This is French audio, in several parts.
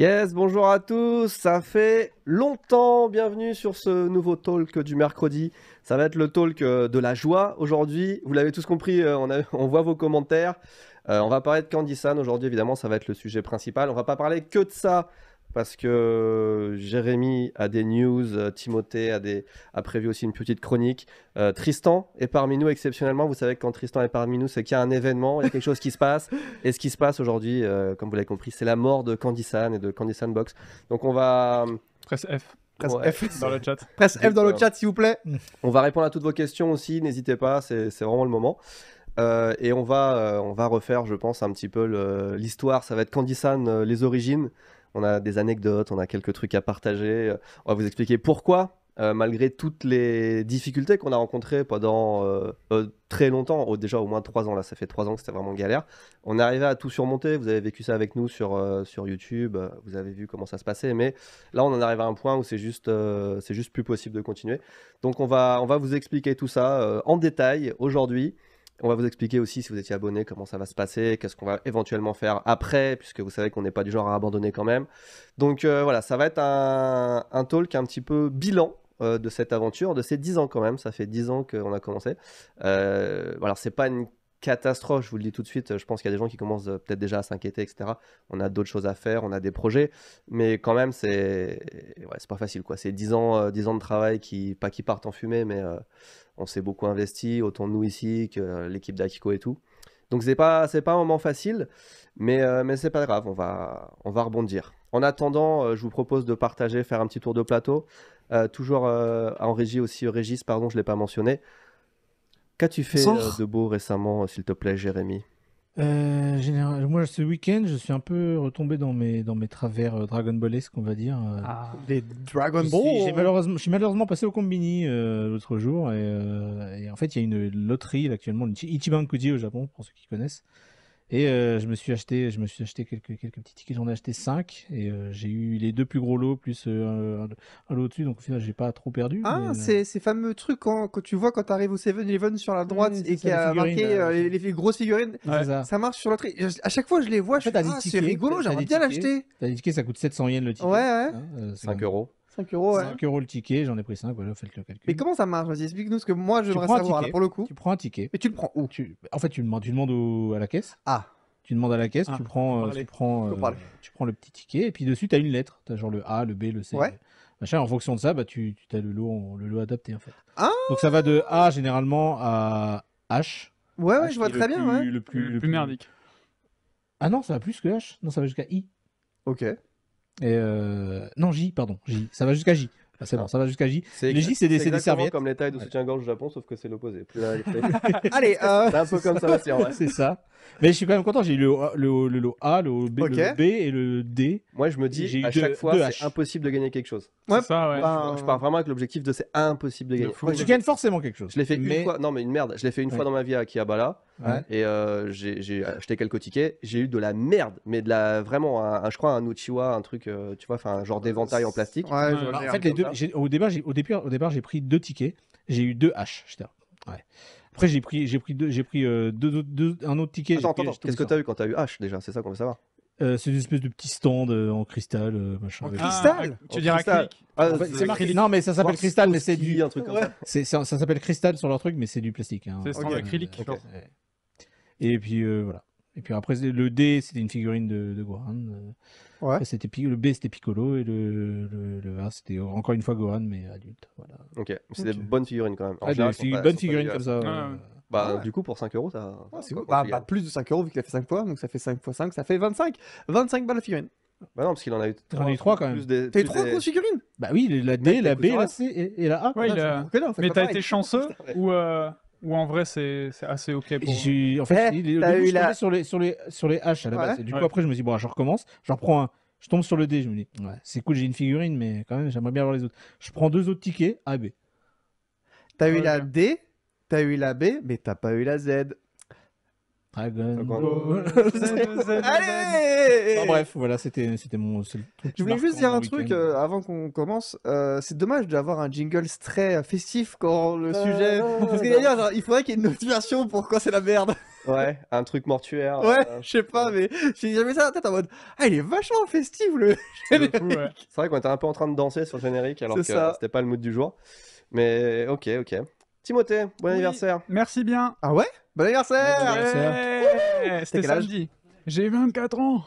Yes, bonjour à tous, ça fait longtemps, bienvenue sur ce nouveau talk du mercredi. Ça va être le talk euh, de la joie aujourd'hui, vous l'avez tous compris, euh, on, voit vos commentaires. Euh, on va parler de Candy aujourd'hui, évidemment, ça va être le sujet principal. On va pas parler que de ça parce que euh, Jérémy a des news, euh, Timothée a, des, a prévu aussi une petite chronique. Euh, Tristan est parmi nous exceptionnellement. Vous savez que quand Tristan est parmi nous, c'est qu'il y a un événement, il y a quelque chose qui se passe. Et ce qui se passe aujourd'hui, comme vous l'avez compris, c'est la mort de Candysan et de candy Box. Donc on va. Presse F. Presse F dans le chat. Presse F dans le chat, s'il vous plaît. On va répondre à toutes vos questions aussi. N'hésitez pas, c'est vraiment le moment. et on va, on va refaire, je pense, un petit peu l'histoire. Ça va être Candysan, les origines on a des anecdotes, on a quelques trucs à partager. On va vous expliquer pourquoi, euh, malgré toutes les difficultés qu'on a rencontrées pendant euh, euh, très longtemps, déjà au moins trois ans, là ça fait trois ans que c'était vraiment galère, on est arrivé à tout surmonter, vous avez vécu ça avec nous sur, sur YouTube, vous avez vu comment ça se passait, mais là on en arrive à un point où c'est juste, c'est juste plus possible de continuer. Donc on va, on va vous expliquer tout ça en détail aujourd'hui. On va vous expliquer aussi, si vous étiez abonné, comment ça va se passer, qu'est-ce qu'on va éventuellement faire après, puisque vous savez qu'on n'est pas du genre à abandonner quand même. Donc euh, voilà, ça va être un, talk un petit peu bilan euh, de cette aventure, de ces 10 ans quand même, ça fait 10 ans qu'on a commencé. Euh, voilà, c'est pas une catastrophe, je vous le dis tout de suite, je pense qu'il y a des gens qui commencent euh, peut-être déjà à s'inquiéter, etc. On a d'autres choses à faire, on a des projets, mais quand même, c'est pas facile. quoi. C'est 10 ans, euh, ans de travail qui, pas qui partent en fumée, mais euh, on s'est beaucoup investi, autant nous ici que l'équipe d'Akiko et tout. Donc c'est pas c'est pas un moment facile, mais mais c'est pas grave, on va on va rebondir. En attendant, je vous propose de partager, faire un petit tour de plateau. toujours en régie aussi Régis, pardon, je ne l'ai pas mentionné. Qu'as-tu fait euh, de beau récemment, s'il te plaît, Jérémy euh, Moi, ce week-end, je suis un peu retombé dans mes, dans mes travers euh, Dragon est-ce qu'on va dire. Ah, les Dragon Ball J'ai malheureusement... passé au Combini l'autre jour, et, en fait, il y a une loterie actuellement, Ichiban Kuji au Japon, pour ceux qui connaissent. Et euh, je me suis acheté, je me suis acheté quelques, quelques petits tickets. J'en ai acheté 5 et euh, j'ai eu les deux plus gros lots plus euh, un, lot dessus. Donc au final, j'ai pas trop perdu. Ah, c'est ces fameux trucs quand, tu vois quand tu arrives au 7-Eleven sur la droite et qui a marqué les, grosses figurines. Ça. marche sur l'autre. À chaque fois, je les vois. je fais, ah, c'est rigolo. J'aimerais bien l'acheter. T'as dit que ça coûte 700 yens le ticket. Ouais, ouais. 5 hein, euros. 5 euros. le ticket, j'en ai pris 5, voilà, fait le calcul. Mais comment ça marche explique-nous ce que moi je voudrais savoir pour le coup. Tu prends un ticket. Mais tu le prends où tu... En fait, tu demandes, tu demandes à la caisse. Ah. Tu demandes à la caisse, ah, tu, prends, euh, tu, prends, euh, tu prends le petit ticket et puis dessus, tu as une lettre. Tu as genre le A, le B, le C. Machin. En fonction de ça, bah, tu, tu as le lot, le lot adapté en fait. Ah Donc ça va de A généralement à H. Ouais, ouais, je vois très bien. ouais. le, plus, le plus merdique. Ah non, ça va plus que H. Non, ça va jusqu'à I. Ok. Et euh... Non, J, pardon. J. Ça va jusqu'à J. Ah, c'est bon, ah. ça va jusqu'à J. les J, c'est des, c'est serviettes. comme les tailles de soutien-gorge au Japon, sauf que c'est l'opposé. Allez, c'est euh, un peu comme ça, C'est ça. Mais je suis quand même content. J'ai eu le, le, le lot A, le B, le B et le D. Moi, je me dis, j'ai à chaque fois, c'est impossible de gagner quelque chose. Je pars vraiment avec l'objectif de c'est impossible de gagner. tu gagnes forcément quelque chose. Je l'ai fait une fois. Non, mais une merde. Je l'ai fait une fois dans ma vie à Kiabala. Et euh, j'ai, acheté quelques tickets. J'ai eu de la merde, mais de la vraiment, un, je crois, un Uchiwa, un truc, euh, tu vois, enfin, un genre d'éventail en plastique. en fait, les deux au, départ, au, début, au départ, j'ai pris deux tickets. J'ai eu deux haches. Ouais. Après, j'ai pris, j'ai pris, deux, j'ai pris euh, deux, deux, deux, un autre ticket. Attends, attends, qu'est-ce que t'as eu quand t'as eu H déjà C'est ça qu'on veut savoir. Euh, c'est une espèce de petit stand euh, en cristal, euh, machin. En cristal ah, Tu dirais cristal. Ah, c'est marqué. Non, mais ça s'appelle cristal, mais c'est du. Un truc comme ouais. ça. ça. ça. s'appelle cristal sur leur truc, mais c'est du plastique. Hein. C'est en acrylique. Okay. Et puis euh, voilà. Et puis après, le D, c'était une figurine de, de Gohan. Ouais. le B, c'était Piccolo. Et le, le, le A, c'était encore une fois Gohan, mais adulte. Voilà. Ok, c'est okay. bonnes figurines quand même. En ah, général, des une bonnes figurines comme ça. Ah, euh. Bah, du coup, pour 5 euros, ça. Ah, c'est cool. bah, plus de 5 euros, vu qu'il a fait 5 fois. Donc, ça fait 5 fois 5, ça fait 25. 25 balles de figurine. Bah non, parce qu'il en a eu 3. eu 3 quand même. T'as eu 3 grosses figurines Bah oui, la D, la B, la C et, la A. Ah, mais t'as été chanceux ou. Euh, ou en vrai, c'est assez ok pour. En fait, la... sur les, sur, les, sur les à la base. du coup, après, je me suis bon, je recommence, je reprends un. Je tombe sur le D je me dis, c'est cool, j'ai une figurine, mais quand même, j'aimerais bien avoir les autres. Je prends deux autres tickets, A, B. T'as eu la D, t'as eu la B, mais t'as pas eu la Z. Dragon Allez bref, voilà, c'était c'était mon seul truc. Je voulais juste dire un truc euh, avant qu'on commence. Euh, c'est dommage d'avoir un jingle très festif quand le euh, sujet. Parce qu'il il faudrait qu'il y ait une autre version pour quand c'est la merde. Ouais, un truc mortuaire. Ouais, je sais pas, mais j'ai jamais ça la tête en mode Ah, il est vachement festif le générique. C'est vrai qu'on était un peu en train de danser sur le générique alors que c'était pas le mood du jour. Mais ok, ok. Timothée, bon anniversaire. Merci bien. Ah ouais Bon anniversaire, bon C'était samedi. J'ai 24 ans.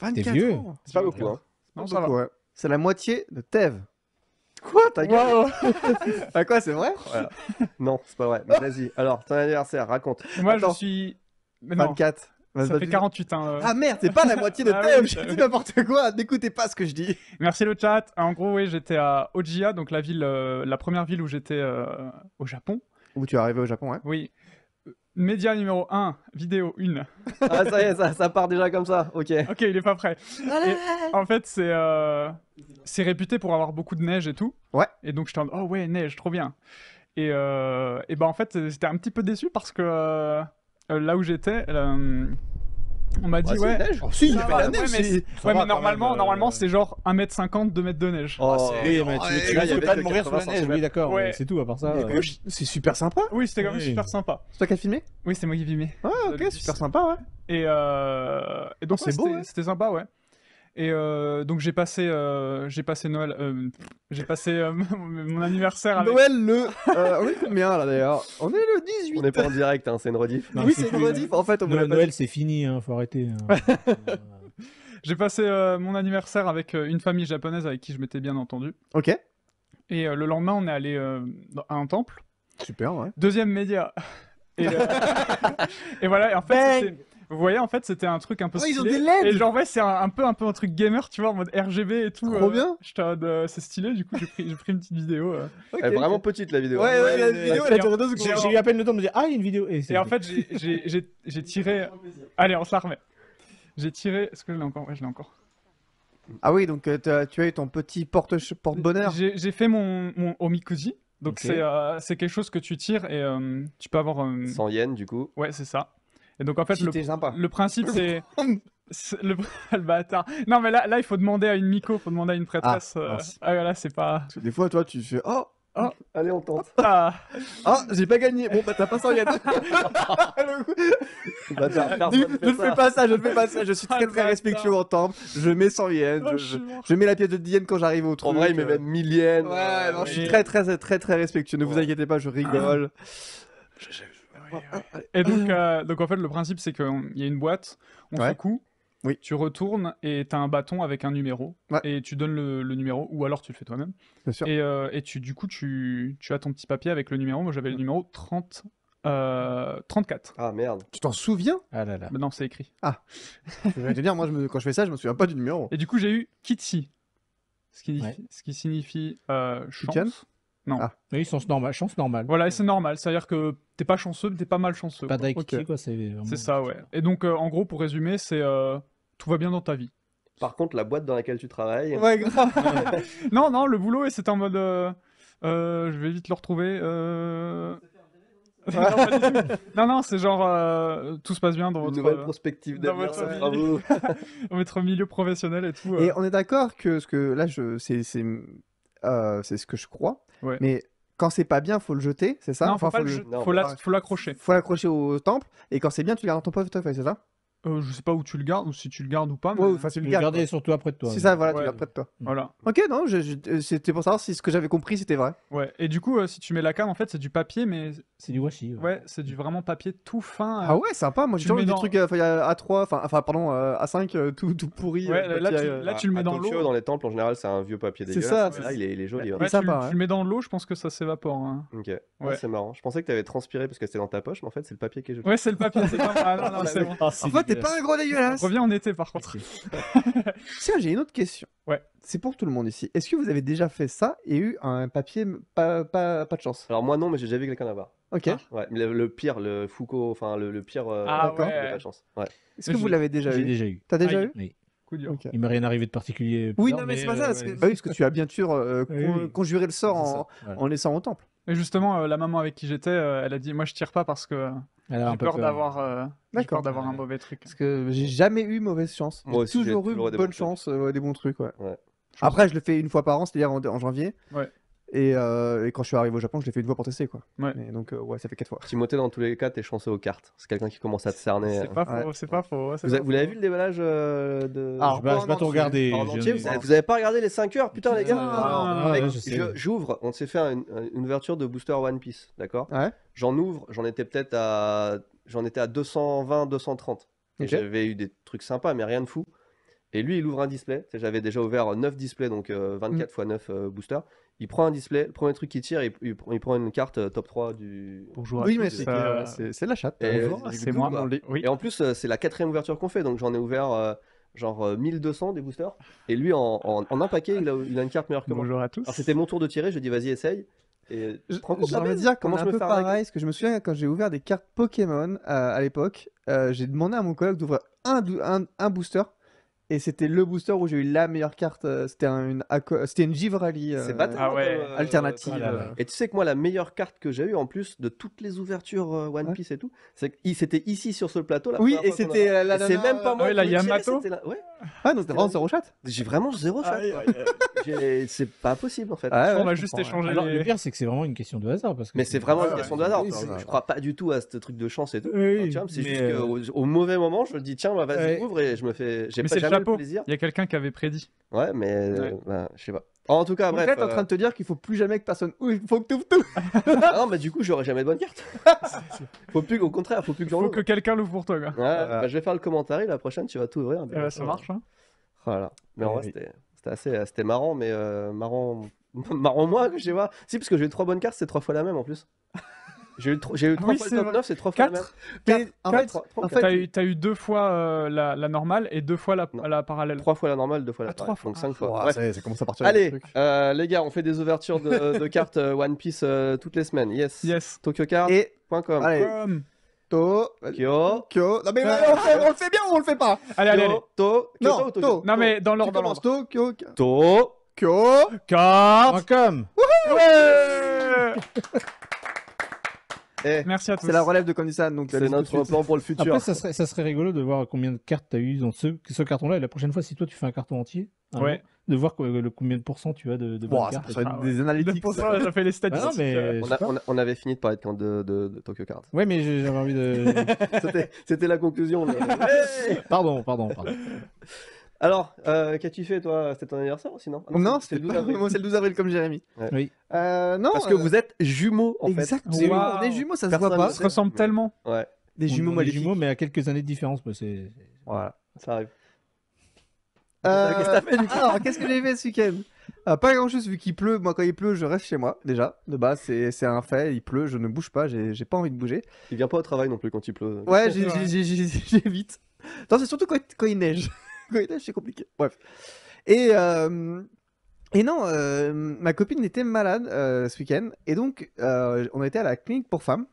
24 vieux. ans. C'est pas beaucoup. Hein. Non, pas beaucoup, C'est la moitié de Thèves Quoi ta gueule Ah quoi, c'est vrai Non, c'est pas vrai. Vas-y, alors, ton anniversaire, raconte. Moi, je suis... 24. Bah, ça, bah, fait 48. Hein, euh. Ah merde, c'est pas la moitié de ah thème, j'ai dit n'importe quoi, n'écoutez pas ce que je dis. Merci le chat. Ah, en gros, oui, j'étais à Ojiya, donc la ville, euh, la première ville où j'étais euh, au Japon. Où tu es arrivé au Japon, ouais. Oui. Média numéro 1, vidéo 1. ah ça y est, ça, part déjà comme ça, ok. Ok, il est pas prêt. Ah en fait, c'est c'est réputé pour avoir beaucoup de neige et tout. Ouais. Et donc je' en oh ouais, neige, trop bien. Et, et ben en fait, j'étais un petit peu déçu parce que euh, là où j'étais, euh, on m'a dit ouais. ouais. Neige. Oh, si, il y avait la neige. Ouais, mais, normalement, euh, normalement, c'est genre 1m50, 2m de neige. Oh, ah, oui, mais tu, là, pas de mourir sur la neige. Oui, d'accord. C'est tout à part ça. C'est super sympa. Oui, c'était quand même super sympa. C'est toi qui as filmé Oui, c'est moi qui ai filmé. Ah, ok, super sympa, ouais. Et, euh... donc, oh, c'est beau. C'était sympa, ouais. Et euh, donc j'ai passé, euh, j'ai passé Noël, euh, j'ai passé mon anniversaire avec... Noël le... on est combien là d'ailleurs On est le 18 On n'est pas en direct, hein, c'est une rediff. oui c'est une rediff, en fait Noël, c'est fini, hein, faut arrêter. Hein. j'ai passé mon anniversaire avec une famille japonaise avec qui je m'étais bien entendu. Ok. Et le lendemain on est allé à un temple. Super ouais. Deuxième média. Et, voilà, en fait vous voyez, en fait, c'était un truc un peu. stylé. Oh, ils ont des Et genre, ouais, c'est un, peu, un peu un truc gamer, tu vois, en mode RGB et tout. Trop euh, bien. Euh, c'est stylé, du coup, j'ai pris, pris, une petite vidéo. Euh. Elle est vraiment petite la vidéo. Ouais, ouais, la vidéo, elle a duré deux secondes. J'ai eu à peine le temps de me dire, ah, il y a une vidéo. Et, et en fait, j'ai tiré. Allez, on se la remet. J'ai tiré. Est-ce que je l'ai encore Ouais, je l'ai encore. Ah oui, donc tu as eu ton petit porte-bonheur. j'ai fait mon, mon Donc c'est quelque chose que tu tires et tu peux avoir... 100 yens du coup. Ouais, c'est ça. Et donc en fait, le, principe c'est le... bâtard. Non mais là, là, il faut demander à une Miko, faut demander à une ah, prêtresse. Euh, ah, voilà c'est pas. Des fois, toi, tu fais oh. Oh. Allez, on tente. Ah. ah, j'ai pas gagné. Bon, bah, t'as pas 100 yens. je ne fais pas ça, je ne fais pas ça. Je suis très, très ah, respectueux en temps. Je mets 100 yens. Oh, je, mets la pièce de 10 yens quand j'arrive au truc. En vrai, il met même 1000 yens. Ouais, je suis très, très, très, très respectueux. Ne vous inquiétez pas, je rigole. je, Et donc, euh, donc, en fait, le principe, c'est qu'il y a une boîte, on fait coup, oui. tu retournes et tu as un bâton avec un numéro, et tu donnes le, numéro, ou alors tu le fais toi-même. Et, euh, et tu, du coup, tu, tu, as ton petit papier avec le numéro. Moi, j'avais le numéro 30. 34. Euh, ah merde. Tu t'en souviens Ah là là. non, c'est écrit. Ah. je vais te dire, moi, je me, quand je fais ça, je me souviens pas du numéro. Et du coup, j'ai eu Kitsi, ce qui, ce qui signifie euh, chance. Non. Ah. Oui, chance normale. Voilà, et c'est normal. C'est-à-dire que t'es pas chanceux, mais t'es pas mal chanceux. Pas okay. quoi. C'est ça, ouais. Et donc, euh, en gros, pour résumer, c'est euh, tout va bien dans ta vie. Par contre, la boîte dans laquelle tu travailles. Ouais, grave. non, non, le boulot, c'est en mode. Euh, je vais vite le retrouver. non, non, c'est genre tout se passe bien dans votre. Une nouvelle prospective d'avenir, Dans votre milieu professionnel et tout. Et on est d'accord que ce que là, je, c'est euh, c'est ce que je crois. Mais quand c'est pas bien, faut le jeter, c'est ça faut, l'accrocher. Faut l'accrocher au temple, et quand c'est bien, tu le gardes dans ton portefeuille, c'est ça euh, je sais pas où tu le gardes, ou si tu le gardes ou pas. Mais... le gardes. surtout après de toi. C'est ça, hein. voilà, ouais. tu l'as de toi. Mm. Voilà. Ok, non, euh, c'était pour savoir si ce que j'avais compris c'était vrai. Ouais, et du coup, euh, si tu mets la cam, en fait, c'est du papier, mais. C'est du washi. Ouais, c'est du mm. vraiment papier tout fin. Ah ouais, sympa. Moi, j'ai toujours eu des truc trucs A3, enfin, enfin pardon, à 5 tout, tout pourri. Ouais, là, tu, là, tu, le mets dans l'eau. dans les temples, en général, c'est un vieux papier C'est ça. il est, joli. Hein. Ouais, sympa. Tu, le mets dans l'eau, je pense que ça s'évapore. Hein. Ok. Ouais, c'est marrant. Je pensais que avais transpiré parce que c'était dans ta poche, mais en fait, c'est le papier qui est joli. Ouais, c'est le papier, En fait, pas un gros dégueulasse. On revient en été par contre. Tiens, j'ai une autre question. Ouais. C'est pour tout le monde ici. Est-ce que vous avez déjà fait ça et eu un papier pas, pas, pas de chance Alors moi non, mais j'ai déjà vu quelqu'un avoir. Ok. Ah. Ouais, le, pire, le Foucault, enfin le, pire. Euh, ah pas de chance. Ouais. Est-ce que vous l'avez déjà eu J'ai déjà eu. T'as déjà ah, eu Oui. Okay. Il m'est rien arrivé de particulier. Oui, non, mais, c'est pas ça. Euh, parce que, oui, que tu as bien sûr euh, conjuré le sort en, en, laissant au temple. Et justement, euh, la maman avec qui j'étais, euh, elle a dit Moi, je tire pas parce que euh, j'ai peur, peur. d'avoir d'avoir un mauvais truc. Parce que j'ai jamais eu mauvaise chance. j'ai toujours eu bonne chance, des bons trucs. Après, je le fais une fois par an, c'est-à-dire en, en janvier. Euh, et, quand je suis arrivé au Japon, je l'ai fait une fois pour tester, quoi. Ouais. donc, euh, ouais, ça fait 4 fois. Timothée, dans tous les cas, t'es chanceux aux cartes. C'est quelqu'un qui commence à te cerner. C'est pas faux, c'est pas faux. vous, avez vous l'avez vu le déballage euh, de. Ah, je vais pas, tout regarder. vous, avez, pas regardé les 5 heures, putain, ah, les gars. Ah, j'ouvre, on s'est fait une, ouverture de booster One Piece, d'accord Ouais. J'en ouvre, j'en étais peut-être à. J'en étais à 220, 230. Et j'avais eu des trucs sympas, mais rien de fou. Et lui, il ouvre un display. J'avais déjà ouvert 9 displays, donc 24 x 9 boosters. Il prend un display, le premier truc qu'il tire, il, prend une carte euh, top 3 du. Bonjour. Oui, mais euh, c'est de la chatte. Euh, c'est moi. Bah, oui. Et en plus, c'est la quatrième ouverture qu'on fait, donc j'en ai ouvert genre 1200 des boosters. Et lui, en, un paquet, il a, une carte meilleure que moi. Bonjour à tous. Alors c'était mon tour de tirer, je dis vas-y, essaye. Et je, dire comment je peux faire pareil, parce que je me souviens quand j'ai ouvert des cartes Pokémon à l'époque, j'ai demandé à mon collègue d'ouvrir un booster et c'était le booster où j'ai eu la meilleure carte. Euh, euh, c'était une, c'était une Givrali alternative. Et tu sais que moi, la meilleure carte que j'ai eu en plus de toutes les ouvertures euh, One Piece et tout, c'était ici sur ce plateau. là oui, et c'était C'est même pas moi. Ah ouais, la Yamato. Ah non, c'était vraiment zéro chat. J'ai vraiment zéro chat. Ah c'est pas possible en fait. Ah on a juste échangé. le pire, c'est que c'est vraiment une question de hasard. Parce que mais c'est vraiment une question de hasard. Je crois pas du tout à ce truc de chance et tout. C'est juste qu'au mauvais moment, je me dis tiens, bah, vas-y, ouvre et je me fais. Il y a quelqu'un qui avait prédit. Ouais, mais euh, bah, je sais pas. En tout cas, bref. Tu es en euh, train de te dire qu'il faut plus jamais que personne. Il faut que tout. Ah non, mais du coup, j'aurai jamais de bonne carte. faut plus, au contraire, faut plus que Faut que quelqu'un l'ouvre pour toi, Ouais, bah, je vais faire le commentaire et la prochaine, tu vas tout ouvrir. Eh ben, ça marche. Hein. Voilà. Mais en vrai, c'était assez, euh, c'était marrant, mais marrant, marrant moi, je sais pas. Si, parce que j'ai eu trois bonnes cartes, c'est trois fois la même en plus. J'ai eu, j'ai 3 ah fois top 9, c'est 3 4 la même. en fait, T'as, eu, deux fois euh, la, normale et deux fois la, parallèle. 3 fois la normale, deux fois la ah, fois. Donc 5 ah, fois. ça, commence à partir. Allez, euh, les gars, on fait des ouvertures de, cartes euh, One Piece toutes les semaines. Yes. Yes. TokyoCard.com. Allez. To, Kyo, Kyo. Non mais on le, fait, bien ou on le fait pas Allez, allez. Tokyo. non, mais dans l'ordre. Tu To, Kyo, eh, Merci à tous. C'est la relève de Condissan, donc c'est notre plan pour le futur. Après, ça serait, ça serait rigolo de voir combien de cartes tu as eu dans ce, ce carton-là. Et la prochaine fois, si toi tu fais un carton entier, hein, de voir le, combien de pourcents tu as de, de cartes. Ça ah, des analytiques. fait les bah statistiques. Euh. on, avait fini de parler de, de, de, Tokyo Card. Ouais, mais j'avais envie de. C'était la conclusion. pardon, pardon, pardon. Alors, euh, qu'as-tu fait toi C'était ton anniversaire aussi, non Non, c'est le 12 avril. c'est le 12 avril, comme Jérémy. Oui. Euh, non. Parce que euh, vous êtes jumeaux, en fait. Exact. Des jumeaux, ça se voit pas. Ça se ressemble tellement. Ouais. Des jumeaux maléfiques. Des jumeaux, mais à quelques années de différence, mais c'est. Voilà, ça arrive. Qu'est-ce que fait Alors, qu'est-ce que j'ai fait ce week-end Pas grand-chose vu qu'il pleut. Moi, quand il pleut, je reste chez moi déjà. De base, c'est un fait. Il pleut, je ne bouge pas. J'ai pas envie de bouger. Il vient pas au travail non plus quand il pleut. Ouais, j'évite. Non, c'est surtout quand il neige. c'est compliqué. Bref. Et, euh, et non, euh, ma copine était malade euh, ce week-end. Et donc, on était à la clinique pour femmes.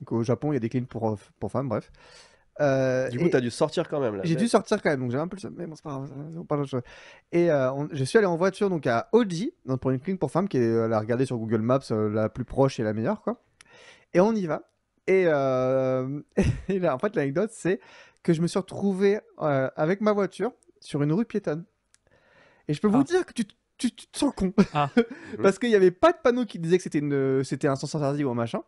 Donc, au Japon, il y a des cliniques pour, pour femmes, bref. du coup, t'as dû sortir quand même J'ai dû sortir quand même, donc j'avais un peu le mais bon, c'est pas grave. On parle et je suis allé en voiture donc à Oji, donc pour une clinique pour femmes qui est la regarder sur Google Maps, la plus proche et la meilleure quoi. Et on y va. Et, et là, en fait, l'anecdote, c'est que je me suis retrouvé euh, avec ma voiture sur une rue piétonne. Et je peux vous ah. dire que tu, tu, te sens con. Ah. Parce qu'il n'y avait pas de panneau qui disait que c'était, une, c'était un sens interdit ou un machin.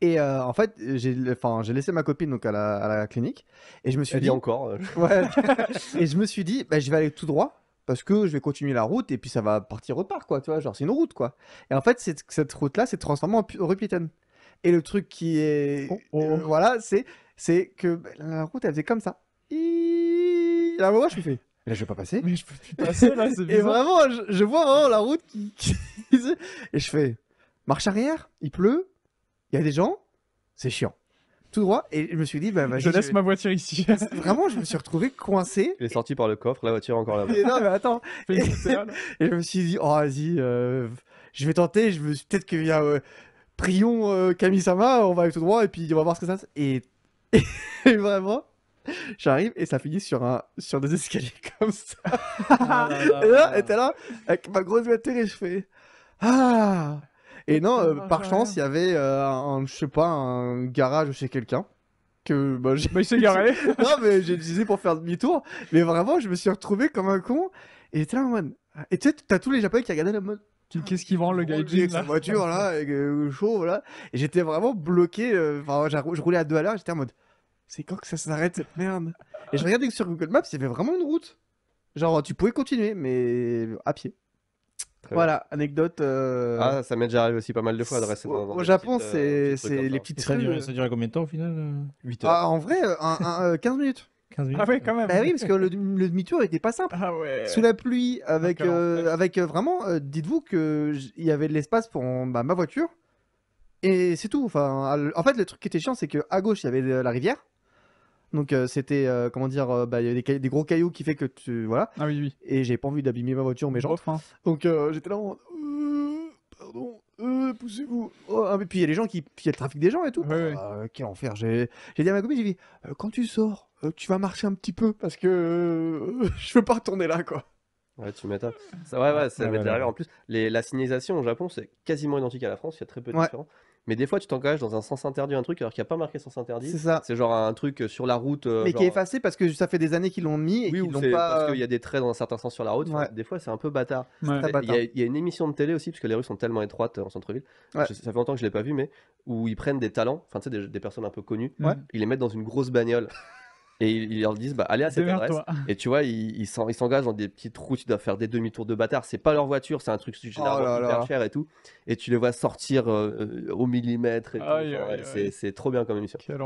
Et euh, en fait, j'ai, enfin, j'ai laissé ma copine donc à la, clinique et je me suis dit encore. Euh. Ouais, et je me suis dit, bah, je vais aller tout droit parce que je vais continuer la route et puis ça va partir repart quoi, tu vois, genre c'est une route quoi. Et en fait, cette route là s'est transformée en rue piétonne. Et le truc qui est, oh, oh. voilà, c'est c'est que bah, la route, elle faisait comme ça. Et à un moment, je me fais. Là, je vais pas passer. Mais je peux passer, là, c'est bizarre. Et vraiment, je, vois vraiment la route qui. et je fais marche arrière, il pleut, il y a des gens, c'est chiant. Tout droit, et je me suis dit, ben je laisse ma voiture ici. Vraiment, je me suis retrouvé coincé. Il est sorti par le coffre, la voiture encore là-bas. non, mais attends. Et je me suis dit, oh, vas-y, je vais tenter. Je me peut-être qu'il y a Prion, euh, Kamisama, on va aller tout droit et puis on va voir ce que ça. Et Et vraiment, j'arrive et ça finit sur, un, sur des escaliers comme ça. Ah et là, t'es là, avec ma grosse batterie, je fais Ah Et non, euh, par chance, il y avait, euh, un, je sais pas, un garage chez quelqu'un que bah, j'ai... pas bah, il s'est non, mais j'ai utilisé pour faire demi-tour. Mais vraiment, je me suis retrouvé comme un con. Et j'étais là en mode. Et tu sais, t'as tous les japonais qui regardaient la mode. Qu'est-ce qui vend le gars avec sa voiture là, chaud là. Et j'étais vraiment bloqué. Euh, enfin, je roulais à deux à l'heure. J'étais en mode c'est quand que ça s'arrête cette merde Et je regardais que sur Google Maps, il y avait vraiment une route. Genre, tu pouvais continuer, mais à pied. voilà, anecdote. Euh, ah, ça m'est déjà arrivé aussi pas mal de fois de rester Au Japon, euh, c'est les petites. Ça ça a combien de temps au final 8 euh, ah, heures. Ah, en vrai, 15 minutes. 15 minutes. Ah oui, quand même. Bah oui, parce que le, demi-tour était pas simple. Ah ouais. Sous la pluie, avec, avec vraiment, dites-vous qu'il y avait de l'espace pour bah, ma voiture. Et c'est tout. Enfin, en fait, le truc qui était chiant, c'est qu'à gauche, il y avait la rivière. Donc euh, c'était euh, comment dire, euh, bah, il y des, gros cailloux qui fait que tu voilà. Ah oui, oui. Et j'ai pas envie d'abîmer ma voiture, mais jambes. Donc j'étais là en pardon, poussez-vous. Oh, ah, mais puis il y a les gens qui, le trafic des gens et tout. Ouais, ouais. Ah, quel enfer. J'ai, dit à ma copine, j'ai dit, quand tu sors, tu vas marcher un petit peu parce que je veux pas retourner là, quoi. Ouais, tu m'étonnes. Ça, ouais, ouais, ça Ouais, En plus, la signalisation au Japon, c'est quasiment identique à la France. Il y a très peu de différences. Mais des fois, tu t'engages dans un sens interdit, un truc alors qu'il n'y a pas marqué sens interdit. C'est ça. C'est genre un truc euh, sur la route. Euh, mais qui est euh, effacé parce que ça fait des années qu'ils l'ont mis et qu'ils l'ont pas. Parce qu'il y a des traits dans un certain sens sur la route. des fois, c'est un peu bâtard. Il y, a une émission de télé aussi, parce que les rues sont tellement étroites en centre-ville. Ça fait longtemps que je ne l'ai pas vu, mais où ils prennent des talents, enfin, tu des, des, personnes un peu connues. Ils les mettent dans une grosse bagnole. Et ils leur disent, bah, allez à cette adresse. Et tu vois, ils s'engagent dans des petites routes, ils doivent faire des demi-tours de bâtard. C'est pas leur voiture, c'est un truc super oh cher et tout. Et tu les vois sortir euh, euh, au millimètre. c'est- trop bien comme émission. Quel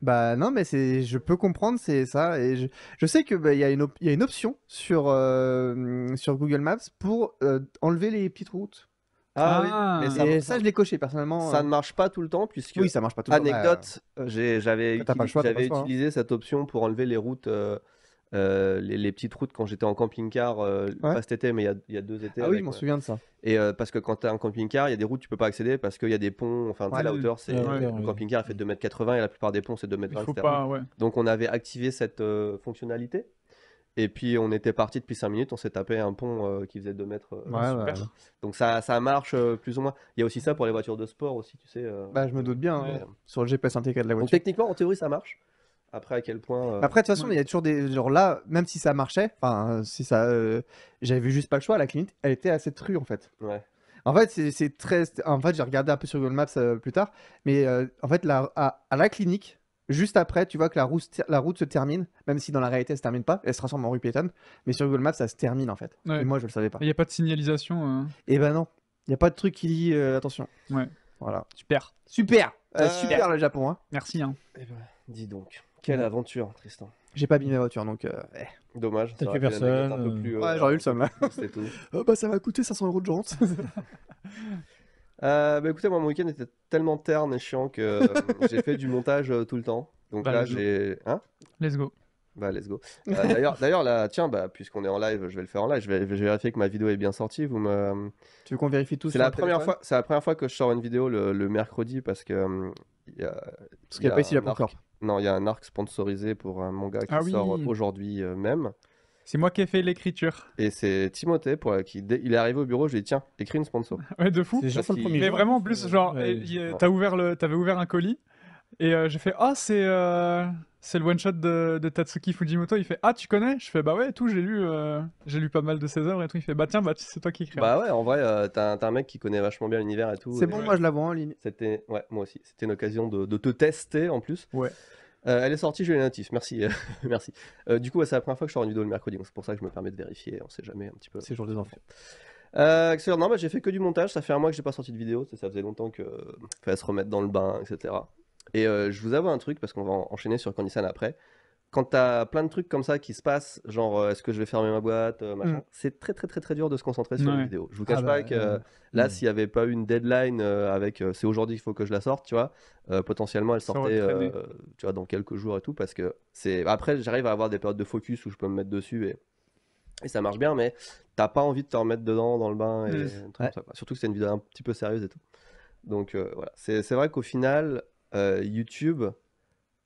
Bah non, mais c'est, je peux comprendre, c'est ça. Et je, sais que bah, il y a une, option sur euh, sur Google Maps pour enlever les petites routes. Ah, oui. Ah. Mais ça, je l'ai coché personnellement. Ça euh. ne marche pas tout le temps puisque. Oui, ça marche pas tout le temps. Anecdote, euh, j'avais hein. utilisé, cette option pour enlever les routes, euh, les, petites routes quand j'étais en camping-car, pas cet été, mais il y, y a, deux étés. Ah oui, je m'en souviens de ça. Et parce que quand tu es en camping-car, il y a des routes, tu peux pas accéder parce qu'il y a des ponts. Enfin, ouais, la hauteur, c'est le camping-car fait 2m80 et la plupart des ponts c'est 2m20. Donc on avait activé cette fonctionnalité. Et puis on était parti depuis 5 minutes, on s'est tapé un pont euh, qui faisait 2 mètres. Euh, Donc ça, ça marche euh, plus ou moins. Il y a aussi ça pour les voitures de sport aussi, tu sais. bah je me doute bien, hein. sur le GPS intégré de la voiture. Donc techniquement, en théorie, ça marche. Après, à quel point. Après, de toute façon, il y a toujours des. Genre là, même si ça marchait, enfin, si ça. J'avais vu juste pas le choix, la clinique, elle était à cette rue en fait. Ouais. En fait, c'est très. En fait, j'ai regardé un peu sur Google Maps plus tard, mais en fait, là, à la clinique, Juste après, tu vois que la route, se termine, même si dans la réalité elle se termine pas, elle se transforme en rue piétonne, mais sur Google Maps ça se termine en fait. Et moi je ne le savais pas. Il n'y a pas de signalisation. Euh. Eh ben non, il n'y a pas de truc qui dit euh, attention. Ouais. Voilà. Super. Super euh, Super le Japon. Hein. Merci. Hein. Eh ben, dis donc, quelle aventure Tristan. J'ai pas mis ma voiture donc. Eh. Dommage. T'as tué personne. j'aurais eu le somme. Tout. Bah, ça va coûter 500 euros de jante. Euh, bah écoutez, moi, mon week-end était tellement terne et chiant que euh, j'ai fait du montage euh, tout le temps. Donc bah, là, j'ai. Hein let's go. Bah, let's go. d'ailleurs, là, tiens, bah, puisqu'on est en live, je vais le faire en live. Je vais, vérifier que ma vidéo est bien sortie. Vous me... Tu veux qu'on vérifie tout C'est la première fois. C'est la première fois que je sors une vidéo le, mercredi parce que. Hum, y Parce qu'il n'y a pas ici la Non, il y a un arc sponsorisé pour un mon qui ah sort aujourd'hui même. C'est moi qui ai fait l'écriture. Et c'est Timothée pour euh, qui il est arrivé au bureau, je lui dit tiens, écris une sponsor. Ouais, de fou. C'est juste le premier Mais vraiment, en plus, genre, ouvert t'avais ouvert un colis et euh, j'ai fait ah c'est euh, c'est le one shot de, Tatsuki Fujimoto. Il fait ah tu connais Je fais bah ouais tout. J'ai lu j'ai lu pas mal de ses œuvres et tout. Il fait bah tiens bah c'est toi qui écris. Bah ouais, en vrai, euh, t'as un- mec qui connaît vachement bien l'univers et tout. C'est bon, moi je l'avoue en ligne. C'était, ouais, moi aussi. C'était une occasion de, de te tester en plus. Ouais. Euh, elle est sortie, j'ai les notifs, merci. Euh, merci. Euh, du coup, c'est la première fois que je sors une vidéo le mercredi, donc c'est pour ça que je me permets de vérifier, on sait jamais un petit peu. C'est jour des enfants. Euh, non, bah, j'ai fait que du montage, ça fait un mois que j'ai pas sorti de vidéo, ça, faisait longtemps que fallait se remettre dans le bain, etc. Et je vous avoue un truc, parce qu'on va enchaîner sur Candice après quand t'as plein de trucs comme ça qui se passent, genre euh, est-ce que je vais fermer ma boîte, euh, mm. c'est très très très très dur de se concentrer sur une vidéo. Je vous ah cache bah, pas que euh, là, mm. s'il n'y avait pas une deadline avec c'est aujourd'hui qu'il faut que je la sorte, tu vois, potentiellement elle sortait, tu vois, dans quelques jours et tout, parce que c'est après j'arrive à avoir des périodes de focus où je peux me mettre dessus et et ça marche bien, mais t'as pas envie de te remettre dedans dans le bain et mm. surtout que c'est une vidéo un petit peu sérieuse et tout. Donc voilà, c'est vrai qu'au final YouTube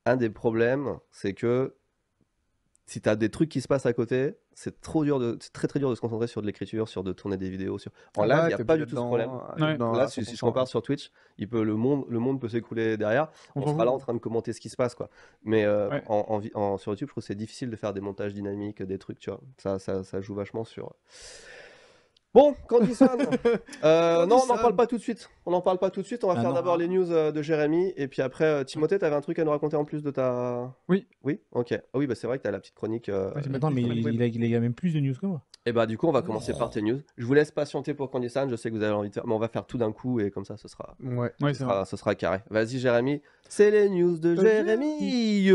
un des problèmes, c'est que si tu as des trucs qui se passent à côté, c'est trop dur de, très très dur de se concentrer sur de l'écriture, sur de tourner des vidéos. Sur... il n'y a pas du tout ce problème. là, si, je compare sur Twitch, il peut, le, monde, le monde peut s'écouler derrière. On, sera là en train de commenter ce qui se passe. quoi. Mais euh, sur YouTube, je trouve que c'est difficile de faire des montages dynamiques, des trucs, tu vois. Ça, ça, ça joue vachement sur. Bon, candy euh, non, on n'en parle pas tout de suite. On parle pas tout de suite. On va ah faire d'abord les news euh, de Jérémy. Et puis après, euh, Timothée, t'avais un truc à nous raconter en plus de ta. Oui. Oui Ok. Ah oui, bah, c'est vrai que t'as la petite chronique. Ouais, mais mais il, il, a, même plus de news que moi. Et eh bah, du coup, on va commencer par tes news. Je vous laisse patienter pour candy Je sais que vous avez envie de faire. Mais on va faire tout d'un coup et comme ça, ce sera. Ouais, ce, sera, ce sera carré. Vas-y, Jérémy. C'est les news de Jérémy.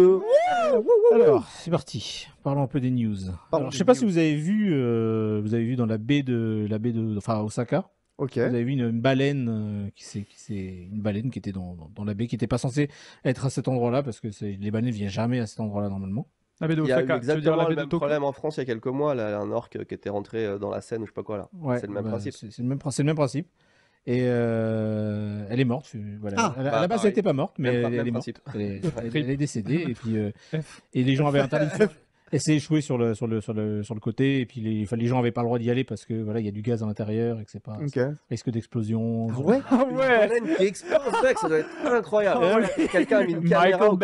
Alors, c'est parti. Parlons un peu des news. Alors, je sais pas si vous avez vu, vous avez vu dans la baie de la baie de, enfin Osaka. Ok. Vous avez vu une, baleine euh, qui s'est, une baleine qui était dans, dans- la baie, qui n'était pas censée être à cet endroit-là parce que c'est- les baleines viennent jamais à cet endroit-là normalement. La baie de Il y a eu exactement le même problème en France il y a quelques mois, là, un orque qui était rentré euh, dans la Seine ou je sais pas quoi là. Bah, c'est le même principe. C'est le même, principe. Et euh, elle est morte. Voilà. Ah. à la, bah, base, elle n'était pas morte, mais elle, est Elle est, décédée. Et puis, et les gens avaient interdit. de et c'est échoué sur le, sur, le, sur, le, sur le côté. Et puis les, les gens n'avaient pas le droit d'y aller parce que voilà, il y a du gaz à l'intérieur et que c'est pas okay. risque d'explosion. Ah ouais, ah ouais. Une baleine qui explose, mec, ça doit être incroyable. Ah quelqu'un a mis une caméra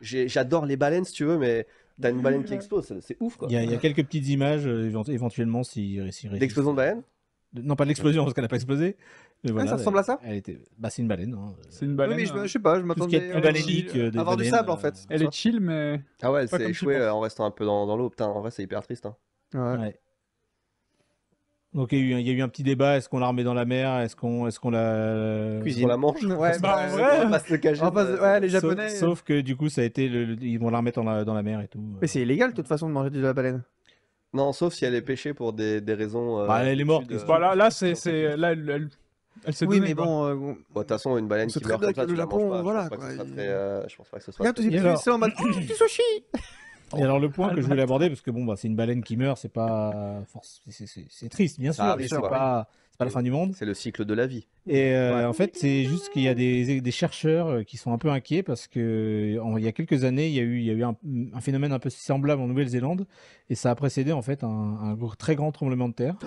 J'adore les baleines si tu veux, mais t'as une baleine qui explose, c'est ouf quoi. Il y, y, a quelques petites images euh, éventuellement si. si D'explosion de baleine non, pas de l'explosion, parce qu'elle n'a pas explosé. Mais ah, voilà, ça ressemble à ça elle était... bah, C'est une baleine. Hein. C'est une baleine. Oui, mais je, ne hein. sais pas, je m'attendais à euh, euh, avoir du sable en euh, fait. Elle est chill, mais. Ah ouais, elle s'est échouée en restant un peu dans, dans l'eau. Putain, en vrai, c'est hyper triste. Hein. Ouais. ouais. Donc il y, y, a eu un petit débat, est-ce qu'on la remet dans la mer, est-ce qu'on est qu'on la cuisine, on la mange Ouais, on va se le cacher. ouais, les Japonais. Sauf, que du coup ça a été, ils vont la remettre dans la, dans la mer et tout. Mais c'est illégal de toute façon de manger de la baleine. Non, sauf si elle est pêchée pour des, des raisons. Euh, bah, elle est morte. Euh, bah, là, là c'est, c'est, là, elle, elle, se. Oui, mais euh, bon. De toute façon, une baleine qui meurt comme ça, la pas. Voilà, je, pense quoi, pas que il... très, je pense pas que ce soit. Regarde, tu dis en mode oh, sushi. Et alors le point ah, que je voulais aborder, parce que bon, bah, c'est une baleine qui meurt, c'est pas, c'est triste, bien sûr, c'est pas, la fin du monde. C'est le cycle de la vie. Et euh, en fait, c'est juste qu'il y a des, chercheurs euh, qui sont un peu inquiets parce qu'il y a quelques années, il y a eu, un, phénomène un peu semblable en Nouvelle-Zélande et ça a précédé en fait un, un très grand tremblement de terre. Oh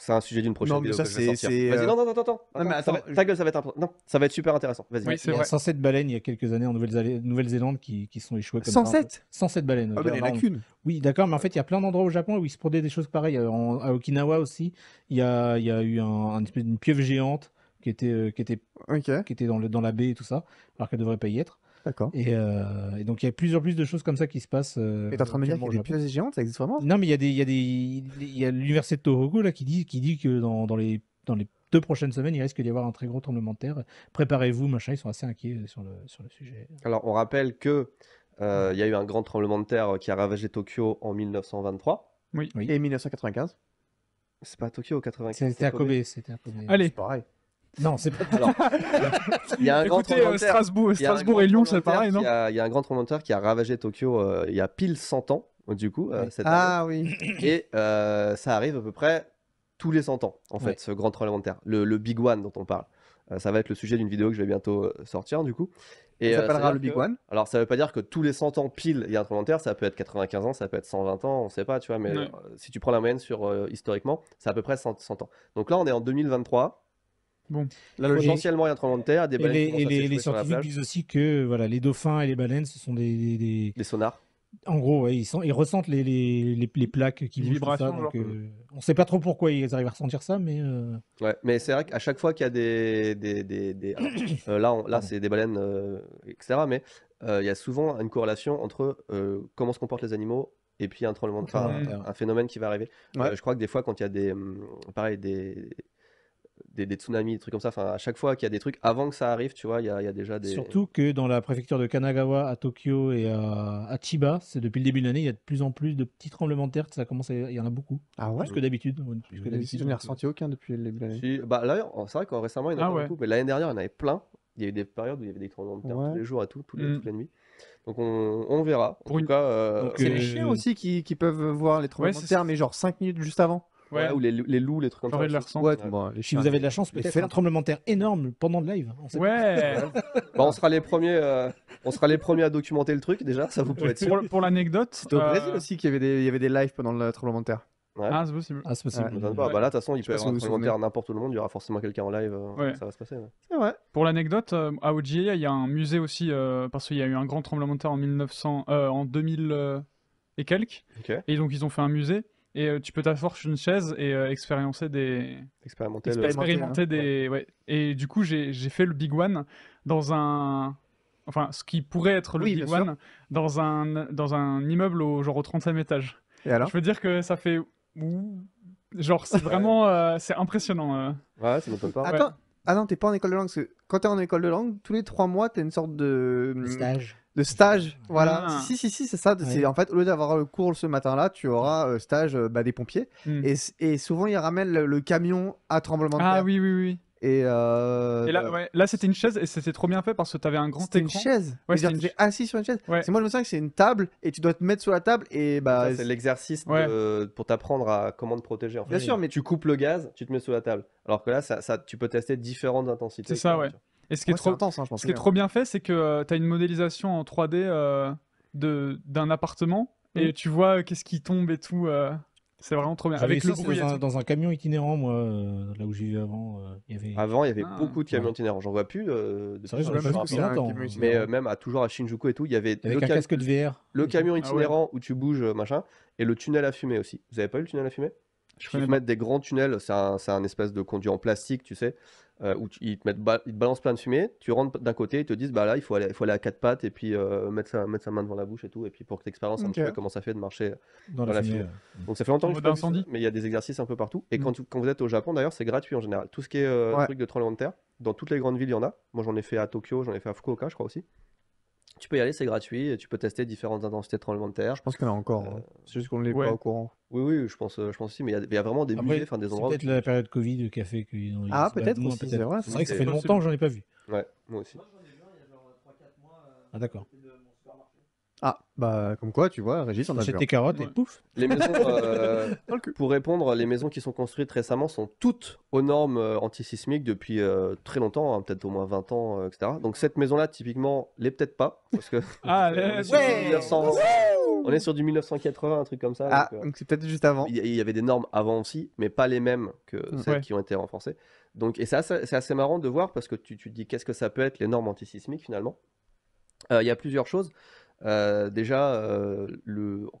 c'est un sujet d'une prochaine vidéo ça, que je vais Vas-y, euh, non, non, non, attends, attends. Non, Ta gueule, ça va être non, ça va être super intéressant. Vas-y. Oui, il y a 107 baleines il y a quelques années en Nouvelle-Zélande qui, qui sont échouées. Comme 107 107 baleines. Ah, ben, il y en a qu'une. Oui, d'accord, mais en fait, il y a plein d'endroits au Japon où ils se produisent des choses pareilles. Euh, à Okinawa aussi, il y a, il y a eu un, une pieuvre géante qui était, euh, qui était, qui était dans, le, dans la baie et tout ça, alors qu'elle ne devrait pas y être. D'accord. Euh, et, donc il y a plusieurs plus de choses comme ça qui se passent. Mais euh, et t'es en train de me dire qu'il y a des pièces géantes, ça existe vraiment Non, mais il y a des, il y a l'université de Tohoku là qui dit, qui dit que dans, dans les, dans les deux prochaines semaines, il risque d'y avoir un très gros tremblement de terre. Préparez-vous, machin. Ils sont assez inquiets sur le, sur le sujet. Alors on rappelle que euh, il y a eu un grand tremblement de terre qui a ravagé Tokyo en 1923. Oui. Et 1995. C'est pas Tokyo 95. C'était à Kobe. C'était à Kobe. Allez. C'est pareil. Non, c'est pas. Alors, il y a un Écoutez, grand euh, Strasbourg, et Lyon, c'est pareil, non Il y, a, un grand tremblement qui a ravagé Tokyo euh, il y a pile 100 ans, du coup. Euh, cette ah oui. Et ça arrive à peu près tous les 100 ans, en fait, ce grand tremblement de terre. Le, Big One dont on parle. ça va être le sujet d'une vidéo que je vais bientôt sortir, du coup. Et, ça s'appellera le Big One. Alors, ça veut pas dire que tous les 100 ans pile, il y a un tremblement de terre. Ça peut être 95 ans, ça peut être 120 ans, on ne sait pas, tu vois. Mais si tu prends la moyenne sur historiquement, c'est à peu près 100, 100 ans. Donc là, on est en 2023. Bon. Là, le a un tremblement des baleines. Et les, et les, scientifiques disent aussi que voilà, les dauphins et les baleines, ce sont des. Des, sonars. En gros, ils, sont, ils ressentent les, les, les plaques qui vibrent. Euh, on ne sait pas trop pourquoi ils arrivent à ressentir ça, mais. Euh, ouais, mais c'est vrai qu'à chaque fois qu'il y a des. des, des ah, euh, là, là c'est des baleines, etc. Mais il y a souvent une corrélation entre comment se comportent les animaux et puis un tremblement de terre, un, un, phénomène qui va arriver. je crois que des fois, quand il y a des, hum, pareil, des, des, tsunamis, des trucs comme ça. Enfin, à chaque fois qu'il y a des trucs, avant que ça arrive, tu vois, il y, y, a déjà des. Surtout que dans la préfecture de Kanagawa, à Tokyo et à, à Chiba, c'est depuis le début de l'année, il y a de plus en plus de petits tremblements de terre. Ça commence, il y en a beaucoup. Ah ouais. Plus que d'habitude. je n'ai euh, ressenti aucun depuis le début de l'année. bah là, c'est vrai qu'en récemment, il y en a ah beaucoup, mais l'année dernière, il y en avait plein. Il y a eu des périodes où il y avait des tremblements de terre tous les jours, à tout, mm. toute, la nuit. Donc on, verra. Pour une... cas, euh, c'est les euh, chiens aussi qui, qui peuvent voir les tremblements de terre, mais genre 5 minutes juste avant. Ouais. ou les, loups, les trucs comme ça. De Ouais, si vous avez de la chance, faites un tremblement de terre énorme pendant le live. On ouais. Bah, on sera les premiers. Euh, on sera les premiers à documenter le truc déjà. Ça vous peut être Pour, l'anecdote. C'était au Brésil euh, aussi qu'il y avait des, lives pendant le tremblement de terre. Ah, c'est possible. Ah, c'est possible. Bah, là, de toute façon, il peut y avoir un n'importe où le monde, il y aura forcément quelqu'un en live, euh, ça va se passer. C'est Pour l'anecdote, à OGA, il y a un musée aussi, parce qu'il y a eu un grand tremblement de terre en, 2000 et quelques. Et donc, ils ont fait un musée. Et euh, tu peux t'asseoir sur une chaise et euh, expérimenter des. Expérimenter, le... des. Ouais. Et du coup, j'ai fait le Big One dans un. Enfin, ce qui pourrait être le Big One dans un, dans un immeuble au, genre au 35 étage. Et alors Je veux dire que ça fait. Genre, c'est vraiment. Euh, c'est impressionnant. Ouais, ça pas. Attends, ah non, t'es pas en école de langue. Parce que quand t'es en école de langue, tous les trois mois, t'as une sorte de. Stage. De stage, voilà. Ah. Si, si, si, c'est ça. C'est En fait, au lieu d'avoir le cours ce matin-là, tu auras euh, stage euh, bah, des pompiers. Hmm. Et, souvent, ils ramènent le camion à tremblement de ah terre. Ah oui, oui, oui. Et, euh, bah, là, c'était une chaise et c'était trop bien fait parce que tu avais un grand écran. une chaise. Ouais, c'est une... assis sur une chaise. C'est moi je me souviens que c'est une table et tu dois te mettre sur la table et bah. C'est l'exercice pour t'apprendre à comment te protéger. Bien sûr, mais tu coupes le gaz, tu te mets sous la table. Alors que là, ça, tu peux tester différentes intensités. C'est ça, ouais. Et ce qui est, trop... trop bien fait, c'est que euh, tu as une modélisation en 3D euh, d'un appartement et mm. tu vois qu'est-ce qui tombe et tout. C'est vraiment trop bien. Avec le dans, un, camion itinérant, moi, euh, là où j'y vais avant, euh, il y avait. Avant, il y avait ah, beaucoup de camions itinérants. J'en vois plus. Euh, de vrai, j'en Mais euh, même à, toujours à Shinjuku et tout, il y avait. le casque de VR. Le camion ah itinérant où tu bouges, machin, et le tunnel à fumée aussi. Vous avez pas eu le tunnel à fumée tu ils te mettent des grands tunnels, c'est un, un, espèce de conduit en plastique, tu sais, euh, où ils, te mettent ils te balancent plein de fumée, tu rentres d'un côté, ils te disent, bah là, il faut aller, il faut aller à quatre pattes et puis euh, mettre, sa, mettre sa main devant la bouche et tout, et puis pour que tu expériences un petit peu comment ça fait de marcher euh, dans, la, fumée. Donc ça fait longtemps que je fais mais il y a des exercices un peu partout. Et mm. quand, quand, vous êtes au Japon, d'ailleurs, c'est gratuit en général. Tout ce qui est truc de tremblement de terre, dans toutes les grandes villes, il y en a. Moi, j'en ai fait à Tokyo, j'en ai fait à Fukuoka, je crois aussi. Tu peux y aller, c'est gratuit, et tu peux tester différentes intensités de tremblement de terre. Je pense qu'il y en a encore, hein. juste qu'on ne l'est pas au courant. Oui, oui, je pense, euh, je pense aussi, mais il y, a- vraiment des musées, enfin des endroits. peut-être la période Covid qui café... qu'ils ont. Ah, peut-être aussi, c'est vrai, C'est vrai que ça fait longtemps que j'en ai pas vu. Ouais, moi aussi. Ah, d'accord. Ah, bah comme quoi, tu vois, Régis, on a hein. tes carottes et pouf les euh, Pour répondre, les maisons qui sont construites récemment sont toutes aux normes euh, antisismiques depuis euh, très longtemps, hein, peut-être au moins 20 ans, etc. Donc cette maison-là, typiquement, l'est peut-être pas, parce que... ah, on, est sur on est sur du 1980, un truc comme ça. Ah, donc c'est peut-être juste avant. Il y, avait des normes avant aussi, mais pas les mêmes que mm. celles qui ont été renforcées. Donc, et ça c'est assez, marrant de voir, parce que tu, tu te dis qu'est-ce que ça peut être les normes antisismiques finalement. Il y a plusieurs choses. Euh, déjà, euh,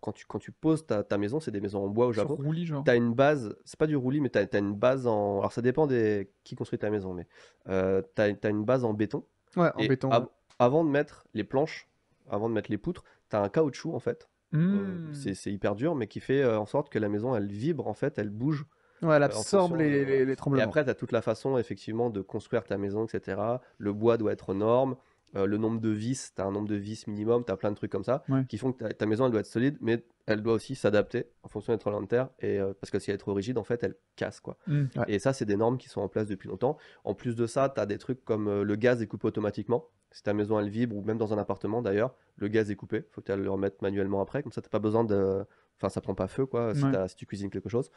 quand, tu, poses ta, maison, c'est des maisons en bois au j'avoue T'as une base, c'est pas du roulis, mais t'as une base en. Alors ça dépend de qui construit ta maison, mais euh, t'as as une base en béton. Ouais, en béton. Avant de mettre les planches, avant de mettre les poutres, t'as un caoutchouc en fait. Mmh. C'est, hyper dur, mais qui fait en sorte que la maison elle vibre en fait, elle bouge. Ouais, elle absorbe les, tremblements. Et après, tu as toute la façon, effectivement, de construire ta maison, etc. Le bois doit être norme. Euh, le nombre de vis, tu as un nombre de vis minimum, tu as plein de trucs comme ça, qui font que ta, maison, elle doit être solide, mais elle doit aussi s'adapter en fonction des tremblements de terre, et, euh, parce que si elle est trop rigide, en fait, elle casse. quoi. Mmh. Et ça, c'est des normes qui sont en place depuis longtemps. En plus de ça, tu as des trucs comme euh, le gaz est coupé automatiquement. Si ta maison, elle vibre, ou même dans un appartement d'ailleurs, le gaz est coupé, faut que tu le remettre manuellement après, comme ça, tu pas besoin de... Enfin, ça prend pas feu, quoi, si, tu cuisines quelque chose.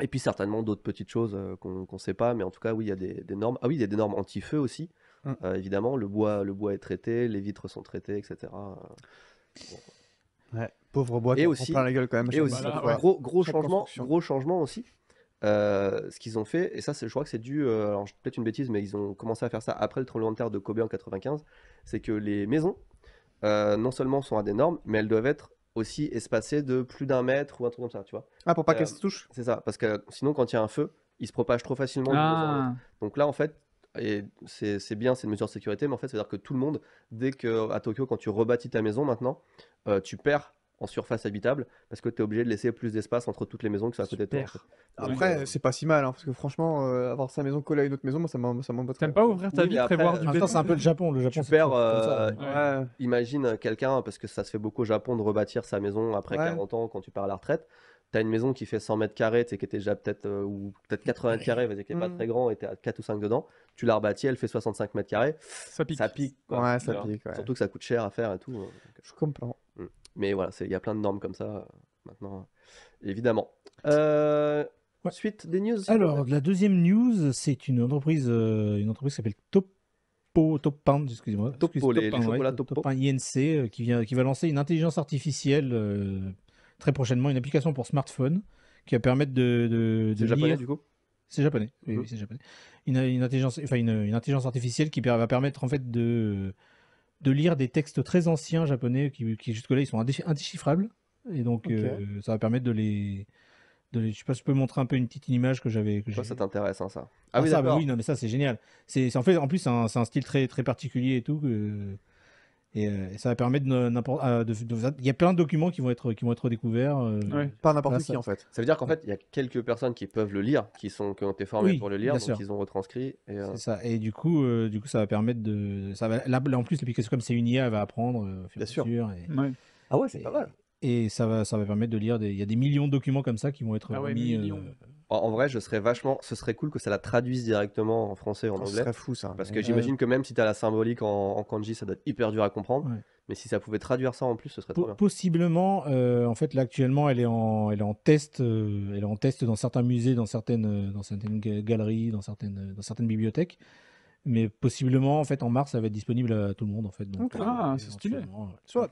Et puis certainement d'autres petites choses qu'on ne sait pas, mais en tout cas, oui, il y a des normes. Ah oui, il y a des normes anti-feu aussi. Mm. Euh, évidemment, le bois, le bois est traité, les vitres sont traitées, etc. Ouais, pauvre bois. Et aussi, plein la gueule quand même. Et aussi, gros, changement, gros changement aussi. Euh, ce qu'ils ont fait, et ça, je crois que c'est dû, euh, alors peut-être une bêtise, mais ils ont commencé à faire ça après le tremblement de terre de Kobe en 95. C'est que les maisons, non seulement sont à des normes, mais elles doivent être aussi espacées de plus d'un mètre ou un truc comme ça, tu vois. Ah, pour pas qu'elles se touchent. C'est ça, parce que sinon, quand il y a un feu, il se propage trop facilement. Ah. Donc là, en fait, et c'est bien, c'est une mesure de sécurité, mais en fait, ça veut dire que tout le monde, dès que à Tokyo, quand tu rebâtis ta maison maintenant, euh, tu perds en surface habitable parce que tu es obligé de laisser plus d'espace entre toutes les maisons que ça peut être. Après, bah, c'est pas si mal, hein, parce que franchement, euh, avoir sa maison collée à une autre maison, moi, ça m'embête. T'aimes pas ouvrir ta vie après, du euh, C'est un peu le Japon. Le Japon, tu perds. Hein. Imagine quelqu'un, parce que ça se fait beaucoup au Japon de rebâtir sa maison après 40 ans quand tu pars à la retraite tu as une maison qui fait 100 mètres carrés, qui était déjà peut-être euh, ou peut-être 80 mètres carrés, vas-y, qui n'est pas mm. très grand, et tu as 4 ou 5 dedans. Tu la rebâtis, elle fait 65 mètres carrés. Ça pique. Ça pique. Ouais, ça pique. Surtout que ça coûte cher à faire et tout. Hein, euh, Je comprends. Mm. Mais voilà, il y a plein de normes comme ça euh, maintenant, évidemment. Euh, Suite des news. Alors, la deuxième news, c'est une entreprise, une entreprise qui s'appelle Top Topo, Top excusez-moi. excuse, top Top INC, qui, vient, qui va lancer une intelligence artificielle très prochainement une application pour smartphone qui va permettre de. c'est japonais du coup C'est japonais. Oui, mhm. c'est japonais. Une, intelligence, enfin une, intelligence artificielle qui va permettre en fait de de lire des textes très anciens japonais qui, jusque-là ils sont indéchiffrables et donc euh, ça va permettre de les de je sais pas je peux montrer un peu une petite image que j'avais. ça t'intéresse, hein, ça. Ah, ah, oui, ça, bah oui, non, mais ça, c'est génial. C'est en fait, en plus, c'est un, style très, très particulier et tout. Euh, et, ça va permettre n'importe. Euh, il y a plein de documents qui vont être qui vont être découverts. Euh. par n'importe qui en fait. Ça veut dire qu'en fait il y a quelques personnes qui peuvent le lire, qui sont qui ont été formées pour le lire, donc ils ont retranscrit. Et, ça. Et du coup, du coup, ça va permettre de. Ça va... en plus, l'application comme c'est une IA, elle va apprendre. bien sûr. et... Ah ouais, c'est pas mal. Et ça va, ça va permettre de lire. Il y a des millions de documents comme ça qui vont être ah en vrai, je serais vachement. Ce serait cool que ça la traduise directement en français, en anglais. Ce serait fou ça. Parce que j'imagine que même si tu as la symbolique en, kanji, ça doit être hyper dur à comprendre. Mais si ça pouvait traduire ça en plus, ce serait trop bien. Possiblement, euh, en fait, là actuellement, elle est en, elle test, euh, elle est en test dans certains musées, dans certaines, euh, dans certaines galeries, dans certaines, dans certaines bibliothèques. Mais possiblement, en fait, en mars, ça va être disponible à tout le monde, en fait. Donc, ah, c'est stylé. Soit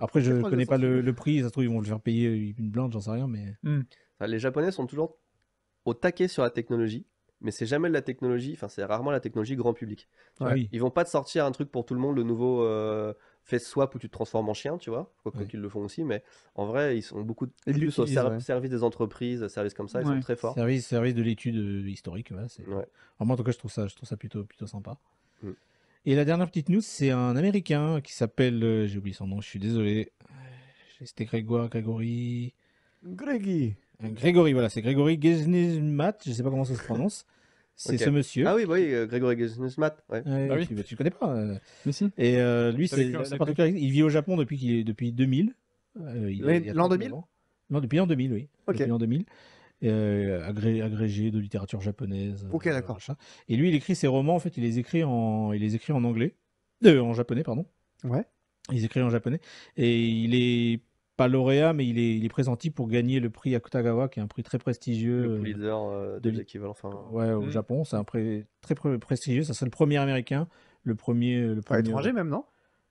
Après, je ne connais pas le, prix. Ça se trouve, ils vont le faire payer une blinde, j'en sais rien, mais. Hmm. Les Japonais sont toujours au taquet sur la technologie, mais c'est jamais de la technologie, enfin c'est rarement la technologie grand public. oui. Ils vont pas te sortir un truc pour tout le monde, le nouveau euh, fait où tu te transformes en chien, tu vois, quoi qu'ils le font aussi, mais en vrai ils sont beaucoup plus au service des entreprises, service comme ça, ils sont très forts. Service, service de l'étude euh, historique, ouais, en tout cas je trouve ça, je trouve ça plutôt, plutôt sympa. Mm. Et la dernière petite news, c'est un Américain qui s'appelle, euh, j'ai oublié son nom, je suis désolé, c'était Grégoire, Grégory. Greggy Grégory, voilà, c'est Grégory Gesnizmat, je ne sais pas comment ça se prononce. C'est ce monsieur. Ah oui, bah oui, euh, Grégory ah tu, ne connais pas. Euh. Mais si. Et euh, lui, il vit au Japon depuis qu'il est depuis 2000. L'an- 2000? Non, depuis l'an 2000, oui. Depuis l'an 2000. agrégé de littérature japonaise. Ok, d'accord. Et lui, il écrit ses romans. En fait, il les écrit en, il les écrit en anglais, en japonais, pardon. Ouais. Il les écrit en japonais et il est pas lauréat, mais il est, il est pour gagner le prix Akutagawa, qui est un prix très prestigieux. Le euh, leader euh, de l'équivalent. Enfin... Ouais, au mm. Japon, c'est un prix très prestigieux. Ça serait le premier américain, le premier. Le premier... même, non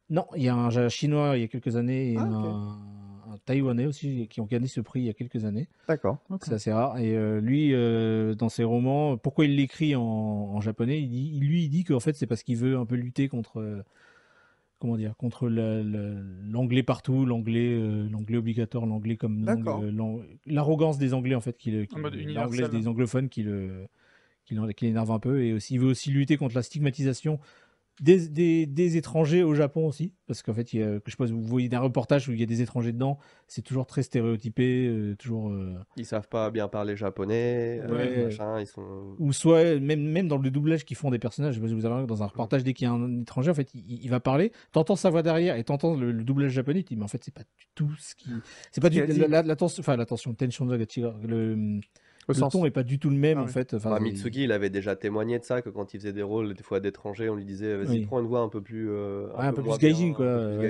Non, il y a un chinois il y a quelques années et ah, un, taïwanais aussi qui ont gagné ce prix il y a quelques années. D'accord. Ça C'est assez rare. Et euh, lui, dans ses romans, pourquoi il l'écrit en, japonais il Lui, il dit qu'en fait, c'est parce qu'il veut un peu lutter contre comment dire, contre l'anglais partout, l'anglais, euh, l'anglais obligatoire, l'anglais comme euh, l'arrogance des anglais en fait, qui, des anglophones qui le qui l'énerve un peu et aussi il veut aussi lutter contre la stigmatisation des, des, étrangers au Japon aussi, parce qu'en fait, il y je pense vous voyez d'un reportage où il y a des étrangers dedans, c'est toujours très stéréotypé, euh, toujours. Euh, ils savent pas bien parler japonais, euh, Ou soit même même dans le doublage qu'ils font des personnages, je sais pas vous avez dans un reportage dès qu'il y a un étranger, en fait, il, va parler, t'entends sa voix derrière et t'entends le, le, doublage japonais, tu mais en fait c'est pas du tout ce qui, c'est pas du tout tension, enfin tension le, le son ton est pas du tout le même ah en fait. Enfin, bah, Mitsugi, il avait déjà témoigné de ça que quand il faisait des rôles des fois d'étrangers, on lui disait vas-y prends une voix un peu plus euh, un, peu, plus gaijin quoi. Euh,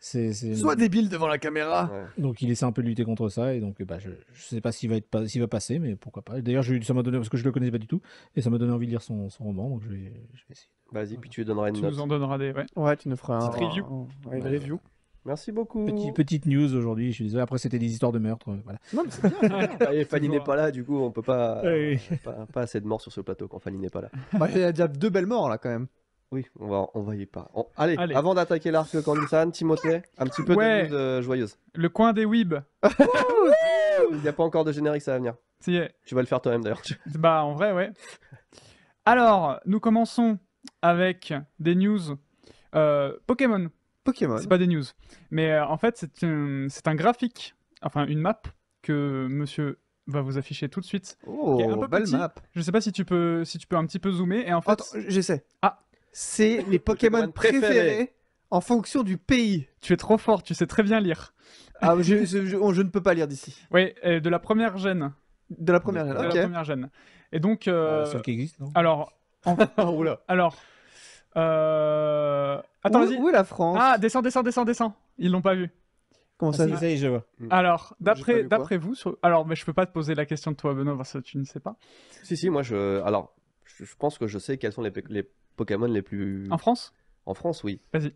Soit débile devant la caméra. Donc il essaie un peu de lutter contre ça et donc bah, je, ne sais pas s'il va va passer mais pourquoi pas. D'ailleurs ça m'a donné parce que je le connaissais pas du tout et ça m'a donné envie de lire son, roman donc je vais, essayer. Vas-y puis tu lui donneras une tu Tu nous en donneras des ouais. ouais tu nous feras un, review. Un, review. Merci beaucoup. petite news aujourd'hui, je suis désolé. Après, c'était des histoires de meurtre. Euh, voilà. Non, mais c'est bien. Fanny n'est pas là, du coup, on peut pas, euh, pas, pas. assez de morts sur ce plateau quand Fanny n'est pas là. Bah, il y a déjà deux belles morts, là, quand même. Oui, on va, on va y pas. Allez, avant d'attaquer l'arc Kandusan, Timothée, un petit peu de news euh, joyeuse. Le coin des weebs. il n'y a pas encore de générique, ça va venir. Si. Tu vas le faire toi-même, d'ailleurs. Bah, en vrai, ouais. Alors, nous commençons avec des news Pokémon. Pokémon. C'est pas des news. Mais euh, en fait, c'est un, un graphique, enfin une map que monsieur va vous afficher tout de suite. Oh, map. Je sais pas si tu peux si tu peux un petit peu zoomer et en fait Attends, j'essaie. Ah, c'est les Pokémon préférés, en fonction du pays. Tu es trop fort, tu sais très bien lire. Ah, je, ne peux pas lire d'ici. Oui, de la première gêne. De la première gêne. De la première gêne. Et donc euh, ah, celle qui existe, non alors alors euh... Attends, où, est la France Ah, descend, descend, descend, descend. Ils l'ont pas vu. Comment ça, ah, je vois. Hmm. Alors, d'après, d'après vous, alors, mais je peux pas te poser la question de toi, Benoît, parce que tu ne sais pas. Si, si, moi, je. Alors, je pense que je sais quels sont les, Pokémon les plus. En France En France, oui. Vas-y.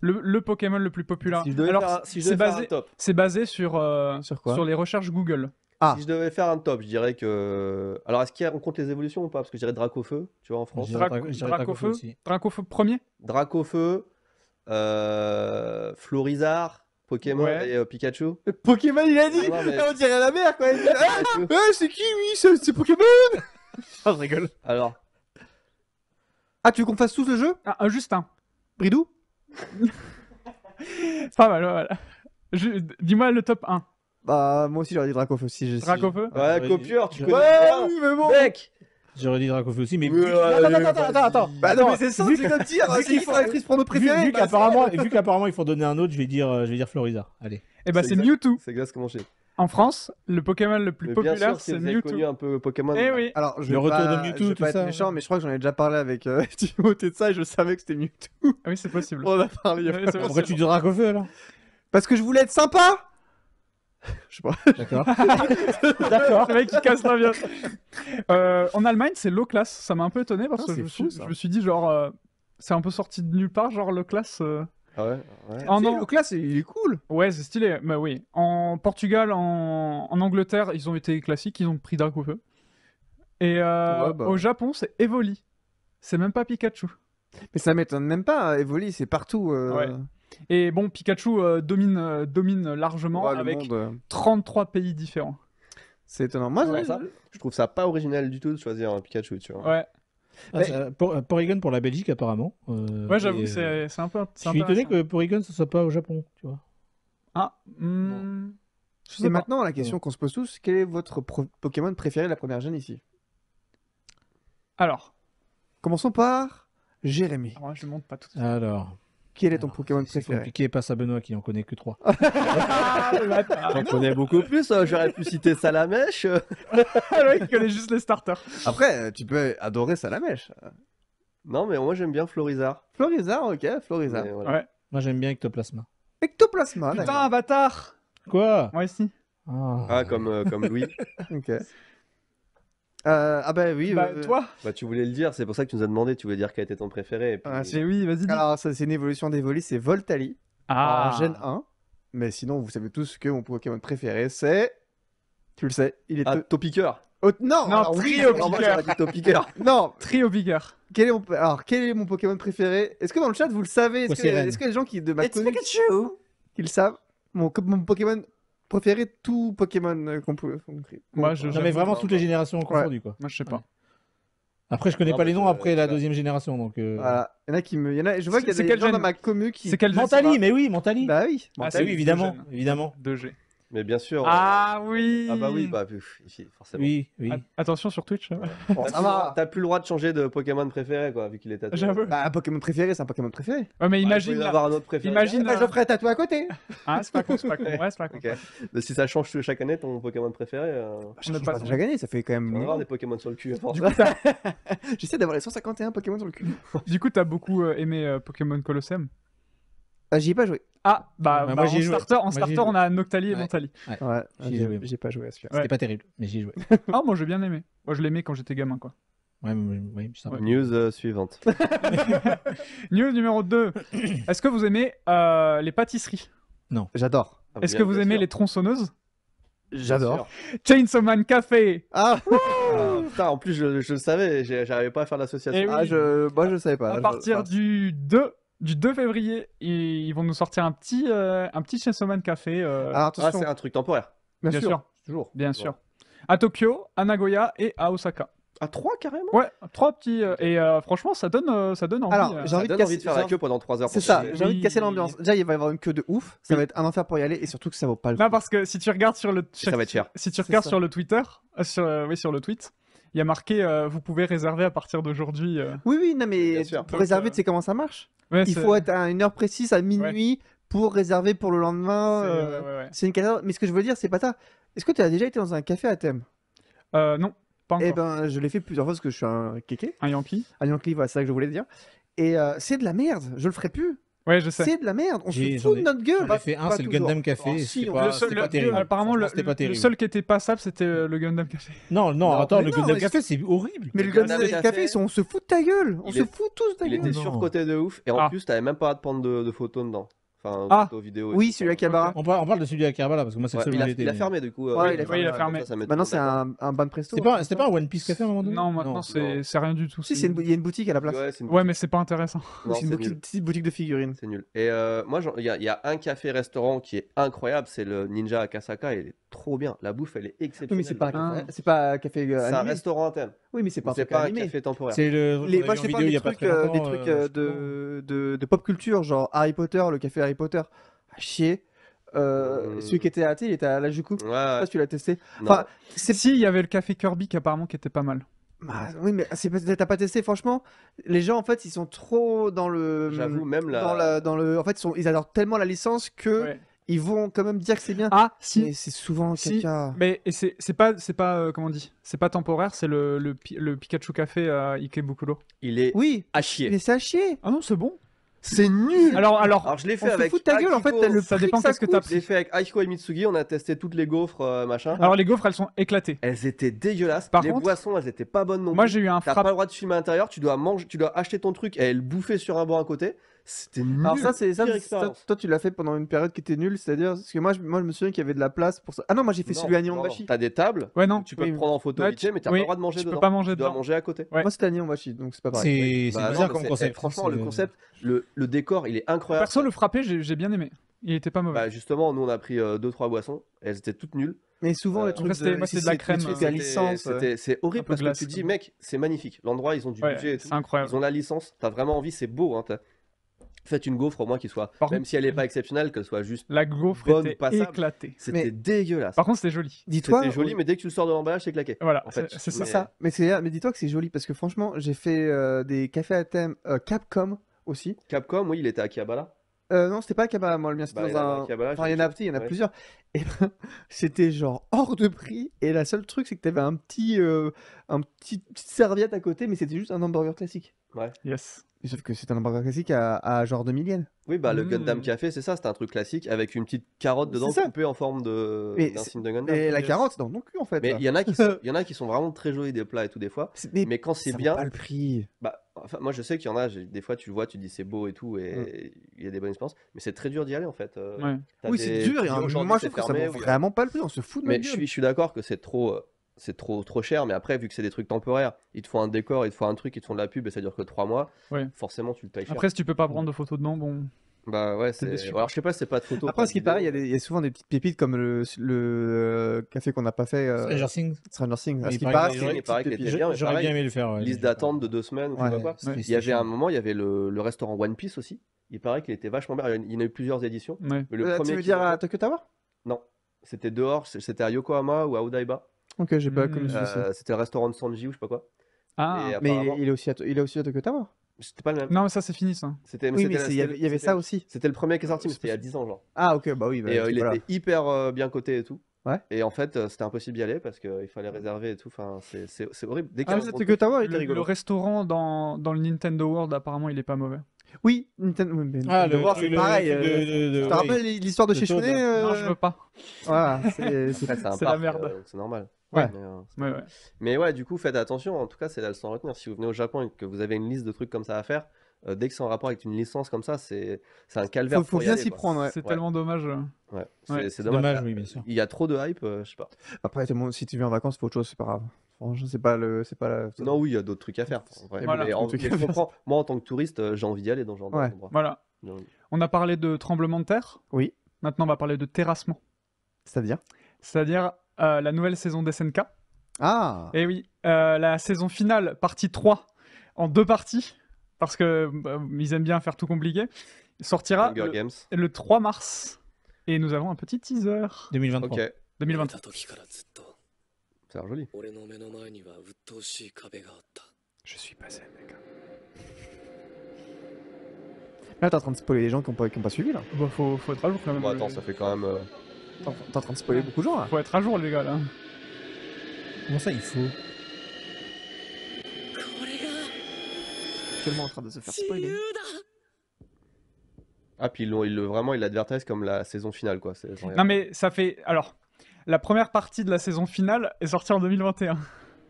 Le, Pokémon le plus populaire. alors, c'est basé, basé sur, euh, sur les recherches Google. Ah. Si je devais faire un top, je dirais que. Alors, est-ce qu'on compte les évolutions ou pas Parce que je dirais Dracofeu, tu vois, en France. Draco Dracofeu Dracofeu premier Dracofeu, euh... Florizard, Pokémon et euh, Pikachu. Euh, Pokémon, il a dit ah ah, On dirait la mer, quoi euh, C'est qui, oui C'est Pokémon Oh je rigole. Alors. Ah, tu veux qu'on fasse tous le jeu Ah, juste un. Bridou Pas mal, voilà. Dis-moi le top 1. Bah, moi aussi j'aurais dit Dracofeu si j'ai. Dracofeu Ouais, copieur, tu Ouais, connais. mais bon. Mec J'aurais dit Dracofeu aussi, mais. Attends, attends, attends, attends, Bah non, mais c'est ça, c'est comme dire. C'est qui son actrice porno Vu, vu qu'apparemment, vu qu'apparemment, il faut donner un autre, je vais dire, euh, je vais dire Allez. Et eh bah, ben, c'est Mewtwo. C'est glace comment En France, le Pokémon le plus populaire, c'est Mewtwo. un peu Pokémon. Eh oui. Alors, je Le retour pas- de Mewtwo, je vais pas méchant, mais je crois que j'en ai déjà parlé avec Timothée de ça et je savais que c'était Mewtwo. Ah oui, c'est possible. On a parlé. Pourquoi tu dis Dracofeu alors Parce que je voulais être sympa je sais pas. D'accord. D'accord. mec qui casse la viande. Euh, en Allemagne, c'est low class. Ça m'a un peu étonné parce ah, que je, me suis dit, genre, euh, c'est un peu sorti de nulle part, genre low class. Euh. Ah Ouais, En ah, class, il est cool. Ouais, c'est stylé. Bah oui. En Portugal, en... Angleterre, ils ont été classiques. Ils ont pris Dark feu. Et bah au Japon, c'est Evoli. C'est même pas Pikachu. Mais ça m'étonne même pas. Hein. Evoli, c'est partout. Ouais. Et bon, Pikachu euh, domine, euh, domine largement avec 33 euh. pays différents. C'est étonnant. Moi, ça, je trouve ça pas original du tout de choisir un Pikachu, tu vois. Ouais. Bah, pour, Porygon pour la Belgique, apparemment. ouais, j'avoue, c'est un peu. Je suis étonné que Porygon ce soit pas au Japon, tu vois. Ah, hmm, Et C'est maintenant la question qu'on se pose tous. Quel est votre Pokémon préféré de la première gêne ici Alors. Commençons par Jérémy. Ah, moi, je monte pas tout de suite. Alors. Quel est ton Pokémon préféré C'est compliqué, passe à Benoît qui en connaît que 3. Ah, J'en connais beaucoup plus, hein. j'aurais pu citer Salamèche. Ah il connaît juste les starters. Après, tu peux adorer Salamèche. Non, mais moi j'aime bien Florizard. Florizard, ok, Florizard. Ouais. Moi j'aime bien Ectoplasma. Ectoplasma Putain, Avatar Quoi Moi aussi. Ah, ah comme, euh, comme Louis. ok. Euh, ah bah oui. Bah, toi Bah tu voulais le dire, c'est pour ça que tu nous as demandé, tu voulais dire quel était ton préféré. Ah, c'est oui, vas-y. Alors ça c'est une évolution d'Evoli, c'est Voltali. Ah. En Gen 1. Mais sinon, vous savez tous que mon Pokémon préféré c'est... Tu le sais, il est... Ah, Topiqueur oh, Non, non Trio Piqueur Non, Trio quel est mon... Alors, quel est mon Pokémon préféré Est-ce que dans le chat vous le savez Est-ce que, les gens qui de ma savent mon, mon Pokémon préféré tout Pokémon euh, qu'on peut. Moi, je, vraiment toutes les générations confondues, quoi. Moi, je sais pas. Après, je connais pas les noms après la deuxième génération, donc. Euh. Voilà. Il y en a qui me. Il y en a... Je vois qu'il y a des gens dans ma commu qui. C'est quel Mentali, mais oui, Mentali. Bah oui. Ah, Mentali, évidemment. Évidemment. 2G. Mais bien sûr. Euh, ah, ah oui. Ah bah oui, bah forcément. Oui, oui. attention sur Twitch. Hein. va. T'as plus, le droit de changer de Pokémon préféré quoi, vu qu'il est tatoué. Bah, un Pokémon préféré, c'est un Pokémon préféré. Ouais, mais imagine. avoir un autre préféré. Imagine. Ah, à côté. Ah, c'est pas con, c'est pas con. Ouais, c'est pas con. Mais si ça change chaque année ton Pokémon préféré. Euh... Bah, je n'ai pas, chaque ça fait quand même. On avoir des Pokémon sur le cul. J'essaie d'avoir les 151 Pokémon sur le cul. Du coup, t'as beaucoup euh, aimé euh, Pokémon Colosseum ah, j'y ai pas joué. Ah, bah, bah en, starter, en starter, on a Noctali et ouais. Ouais, j'y j'ai, pas joué à celui-là. C'était pas terrible, mais j'y ai joué. ah, moi j'ai bien aimé. Moi je l'aimais quand j'étais gamin, quoi. Ouais, ouais, ouais. News euh, suivante. News numéro 2. Est-ce que vous aimez euh, les pâtisseries Non. J'adore. Ah, Est-ce que vous aimez les tronçonneuses J'adore. Chainsaw Man Café. Ah, ah, putain, en plus je, savais, j'arrivais pas à faire l'association. Eh ah, je, moi je savais pas. À partir du 2, du 2 février, ils, vont nous sortir un petit, euh, un petit Chessoman Café. Euh, ah, c'est un truc temporaire. Bien, sûr. Toujours. Bien sûr. À Tokyo, à Nagoya et à Osaka. À trois carrément Ouais, trois petits. Euh, et franchement, ça donne, ça donne envie. Alors, j'ai envie, de faire la queue pendant trois heures. C'est ça, j'ai envie de casser l'ambiance. Déjà, il va y avoir une queue de ouf, ça va être un enfer pour y aller et surtout que ça vaut pas le coup. parce que si tu regardes sur le, Si tu regardes sur le Twitter, oui, sur le tweet, il y a marqué vous pouvez réserver à partir d'aujourd'hui. Oui, oui, non, mais pour réserver, tu sais comment ça marche il faut être à une heure précise, à minuit, pour réserver pour le lendemain. C'est euh, une catastrophe. Mais ce que je veux dire, c'est pas ça. Est-ce que tu as déjà été dans un café à thème euh, Non, pas eh encore. Eh ben, je l'ai fait plusieurs fois parce que je suis un kéké. Un Yankee Un Yankee, voilà, c'est ça que je voulais dire. Et euh, c'est de la merde, je le ferai plus. Ouais, je sais. C'est de la merde. On se fout de notre gueule. J'en fait un, c'est le Gundam Café. Oh, si, pas, terrible. Apparemment, le, seul qui était passable, c'était euh, le Gundam Café. Non, non, attends, le Gundam Café, c'est horrible. Mais le Gundam Café, on se fout de ta gueule. On se fout tous de ta gueule. Il était surcoté de ouf. Et en ah. plus, t'avais même pas à te prendre de photos dedans. Enfin, ah, vidéo oui, celui à Cabara. On parle, de celui à Cabara parce que moi c'est celui il, il a fermé du coup. Euh, il, a fermé. Maintenant c'est un, un ban presto. C'était pas, un hein, One Piece Café à un moment donné Non, maintenant c'est rien du tout. Si, il y a une boutique à la place. Ouais, mais c'est pas intéressant. C'est une petite boutique de figurines. C'est nul. Et euh, moi, il y a un café-restaurant qui est incroyable, c'est le Ninja Akasaka. Il trop bien. La bouffe, elle est exceptionnelle. mais c'est pas, un... c'est pas café. Euh, c'est un restaurant interne. Oui, mais c'est pas, un, café temporaire. C'est le. Moi, je sais pas euh, des trucs, euh, des trucs de, de, pop culture, genre Harry Potter, le café Harry Potter. Ah, chier. Hmm. celui qui était à il était à la Juku. Je tu l'as testé. Enfin, si il y avait le café Kirby qui apparemment qui était pas mal. Bah, oui, mais t'as pas testé, franchement. Les gens, en fait, ils sont trop dans le. J'avoue, même là. le, en fait, ils, adorent tellement la licence que ils vont quand même dire que c'est bien. Ah, si. Mais c'est souvent Mais c'est, pas, c'est pas euh, comment on dit C'est pas temporaire, c'est le, le, Pikachu Café à Ikebukuro. Il est oui. à chier. Mais c'est à chier. Ah non, c'est bon. C'est nul. Alors, alors, alors je l'ai fait avec. en ça dépend qu'est-ce que t'as. Je fait avec Aiko et Mitsugi. On a testé toutes les gaufres, euh, machin. Alors les gaufres, elles sont éclatées. Elles étaient dégueulasses. Par les boissons, elles étaient pas bonnes non plus. Moi, j'ai eu un. T'as pas le droit de filmer à l'intérieur. Tu dois manger, tu dois acheter ton truc et le bouffer sur un banc à côté. C'était nul. Alors ça, c'est ça, Toi, tu l'as fait pendant une période qui était nulle, c'est-à-dire parce que moi, je, moi, je me souviens qu'il y avait de la place pour ça. Ah non, moi, j'ai fait celui à Tu T'as des tables. Ouais, non. Tu peux te prendre en photo ouais, tu... mais t'as pas le droit de manger. Tu dedans. peux pas manger. Tu dois manger à côté. Moi, c'était à donc c'est pas pareil. C'est bah, bizarre comme concept. Eh, franchement, le concept, le, le décor, il est incroyable. Perso, le frapper, j'ai bien aimé. Il était pas mauvais. Bah justement, nous on a pris 2-3 euh, boissons, elles étaient toutes nulles. Mais souvent, euh, les trucs de, moi, c'est de la crème, c'est la licence. C'est horrible parce que tu te dis, mec, c'est magnifique. L'endroit, ils ont du budget. C'est incroyable. Ils ont la licence. T'as vraiment envie, c'est beau. Hein, faites une gaufre au moins qui soit, même si elle n'est pas exceptionnelle, que ce soit juste la gaufre était éclatée. C'était dégueulasse. Par contre, c'était joli. Dis-toi, c'était joli, mais dès que tu le sors de l'emballage, c'est claqué. Voilà, c'est ça. Mais mais dis-toi que c'est joli parce que franchement, j'ai fait euh, des cafés à thème euh, Capcom aussi. Capcom, oui, il était à Kiabala. Euh, non, c'était pas à Kabbalah, moi, le mien, c'était bah, dans un. il y en a, plusieurs. Et ben, c'était genre hors de prix. Et la seule truc, c'est que t'avais un petit, euh, un petit, petite serviette à côté, mais c'était juste un hamburger classique. Ouais. Yes. Sauf que c'est un hamburger classique à, genre de yens. Oui, bah le mmh. Gundam Café, c'est ça, c'est un truc classique avec une petite carotte dedans coupée en forme de d'un signe de Gundam. Et la carotte dans ton cul en fait. Mais il y en a qui sont, y en a qui sont vraiment très jolis des plats et tout des fois. Mais, quand c'est bien. pas le prix. Bah enfin, moi je sais qu'il y en a. Des fois tu le vois, tu dis c'est beau et tout et mmh. il y a des bonnes expériences, mais c'est très dur d'y aller en fait. Euh. Oui, c'est dur. moi je trouve que ça vaut vraiment pas le prix. On se fout de Mais je suis d'accord que c'est trop euh, c'est trop trop cher mais après vu que c'est des trucs temporaires Ils te font un décor ils te font un truc ils te font de la pub et ça dure que 3 mois forcément tu le tailles après si tu peux pas prendre de photos dedans bon bah ouais c'est alors je sais pas c'est pas de photos après ce qui paraît il y, a y, a souvent des petites pépites comme le, le... Euh, café qu'on n'a pas fait euh, Stranger Things Stranger Things qui paraît j'aurais bien aimé le faire liste d'attente de deux semaines il y avait un moment il y avait le restaurant One Piece aussi il paraît qu'il était vachement bien il y en a eu plusieurs éditions mais le euh, premier tu veux dire à Tokyo Tower non c'était dehors c'était à Yokohama ou à Odaiba Ok, j'ai pas connu ça. Mmh, euh, c'était le restaurant de Sanji ou je sais pas quoi. Ah, mais il est, aussi à, il est aussi à Tokyo Tower. C'était pas le même. Non, mais ça, c'est fini, ça. C'était, oui, mais il y avait, ça aussi. C'était le premier qui est sorti, mais c'était il y a 10 ans, genre. Ah, ok, bah oui. Bah et euh, il était hyper euh, bien coté et tout. Ouais. Et en fait, c'était impossible d'y aller parce qu'il fallait réserver et tout. Enfin, c'est, horrible. ah, mais Tokyo Tower, il rigolo. Le restaurant dans, dans le Nintendo World, apparemment, il est pas mauvais. Oui, Ah, le, voir, c'est pareil. Euh, tu te rappelles l'histoire de chez euh Non, je veux pas. c'est la merde. Euh, c'est normal. Ouais. Mais, ouais, du coup, faites attention. En tout cas, c'est la leçon à retenir. Si vous venez au Japon et que vous avez une liste de trucs comme ça à faire, dès que c'est en rapport avec une licence comme ça, c'est un calvaire. faut pour bien s'y prendre. C'est tellement dommage. Ouais. C'est dommage. oui, bien sûr. Il y a trop de hype, je sais pas. Après, si tu viens en vacances, faut autre chose, c'est pas grave. Je c'est pas le, c'est pas Non, oui, il y a d'autres trucs à faire. Mais en, Moi, en tant que touriste, euh, j'ai envie d'y aller dans genre Voilà. On a parlé de tremblement de terre. Oui. Maintenant, on va parler de terrassement. C'est-à-dire C'est-à-dire euh, la nouvelle saison SNK Ah. Et eh oui, euh, la saison finale, partie 3, en deux parties, parce que aiment bien faire tout compliqué. Sortira le, 3 mars. Et nous avons un petit teaser. 2023. ok 2023. Ça a l'air joli. Je suis passé, mec. Là, t'es en train de spoiler les gens qui ont pas, suivi là. Bah, faut, faut être à jour quand même. Bah, attends, ça fait quand même. Euh, t'es en train de spoiler beaucoup de gens là. Faut être à jour, les gars là. Comment ça, il faut Tellement en train de se faire spoiler. Ah, puis ils il le, vraiment, il comme la saison finale quoi. Non, mais ça fait. Alors, la première partie de la saison finale est sortie en 2021.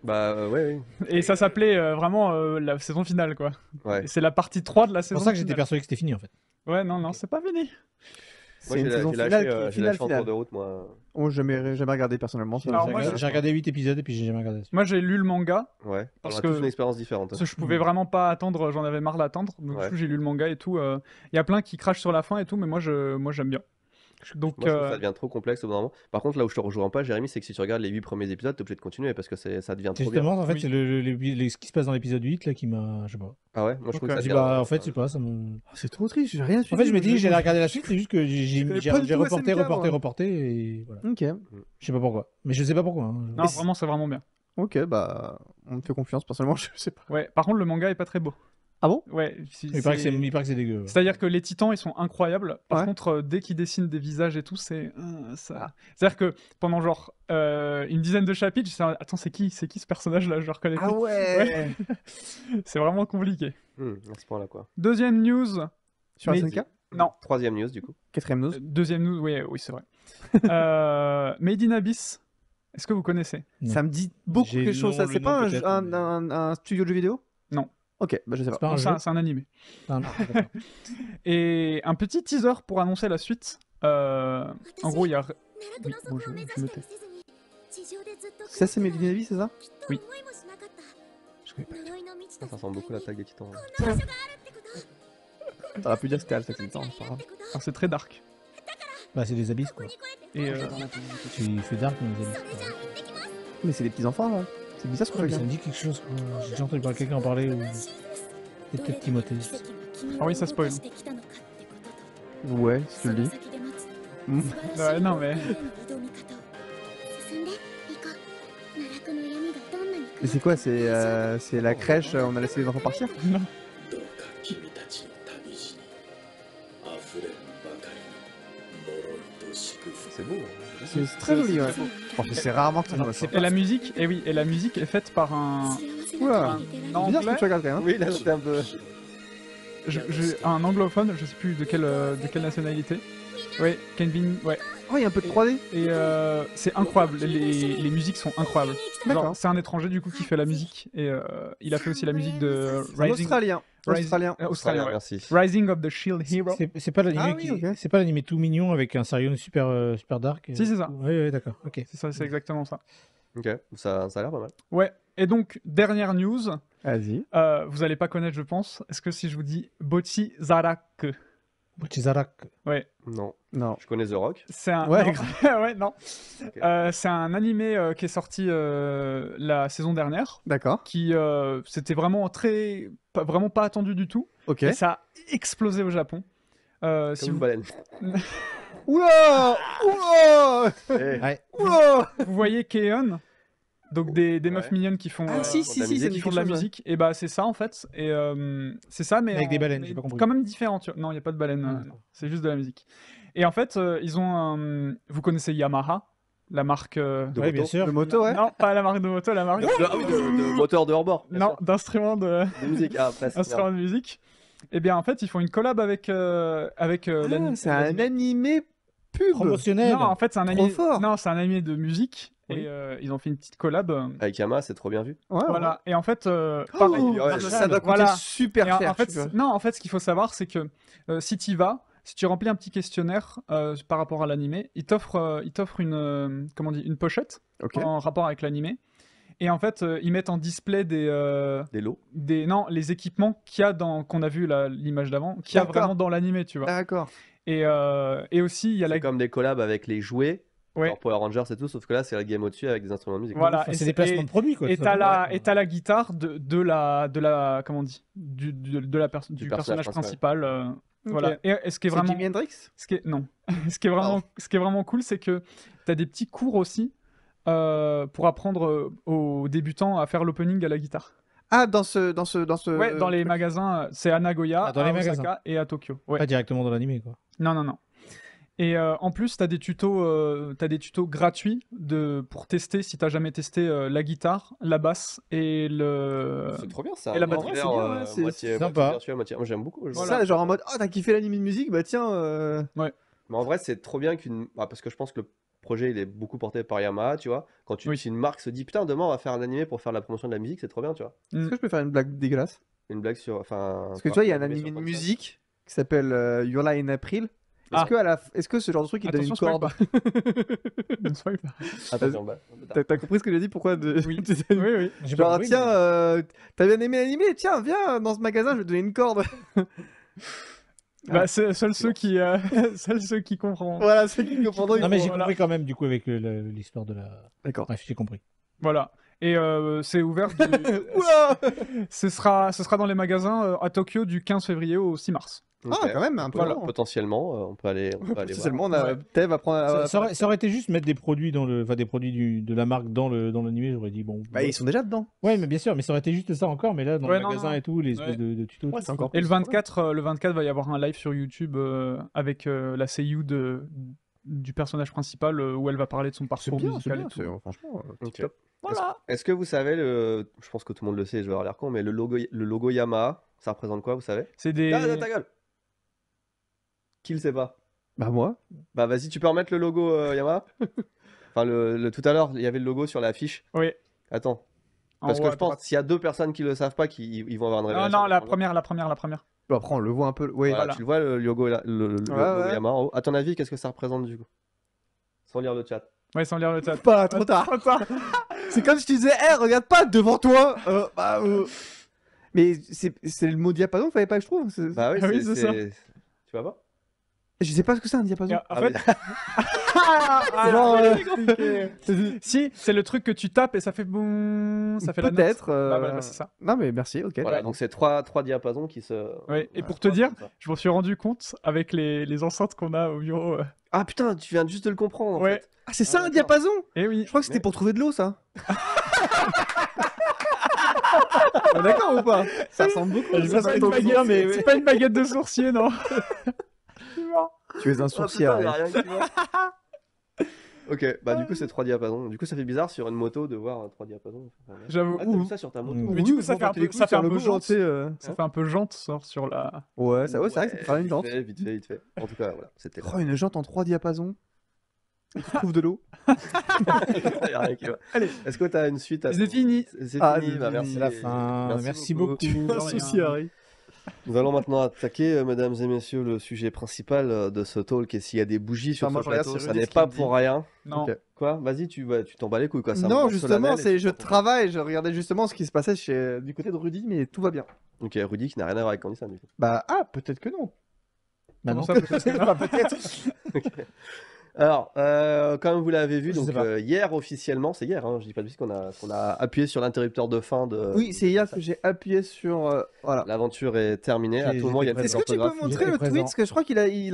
Bah euh, ouais, Et ça s'appelait euh, vraiment euh, la saison finale, quoi. Ouais. C'est la partie 3 de la saison. C'est pour ça que j'étais persuadé que c'était fini, en fait. Ouais, non, non, c'est pas fini. C'est j'ai saison finale, finale, en cours de route, moi. Oh, jamais, jamais regardé personnellement. J'ai regardé, 8 épisodes et puis j'ai jamais regardé. Moi, j'ai lu le manga. Ouais, parce que. une expérience différente. Parce que je pouvais vraiment pas attendre, j'en avais marre d'attendre. Donc, j'ai lu le manga et tout. Il y a plein qui crachent sur la fin et tout, mais moi, moi j'aime bien. Donc, Moi, ça euh, devient trop complexe au moment. Par contre, là où je te rejoins pas, Jérémy, c'est que si tu regardes les 8 premiers épisodes, t'es obligé de continuer parce que ça devient trop Justement, en fait, c'est ce qui se passe dans l'épisode 8 là qui m'a. Je sais pas. Ah ouais Moi, je trouve ça. Bah, en fait, je sais pas, ah, c'est trop triste, j'ai rien suivi. En fait, je me dis j'allais regarder la suite, c'est juste que j'ai reporté, reporté, reporté, et voilà. Ok. Je sais pas pourquoi. Mais je sais pas pourquoi. Hein. Non, vraiment, c'est vraiment bien. Ok, bah, on me fait confiance, personnellement, je sais pas. Ouais, par contre, le manga est pas très beau. Ah bon Ouais. Il paraît, que que c'est dégueu. C'est-à-dire que les titans, ils sont incroyables. Par contre, euh, dès qu'ils dessinent des visages et tout, c'est. Euh, ça... Ah. C'est-à-dire que pendant genre euh, une dizaine de chapitres, sais, attends, c'est qui C'est qui ce personnage-là Je le reconnais Ah ouais, c'est vraiment compliqué. à hmm, ce là quoi. Deuxième news. Sur Non. Troisième news, du coup. Quatrième news. Deuxième news, oui, oui c'est vrai. Made in Abyss. Est-ce que vous connaissez Ça me dit beaucoup de choses. Ça, c'est pas un, un studio de jeux vidéo Non. Ok, bah je sais pas. C'est un, animé. et un petit teaser pour annoncer la suite. Euh, en gros, il y a. Oui, bon, je, me tais. Ça, c'est Navy, c'est ça Oui. Je connais pas. Ça, ressemble beaucoup à la des titans. tourne. T'en as plus dire c'était Alpha, des c'est pas c'est très dark. Bah, c'est des abysses quoi. Et euh... Tu fais dark des abysses. Mais c'est des petits enfants là. C'est bizarre ce qu'on ça me dit quelque chose. Euh, j'ai déjà entendu quelqu'un en parler ou. C'est peut-être Timothée. Ah oui, ça spoil. Ouais, si tu le dis. Hmm. Ouais, non mais. Mais c'est quoi C'est euh, euh la crèche, euh, on a laissé les enfants partir Non. C'est très joli, ouais. Bon, c'est rarement que ça nous Et la musique, et eh oui, et la musique est faite par un. Oula C'est bizarre ce que tu regardes quand hein. Oui, là c'était un peu. Je, je, un anglophone, je sais plus de quelle, euh, de quelle nationalité. Ouais, Kevin. ouais. Oh, il y a un peu de 3D Et, euh, c'est incroyable, les, les, musiques sont incroyables. D'accord. C'est un étranger du coup qui fait la musique, et euh, il a fait aussi la musique de Rising... Australien. Euh, Australien. Australien, merci. Rising of the Shield Hero. C'est pas l'anime ah, oui, tout mignon avec un sérieux super, super dark. Si, c'est ça. Oui, d'accord. Ok. C'est ça, c'est exactement ça. Ok, ça, ça a l'air pas mal. Ouais, et donc, dernière news. Vas-y. vous allez pas connaître, je pense. Est-ce que si je vous dis Bochi Zarak Muchizarak. Ouais. Non. Non. Je connais The Rock. C'est un. Ouais, non. ouais, non. Euh, c'est un animé euh, qui est sorti euh, la saison dernière. D'accord. Qui c'était vraiment très, pas, vraiment pas attendu du tout. Ok. Et ça a explosé au Japon. Comme une vous... baleine. Oula eh. Oula Vous voyez Keon donc des, des meufs mignonnes qui font, ah, euh, de la musique. Et bah c'est ça en fait. Et euh, c'est ça, mais avec des baleines. quand même différent. Non, il y a pas de baleines. Ah, euh, c'est juste de la musique. Et en fait, ils ont. Vous connaissez Yamaha, la marque de, ouais, moto. Non, pas la marque de moto, la marque de, ah moteur de hors-bord. Non, d'instruments de... musique. Bah, de musique. Et eh bien en fait, ils font une collab avec avec. c'est un animé pub promotionnel. Non, en fait, c'est un animé. Non, c'est un animé de musique et euh, ils ont fait une petite collab. Avec Yama c'est trop bien vu. voilà. Et en fait, euh, oh, ça doit super cher. non, en fait, ce qu'il faut savoir, c'est que euh, si tu vas, si tu remplis un petit questionnaire par rapport à l'animé, ils t'offrent, une, une pochette en rapport avec l'animé. Et en fait, ils mettent en display des des non, les équipements qu'il a dans qu'on a vu l'image d'avant, qu'il y a vraiment dans l'animé, tu vois. D'accord. Et, et, aussi, il y a comme des collabs avec les jouets Ouais. Alors, Power Rangers et tout, sauf que là, c'est la game au-dessus avec des instruments de musique. Voilà, c'est des placements de produits quoi. Et t'as la, la, guitare de, la, de la, comment on dit, du, de, la du, personnage, principal. Euh, voilà. Et, ce qui est vraiment. Jimi Ce qui est... non. ce qui est vraiment, ce qui est vraiment cool, c'est que t'as des petits cours aussi euh, pour apprendre euh, aux débutants à faire l'opening à la guitare. Ah, dans ce, dans ce, dans ce. Ouais, dans les magasins, c'est à Nagoya, ah, dans à les magasins. et à Tokyo. Pas directement dans l'animé quoi. Non, non, non. Et euh, en plus, tu as des tutos, euh, as des tutos gratuits de, pour tester si tu t'as jamais testé euh, la guitare, la basse et le. C'est trop bien ça. Et la batterie, c'est bien. sympa. Moi, j'aime beaucoup. Voilà. Ça, genre en mode, oh, t'as kiffé l'anime de musique, bah tiens. Ouais. Mais en vrai, c'est trop bien qu'une. Bah, parce que je pense que le projet, il est beaucoup porté par Yamaha, tu vois. Quand tu, oui. une marque se dit, putain, demain, on va faire un animé pour faire la promotion de la musique, c'est trop bien, tu vois. Mm. Est-ce que je peux faire une blague dégueulasse Une blague sur. Enfin, parce que tu vois, il y a un animé de musique qui s'appelle Lie in April. Ah. Est-ce que, la... Est ce genre de truc il donne une corde pas. Bah, t'as compris ce que j'ai dit Pourquoi Oui, tiens, euh, t'as bien aimé l'animé Tiens, viens dans ce magasin, je vais te donner une corde. Bah, seuls ceux qui, euh, seuls ceux qui comprennent. Voilà, ceux qui comprendront. Non mais j'ai compris quand même du coup avec l'histoire de la. D'accord. j'ai compris. Voilà. Et euh, c'est ouvert. Du... ce sera, ce sera dans les magasins à Tokyo du 15 février au 6 mars. Ah, quand même, un peu. potentiellement, euh, on peut aller. potentiellement, aller voir. on a. prendre. Ça, aurait, été juste mettre des produits dans le, enfin, des produits du, de la marque dans le dans J'aurais dit bon. Bah, ils sont déjà dedans. Ouais, mais bien sûr, mais ça aurait été juste ça encore. Mais là, dans le magasin et tout, les espèces de, tutos. Et le 24, euh, le 24 va y avoir un live sur YouTube euh, avec la CU de du personnage principal où elle va parler de son parcours musical. et tout. Franchement, top. Voilà. Est-ce que vous savez le... Je pense que tout le monde le sait. Je vais avoir l'air con, mais le logo, le logo Yamaha. Ça représente quoi, vous savez C'est des. Ah, ta gueule qui le sait pas Bah moi. Bah vas-y, tu peux remettre le logo euh, Yama. Enfin, le, tout à l'heure, il y avait le logo sur l'affiche. Oui. Attends. Parce que je pense, s'il y a deux personnes qui le savent pas, qui, ils vont avoir une révélation. Non, non, la première, la première, la première. Bah, après, on le voit un peu. Oui. Tu le vois, le logo, le, À ton avis, qu'est-ce que ça représente du coup Sans lire le chat. Ouais, sans lire le chat. Pas trop tard. c'est comme si tu disais, hé, eh, regarde pas devant toi. Euh, bah, euh. Mais c'est le mot diapason, fallait pas que je trouve. Bah oui, ah oui c'est ça. Tu vas pas je sais pas ce que c'est un diapason. En fait... si, c'est le truc que tu tapes et ça fait boum, ça fait la note. Peut-être. Euh, bah, bah, bah, c'est ça. Non mais merci, ok. Voilà, donc c'est trois, trois diapasons qui se. et pour te dire, je me suis rendu compte avec les, les enceintes qu'on a au bureau. Euh. Ah putain, tu viens juste de le comprendre. En ouais. fait. Ah c'est ça ah, un diapason. Et eh oui. Je crois que c'était pour trouver de l'eau ça. D'accord ou pas Ça ressemble beaucoup. C'est pas, pas, une baguette de sourcier, non Tu es un ah, sourcier. Ok, bah du coup ah, c'est 3 diapasons. Du coup ça fait bizarre sur une moto de voir 3 diapasons. J'avoue. Ah, ça sur ta moto. Mais du coup ça fait un peu, ça fait un peu jante. Ça fait un peu jante sort sur la. Ouais, ça, ouais, c'est vrai que ça peut une jante. Vite fait, vite fait, En tout cas voilà, c'était. Oh une jante en 3 diapasons. Tu trouves de l'eau. Allez. Est-ce que t'as une suite à... C'est fini. C'est fini. Ah, bah, merci. la fin. Merci, beaucoup. Merci, Harry. Nous allons maintenant attaquer, euh, mesdames et messieurs, le sujet principal euh, de ce talk. Et s'il y a des bougies sur ah, ce plateau, ça n'est pas pour rien. Non. Quoi Vas-y, tu vas, tu t'en bats les couilles, quoi. non, justement, c'est je travaille, je regardais justement ce qui se passait chez, du côté de Rudy, mais tout va bien. Ok, Rudy qui n'a rien à voir avec Candice, du coup. Bah, ah, peut-être que non. Bah, non. ça, peut-être bah, peut-être. Alors, euh, comme vous l'avez vu, euh, hier officiellement, c'est hier, hein, je dis pas de qu'on a, qu'on a appuyé sur l'interrupteur de fin de. Oui, c'est hier que j'ai appuyé sur. Euh, voilà. L'aventure est terminée. À tout moment, il y a Est-ce que tu peux montrer le tweet Parce que je crois qu'il il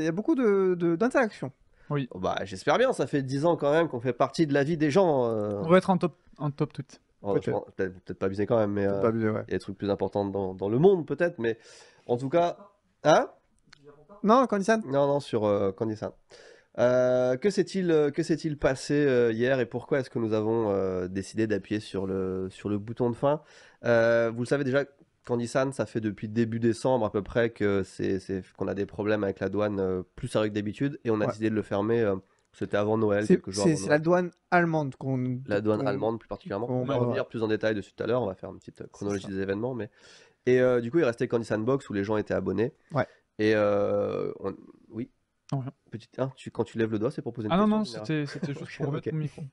y a- beaucoup de- d'interactions. Oui. Oh, bah, j'espère bien. Ça fait 10 ans quand même qu'on fait partie de la vie des gens. On va être en top, en top tweet. Oh, peut-être. pas abusé quand même, mais il y a des trucs plus importants dans, dans le monde peut-être. Mais en tout cas, hein non, candy Non, non, sur euh, euh que s'est-il euh, que s'est-il passé euh, hier et pourquoi est-ce que nous avons décidé d'appuyer sur le sur le bouton de fin Vous le savez déjà, candy ça fait depuis début décembre à peu près que c'est qu'on a des problèmes avec la douane plus sérieux que d'habitude et on a décidé de le fermer. c'était avant Noël, C'est la douane allemande qu'on. La douane allemande, plus particulièrement. On, va revenir plus en détail dessus tout à l'heure. On va faire une petite chronologie des événements. Mais... Et du coup, il restait Candy Box où les gens étaient abonnés. Ouais. Et euh, oui. Ah Petite... Ah, quand tu lèves le doigt, c'est pour poser une question. Ah non, non, c'était, juste pour mettre mon micro.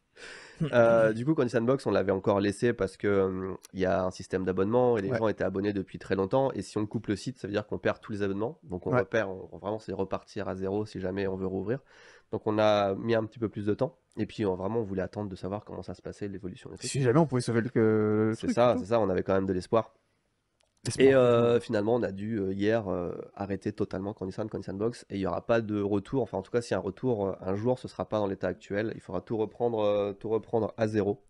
Euh, du coup, quand Sandbox, on l'avait encore laissé parce qu'il euh, il y a un système d'abonnement et les gens étaient abonnés depuis très longtemps. Et si on coupe le site, ça veut dire qu'on perd tous les abonnements. Donc on va repère, vraiment, c'est repartir à zéro si jamais on veut rouvrir. Donc on a mis un petit peu plus de temps. Et puis on, vraiment, on voulait attendre de savoir comment ça se passait, l'évolution. Si jamais on pouvait sauver le. C'est ça, c'est ça, on avait quand même de l'espoir. Et euh, finalement, on a dû euh, hier euh, arrêter totalement Condition, Condition Box et il n'y aura pas de retour. Enfin, en tout cas, s'il y a un retour un jour, ce ne sera pas dans l'état actuel. Il faudra tout reprendre, tout reprendre à zéro.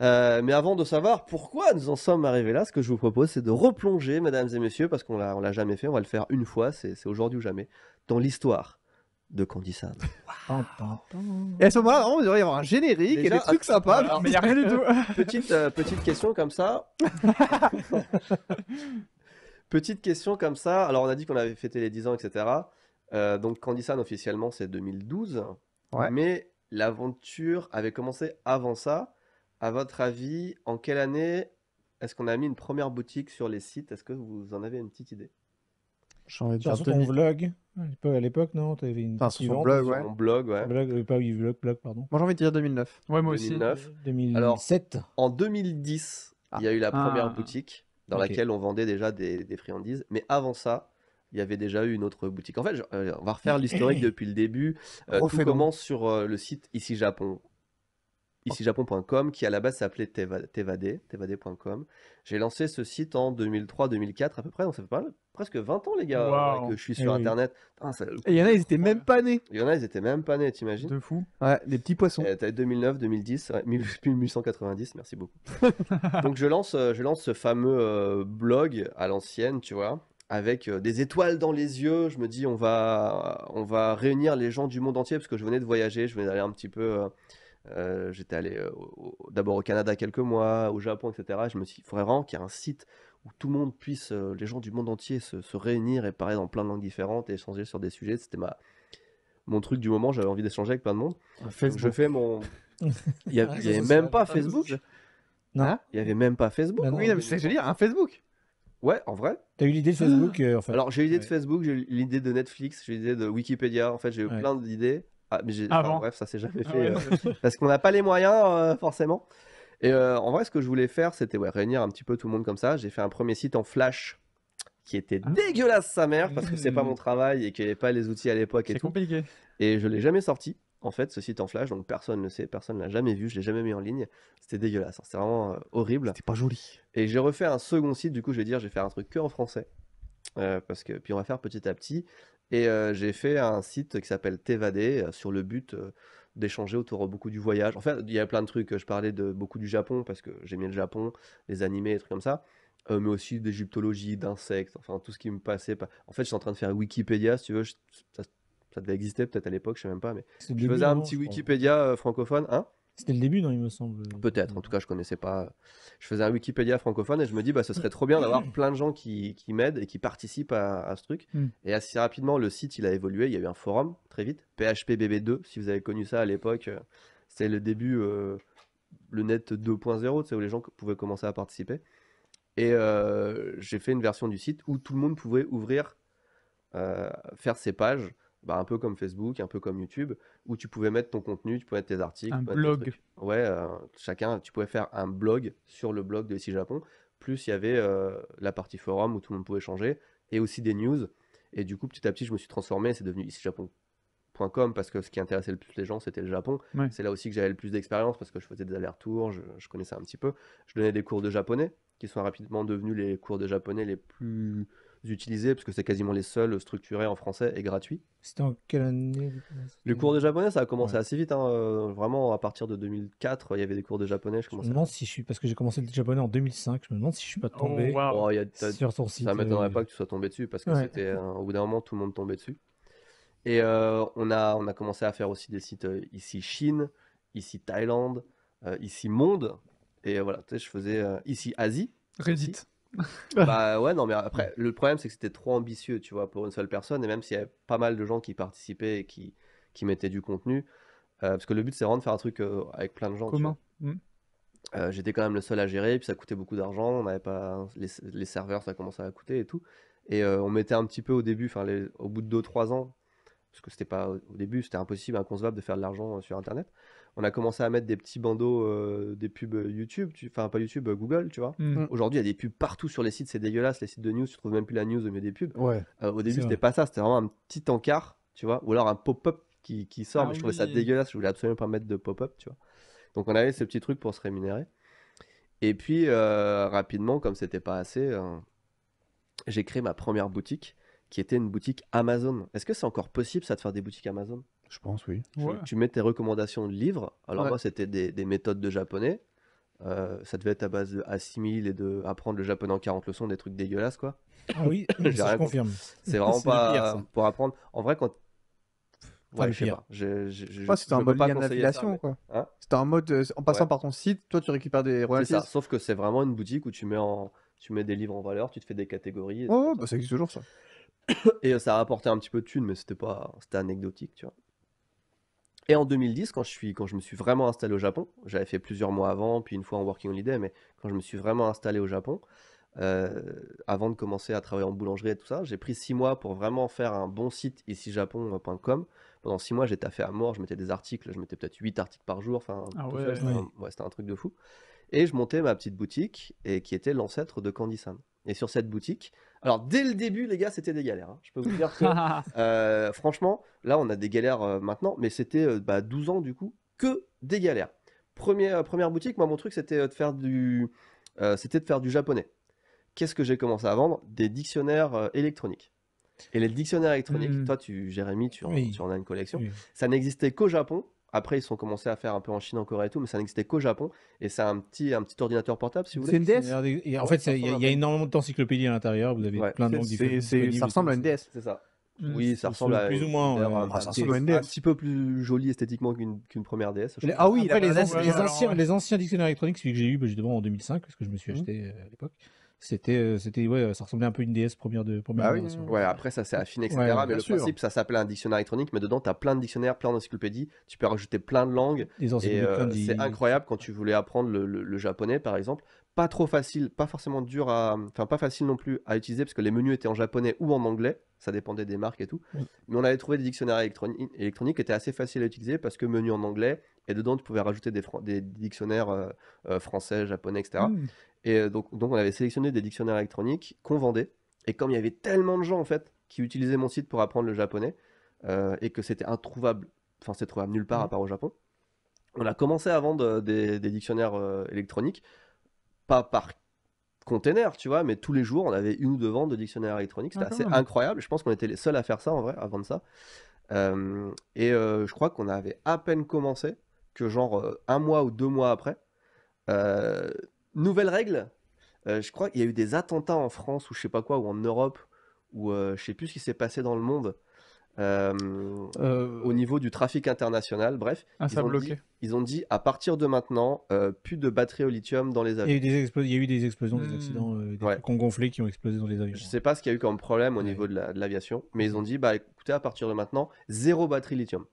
mais avant de savoir pourquoi nous en sommes arrivés là, ce que je vous propose, c'est de replonger, mesdames et messieurs, parce qu'on ne l'a jamais fait, on va le faire une fois, c'est aujourd'hui ou jamais, dans l'histoire de Candy et à ce moment on devrait y avoir un générique et des trucs sympas. mais il n'y a rien du tout. petite, euh, petite question comme ça. petite question comme ça. Alors, on a dit qu'on avait fêté les 10 ans, etc. Euh, donc, Candy officiellement, c'est 2012. Ouais. Mais l'aventure avait commencé avant ça. À votre avis, en quelle année est-ce qu'on a mis une première boutique sur les sites Est-ce que vous en avez une petite idée j'ai envie de ton vlog. À l'époque, non blog, ouais. Euh, moi, j'ai envie de dire 2009. Ouais, moi 2009. 2007. en 2010, il y a eu la ah. première boutique dans laquelle on vendait déjà des, friandises. Mais avant ça, il y avait déjà eu une autre boutique. En fait, euh, on va refaire l'historique depuis le début. Euh, tout commence sur le site Ici Japon icijapon.com qui à la base s'appelait Tevade, tevade.com. J'ai lancé ce site en 2003-2004 à peu près, on ça fait pas presque 20 ans les gars euh, que je suis eh sur internet. Ah, et il y en a ils étaient même pas nés. Il y en a ils étaient même pas nés, t'imagines De fou. Ouais, des petits poissons. 2009, 2010, 1890, merci beaucoup. donc je lance euh, je lance ce fameux euh, blog à l'ancienne, tu vois, avec des étoiles dans les yeux. Je me dis, on va, on va réunir les gens du monde entier parce que je venais de voyager, je venais d'aller un petit peu euh, j'étais allé euh, d'abord au Canada quelques mois, au Japon, etc. Je me suis dit, il faudrait vraiment qu'il y ait un site où tout le monde puisse, euh, les gens du monde entier se, réunir et parler dans plein de langues différentes et échanger sur des sujets. C'était ma mon truc du moment, j'avais envie d'échanger avec plein de monde. Donc, je fais mon. Il n'y ah, hein avait, même pas Facebook. Bah non. Il n'y avait même pas Facebook. Oui, mais c'est dire, un Facebook. Ouais, en vrai. T'as eu l'idée de ah. Facebook en fait. Alors j'ai eu l'idée de Facebook, j'ai eu l'idée de Netflix, j'ai eu l'idée de Wikipédia. En fait, j'ai eu plein d'idées. Ah, bref, ça s'est jamais ah fait. Euh, parce qu'on n'a pas les moyens, euh, forcément. Et euh, en vrai, ce que je voulais faire, c'était réunir un petit peu tout le monde comme ça. J'ai fait un premier site en Flash qui était ah. dégueulasse sa mère parce que c'est pas mmh. mon travail et qu'il n'y pas les outils à l'époque et compliqué. Et je l'ai jamais sorti en fait ce site en flash donc personne ne sait, personne ne l'a jamais vu, je l'ai jamais mis en ligne. C'était dégueulasse, hein, c'était vraiment horrible. C'était pas joli. Et j'ai refait un second site, du coup je vais dire je vais faire un truc que en français. parce que puis on va faire petit à petit et euh, j'ai fait un site qui s'appelle Tevade euh, sur le but euh, d'échanger autour beaucoup du voyage. En fait, il y a plein de trucs. Je parlais de beaucoup du Japon parce que j'aimais le Japon, les animés, et trucs comme ça. mais aussi d'égyptologie, d'insectes, enfin tout ce qui me passait. En fait, je suis en train de faire Wikipédia, si tu veux. Ça, devait exister peut-être à l'époque, je sais même pas. Mais je faisais un petit Wikipédia francophone. Hein c'était le début, non, il me semble. Peut-être, en tout cas, je connaissais pas. Je faisais un Wikipédia francophone et je me dis, bah, ce serait mm. trop bien d'avoir plein de gens qui, qui m'aident et qui participent à, ce truc. Mm. Et assez rapidement, le site, il a évolué. Il y a eu un forum très vite, PHPBB2, si vous avez connu ça à l'époque. Euh, C'était le début, euh, le net 2.0, où les gens pouvaient commencer à participer. Et euh, j'ai fait une version du site où tout le monde pouvait ouvrir, faire ses pages bah, un peu comme Facebook, un peu comme YouTube, où tu pouvais mettre ton contenu, tu pouvais mettre tes articles. Un blog. Ouais, euh, chacun, tu pouvais faire un blog sur le blog de SI Japon. Plus il y avait euh, la partie forum où tout le monde pouvait changer et aussi des news. Et du coup, petit à petit, je me suis transformé. C'est devenu ici japon.com parce que ce qui intéressait le plus les gens, c'était le Japon. C'est là aussi que j'avais le plus d'expérience parce que je faisais des allers-retours, je connaissais un petit peu. Je donnais des cours de japonais qui sont rapidement devenus les cours de japonais les plus utilisés, parce que c'est quasiment les seuls structurés en français et gratuits. C'était en quelle année Le cours de japonais, ça a commencé assez vite. Hein, euh, vraiment, à partir de 2004, il y avait des cours de japonais. Je, me demande si je suis, parce que j'ai commencé le japonais en 2005, je me demande si je suis pas tombé oh, oh, sur ton site. Ça euh, m'étonnerait pas que tu sois tombé dessus, parce que c'était au bout d'un moment, tout le monde tombait dessus. Et euh, on, a, on a commencé à faire aussi des sites ici Chine, ici Thaïlande, ici Monde. Et voilà, tu sais, je faisais ici Asie. Reddit. bah ouais, non, mais après, le problème, c'est que c'était trop ambitieux, tu vois, pour une seule personne. Et même s'il y avait pas mal de gens qui participaient et qui, qui mettaient du contenu, euh, parce que le but, c'est vraiment de faire un truc euh, avec plein de gens. Comment mm. euh, J'étais quand même le seul à gérer, puis ça coûtait beaucoup d'argent. On n'avait pas les, les, serveurs, ça commençait à coûter et tout. Et on mettait un petit peu au début, enfin, au bout de 2-3 ans, parce que c'était pas au début, c'était impossible, inconcevable de faire de l'argent sur Internet on a commencé à mettre des petits bandeaux, euh, des pubs euh, YouTube, enfin pas YouTube, euh, Google, tu vois. Mm. Aujourd'hui, il y a des pubs partout sur les sites, c'est dégueulasse. Les sites de news, tu trouves même plus la news au milieu des pubs. au début, c'était pas ça, c'était vraiment un petit encart, tu vois, ou alors un pop-up qui, sort, ah mais je trouvais ça dégueulasse, je voulais absolument pas mettre de pop-up, tu vois. Donc on avait ce petit truc pour se rémunérer. Et puis, rapidement, comme c'était pas assez, j'ai créé ma première boutique qui était une boutique Amazon. Est-ce que c'est encore possible ça de faire des boutiques Amazon je pense, oui. Tu, mets tes recommandations de livres. Alors, moi, c'était des, méthodes de japonais. Euh, ça devait être à base de assimile et de apprendre le japonais en 40 leçons, des trucs dégueulasses, quoi. Ah oui, confirme. C'est vraiment pas pour apprendre. En vrai, quand Ouais, je pas. Je, c'était un mode mais... quoi. Hein c'était en mode, euh, en passant par ton site, toi tu récupères des royalties. sauf que c'est vraiment une boutique où tu mets, en, tu mets des livres en valeur, tu te fais des catégories. oh, bah ça existe toujours ça. et ça a apporté un petit peu de thunes, mais c'était pas, c'était anecdotique, tu vois. Et en 2010, quand je, suis, quand je me suis vraiment installé au Japon, j'avais fait plusieurs mois avant, puis une fois en Working Holiday, mais quand je me suis vraiment installé au Japon, euh, avant de commencer à travailler en boulangerie et tout ça, j'ai pris six mois pour vraiment faire un bon site ici Pendant six mois, j'étais à à mort, je mettais des articles, je mettais peut-être huit articles par jour, enfin, ah c'était un, truc de fou. Et je montais ma petite boutique, et qui était l'ancêtre de Candy et sur cette boutique. Alors, dès le début, les gars, c'était des galères. Hein. Je peux vous dire que, euh, franchement, là, on a des galères euh, maintenant, mais c'était 12 euh, bah, ans, du coup, que des galères. Première, première boutique, moi, mon truc, c'était de faire du, c'était de faire du japonais. Qu'est-ce que j'ai commencé à vendre Des dictionnaires électroniques. Et les dictionnaires électroniques, hmm. toi, tu, Jérémy, tu en, as une collection. Ça n'existait qu'au Japon après, ils sont commencé à faire un peu en Chine, en Corée et tout, mais ça n'existait qu'au Japon. Et c'est un petit, un petit ordinateur portable, si vous voulez. C'est une DS En fait, il y, a énormément d'encyclopédies à l'intérieur. Vous avez plein de noms Ça ressemble à une DS, c'est ça. Mmh. Oui, ça ressemble à plus ou moins DS. Euh, un petit peu plus joli esthétiquement qu'une première DS. ah oui, ah, bah, les, les, anciens, euh, les anciens dictionnaires électroniques, celui que j'ai eu bah, justement en 2005, parce que je me suis mmh. acheté euh, à l'époque. C'était, euh, c'était, ouais, ça ressemblait un peu à une DS première de première. Ah ouais, après ça c'est affiné, etc. mais le principe, ça s'appelait un dictionnaire électronique, mais dedans, tu as plein de dictionnaires, plein d'encyclopédies, tu peux rajouter plein de langues. et euh, c'est incroyable quand tu voulais apprendre le, japonais, par exemple. Pas trop facile, pas forcément dur à. Enfin, pas facile non plus à utiliser, parce que les menus étaient en japonais ou en anglais, ça dépendait des marques et tout. Mais on avait trouvé des dictionnaires électroniques, électroniques qui étaient assez faciles à utiliser, parce que menu en anglais, et dedans, tu pouvais rajouter des, des dictionnaires euh, français, japonais, etc. Et euh, donc, donc, on avait sélectionné des dictionnaires électroniques qu'on vendait. Et comme il y avait tellement de gens, en fait, qui utilisaient mon site pour apprendre le japonais, euh, et que c'était introuvable, enfin, c'est trouvable nulle part mmh. à part au Japon, on a commencé à vendre euh, des, dictionnaires électroniques, pas par container, tu vois, mais tous les jours, on avait une ou deux ventes de dictionnaires électroniques. C'était ah, assez incroyable. Je pense qu'on était les seuls à faire ça, en vrai, à vendre ça. et je crois qu'on avait à peine commencé que genre un mois ou deux mois après, Nouvelle règle, euh, je crois qu'il y a eu des attentats en France ou je sais pas quoi, ou en Europe, ou euh, je sais plus ce qui s'est passé dans le monde. Euh, euh, au niveau du trafic international, bref, ah, ils, ont Dit, ils ont dit à partir de maintenant, plus de batteries au lithium dans les avions. Il y a eu des, explosions, des hmm. accidents, des ouais. qui ont explosé dans les avions. Je ne sais pas ce qu'il y a eu comme problème au niveau de l'aviation, mais ils ont dit bah écoutez, à partir de maintenant, zéro batterie lithium.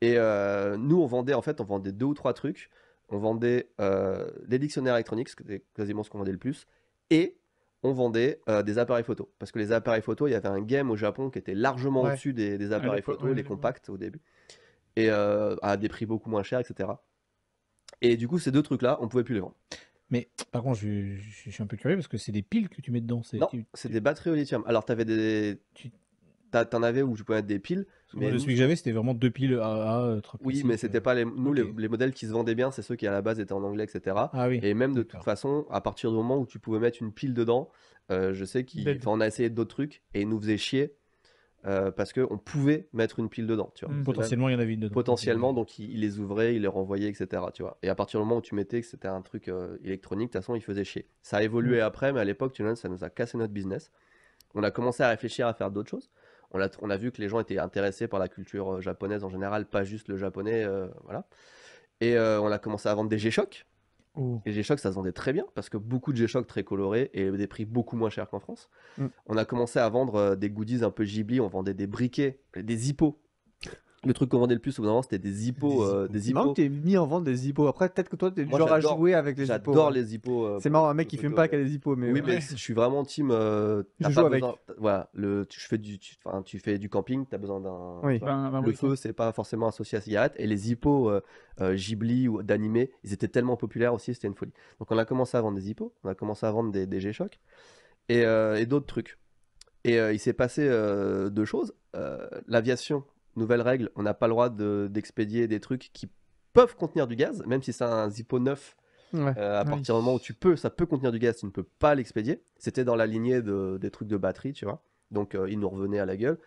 Et nous, on vendait en fait, on vendait deux ou trois trucs on vendait euh, les dictionnaires électroniques, c'était quasiment ce qu'on vendait le plus, et on vendait euh, des appareils photo. Parce que les appareils photo, il y avait un game au Japon qui était largement au-dessus des, appareils photo, les compacts au début, et euh, à des prix beaucoup moins chers, etc. Et du coup, ces deux trucs-là, on pouvait plus les vendre. Mais par contre, je, suis un peu curieux parce que c'est des piles que tu mets dedans. Non, c'est des batteries au lithium. Alors, tu avais des t'en avais où tu pouvais mettre des piles. Mais celui que j'avais, c'était vraiment deux piles à, euh, Oui, mais c'était pas les, nous les, modèles qui se vendaient bien, c'est ceux qui à la base étaient en anglais, etc. Ah et même de toute façon, à partir du moment où tu pouvais mettre une pile dedans, euh, je sais qu'on a essayé d'autres trucs et ils nous faisait chier euh, parce qu'on pouvait mettre une pile dedans. Hmm. Potentiellement, il y en avait une dedans. Potentiellement, donc il, les ouvrait, il les renvoyait, etc. Tu vois. Et à partir du moment où tu mettais que c'était un truc euh, électronique, de toute façon, il faisait chier. Ça a évolué hmm. après, mais à l'époque, tu vois, ça nous a cassé notre business. On a commencé à réfléchir à faire d'autres choses on a, vu que les gens étaient intéressés par la culture euh, japonaise en général, pas juste le japonais, euh, voilà. Et euh, on a commencé à vendre des G-Shock. Oh. Les G-Shock, ça se vendait très bien parce que beaucoup de G-Shock très colorés et des prix beaucoup moins chers qu'en France. Mm. On a commencé à vendre des goodies un peu Ghibli, on vendait des briquets, des hippos le truc qu'on vendait le plus au bout d'un c'était des hippos C'est des euh, hippos tu es mis en vente des hippos après peut-être que toi t'es du genre à jouer avec les hippos j'adore les hippos euh, c'est marrant un mec qui fume pas qu'à des hippos mais oui mais je suis vraiment team je euh, joue avec voilà le tu fais du tu, tu fais du camping t'as besoin d'un oui. le feu c'est pas forcément associé à cigarette et les hippos Ghibli ou d'animé, ils étaient tellement populaires aussi c'était une folie donc on a commencé à vendre des hippos on a commencé à vendre des, G-Shock et, et d'autres trucs et il s'est passé deux choses l'aviation Nouvelle règle, on n'a pas le droit d'expédier des trucs qui peuvent contenir du gaz, même si c'est un Zippo neuf euh, à ah partir du moment où tu peux, ça peut contenir du gaz, tu ne peux pas l'expédier. C'était dans la lignée de, des trucs de batterie, tu vois. Donc il euh, ils nous revenait à la gueule.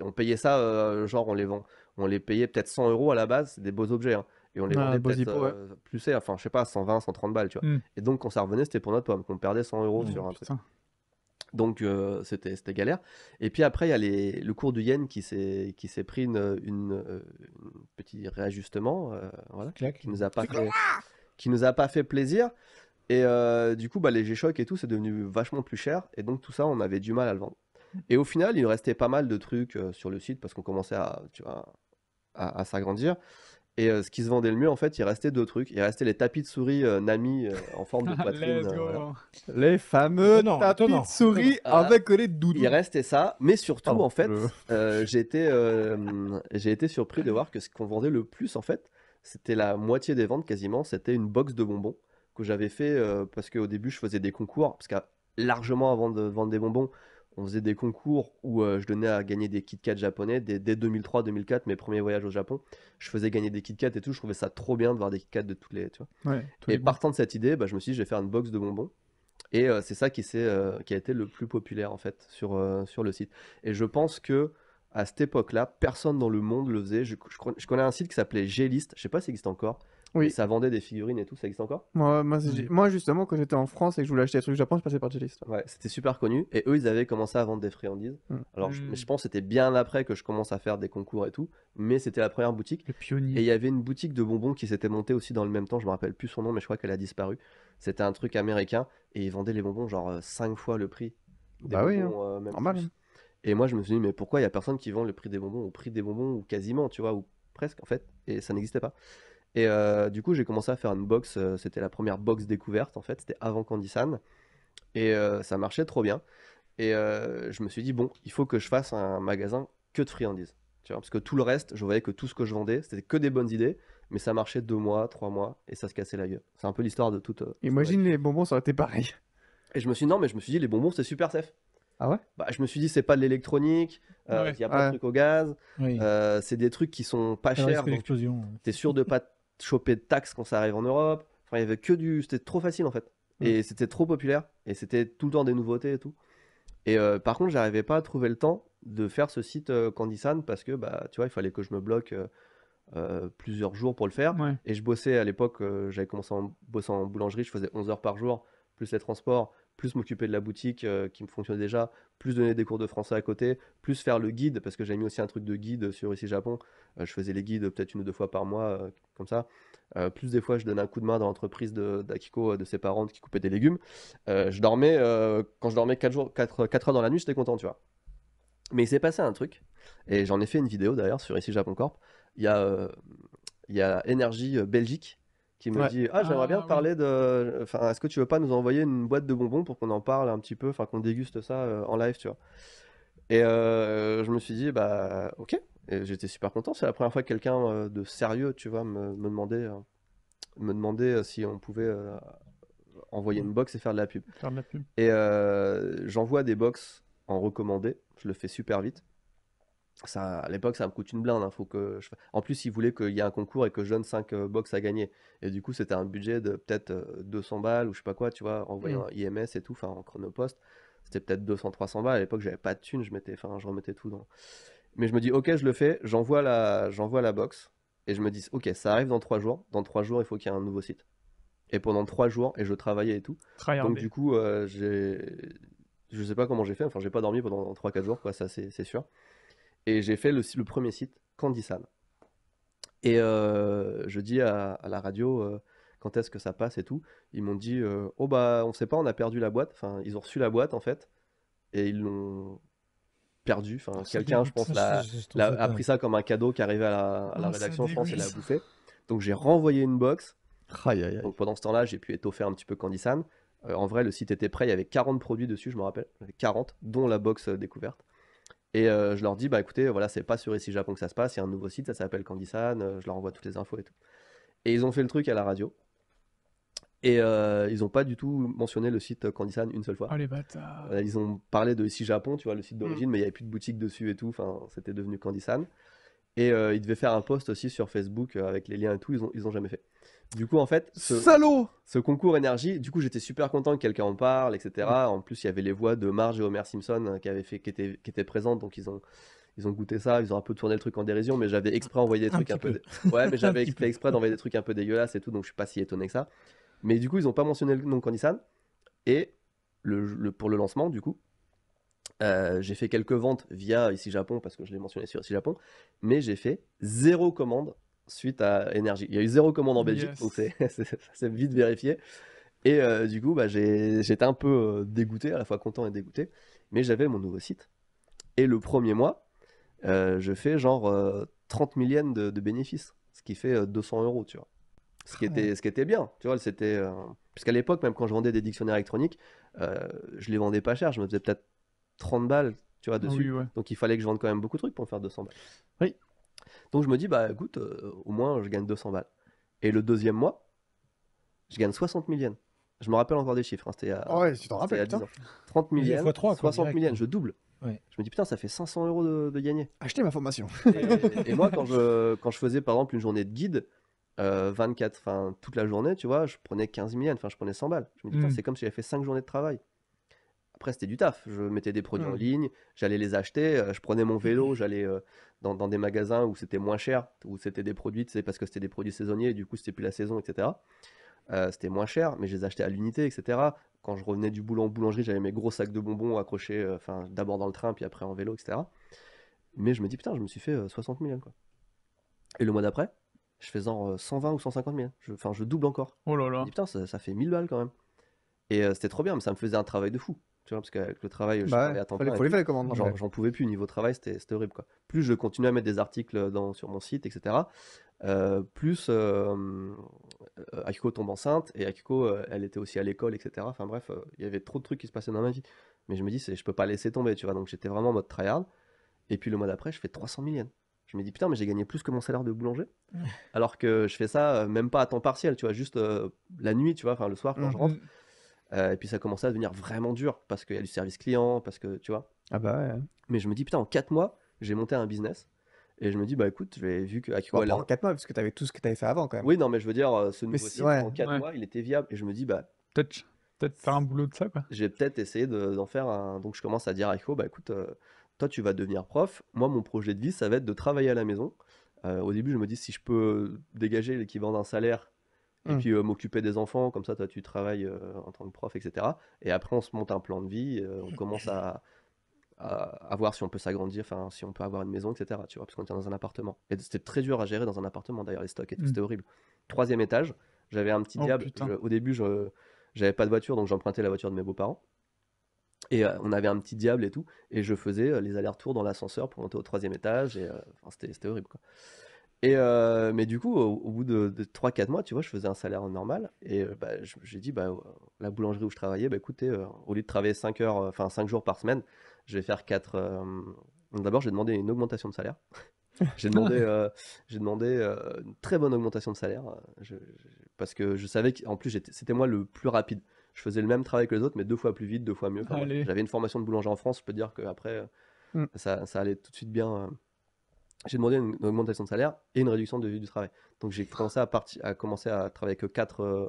On payait ça, euh, genre on les vend, on les payait peut-être 100 euros à la base, des beaux objets. Hein, et on les ah, vendait peut plus, enfin je sais pas, 120, 130 balles, tu vois. Hmm. Et donc quand ça revenait, c'était pour notre pomme, qu'on perdait 100 euros oh, sur un truc. Donc euh, c'était galère. Et puis après, il y a le cours du yen qui s'est pris euh, une, petit réajustement, euh, qui nous a pas nous a pas fait plaisir. Et euh, du coup, bah, les G-Shock et tout, c'est devenu vachement plus cher. Et donc tout ça, on avait du mal à le vendre. Et au final, il restait pas mal de trucs sur le site parce qu'on commençait à s'agrandir. Et euh, ce qui se vendait le mieux, en fait, il restait deux trucs. Il restait les tapis de souris euh, Nami euh, en forme de poitrine. Les fameux non, tapis de souris avec les doudous. Il restait ça, mais surtout, en fait, j'ai été, surpris de voir que ce qu'on vendait le plus, en fait, c'était la moitié des ventes quasiment. C'était une box de bonbons que j'avais fait parce qu'au début, je faisais des concours. Parce qu'à largement avant de vendre des bonbons, on faisait des concours où euh, je donnais à gagner des Kit japonais. Dès, 2003-2004, mes premiers voyages au Japon, je faisais gagner des Kit et tout. Je trouvais ça trop bien de voir des Kit de toutes les. Tu vois. et partant de cette idée, bah, je me suis dit, je vais faire une box de bonbons. Et euh, c'est ça euh, qui, a été le plus populaire en fait sur, le site. Et je pense que à cette époque-là, personne dans le monde le faisait. Je, je, connais un site qui s'appelait Glist, je sais pas s'il existe encore, oui. ça vendait des figurines et tout, ça existe encore moi, mm. moi, justement, quand j'étais en France et que je voulais acheter des trucs japonais, je passais par Jelist. Ouais, c'était super connu. Et eux, ils avaient commencé à vendre des friandises. Mm. Alors, mm. Je, pense que c'était bien après que je commence à faire des concours et tout. Mais c'était la première boutique. Le Et il y avait une boutique de bonbons qui s'était montée aussi dans le même temps. Je me rappelle plus son nom, mais je crois qu'elle a disparu. C'était un truc américain. Et ils vendaient les bonbons genre 5 euh, fois le prix. Des bah oui, euh, Et moi, je me suis dit, mais pourquoi il y a personne qui vend le prix des bonbons au prix des bonbons ou quasiment, tu vois, ou presque en fait Et ça n'existait pas. Et euh, du coup, j'ai commencé à faire une box. Euh, c'était la première box découverte, en fait. C'était avant Candysan. Et euh, ça marchait trop bien. Et je me suis dit, bon, il faut que je fasse un magasin que de friandises. Tu vois, parce que tout le reste, je voyais que tout ce que je vendais, c'était que des bonnes idées, mais ça marchait deux mois, trois mois, et ça se cassait la gueule. C'est un peu l'histoire de toute. Imagine les bonbons, ça aurait été pareil. Et je me suis dit, non, mais je me suis dit, les bonbons, c'est super safe. Ah ouais bah, Je me suis dit, c'est pas de l'électronique, il a pas de truc au gaz, c'est des trucs qui sont pas chers. T'es sûr de pas choper de taxes quand ça arrive en Europe. Enfin, il y avait que du. C'était trop facile en fait. Mm. Et c'était trop populaire. Et c'était tout le temps des nouveautés et tout. Et euh, par contre, j'arrivais pas à trouver le temps de faire ce site euh, parce que, bah, tu vois, il fallait que je me bloque euh, euh, plusieurs jours pour le faire. Et je bossais à l'époque, j'avais commencé en bossant en boulangerie, je faisais 11 heures par jour, plus les transports, plus m'occuper de la boutique euh, qui me fonctionnait déjà, plus donner des cours de français à côté, plus faire le guide, parce que j'avais mis aussi un truc de guide sur Ici Japon. Euh, je faisais les guides peut-être une ou deux fois par mois, euh, comme ça. plus des fois, je donnais un coup de main dans l'entreprise d'Akiko, de, ses parents qui coupaient des légumes. je dormais, quand je dormais 4, 4, heures dans la nuit, j'étais content, tu vois. Mais il s'est passé un truc, et j'en ai fait une vidéo d'ailleurs sur Ici Japon Corp. Il y a, il y a Énergie Belgique qui me dit Ah, j'aimerais bien ah, parler de. Enfin, est-ce que tu veux pas nous envoyer une boîte de bonbons pour qu'on en parle un petit peu, enfin, qu'on déguste ça euh, en live, tu vois. Et euh, je me suis dit Bah, ok. Et j'étais super content. C'est la première fois que quelqu'un euh, de sérieux, tu vois, me, me demandait, me demandait si on pouvait envoyer une box et faire de la pub. Faire de la pub. Et j'envoie des box en recommandé. Je le fais super vite à l'époque, ça me coûte une blinde. Hein, faut que En plus, ils voulaient qu'il y ait un concours et que je donne 5 euh, box à gagner. Et du coup, c'était un budget de peut-être 200 euh, balles ou je sais pas quoi, tu vois, envoyer un mmh. IMS et tout, enfin en chronopost. C'était peut-être 200-300 balles. À l'époque, j'avais pas de thunes, je, mettais, je remettais tout dans. Mais je me dis, ok, je le fais, j'envoie la, j'envoie la box. Et je me dis, ok, ça arrive dans 3 jours. Dans 3 jours, il faut qu'il y ait un nouveau site. Et pendant 3 jours, et je travaillais et tout. Donc, du coup, je euh, j'ai je sais pas comment j'ai fait, enfin j'ai pas dormi pendant 3-4 jours, quoi, ça c'est sûr. Et j'ai fait le, le, premier site, Candysan. Et euh, je dis à, la radio euh, quand est-ce que ça passe et tout. Ils m'ont dit euh, Oh bah on sait pas, on a perdu la boîte. Enfin, ils ont reçu la boîte en fait. Et ils l'ont perdu. Enfin, ah, quelqu'un, je pense, la, a pris ça comme un cadeau qui arrivait à la, à la oh, rédaction, je pense, et l'a bouffé. Donc j'ai renvoyé une box. Donc pendant ce temps-là, j'ai pu étoffer un petit peu Candysan. en vrai, le site était prêt, il y avait 40 produits dessus, je me rappelle. 40, dont la box découverte. Et euh, je leur dis, bah écoutez, voilà, c'est pas sur Ici Japon que ça se passe, il y a un nouveau site, ça s'appelle Candisan, euh, je leur envoie toutes les infos et tout. Et ils ont fait le truc à la radio. Et euh, ils n'ont pas du tout mentionné le site Candisan une seule fois. Oh, ils ont parlé de Ici Japon, tu vois, le site mm. d'origine, mais il n'y avait plus de boutique dessus et tout, enfin, c'était devenu Candisan. Et ils devaient faire un post aussi sur Facebook avec les liens et tout, ils n'ont ils ont jamais fait. Du coup, en fait, ce, Salaud ce concours énergie, du coup, j'étais super content que quelqu'un en parle, etc. En plus, il y avait les voix de Marge et Homer Simpson euh, qui, avaient fait, qui, étaient, qui présentes, donc ils ont, ils ont goûté ça, ils ont un peu tourné le truc en dérision, mais j'avais exprès envoyé des trucs un, peu. Ouais, mais j'avais exprès, des trucs un peu dégueulasses et tout, donc je suis pas si étonné que ça. Mais du coup, ils ont pas mentionné le nom Candisan. Et pour le lancement, du coup, euh, j'ai fait quelques ventes via Ici Japon, parce que je l'ai mentionné sur Ici Japon, mais j'ai fait zéro commande suite à énergie. Il y a eu zéro commande en Belgique, donc c'est vite vérifié. Et euh, du coup, bah, j'étais un peu euh, dégoûté, à la fois content et dégoûté, mais j'avais mon nouveau site. Et le premier mois, euh, je fais genre 30 000 yens de, bénéfices, ce qui fait 200 euros, tu vois. Ce qui, ah était, ce qui était bien, tu vois, c'était... Puisqu'à l'époque, même quand je vendais des dictionnaires électroniques, je les vendais pas cher, je me faisais peut-être 30 balles, tu vois, dessus. Donc il fallait que je vende quand même beaucoup de trucs pour me faire 200 balles. Oui, donc je me dis, bah écoute, euh, au moins je gagne 200 balles. Et le deuxième mois, je gagne 60 000 Je me rappelle encore des chiffres, hein, c'était ah ouais, tu t'en rappelles, 10 ans. 30 000 yens, 60 000 hein. je double. Je me dis, putain, ça fait 500 euros de, de gagner. Acheter ma formation. Et, moi, quand je, quand je faisais par exemple une journée de guide, 24, euh, enfin toute la journée, tu vois, je prenais 15 000 enfin je prenais 100 balles. Je me dis, hmm. c'est comme si j'avais fait 5 journées de travail après, c'était du taf. Je mettais des produits en mmh. ligne, j'allais les acheter, euh, je prenais mon vélo, mmh. j'allais euh, dans, des magasins où c'était moins cher, où c'était des produits, tu sais, parce que c'était des produits saisonniers, et du coup, c'était plus la saison, etc. Euh, c'était moins cher, mais je les achetais à l'unité, etc. Quand je revenais du boulot en boulangerie, j'avais mes gros sacs de bonbons accrochés, enfin, d'abord dans le train, puis après en vélo, etc. Mais je me dis, putain, je me suis fait 60 000 quoi. Et le mois d'après, je fais genre 120 ou 150 000. Enfin, je, double encore. Oh là là. putain, ça, ça, fait 1000 balles quand même. Et c'était trop bien, mais ça me faisait un travail de fou parce qu'avec le travail, je bah J'en, pouvais plus. Niveau travail, c'était, horrible. Quoi. Plus je continuais à mettre des articles dans, sur mon site, etc., euh, plus euh, Akiko tombe enceinte et Akiko, euh, elle était aussi à l'école, etc. Enfin bref, il y avait trop de trucs qui se passaient dans ma vie. Mais je me dis, c'est, je peux pas laisser tomber, tu vois. Donc j'étais vraiment en mode tryhard. Et puis le mois d'après, je fais 300 000 Je me dis, putain, mais j'ai gagné plus que mon salaire de boulanger. Alors que je fais ça même pas à temps partiel, tu vois, juste la nuit, tu vois, enfin le soir quand mmh. je rentre. Mmh. Euh, et puis ça commençait à devenir vraiment dur parce qu'il y a du service client, parce que tu vois. Ah bah ouais. Hein. Mais je me dis, putain, en 4 mois, j'ai monté un business. Et je me dis, bah écoute, j'ai vu que. en 4 mois, parce que tu avais tout ce que tu avais fait avant quand même. Oui, non, mais je veux dire, euh, ce nouveau site, en 4 mois, il était viable. Et je me dis, bah. peut-être faire un boulot de ça quoi. J'ai peut-être essayé d'en faire un. Donc je commence à dire à Echo, bah écoute, euh, toi tu vas devenir prof. Moi mon projet de vie ça va être de travailler à la maison. au début je me dis si je peux dégager l'équivalent d'un salaire et mmh. puis euh, m'occuper des enfants, comme ça, toi, tu travailles euh, en tant que prof, etc. Et après, on se monte un plan de vie, euh, on commence à, voir si on peut s'agrandir, enfin, si on peut avoir une maison, etc. Tu vois, parce qu'on était dans un appartement. Et c'était très dur à gérer dans un appartement, d'ailleurs, les stocks et tout, mmh. c'était horrible. Troisième étage, j'avais un petit oh, diable. au début, je j'avais pas de voiture, donc j'empruntais la voiture de mes beaux-parents. Et on avait un petit diable et tout, et je faisais les allers-retours dans l'ascenseur pour monter au troisième étage, et c'était horrible, quoi. Et euh, mais du coup, au, bout de, de 3-4 mois, tu vois, je faisais un salaire normal. Et euh, bah, j'ai dit, bah, la boulangerie où je travaillais, bah, écoutez, euh, au lieu de travailler 5, heures, enfin, 5 jours par semaine, je vais faire 4. D'abord, j'ai demandé une augmentation de salaire. j'ai demandé, j'ai demandé une très bonne augmentation de salaire. parce que je savais qu'en plus, c'était moi le plus rapide. Je faisais le même travail que les autres, mais deux fois plus vite, deux fois mieux. J'avais une formation de boulanger en France. Je peux dire qu'après, mm. ça, ça allait tout de suite bien j'ai demandé une, augmentation de salaire et une réduction de vie du travail. Donc j'ai commencé à, à commencer à travailler que 4, euh,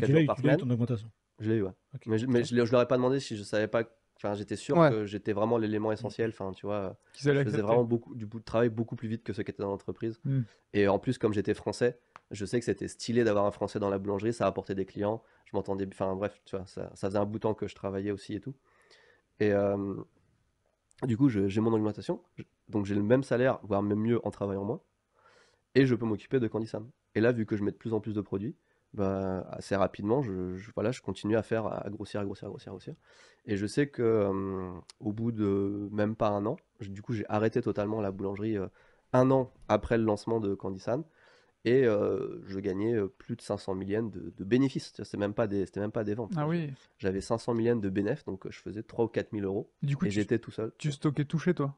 4 eu, ton augmentation Je l'ai eu, ouais. Mais, je, mais je, pas demandé si je savais pas. Enfin, j'étais sûr que j'étais vraiment l'élément essentiel. Enfin, tu vois, je faisais vraiment beaucoup, du bout de travail beaucoup plus vite que ceux qui étaient dans l'entreprise. Hmm. Et en plus, comme j'étais français, je sais que c'était stylé d'avoir un français dans la boulangerie. Ça apportait des clients. Je m'entendais. Enfin, bref, tu vois, ça, faisait un bout de temps que je travaillais aussi et tout. Et euh, du coup, j'ai mon augmentation donc j'ai le même salaire, voire même mieux en travaillant moins, et je peux m'occuper de Candy Et là, vu que je mets de plus en plus de produits, bah, assez rapidement, je, je continue à faire, à grossir, à grossir, à grossir, à grossir. Et je sais que euh, au bout de même pas un an, du coup, j'ai arrêté totalement la boulangerie euh, un an après le lancement de Candy Et euh, je gagnais plus de 500 000 de, bénéfices. C'était même, pas des, même pas des ventes. Ah J'avais 500 millions de bénéfices, donc je faisais 3 ou 4 000 euros. et j'étais tout seul. Tu stockais tout chez toi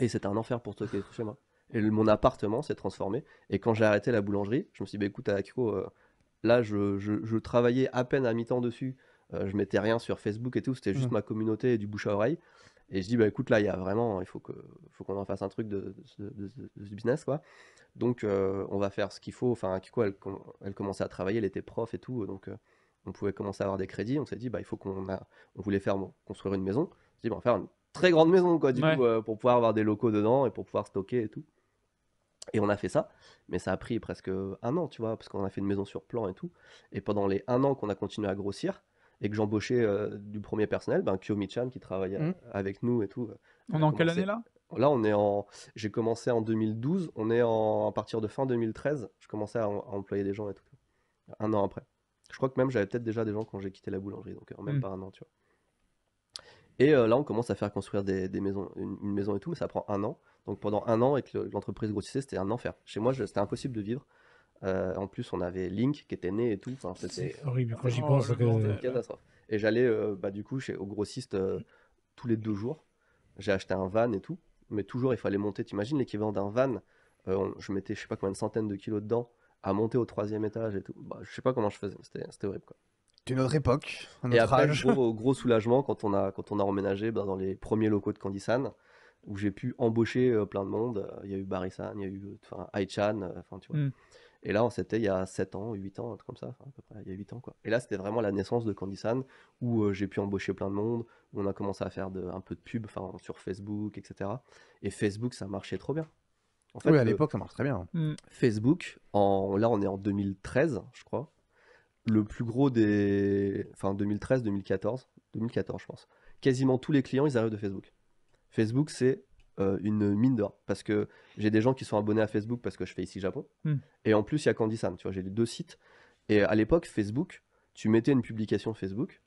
et c'était un enfer pour stocker chez moi. Et mon appartement s'est transformé. Et quand j'ai arrêté la boulangerie, je me suis dit, bah, écoute, Akiko, euh, là, je, je, travaillais à peine à mi-temps dessus. Je euh, je mettais rien sur Facebook et tout. C'était juste mmh. ma communauté du bouche à oreille. Et je dis, bah écoute, là, il y a vraiment, il faut qu'on faut qu'on en fasse un truc de, business, quoi. Donc, euh, on va faire ce qu'il faut. Enfin, Akiko, elle, commençait à travailler, elle était prof et tout. Donc, on pouvait commencer à avoir des crédits. On s'est dit, bah, il faut qu'on on voulait faire construire une maison. On s'est dit, on va faire une très grande maison, quoi, du coup, euh, pour pouvoir avoir des locaux dedans et pour pouvoir stocker et tout. Et on a fait ça, mais ça a pris presque un an, tu vois, parce qu'on a fait une maison sur plan et tout. Et pendant les un an qu'on a continué à grossir et que j'embauchais euh, du premier personnel, ben Kyomi qui travaillait mmh. avec nous et tout. Euh, on est en quelle année là Là, on est en. J'ai commencé en 2012, on est en... à partir de fin 2013, je commençais à, employer des gens et tout. Un an après. Je crois que même j'avais peut-être déjà des gens quand j'ai quitté la boulangerie, donc même par mmh. pas un an, tu vois. Et euh, là, on commence à faire construire des, maisons, une, maison et tout, mais ça prend un an. Donc pendant un an, avec l'entreprise grossiste, c'était un enfer. Chez moi, c'était impossible de vivre. Euh, en plus, on avait Link qui était né et tout. Enfin, c'était horrible quand j'y oh, pense. C'est Une catastrophe. Et j'allais, euh, bah, du coup, chez, au grossiste tous les deux jours. J'ai acheté un van et tout. Mais toujours, il fallait monter. T'imagines l'équivalent d'un van Je mettais, je sais pas combien, une centaine de kilos dedans à monter au troisième étage et tout. Bah, je sais pas comment je faisais. C'était horrible, quoi une autre époque, un autre Et après, Gros, gros, soulagement quand on a, quand on a emménagé ben, dans les premiers locaux de Candisan, où j'ai pu embaucher euh, plein de monde. Il y a eu Barisan, il y a eu Aichan, euh, enfin tu vois. Mm. Et là, on s'était il y a 7 ans, 8 ans, un truc comme ça, il y a 8 ans quoi. Et là, c'était vraiment la naissance de Candisan, où euh, j'ai pu embaucher plein de monde, où on a commencé à faire de, un peu de pub sur Facebook, etc. Et Facebook, ça marchait trop bien. oui, à l'époque, ça marche très bien. Hein. Mm. Facebook, en, là, on est en 2013, je crois le plus gros des. Enfin, 2013, 2014. 2014, je pense. Quasiment tous les clients, ils arrivent de Facebook. Facebook, c'est euh, une mine d'or. Parce que j'ai des gens qui sont abonnés à Facebook parce que je fais ici Japon. Hmm. Et en plus, il y a candy Tu vois, j'ai deux sites. Et à l'époque, Facebook, tu mettais une publication Facebook.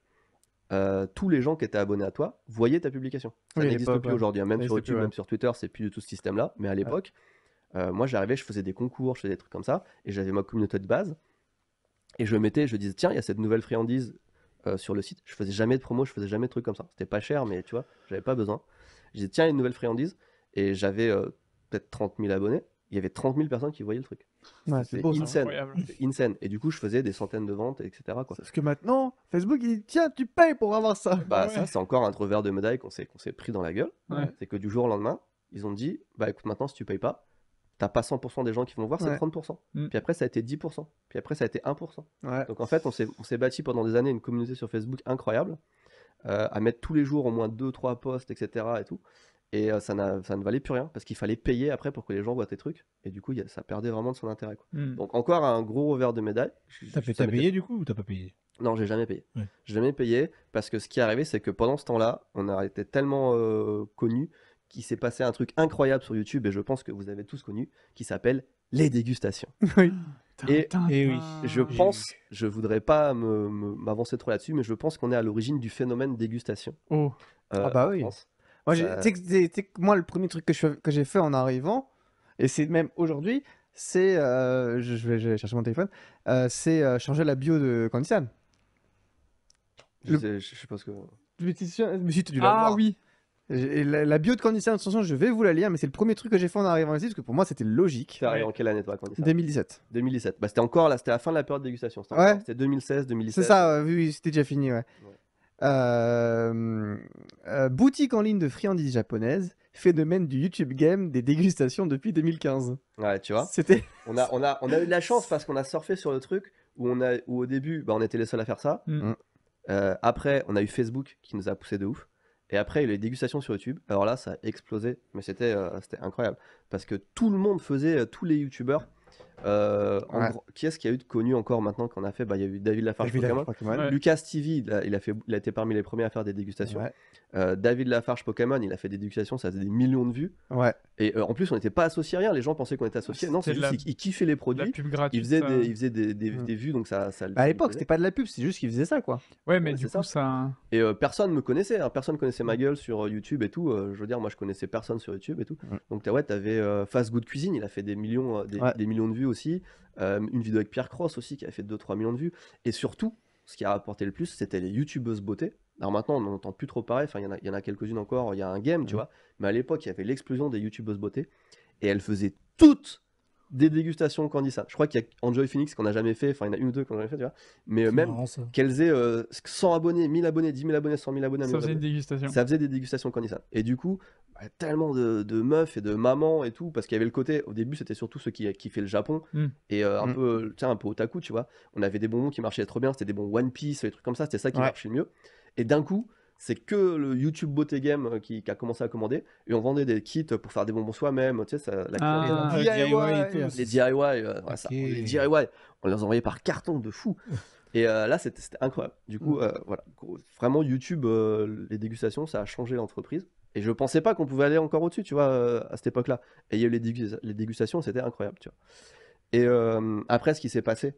Euh, tous les gens qui étaient abonnés à toi voyaient ta publication. Ça hein. n'existe plus aujourd'hui, même sur YouTube, même sur Twitter, c'est plus de tout ce système-là. Mais à l'époque, euh, moi j'arrivais, je faisais des concours, je faisais des trucs comme ça, et j'avais ma communauté de base. Et je mettais, je disais, tiens, il y a cette nouvelle friandise euh, sur le site. Je faisais jamais de promo, je faisais jamais de trucs comme ça. C'était pas cher, mais tu vois, j'avais pas besoin. Je disais, tiens, il y a une nouvelle friandise. Et j'avais euh, peut-être 30 000 abonnés. Il y avait 30 000 personnes qui voyaient le truc. Ouais, c'est insane. Et du coup, je faisais des centaines de ventes, etc. Quoi. Parce que maintenant, Facebook, il dit tiens, tu payes pour avoir ça. Bah, ça, c'est encore un revers de médaille qu'on s'est pris dans la gueule. C'est que du jour au lendemain, ils ont dit bah écoute, maintenant, si tu payes pas, t'as pas 100% des gens qui vont voir, c'est 30%. Mm. Puis après, ça a été 10%. Puis après, ça a été 1%. Donc en fait, on s'est bâti pendant des années une communauté sur Facebook incroyable, euh, à mettre tous les jours au moins 2-3 posts, etc. Et tout. Et euh, ça, ça, ne valait plus rien, parce qu'il fallait payer après pour que les gens voient tes trucs. Et du coup, ça perdait vraiment de son intérêt. Mm. Donc encore un gros revers de médaille. T'as payé du coup ou t'as pas payé non, j'ai jamais payé. J'ai jamais payé parce que ce qui est arrivé, c'est que pendant ce temps-là, on a été tellement euh, connus. connu qui s'est passé un truc incroyable sur YouTube et je pense que vous avez tous connu, qui s'appelle les dégustations. Oui. Et, et oui. je pense, je voudrais pas m'avancer trop là-dessus, mais je pense qu'on est à l'origine du phénomène dégustation. Oh. Euh, ah bah oui. Moi, ça... Euh, moi, le premier truc que j'ai fait en arrivant, et c'est même aujourd'hui, c'est, euh, je, vais, chercher mon téléphone, c'est changer la bio de Candisan. Je, le... je, pense que. Mais, mais si, tu ah oui la, bio de Candice attention, je vais vous la lire, mais c'est le premier truc que j'ai fait en arrivant ici, parce que pour moi c'était logique. arrivé en quelle année toi, Candice 2017. 2017. c'était encore là, c'était la fin de la période de dégustation. C'était 2016, 2017. C'est ça, oui, c'était déjà fini, euh, euh, boutique en ligne de friandises japonaises, phénomène du YouTube game des dégustations depuis 2015. Ouais, tu vois. C'était. On a, on a, on a eu de la chance parce qu'on a surfé sur le truc où on a, où au début, bah, on était les seuls à faire ça. Mm. Mm. Euh, après, on a eu Facebook qui nous a poussé de ouf. Et après, les dégustations sur YouTube. Alors là, ça a explosé, mais c'était euh, incroyable. Parce que tout le monde faisait, euh, tous les YouTubeurs euh, Qui est-ce qu'il y a eu de connu encore maintenant qu'on a fait bah, Il y a eu David Lafarge, Pokémon. Lucas TV il a, fait... il a, été parmi les premiers à faire des dégustations. Euh, David Lafarge Pokémon, il a fait des dégustations, ça faisait des millions de vues. Et euh, en plus, on n'était pas associé rien, les gens pensaient qu'on était associé. Non, c'est juste kiffait les produits. il faisait, des, il faisait mm. des, vues, donc ça. Bah, à l'époque, c'était pas de la pub, c'est juste qu'il faisait ça, quoi. Ouais, mais ça. Et euh, personne me connaissait, personne hein. personne connaissait ma gueule sur YouTube et tout. je veux dire, moi, je connaissais personne sur YouTube et tout. Donc, ouais, t'avais Fast Good Cuisine, il a fait des millions, des millions de vues aussi, euh, une vidéo avec Pierre Cross aussi qui a fait 2-3 millions de vues. Et surtout, ce qui a rapporté le plus, c'était les youtubeuses beauté. Alors maintenant, on n'en entend plus trop parler, enfin, il y en a, en a quelques-unes encore, il y a un game, tu vois. Mais à l'époque, il y avait l'explosion des youtubeuses beauté. Et elles faisaient toutes des dégustations quand ça, Je crois qu'il y a Enjoy Phoenix qu'on a jamais fait, enfin il y en a une ou deux qu'on a jamais fait, tu vois. Mais même qu'elles aient 100 euh, abonnés, 1000 abonnés, 10 000 abonnés, 100 000 abonnés. Ça faisait des dégustations. Ça faisait des dégustations ça Et du coup, bah, tellement de, meufs et de mamans et tout, parce qu'il y avait le côté, au début c'était surtout ceux qui kiffaient le Japon mm. et euh, un, mm. peu, tiens, un peu otaku, tu vois. On avait des bonbons qui marchaient trop bien, c'était des bons One Piece, des trucs comme ça, c'était ça qui marchait le mieux. Et d'un coup, c'est que le YouTube Beauté Game euh, qui, a commencé à commander et on vendait des kits pour faire des bonbons soi-même, tu ah, les, DIY, les DIY, on les envoyait par carton de fou. Et euh, là, c'était incroyable. Du coup, mm. euh, voilà, vraiment YouTube, les dégustations, ça a changé l'entreprise. Et je ne pensais pas qu'on pouvait aller encore au-dessus, tu vois, à cette époque-là. Et il y les, dégustations, c'était incroyable, tu vois. Et après, ce qui s'est passé,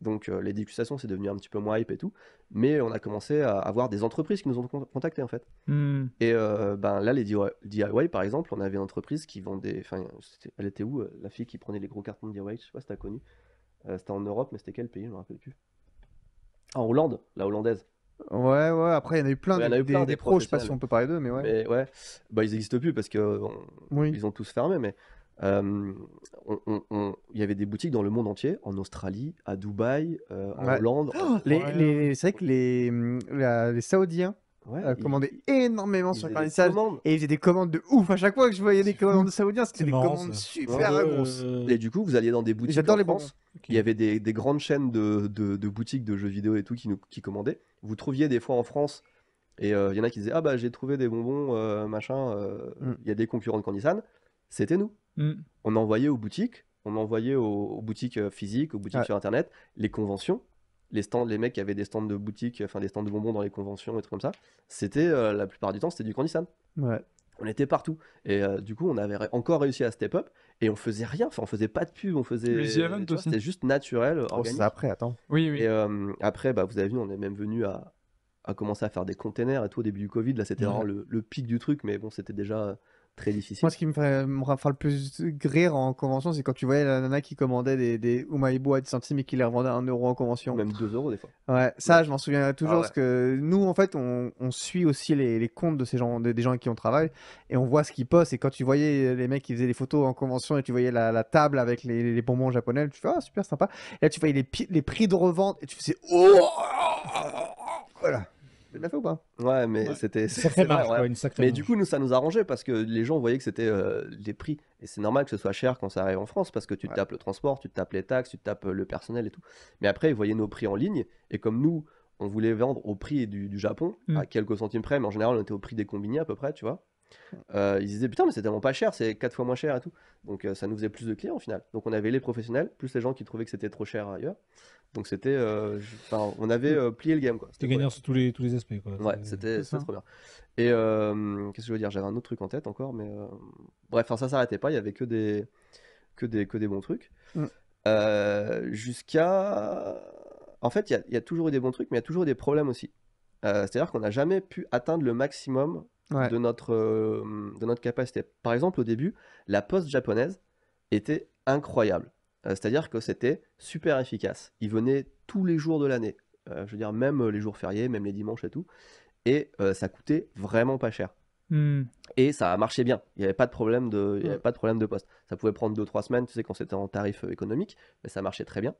donc euh, les dégustations, c'est devenu un petit peu moins hype et tout. Mais on a commencé à avoir des entreprises qui nous ont contactés en fait. Hmm. Et euh, ben, là, les DIY par exemple, on avait une entreprise qui vendait. Enfin, elle était où euh, La fille qui prenait les gros cartons de DIY, je sais pas si t'as connu. c'était en Europe, mais c'était quel pays Je me rappelle plus. En Hollande, la hollandaise. Ouais, ouais, après il y en a eu plein, des, eu plein des, pros, je sais pas si on peut parler d'eux, mais ouais. Mais bah, ils existent plus parce que ils ont tous fermé, mais euh, il y avait des boutiques dans le monde entier, en Australie, à Dubaï, euh, en Hollande. Oh, les, c'est vrai que les, hum, les Saoudiens euh, commandaient énormément sur et ils faisaient des commandes de ouf. À chaque fois que je voyais des commandes de saoudiens, c'était des commandes super grosses. Et du coup, vous alliez dans des boutiques. J'adore les banques. Il y avait des, grandes chaînes de, boutiques de jeux vidéo et tout qui, nous, qui commandaient. Vous trouviez des fois en France. Et il y en a qui disaient Ah bah j'ai trouvé des bonbons, machin, mm. il y a des concurrents de Candisan c'était nous. Mm. On envoyait aux boutiques, on envoyait aux, boutiques euh, physiques, aux boutiques sur Internet, les conventions, les stands, les mecs qui avaient des stands de boutiques, enfin des stands de bonbons dans les conventions et trucs comme ça. C'était euh, la plupart du temps, c'était du grandissant. On était partout. Et euh, du coup, on avait encore réussi à step up et on faisait rien. Enfin, on faisait pas de pub, on faisait. C'était juste naturel. Oh, c'est après, attends. Oui, oui. après, bah, vous avez vu, on est même venu à, commencer à faire des containers et tout au début du Covid. Là, c'était le, pic du truc, mais bon, c'était déjà difficile. Moi, ce qui me fait, me le plus rire en convention, c'est quand tu voyais la nana qui commandait des, des Umaibo à 10 centimes et qui les revendait à 1 euro en convention. Même 2 euros des fois. Ouais, ça, je m'en souviens toujours ah parce que nous, en fait, on, suit aussi les, comptes de ces gens, des, gens avec qui on travaille et on voit ce qu'ils postent. Et quand tu voyais les mecs qui faisaient des photos en convention et tu voyais la, table avec les, bonbons japonais, tu fais ah, super sympa. Et là, tu voyais les, les prix de revente et tu faisais oh, oh, oh, oh voilà. Tu fait ou pas Ouais, mais c'était. c'est une sacrée Mais du coup, nous, ça nous arrangeait parce que les gens voyaient que c'était les euh, prix. Et c'est normal que ce soit cher quand ça arrive en France parce que tu tapes le transport, tu tapes les taxes, tu tapes euh, le personnel et tout. Mais après, ils voyaient nos prix en ligne. Et comme nous, on voulait vendre au prix du, du Japon, mm. à quelques centimes près, mais en général, on était au prix des combinés à peu près, tu vois. Euh, ils disaient putain mais c'est tellement pas cher, c'est 4 fois moins cher et tout. Donc euh, ça nous faisait plus de clients au final. Donc on avait les professionnels, plus les gens qui trouvaient que c'était trop cher ailleurs. Donc c'était, euh, on avait plié le game quoi. C'était gagnant sur tous les, tous les aspects quoi. Ouais, c'était trop bien. Et qu'est-ce que je veux dire J'avais un autre truc en tête encore, mais bref, ça s'arrêtait pas, il y avait que des, que des, que des bons trucs. Mm. Jusqu'à... En fait, il y, y, a toujours eu des bons trucs, mais il y a toujours eu des problèmes aussi. C'est-à-dire qu'on n'a jamais pu atteindre le maximum de, notre, euh, de notre capacité. Par exemple, au début, la poste japonaise était incroyable. Euh, c'est-à-dire que c'était super efficace. Ils venaient tous les jours de l'année. Euh, je veux dire, même les jours fériés, même les dimanches et tout. Et ça coûtait vraiment pas cher. Hmm. Et ça marchait bien. Il n'y avait, pas de problème de, hmm. pas de problème de poste. Ça pouvait prendre 2-3 semaines, tu sais, quand c'était en tarif économique, mais ça marchait très bien.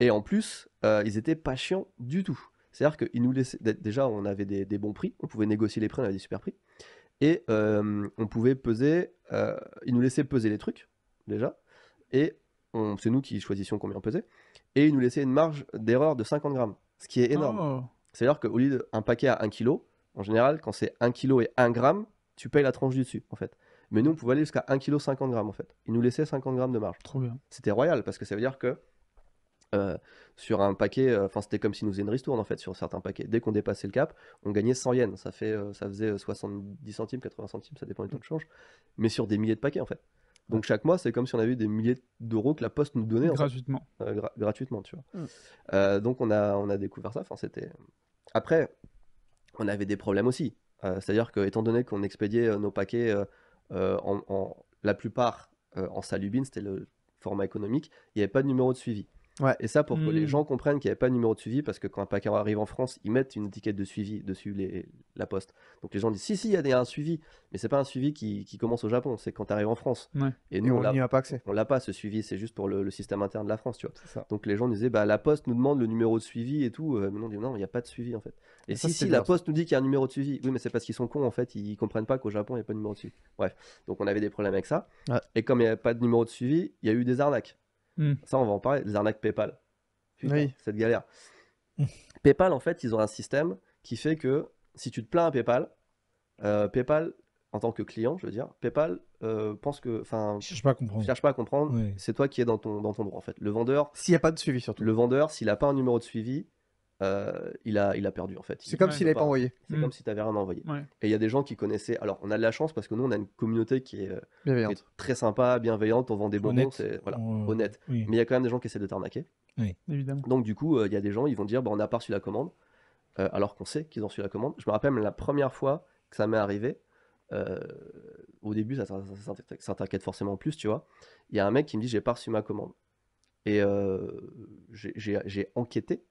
Et en plus, ils étaient pas chiants du tout. C'est-à-dire qu'ils nous laissaient. Déjà, on avait des, bons prix, on pouvait négocier les prix, on avait des super prix. Et euh, on pouvait peser. Euh, il ils nous laissaient peser les trucs, déjà. Et c'est nous qui choisissions combien on pesait. Et ils nous laissaient une marge d'erreur de 50 grammes, ce qui est énorme. Oh. C'est-à-dire qu'au lieu d'un paquet à 1 kg, en général, quand c'est 1 kg et 1 gramme, tu payes la tranche du dessus, en fait. Mais nous, on pouvait aller jusqu'à 1 kg 50 grammes, en fait. Ils nous laissaient 50 grammes de marge. Trop C'était royal, parce que ça veut dire que euh, sur un paquet, euh, enfin c'était comme si nous faisions une ristourne en fait sur certains paquets. Dès qu'on dépassait le cap, on gagnait 100 yens, ça, fait, euh, ça faisait 70 centimes, 80 centimes, ça dépend du temps de mm. change, mais sur des milliers de paquets en fait. Donc chaque mois, c'est comme si on avait eu des milliers d'euros que la poste nous donnait. Gratuitement. gratuitement, tu vois. Mm. donc on a, on a découvert ça, enfin c'était... Après, on avait des problèmes aussi. C'est-à-dire que étant donné qu'on expédiait nos paquets, en, en, la plupart en salubine, c'était le format économique, il n'y avait pas de numéro de suivi. Et ça, pour que les hmm. gens comprennent qu'il n'y avait pas de numéro de suivi, parce que quand un paquet arrive en France, ils mettent une étiquette de suivi dessus les, la poste. Donc les gens disent si, si, il y a un suivi, mais c'est pas un suivi qui, commence au Japon, c'est quand tu arrives en France. Et nous, on n'y a pas accès. On l'a pas ce suivi, c'est juste pour le, système interne de la France, tu vois. Donc les gens disaient bah la poste nous demande le numéro de suivi et tout, euh, mais dit non, il n'y a pas de suivi en fait. Et, si, si, la poste nous dit qu'il y a un numéro de suivi, oui, mais c'est parce qu'ils sont cons en fait, ils comprennent pas qu'au Japon il n'y a pas de numéro de suivi. Bref, donc on avait des problèmes avec ça. Et comme il n'y avait pas de numéro de suivi, il y a eu des arnaques. Hmm. Ça, on va en parler, les arnaques PayPal. oui. cette galère. Hmm. PayPal, en fait, ils ont un système qui fait que si tu te plains à PayPal, euh, PayPal, en tant que client, je veux dire, PayPal euh, pense que. Enfin. Cherche pas à comprendre. Cherche pas à comprendre. C'est toi qui es dans ton, dans ton droit, en fait. Le vendeur. S'il n'y a pas de suivi, surtout. Le vendeur, s'il n'a pas un numéro de suivi, euh, il, a, il a perdu en fait. C'est comme s'il n'avait pas envoyé. Mm. C'est comme si tu avais rien envoyé. Et il y a des gens qui connaissaient. Alors, on a de la chance parce que nous, on a une communauté qui est, euh, très sympa, bienveillante, on vend des bonbons, c'est voilà, honnête. Mais il y a quand même des gens qui essaient de t'arnaquer. Oui. Donc, du coup, euh, il y a des gens, ils vont dire bon bah, on n'a pas reçu la commande, alors qu'on sait qu'ils ont reçu la commande. Je me rappelle la première fois que ça m'est arrivé. au début, ça, ça, ça, t'inquiète forcément plus, tu vois. Il y a un mec qui me dit j'ai pas reçu ma commande. Et j'ai enquêté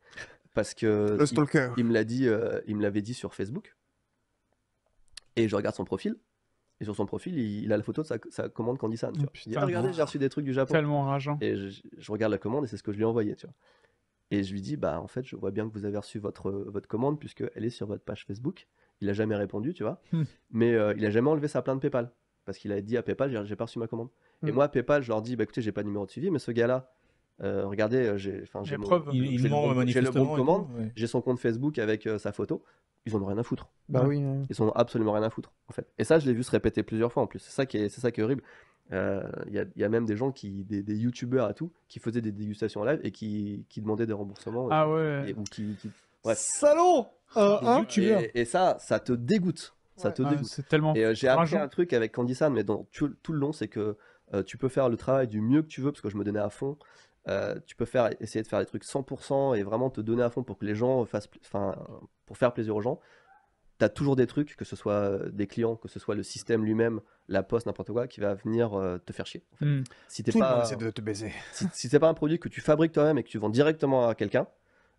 parce que le stalker. Il, me l'a dit, euh, il me l'avait dit sur Facebook. Et je regarde son profil. Et sur son profil, il, a la photo de sa, commande candy oh, dit ça vois ah, j'ai reçu des trucs du Japon. Tellement rageant. Et je, regarde la commande et c'est ce que je lui ai envoyé, tu vois. Et je lui dis, bah en fait, je vois bien que vous avez reçu votre, votre commande puisqu'elle est sur votre page Facebook. Il a jamais répondu, tu vois. Hmm. Mais euh, il a jamais enlevé sa plainte PayPal. Parce qu'il a dit à PayPal, j'ai reçu ma commande. Et hmm. moi, PayPal, je leur dis, bah écoutez, j'ai pas de numéro de suivi, mais ce gars-là, regardez, j'ai j'ai mon, commande, j'ai son compte Facebook avec euh, sa photo. Ils en ont rien à foutre. Bah oui. Ils en ont absolument rien à foutre en fait. Et ça, je l'ai vu se répéter plusieurs fois en plus. C'est ça qui est, c'est ça qui est horrible. Il euh, y, y, a même des gens qui, des, des youtubeurs à tout, qui faisaient des dégustations live et qui, qui demandaient des remboursements. Euh, ah et, ou Salaud. Hein. et, ça, ça te dégoûte. Ça te dégoûte. Ah, tellement. Et j'ai appris un truc avec Candy San, mais dans, tout, le long, c'est que tu peux faire le travail du mieux que tu veux parce que je me donnais à fond. Euh, tu peux faire, essayer de faire des trucs 100% et vraiment te donner à fond pour que les gens fassent, enfin, pour faire plaisir aux gens. Tu as toujours des trucs, que ce soit euh, des clients, que ce soit le système lui-même, la poste, n'importe quoi, qui va venir euh, te faire chier. Hmm. Si t'es pas, de te baiser. Si, c'est pas un produit que tu fabriques toi-même et que tu vends directement à quelqu'un,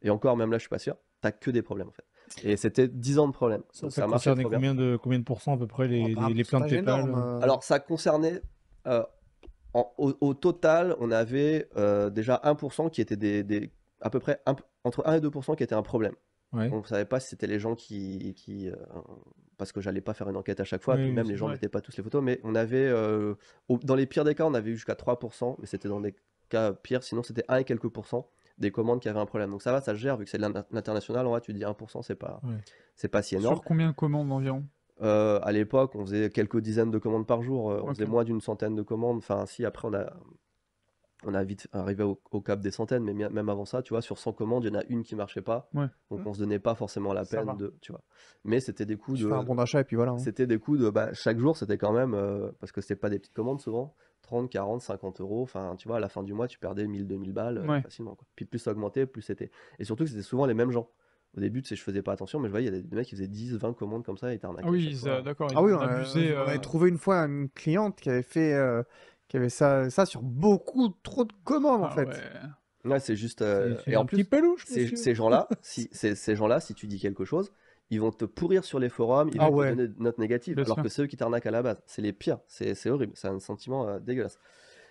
et encore, même là, je suis pas sûr, t'as que des problèmes en fait. Et c'était 10 ans de problème. Ça, combien de, combien de pourcents à peu près les, oh, bah, plaintes hein. Alors ça concernait euh, au, total, on avait euh, déjà 1% qui était à peu près entre 1 et 2% qui était un problème. On ne savait pas si c'était les gens qui. Euh, parce que j'allais pas faire une enquête à chaque fois, même les gens n'étaient pas tous les photos, mais on avait. Euh, dans les pires des cas, on avait eu jusqu'à 3%, mais c'était dans des cas pires, sinon c'était 1 et quelques pourcents des commandes qui avaient un problème. Donc ça va, ça gère, vu que c'est de l'international, tu dis 1%, c'est pas, c'est pas si énorme. Sur combien de commandes environ euh, à l'époque, on faisait quelques dizaines de commandes par jour. Euh, on faisait moins d'une centaine de commandes. Enfin, si, après, on a, on a vite arrivé au, cap des centaines. Mais même avant ça, tu vois, sur 100 commandes, il y en a une qui marchait pas. Donc, on se donnait pas forcément la peine de. Tu vois. Mais c'était des coups de. de. un bon achat et puis voilà. Hein. C'était des coups de. Bah, chaque jour, c'était quand même. Euh, parce que c'était pas des petites commandes souvent. 30, 40, 50 euros. Enfin, tu vois, à la fin du mois, tu perdais 1000, 2000 balles facilement. Quoi. Puis plus ça augmentait, plus c'était. Et surtout, c'était souvent les mêmes gens. Au début, tu sais, je faisais pas attention, mais je voyais, il y a des mecs qui faisaient 10, 20 commandes comme ça et t'arnaquaient. Ah oui, euh, d'accord. Ah oui, on, euh, avait trouvé une fois une cliente qui avait fait euh, qui avait ça, ça sur beaucoup trop de commandes en ah fait. Ouais, c'est juste. et en plus, ces, gens-là, si, ces, gens-là, si tu dis quelque chose, ils vont te pourrir sur les forums, ils ah vont te donner des notes négatives, alors que c'est eux qui t'arnaquent à la base. C'est les pires, c'est horrible, c'est un sentiment dégueulasse.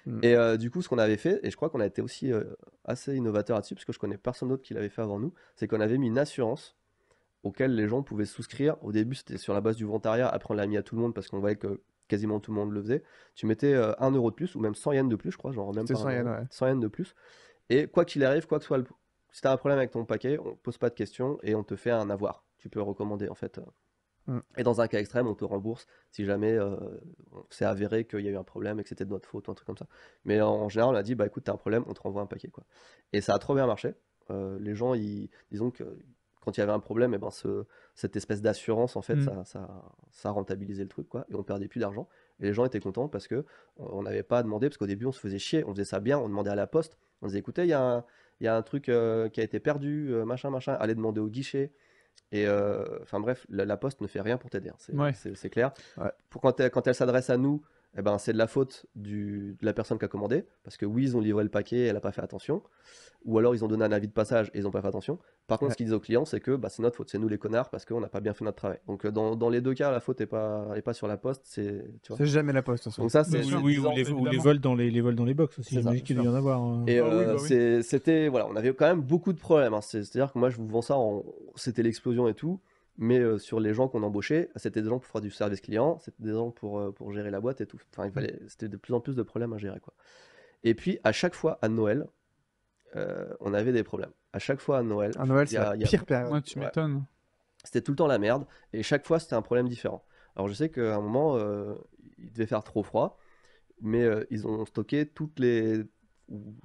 Mm. Et euh, du coup, ce qu'on avait fait, et je crois qu'on a été aussi euh, assez innovateur là-dessus, parce que je connais personne d'autre qui l'avait fait avant nous, c'est qu'on avait mis une assurance auquel les gens pouvaient souscrire. Au début, c'était sur la base du volontariat, après on l'a mis à tout le monde parce qu'on voyait que quasiment tout le monde le faisait. Tu mettais euh, un 1 euro de plus, ou même 100 yens de plus, je crois, genre même pas 100, yens, de plus. Et quoi qu'il arrive, quoi que soit Si tu as un problème avec ton paquet, on pose pas de questions et on te fait un avoir. Tu peux recommander en fait Mm. Et dans un cas extrême, on te rembourse si jamais euh, c'est avéré qu'il y a eu un problème et que c'était de notre faute ou un truc comme ça. Mais en, général, on a dit bah écoute, t'as un problème, on te renvoie un paquet. Quoi. Et ça a trop bien marché. Euh, les gens, ils, disons que quand il y avait un problème, et eh ben cette espèce d'assurance, en fait, mm. ça, rentabilisait le truc, quoi, et on perdait plus d'argent. Et les gens étaient contents parce que on n'avait pas à demander, parce qu'au début, on se faisait chier, on faisait ça bien, on demandait à la poste, on disait écoutez, il y a un, truc euh, qui a été perdu, euh, machin, machin, allez demander au guichet. Et euh, enfin bref, la, Poste ne fait rien pour t'aider, hein, c'est clair. Pour quand elle s'adresse à nous, eh ben, c'est de la faute du, de la personne qui a commandé, parce que oui, ils ont livré le paquet, elle n'a pas fait attention, ou alors ils ont donné un avis de passage et ils n'ont pas fait attention. Par contre, ce qu'ils disent aux clients, c'est que bah, c'est notre faute, c'est nous les connards, parce qu'on n'a pas bien fait notre travail. Donc euh, dans, dans les deux cas, la faute n'est pas, est pas sur la poste, c'est... jamais la poste. ça, c'est... ou les, vols dans les, les vols dans les box aussi, j'imagine qu'il doit y en avoir. Hein. Et ah euh, bah c'était... Voilà, on avait quand même beaucoup de problèmes. Hein. C'est-à-dire que moi, je vous vends ça, c'était l'explosion et tout. Mais euh, sur les gens qu'on embauchait, c'était des gens pour faire du service client, c'était des gens pour, euh, pour gérer la boîte et tout. Enfin, mmh. c'était de plus en plus de problèmes à gérer. Quoi. Et puis, à chaque fois, à Noël, euh, on avait des problèmes. À chaque fois, à Noël. À Noël, c'est la pire période. tu m'étonnes. C'était tout le temps la merde. Et chaque fois, c'était un problème différent. Alors, je sais qu'à un moment, il devait faire trop froid. Mais ils ont stocké toutes les.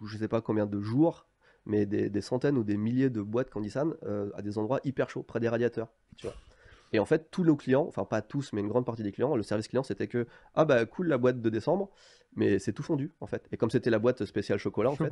je sais pas combien de jours mais des, centaines ou des milliers de boîtes Candysan euh, à des endroits hyper chauds, près des radiateurs. Tu vois. Et en fait, tous nos clients, enfin pas tous, mais une grande partie des clients, le service client, c'était que ah bah cool la boîte de décembre, mais c'est tout fondu en fait. Et comme c'était la boîte spéciale chocolat, en fait,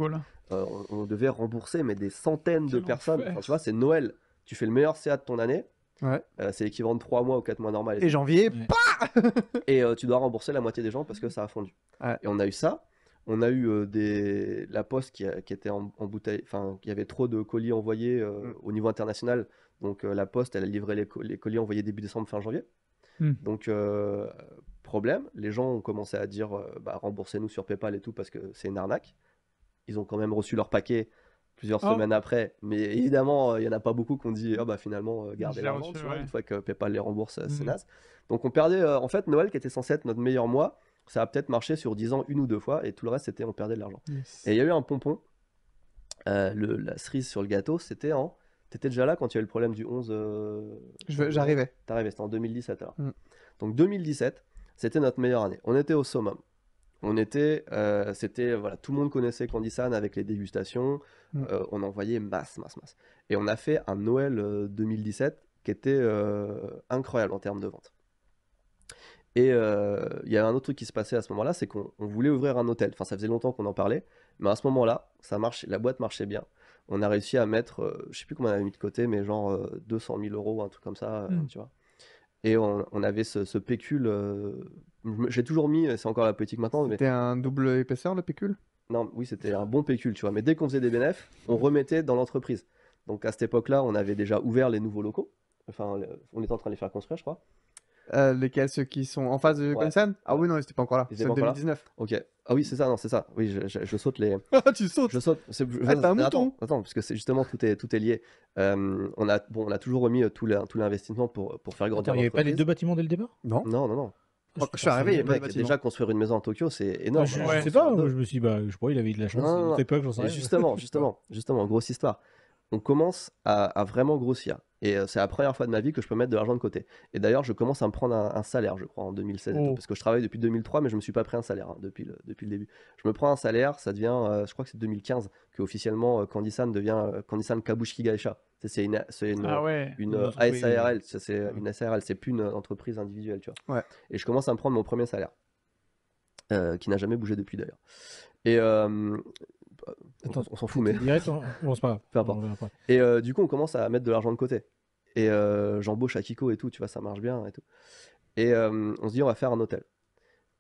euh, on, devait rembourser mais des centaines de personnes. tu vois, c'est Noël, tu fais le meilleur CA de ton année. Euh, c'est équivalent de 3 mois ou 4 mois normal. Et, janvier, ouais. et tu dois rembourser la moitié des gens parce que ça a fondu. Et on a eu ça on a eu des... la poste qui, était en, bouteille, enfin, il y avait trop de colis envoyés mmh. au niveau international. Donc la poste, elle a livré les, colis envoyés début décembre, fin janvier. Mmh. Donc problème, les gens ont commencé à dire bah, remboursez-nous sur PayPal et tout parce que c'est une arnaque. Ils ont quand même reçu leur paquet plusieurs oh. semaines après, mais évidemment, il n'y en a pas beaucoup qui ont dit «Ah, bah finalement gardez l'argent une fois que PayPal les rembourse, c'est mmh. naze. Donc on perdait en fait Noël qui était censé être notre meilleur mois ça a peut-être marché sur 10 ans une ou deux fois, et tout le reste, c'était on perdait de l'argent. Et il y a eu un pompon, euh, la cerise sur le gâteau, c'était en. Tu étais déjà là quand il y a eu le problème du 11. Euh, j'arrivais. T'arrivais, c'était en 2017 alors. Mm. Donc 2017, c'était notre meilleure année. On était au summum. On était, euh, c'était, voilà, tout le monde connaissait Candysan avec les dégustations. Mm. on envoyait masse, masse, masse. Et on a fait un Noël 2017 qui était incroyable en termes de vente. Et euh, il y avait un autre truc qui se passait à ce moment-là, c'est qu'on voulait ouvrir un hôtel. Enfin, ça faisait longtemps qu'on en parlait, mais à ce moment-là, ça marche, la boîte marchait bien. On a réussi à mettre, euh, je sais plus comment on avait mis de côté, mais genre 200 euh, 000 euros, un truc comme ça, hmm. tu vois. Et on, avait ce, pécule. J'ai toujours mis, c'est encore la politique maintenant. C'était un double épaisseur le pécule Non, oui, c'était un bon pécule, tu vois. Mais dès qu'on faisait des bénéfices, on remettait dans l'entreprise. Donc à cette époque-là, on avait déjà ouvert les nouveaux locaux. Enfin, on était en train de les faire construire, je crois. Euh, lesquels Ceux qui sont en face de ouais. Ah oui, non, ils n'étaient pas encore là. Ils en 2019. Ok. Ah oui, c'est ça, non, c'est ça. Oui, je, saute les. Ah, tu sautes Je saute. C'est... Ah, un mouton Attends, parce que c'est justement, tout est, tout est lié. Euh, on, a, bon, on a toujours remis euh, tout, l'investissement pour, faire grandir. Il n'y avait pas les deux bâtiments dès le départ Non. Non, non, non. Je, oh, je suis arrivé, il y avait pas déjà construire une maison à Tokyo, c'est énorme. je, sais pas, je me suis dit, bah, je crois qu'il avait eu de la chance. Non, non, non. j'en sais Justement, justement, justement, grosse histoire on commence à, vraiment grossir. Et euh, c'est la première fois de ma vie que je peux mettre de l'argent de côté. Et d'ailleurs, je commence à me prendre un, salaire, je crois, en 2016. parce que je travaille depuis 2003, mais je ne me suis pas pris un salaire hein, depuis, le, depuis le début. Je me prends un salaire, ça devient, euh, je crois que c'est 2015, que officiellement euh, Candisan devient euh, Candisan Kabushiki Gaisha. C'est une, une, c'est une ah SARL, c'est plus une entreprise individuelle, tu vois. Et je commence à me prendre mon premier salaire, qui n'a jamais bougé depuis d'ailleurs. Et on s'en fout, mais. Direct, hein. on, se Peu Et euh, du coup, on commence à mettre de l'argent de côté. Et euh, j'embauche Akiko et tout, tu vois, ça marche bien et tout. Et euh, on se dit, on va faire un hôtel.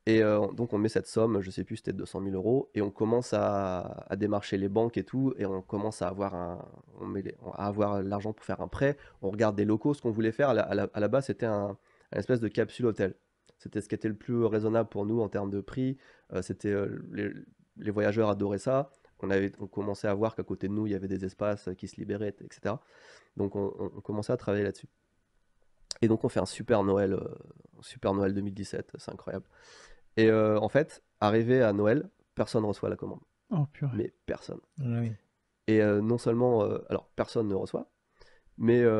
Et donc, on met cette somme, je sais plus, c'était 200 000 euros, et on commence à, démarcher les banques et tout, et on commence à avoir, un, à avoir l'argent pour faire un prêt. On regarde des locaux. Ce qu'on voulait faire à la, base, c'était un, espèce de capsule hôtel. C'était ce qui était le plus raisonnable pour nous en termes de prix. c'était les, voyageurs adoraient ça on, avait, on commençait à voir qu'à côté de nous, il y avait des espaces euh, qui se libéraient, etc. Donc on, commençait à travailler là-dessus. Et donc on fait un super Noël, euh, super Noël 2017, c'est incroyable. Et euh, en fait, arrivé à Noël, personne ne reçoit la commande. Oh, purée. Mais personne. Ah bah et non seulement, alors personne ne reçoit, mais on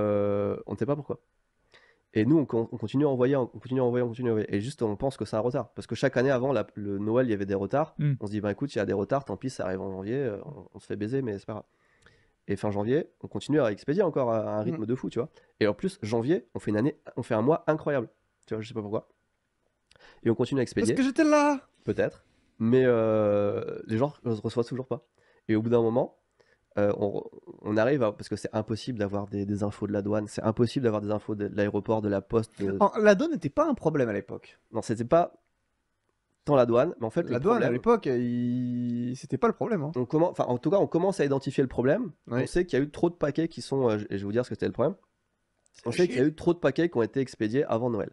ne sait pas pourquoi. Et nous, on, continue à envoyer, on continue à envoyer, on continue à envoyer. Et juste, on pense que c'est un retard. Parce que chaque année avant le Noël, il y avait des retards. Hmm. On se dit, ben écoute, il y a des retards, tant pis, ça arrive en janvier, euh, on, se fait baiser, mais c'est pas grave. Et fin janvier, on continue à expédier encore à, un rythme hmm. de fou, tu vois. Et en plus, janvier, on fait une année, on fait un mois incroyable. Tu vois, je sais pas pourquoi. Et on continue à expédier. Parce que j'étais là Peut-être. Mais euh, les gens ne reçoivent toujours pas. Et au bout d'un moment, euh, on, arrive parce que c'est impossible d'avoir des, infos de la douane, c'est impossible d'avoir des infos de l'aéroport, de la poste. La douane n'était pas un problème à l'époque. Non, c'était pas tant la douane, mais en fait la douane à l'époque, il... c'était pas le problème. Hein. On en tout cas, on commence à identifier le problème. On sait qu'il y a eu trop de paquets qui sont, euh, je vais vous dire ce que c'était le problème. On sait qu'il y a eu trop de paquets qui ont été expédiés avant Noël.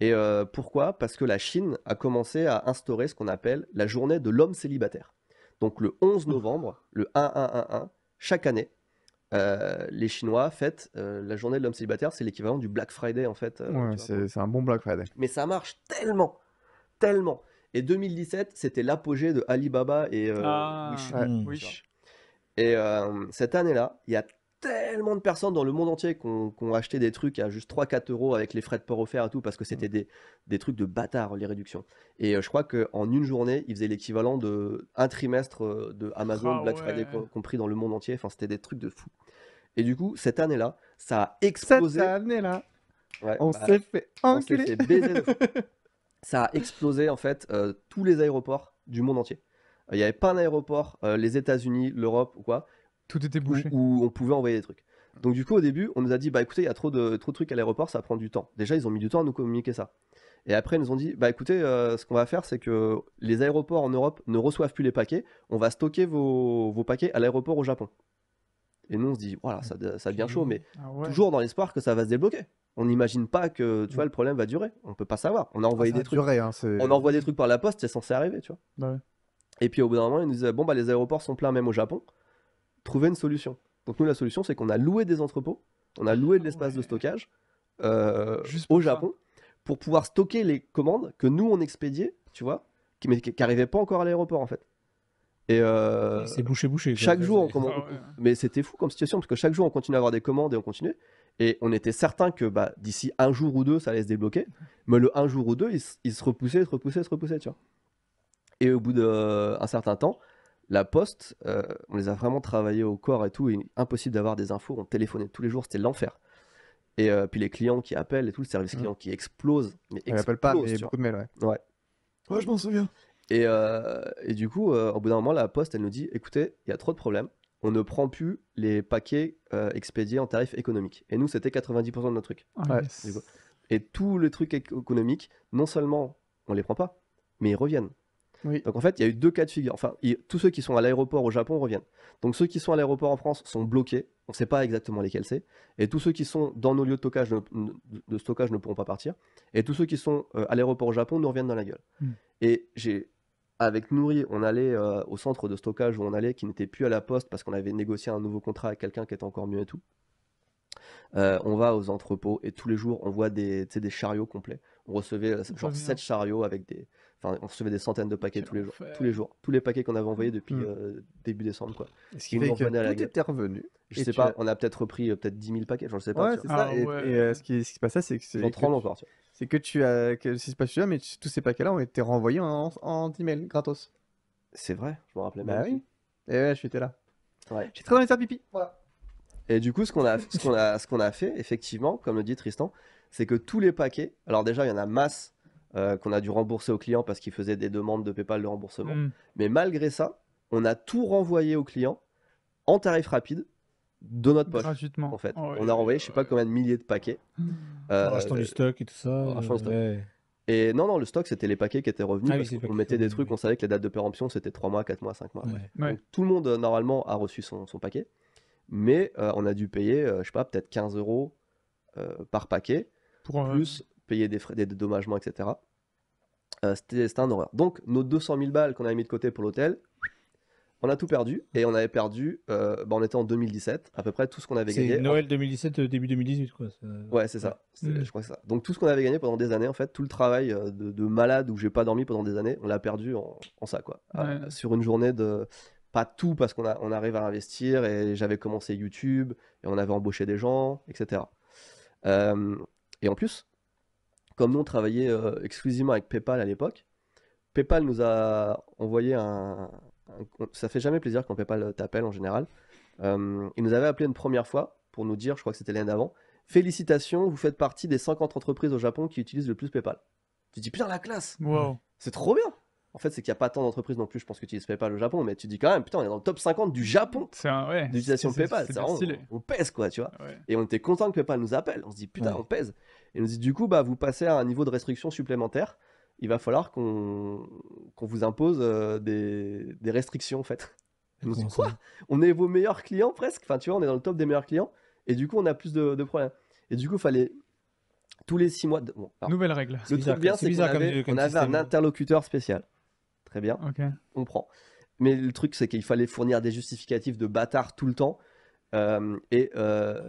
Et euh, pourquoi Parce que la Chine a commencé à instaurer ce qu'on appelle la journée de l'homme célibataire. Donc le 11 novembre, le 1111, chaque année, euh, les Chinois fêtent euh, la journée de l'homme célibataire, c'est l'équivalent du Black Friday en fait. Euh, ouais, c'est un bon Black Friday. Mais ça marche tellement, tellement. Et 2017, c'était l'apogée de Alibaba et ah, Wish. Et cette année-là, il y a tellement de personnes dans le monde entier qui ont, acheté des trucs à juste 3-4 euros avec les frais de port offerts et tout, parce que c'était mm. des, des, trucs de bâtard, les réductions. Et euh, je crois qu'en une journée, ils faisaient l'équivalent de un trimestre euh, de Amazon, ah Black Friday compris dans le monde entier. Enfin, c'était des trucs de fou. Et du coup, cette année-là, ça a explosé. Cette année-là, bah, on s'est fait enculer. On fait baiser de fou. ça a explosé, en fait, euh, tous les aéroports du monde entier. Il n'y avait pas un aéroport, les États-Unis, l'Europe ou quoi, tout était bouché. Où, on pouvait envoyer des trucs. Donc du coup au début, on nous a dit bah écoutez, il y a trop de trop trucs à l'aéroport, ça prend du temps. Déjà, ils ont mis du temps à nous communiquer ça. Et après, ils nous ont dit bah écoutez, euh, ce qu'on va faire, c'est que les aéroports en Europe ne reçoivent plus les paquets. On va stocker vos, paquets à l'aéroport au Japon. Et nous, on se dit voilà, ça, ça devient chaud, mais ah toujours dans l'espoir que ça va se débloquer. On n'imagine pas que tu vois mm. le problème va durer. On peut pas savoir. On a envoyé ah, des trucs. Hein, on envoie des trucs par la poste, c'est censé arriver, tu vois. Bah Et puis au bout d'un moment, ils nous disaient bon bah les aéroports sont pleins même au Japon trouver une solution. Donc nous, la solution, c'est qu'on a loué des entrepôts, on a loué de ah l'espace de stockage euh, au Japon pour pouvoir stocker les commandes que nous, on expédiait, tu vois, qui, mais qui n'arrivaient pas encore à l'aéroport en fait. Et euh, c'est bouché bouché. Chaque jour, mais c'était fou comme situation parce que chaque jour on continue à avoir des commandes et on continue. Et on était certain que bah, d'ici un jour ou deux, ça allait se débloquer. Mais le un jour ou deux, il, il se repoussait, se repoussait, se repoussait, tu vois. Et au bout d'un euh, certain temps, la poste, euh, on les a vraiment travaillés au corps et tout, et impossible d'avoir des infos. On téléphonait tous les jours, c'était l'enfer. Et euh, puis les clients qui appellent et tout, le service mm. client qui explose. Mais n'appelle pas, mais beaucoup de mails, ouais. Ouais, je m'en souviens. Et, euh, du coup, au bout d'un moment, la poste, elle nous dit écoutez, il y a trop de problèmes. On ne prend plus les paquets expédiés en tarif économique. Et nous, c'était 90% de notre truc. Et tous les trucs économiques, non seulement on les prend pas, mais ils reviennent. Donc en fait, il y a eu deux cas de figure. Enfin, tous ceux qui sont à l'aéroport au Japon reviennent. Donc ceux qui sont à l'aéroport en France sont bloqués. On ne sait pas exactement lesquels c'est. Et tous ceux qui sont dans nos lieux de stockage, ne, de stockage ne pourront pas partir. Et tous ceux qui sont euh, à l'aéroport au Japon nous reviennent dans la gueule. Hmm. Et j'ai avec Nourri, on allait euh, au centre de stockage où on allait, qui n'était plus à la poste parce qu'on avait négocié un nouveau contrat avec quelqu'un qui était encore mieux et tout. Euh, on va aux entrepôts et tous les jours on voit des, des chariots complets. On recevait genre 7 chariots avec des, Enfin, on recevait des centaines de paquets tous les, jours, tous les jours. Tous les paquets qu'on avait envoyés depuis mm. euh, début décembre. Quoi. Ce qui fait que tout était revenu. Je sais pas, on a peut-être repris euh, peut-être 10 000 paquets, ne sais pas. Ah euh, ce, qui, ce c'est que. c'est C'est que tu as. Que, si c'est pas celui mais tous ces paquets-là ont été renvoyés en, en email gratos. C'est vrai, je me rappelais bah oui. Et ouais, suis là. Ouais. très dans les faire pipi. Et du coup, ce qu'on a, ce qu'on a, ce qu'on a fait, effectivement, comme le dit Tristan, c'est que tous les paquets. Alors déjà, il y en a masse euh, qu'on a dû rembourser au client parce qu'il faisait des demandes de PayPal de remboursement. Mm. Mais malgré ça, on a tout renvoyé au client en tarif rapide de notre poche. Gratuitement. En fait, ah on a renvoyé, je sais pas combien de milliers de paquets. Mm. Euh, en du stock et tout ça. Et non, non, le stock, c'était les paquets qui étaient revenus. Ah parce on mettait des trucs, on savait que la date de péremption, c'était 3 mois, 4 mois, 5 mois. Donc, tout le monde, euh, normalement, a reçu son, son paquet. Mais on a dû payer, je sais pas, peut-être 15 euros par paquet. Pour plus payer des, frais, des dédommagements, etc. Euh, c'était un horreur. Donc, nos 200 000 balles qu'on avait mis de côté pour l'hôtel, on a tout perdu. Et on avait perdu, euh, bah, on était en 2017, à peu près tout ce qu'on avait gagné. C'est Noël 2017, euh, début 2018, quoi. Ouais, c'est ça. Je crois que ça. Donc, tout ce qu'on avait gagné pendant des années, en fait, tout le travail de, malade où j'ai pas dormi pendant des années, on l'a perdu en, ça, quoi. Ah, sur une journée de pas tout parce qu'on arrive à investir et j'avais commencé YouTube et on avait embauché des gens, etc. et en plus, comme nous on travaillait euh, exclusivement avec PayPal à l'époque, PayPal nous a envoyé un, ça fait jamais plaisir quand PayPal euh, t'appelle en général. Euh, il nous avait appelé une première fois pour nous dire, je crois que c'était l'année d'avant, félicitations, vous faites partie des 50 entreprises au Japon qui utilisent le plus PayPal. Tu dis putain la classe, c'est trop bien. En fait, c'est qu'il n'y a pas tant d'entreprises non plus, je pense, que tu utilises PayPal au Japon, mais tu dis quand même, putain, on est dans le top 50 du Japon ouais, d'utilisation de PayPal. C'est on, pèse quoi, tu vois. Et on était content que PayPal nous appelle. On se dit, putain, on pèse. Et nous dit du coup, bah, vous passez à un niveau de restriction supplémentaire. Il va falloir qu'on qu'on vous impose euh, des... des, restrictions en fait. Nous On est vos meilleurs clients presque. Enfin, tu vois, on est dans le top des meilleurs clients. Et du coup, on a plus de, problèmes. Et du coup, il fallait tous les six mois. De... Nouvelle règle. Le bizarre, truc bien, c'est qu'on avait, on a un interlocuteur spécial. Très bien. On prend. Mais le truc, c'est qu'il fallait fournir des justificatifs de bâtard tout le temps. Euh, et, euh,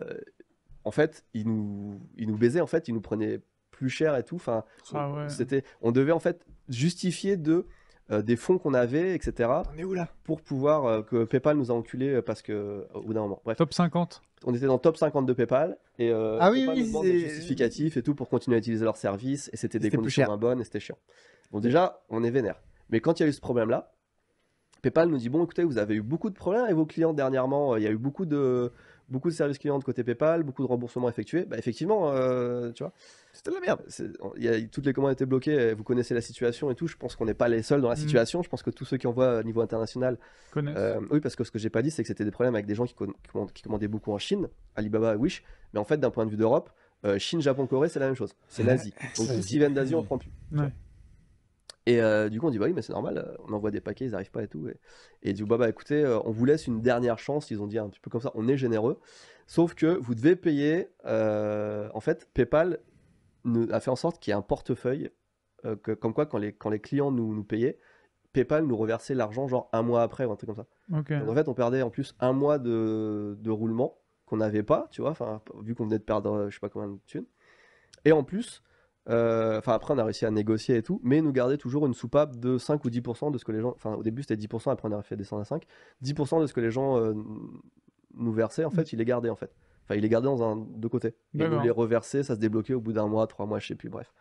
en fait, ils nous, nous baisaient, en fait, ils nous prenaient plus cher et tout. Enfin, ah c'était, on devait en fait justifier de euh, des fonds qu'on avait, etc. On est là Pour pouvoir euh, que PayPal nous a enculé euh, parce que d'un moment. Bref. Top 50. On était dans top 50 de PayPal et ah oui, PayPal oui, des justificatifs et tout pour continuer à utiliser leurs services et c'était des conditions moins bonnes et c'était chiant. Bon déjà, on est vénère. Mais quand il y a eu ce problème là, PayPal nous dit bon écoutez, vous avez eu beaucoup de problèmes et vos clients dernièrement, il y a eu beaucoup de beaucoup de services clients de côté PayPal, beaucoup de remboursements effectués. Bah, effectivement, euh, tu vois, c'était de la merde. y toutes les commandes étaient bloquées. Vous connaissez la situation et tout. Je pense qu'on n'est pas les seuls dans la mm. situation. Je pense que tous ceux qui envoient au euh, niveau international connaissent. Euh, oui, parce que ce que j'ai pas dit, c'est que c'était des problèmes avec des gens qui, commandaient, beaucoup en Chine, Alibaba Wish. Mais en fait, d'un point de vue d'Europe, Chine, Japon, Corée, c'est la même chose. C'est l'Asie. Donc, si viennent d'Asie, on prend plus. Et euh, du coup, on dit bah oui, mais c'est normal, euh, on envoie des paquets, ils n'arrivent pas et tout. Et, du coup bah, bah écoutez, euh, on vous laisse une dernière chance. Ils ont dit un petit peu comme ça, on est généreux. Sauf que vous devez payer. en fait, PayPal a fait en sorte qu'il y ait un portefeuille, comme quoi quand les, quand les clients nous, nous payaient, PayPal nous reversait l'argent genre un mois après ou un truc comme ça. Donc en fait, on perdait en plus un mois de, de roulement qu'on n'avait pas, tu vois, vu qu'on venait de perdre je sais pas combien de thunes. Et en plus, euh, enfin, après, on a réussi à négocier et tout, mais nous garder toujours une soupape de 5 ou 10% de ce que les gens. Enfin, au début, c'était 10%, après, on a fait descendre à 5. 10% de ce que les gens euh, nous versaient, en fait, mm. il est gardé, en fait. Enfin, il est gardé dans un deux côtés. Et nous les reverser, ça se débloquait au bout d'un mois, trois mois, je sais plus, bref.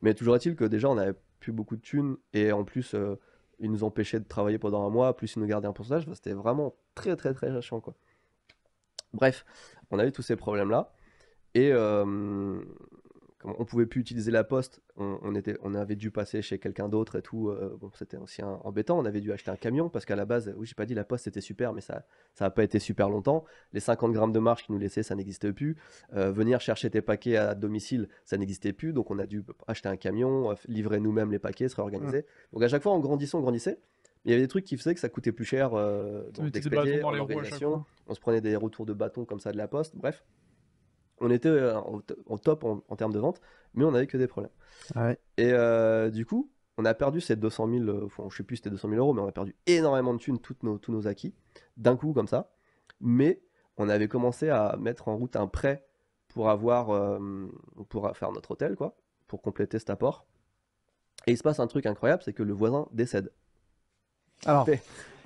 Mais toujours est-il que déjà, on n'avait plus beaucoup de thunes et en plus, euh, ils nous empêchaient de travailler pendant un mois, plus ils nous gardaient un pourcentage. C'était vraiment très, très, très chiant, quoi. Bref, on avait tous ces problèmes-là. Et, on pouvait plus utiliser la poste, on, était, on avait dû passer chez quelqu'un d'autre et tout. Euh, c'était aussi embêtant. On avait dû acheter un camion parce qu'à la base, oui, j'ai pas dit la poste c'était super, mais ça, ça pas été super longtemps. Les 50 grammes de marche qu'ils nous laissaient, ça n'existait plus. Euh, venir chercher tes paquets à domicile, ça n'existait plus. Donc on a dû acheter un camion, euh, livrer nous-mêmes les paquets, se réorganiser. Mmh. Donc à chaque fois, on grandissait, on grandissait. Il y avait des trucs qui faisaient que ça coûtait plus cher d'expédier, on se prenait des retours de bâton comme ça de la poste, bref on était au euh, top en, termes de vente, mais on n'avait que des problèmes. Et euh, du coup, on a perdu ces 200 000, je je sais plus si c'était 200 000 euros, mais on a perdu énormément de thunes, toutes nos, tous nos acquis, d'un coup comme ça. Mais on avait commencé à mettre en route un prêt pour avoir, euh, pour faire notre hôtel, quoi, pour compléter cet apport. Et il se passe un truc incroyable, c'est que le voisin décède. Alors.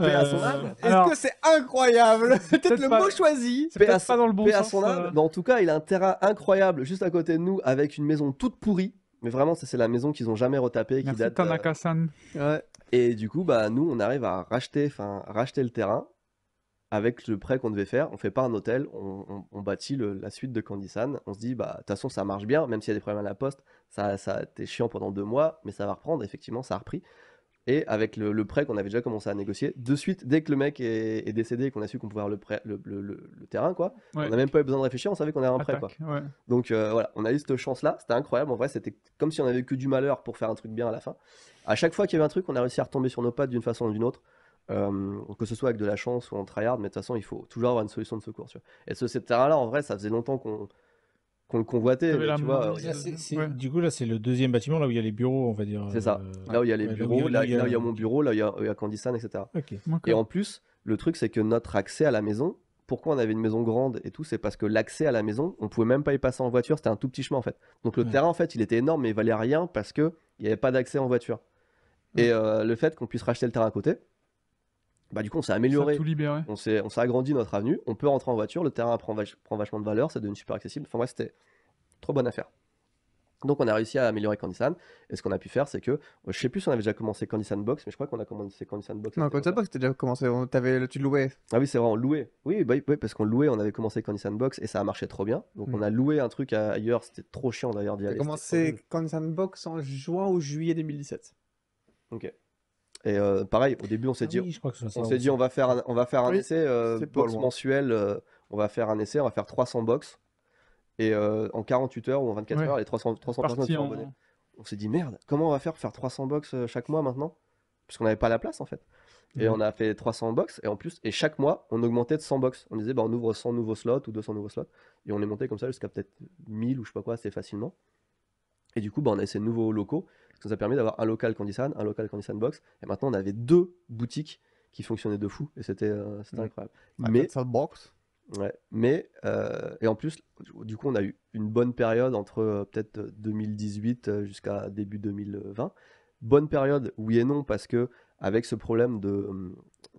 Euh, est-ce que c'est incroyable C'est peut-être le mot choisi. C'est pas dans le bon sens. Euh. Mais en tout cas, il a un terrain incroyable juste à côté de nous avec une maison toute pourrie. Mais vraiment, ça c'est la maison qu'ils ont jamais retapée, qui date. Euh, Et du coup, bah nous, on arrive à racheter, enfin racheter le terrain avec le prêt qu'on devait faire. On fait pas un hôtel, on, on, bâtit la suite de Kandisan On se dit, bah de toute façon, ça marche bien, même s'il y a des problèmes à la poste, ça, ça a été chiant pendant deux mois, mais ça va reprendre. Effectivement, ça a repris et avec le, prêt qu'on avait déjà commencé à négocier, de suite, dès que le mec est, décédé et qu'on a su qu'on pouvait avoir le, prêt, le, terrain, quoi, on n'a même pas eu besoin de réfléchir, on savait qu'on avait un prêt. Quoi. Donc euh, voilà, on a eu cette chance-là, c'était incroyable. En vrai, c'était comme si on avait que du malheur pour faire un truc bien à la fin. À chaque fois qu'il y avait un truc, on a réussi à retomber sur nos pattes d'une façon ou d'une autre. Euh, que ce soit avec de la chance ou en tryhard, mais de toute façon, il faut toujours avoir une solution de secours. Et ce terrain-là, en vrai, ça faisait longtemps qu'on qu'on le convoitait. tu vois, Du coup, là, c'est le deuxième bâtiment, là où il y a les bureaux, on va dire. C'est ça. Euh, là où il y a les bureaux, là, où il y a, mon bureau, là où il y a, etc. Et en plus, le truc, c'est que notre accès à la maison, pourquoi on avait une maison grande et tout, c'est parce que l'accès à la maison, on pouvait même pas y passer en voiture, c'était un tout petit chemin en fait. Donc le terrain en fait, il était énorme, mais il valait rien parce que il n'y avait pas d'accès en voiture. Et euh, le fait qu'on puisse racheter le terrain à côté, bah, du coup, on s'est amélioré. On s'est, on s'est agrandi notre avenue. On peut rentrer en voiture. Le terrain prend, prend vachement de valeur. Ça devient super accessible. Enfin, moi, c'était trop bonne affaire. Donc, on a réussi à améliorer Candisan. Et ce qu'on a pu faire, c'est que euh, je sais plus si on avait déjà commencé Candisan Box, mais je crois qu'on a commencé Candisan Box. Non, Candisan Box, t'as déjà commencé. On, t'avais, tu louais. Ah oui, c'est vrai, on louait. Bah bah oui, parce qu'on louait. On avait commencé Candisan Box et ça a marché trop bien. Donc, hmm. on a loué un truc ailleurs. C'était trop chiant d'ailleurs d'y aller. commencé Candisan Box en juin ou juillet 2017. Ok. Et euh, pareil, au début, on s'est ah dit, on s'est dit, on va faire, un, on va faire un essai euh, box mensuel. Euh, on va faire un essai, on va faire 300 box. Et en 48 heures ou en 24 heures, les 300, 300 personnes sont abonnées. On, s'est dit merde, comment on va faire pour faire 300 box chaque mois maintenant Puisqu'on n'avait pas la place en fait. Et mhm. on a fait 300 box et en plus, et chaque mois, on augmentait de 100 box. On disait, bah, on ouvre 100 nouveaux slots ou 200 nouveaux slots. Et on est monté comme ça jusqu'à peut-être 1000 ou je sais pas quoi assez facilement. Et du coup, bah, on a ces nouveaux locaux. Ça nous a permis d'avoir un local condition, un local Candysan Box. Et maintenant, on avait deux boutiques qui fonctionnaient de fou. Et c'était euh, mm. incroyable. Mais mais, box. Ouais, mais euh, et en plus, du coup, on a eu une bonne période entre euh, peut-être 2018 jusqu'à début 2020. Bonne période, oui et non, parce que avec ce problème de, mm,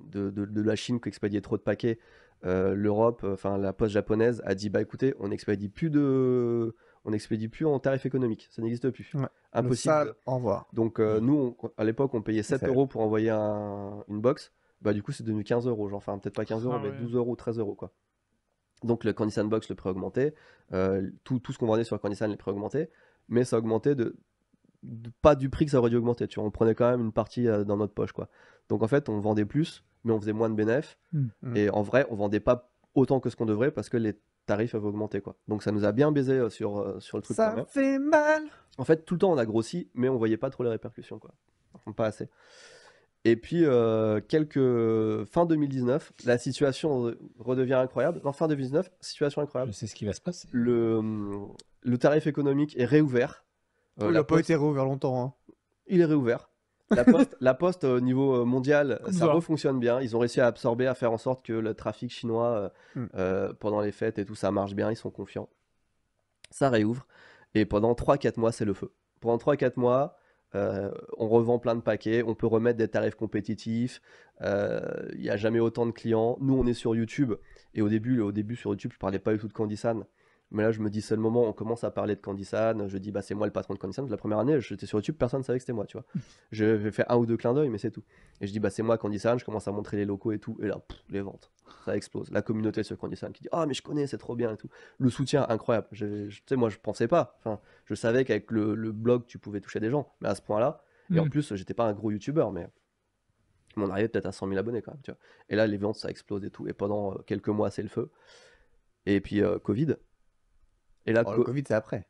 de, la Chine qui expédiait trop de paquets, l'Europe, enfin la poste japonaise a dit bah écoutez, on expédie plus de on expédie plus en tarif économique. Ça n'existe plus. Impossible. Ça, Donc euh, mm. nous, à l'époque, on payait 7 euros pour envoyer une box. Bah, du coup, c'est devenu 15 euros. Enfin, peut-être pas 15 ah euros, mais 12 euros, 13 euros. Quoi. Donc le condition Box, le prix augmenté. Euh, tout, tout, ce qu'on vendait sur le le prix augmenté. Mais ça augmentait de, pas du prix que ça aurait dû augmenter. Tu On prenait quand même une partie euh, dans notre poche. quoi. Donc en fait, on vendait plus, mais on faisait moins de bénéfices. Mm. Et en vrai, on vendait pas autant que ce qu'on devrait parce que les tarifs avait augmenté. Quoi. Donc ça nous a bien baisé euh, sur, euh, sur le truc. Ça fait mal En fait, tout le temps, on a grossi, mais on voyait pas trop les répercussions. Quoi. pas assez. Et puis, euh, quelques... fin 2019, la situation redevient incroyable. Non, fin 2019, situation incroyable. C'est ce qui va se passer. Le, le tarif économique est réouvert. il n'a pas été réouvert longtemps. Hein. Il est réouvert. La poste, euh, au niveau euh, mondial, ça fonctionne bien. Ils ont réussi à absorber, à faire en sorte que le trafic chinois euh, hmm. pendant les fêtes et tout, ça marche bien. Ils sont confiants. Ça réouvre. Et pendant 3-4 mois, c'est le feu. Pendant 3-4 mois, on revend plein de paquets, on peut remettre des tarifs compétitifs, il n'y a jamais autant de clients. Nous, on est sur YouTube, et au début, au début sur YouTube, je parlais pas du tout de Candy mais là, je me dis, c'est le moment, on commence à parler de Candysan. Je dis, bah, c'est moi le patron de Candysan. La première année, j'étais sur YouTube, personne ne savait que c'était moi, tu vois. J'ai fait un ou deux clins d'œil, mais c'est tout. Et je dis, bah, c'est moi Candysan. Je commence à montrer les locaux et tout. Et là, les ventes, ça explose. La communauté sur Candysan qui dit, ah, mais je connais, c'est trop bien et tout. Le soutien, incroyable. Je, je, tu sais, moi, je pensais pas. Enfin, je savais qu'avec le, blog, tu pouvais toucher des gens. Mais à ce point-là, et en mm. plus, j'étais pas un gros YouTuber, mais on arrivait peut-être à 100 000 abonnés quand même, Et là, les ventes, ça explose et tout. Et pendant euh, quelques mois, c'est le feu. Et puis, euh, Covid. Et là, oh, le Covid, c'est après.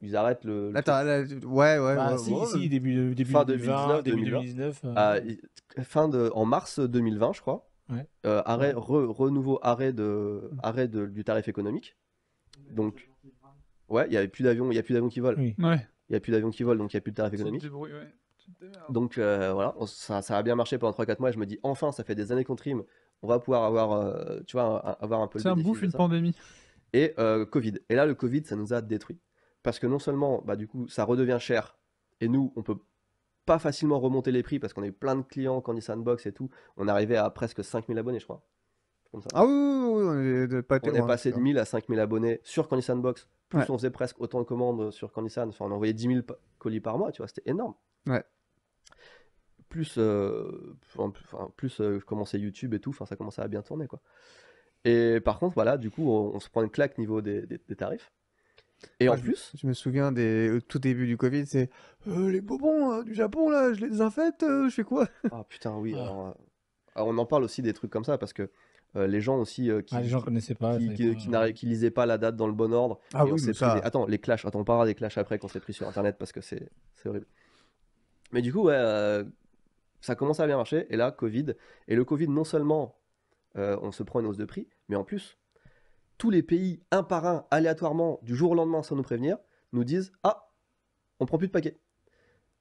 Ils arrêtent le. Attends, ouais, ouais. Bah, si, début, début 2019. Début 2019 euh. ah, fin de, en mars 2020, je crois. Euh, arrêt, renouveau arrêt, de, arrêt du tarif économique. Donc, ouais, il n'y avait plus d'avions, il y a plus d'avions qui volent. Oui. Il n'y a plus d'avions qui volent, donc il n'y a plus de tarif économique. Donc euh, voilà, ça, a bien marché pendant 3-4 mois. je me dis, enfin, ça fait des années qu'on trim. On va pouvoir avoir, tu vois, un, avoir un peu. Ça bouffe une pandémie et euh, Covid. Et là, le Covid, ça nous a détruit. Parce que non seulement, bah, du coup, ça redevient cher, et nous, on peut pas facilement remonter les prix parce qu'on a eu plein de clients, Candy Sandbox et tout. On arrivait à presque 5000 abonnés, je crois. Ah oui, on est, passé de 1000 à 5000 abonnés sur Candy Sandbox. Plus on faisait presque autant de commandes sur Candy Enfin, on envoyait 10 000 colis par mois, tu vois, c'était énorme. Ouais. Plus, euh, enfin, plus je euh, commençais YouTube et tout, enfin, ça commençait à bien tourner, quoi. Et par contre, voilà, du coup, on, se prend une claque niveau des, tarifs. Et en plus, je, me souviens des au tout début du Covid, c'est euh, les bonbons euh, du Japon là, je les désinfecte, euh, je fais quoi Ah putain, oui. Ah. Euh, alors, on en parle aussi des trucs comme ça parce que les gens aussi qui, ah, les gens connaissaient pas, qui, qui, qui, lisaient pas la date dans le bon ordre. Ah oui, c'est ça... Attends, les clashs. Attends, on parlera des clashs après qu'on s'est pris sur internet parce que c'est horrible. Mais du coup, ouais, ça commence à bien marcher. Et là, Covid. Et le Covid, non seulement euh, on se prend une hausse de prix, mais en plus, tous les pays, un par un, aléatoirement, du jour au lendemain, sans nous prévenir, nous disent Ah, on prend plus de paquets.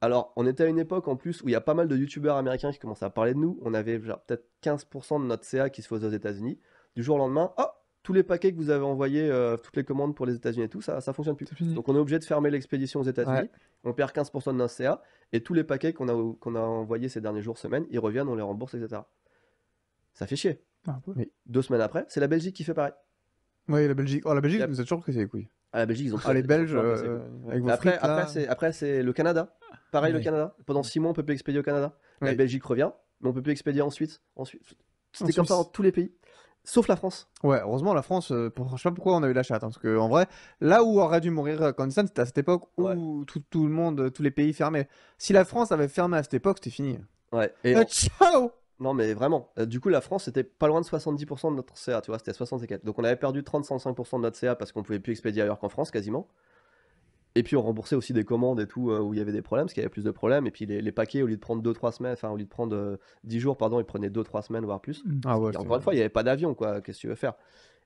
Alors, on était à une époque en plus où il y a pas mal de youtubeurs américains qui commençaient à parler de nous. On avait peut-être 15% de notre CA qui se faisait aux États-Unis. Du jour au lendemain, ah, tous les paquets que vous avez envoyés, euh, toutes les commandes pour les États-Unis et tout, ça, ça fonctionne plus. Donc, on est obligé de fermer l'expédition aux États-Unis. On perd 15% de notre CA et tous les paquets qu'on a, qu'on a envoyés ces derniers jours, semaines, ils reviennent, on les rembourse, etc. Ça fait chier. Ah, deux semaines après, c'est la Belgique qui fait pareil. Oui, la Belgique. Oh, la Belgique, vous êtes sûr que c'est les couilles. Ah, la Belgique, ils ont. Ah, les Belges. Euh, après, après, c'est le Canada. Pareil, le Canada. Pendant six mois, on peut plus expédier au Canada. La Belgique revient, mais on peut plus expédier ensuite. Ensuite, c'était comme ça dans tous les pays. Sauf la France. Ouais, heureusement, la France, euh, pour... je sais pas pourquoi on a eu la chatte. Hein, parce que, en vrai, là où aurait dû mourir euh, Constant, c'était à cette époque où tout, le monde, tous les pays fermaient. Si la France avait fermé à cette époque, c'était fini. Ouais. Et Ciao non, mais vraiment. Euh, du coup, la France c'était pas loin de 70% de notre CA, tu vois, c'était 64. Donc on avait perdu 30 de notre CA parce qu'on pouvait plus expédier ailleurs qu'en France quasiment. Et puis on remboursait aussi des commandes et tout euh, où il y avait des problèmes, parce qu'il y avait plus de problèmes. Et puis les, paquets, au lieu de prendre 2-3 semaines, enfin au lieu de prendre 10 euh, jours, pardon, ils prenaient 2-3 semaines, voire plus. Ah ouais, encore une fois, il n'y avait pas d'avion, quoi, qu'est-ce que tu veux faire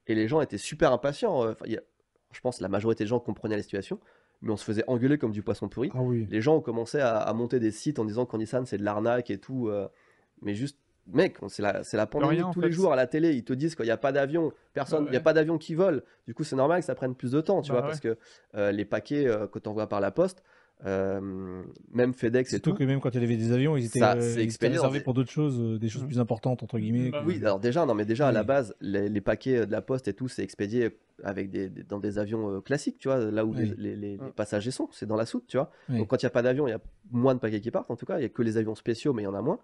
Et les gens étaient super impatients. Je pense la majorité des gens comprenaient la situation, mais on se faisait engueuler comme du poisson pourri. Ah les gens ont commencé à, monter des sites en disant qu'Onissan c'est de l'arnaque et tout mais juste, mec, c'est la, la pandémie tous les jours à la télé. Ils te disent qu'il n'y a pas d'avion, personne, ah il n'y a pas d'avion qui vole. Du coup, c'est normal que ça prenne plus de temps, tu bah vois, parce que euh, les paquets euh, que tu envoies par la poste, euh, même FedEx et tout. que même quand il y avait des avions, ils étaient, réservés pour d'autres choses, des choses mmh. plus importantes, entre guillemets. Bah oui, alors déjà, non, mais déjà, à la base, les, les, paquets de la poste et tout, c'est expédié avec des, dans des avions euh, classiques, tu vois, là où les, passagers sont, c'est dans la soute, tu vois. Donc quand il n'y a pas d'avion, il y a moins de paquets qui partent, en tout cas, il n'y a que les avions spéciaux, mais il y en a moins.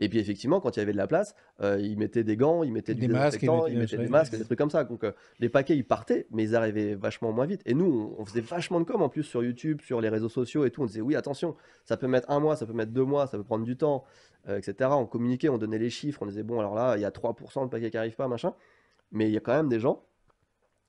Et puis effectivement, quand il y avait de la place, euh, ils mettaient des gants, ils mettaient des masques, ils mettaient, des masques, des trucs comme ça. Donc euh, les paquets, ils partaient, mais ils arrivaient vachement moins vite. Et nous, on, faisait vachement de com en plus sur YouTube, sur les réseaux sociaux et tout. On disait oui, attention, ça peut mettre un mois, ça peut mettre deux mois, ça peut prendre du temps, etc. On communiquait, on donnait les chiffres, on disait bon, alors là, il y a 3% de paquets qui arrivent pas, machin. Mais il y a quand même des gens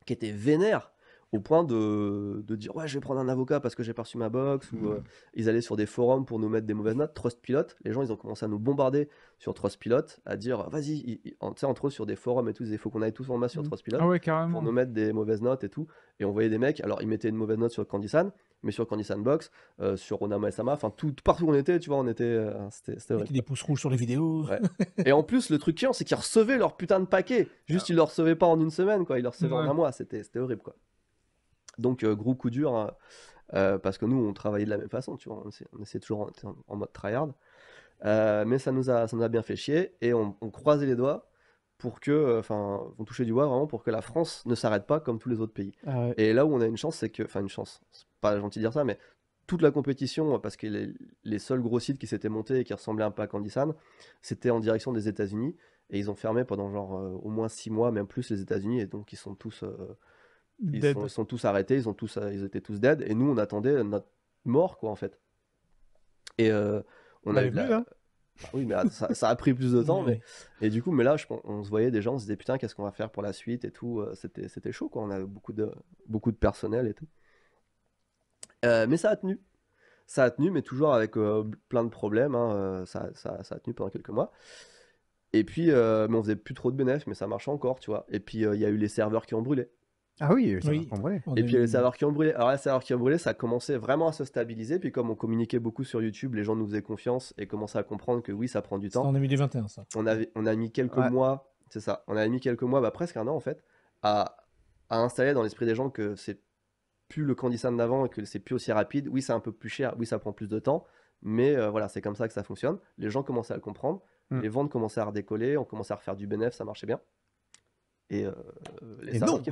qui était vénère au point de, de, dire ouais je vais prendre un avocat parce que j'ai perçu ma box ou euh, ils allaient sur des forums pour nous mettre des mauvaises notes Trustpilot les gens ils ont commencé à nous bombarder sur Trustpilot à dire vas-y tu sais entre eux sur des forums et tout il faut qu'on aille tous en masse sur mm. Trustpilot ah pour nous mettre des mauvaises notes et tout et on voyait des mecs alors ils mettaient une mauvaise note sur Candysan mais sur Candy Box, euh, sur Onama Sama, enfin tout partout où on était, tu vois, on était, euh, ah, c'était, Des pouces rouges sur les vidéos. et en plus, le truc chiant, c'est qu'ils recevaient leur putain de paquet. Juste, ah. ils le recevaient pas en une semaine, quoi. Ils le recevaient en un mois. C'était, c'était horrible, quoi. Donc, euh, gros coup dur, hein. euh, parce que nous, on travaillait de la même façon, tu vois, on, essayait toujours en, mode tryhard. Euh, mais ça nous, a, a bien fait chier, et on, croisait les doigts pour que, enfin, on touchait du bois vraiment pour que la France ne s'arrête pas comme tous les autres pays. Ah et là où on a une chance, c'est que, enfin, une chance, c'est pas gentil de dire ça, mais toute la compétition, parce que les, seuls gros sites qui s'étaient montés et qui ressemblaient un peu à Candysan, c'était en direction des États-Unis, et ils ont fermé pendant genre au moins six mois, même plus les États-Unis, et donc ils sont tous ils sont, tous arrêtés, ils, ont tous, ils étaient tous dead, et nous on attendait notre mort, quoi, en fait. Et euh, on, a vu, hein. bah Oui, mais ça, a pris plus de temps. mais... Et du coup, mais là, on se voyait des gens, on se disait putain, qu'est-ce qu'on va faire pour la suite et tout. Euh, c'était, c'était chaud, quoi. On avait beaucoup de, beaucoup de personnel et tout. Euh, mais ça a tenu. Ça a tenu, mais toujours avec plein de problèmes. Hein, ça, ça, a tenu pendant quelques mois. Et puis, mais on faisait plus trop de bénéfices, mais ça marchait encore, tu vois. Et puis, il y a eu les serveurs qui ont brûlé. Ah oui, oui. Et puis les euh, serveurs qui ont brûlé. Alors les serveurs qui ont brûlé, ça commençait vraiment à se stabiliser. Puis comme on communiquait beaucoup sur YouTube, les gens nous faisaient confiance et commençaient à comprendre que oui, ça prend du temps. En 2021, ça. On, avait, on a mis quelques mois, c'est ça. On a mis quelques mois, bah, presque un an en fait, à, installer dans l'esprit des gens que c'est plus le candidat d'avant et que c'est plus aussi rapide. Oui, c'est un peu plus cher. Oui, ça prend plus de temps. Mais euh, voilà, c'est comme ça que ça fonctionne. Les gens commençaient à le comprendre. Hmm. Les ventes commençaient à redécoller. On commençait à refaire du bénéfice. Ça marchait bien. Et, euh, les et qui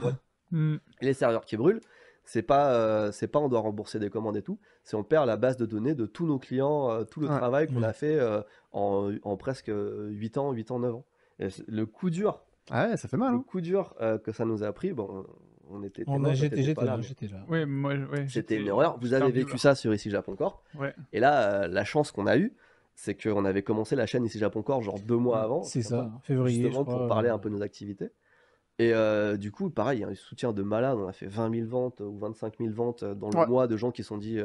Mm. les serveurs qui brûlent, c'est pas, euh, c'est pas on doit rembourser des commandes et tout, c'est on perd la base de données de tous nos clients, euh, tout le travail qu'on mm. a fait euh, en, presque 8 ans, 8 ans, 9 ans. le coup dur. Ah ça fait mal. Le hein. coup dur que ça nous a pris, bon, on était on a gtg là. c'était une erreur. Vous avez vécu ça sur Ici Japon Corp. Et là, la chance qu'on a eue, c'est qu'on avait commencé la chaîne Ici Japon Corp genre deux mois avant. C'est ça, février. Justement pour parler un peu de nos activités. Et euh, du coup, pareil, il y a un soutien de malade. On a fait 20 000 ventes euh, ou 25 000 ventes euh, dans le mois de gens qui se sont dit.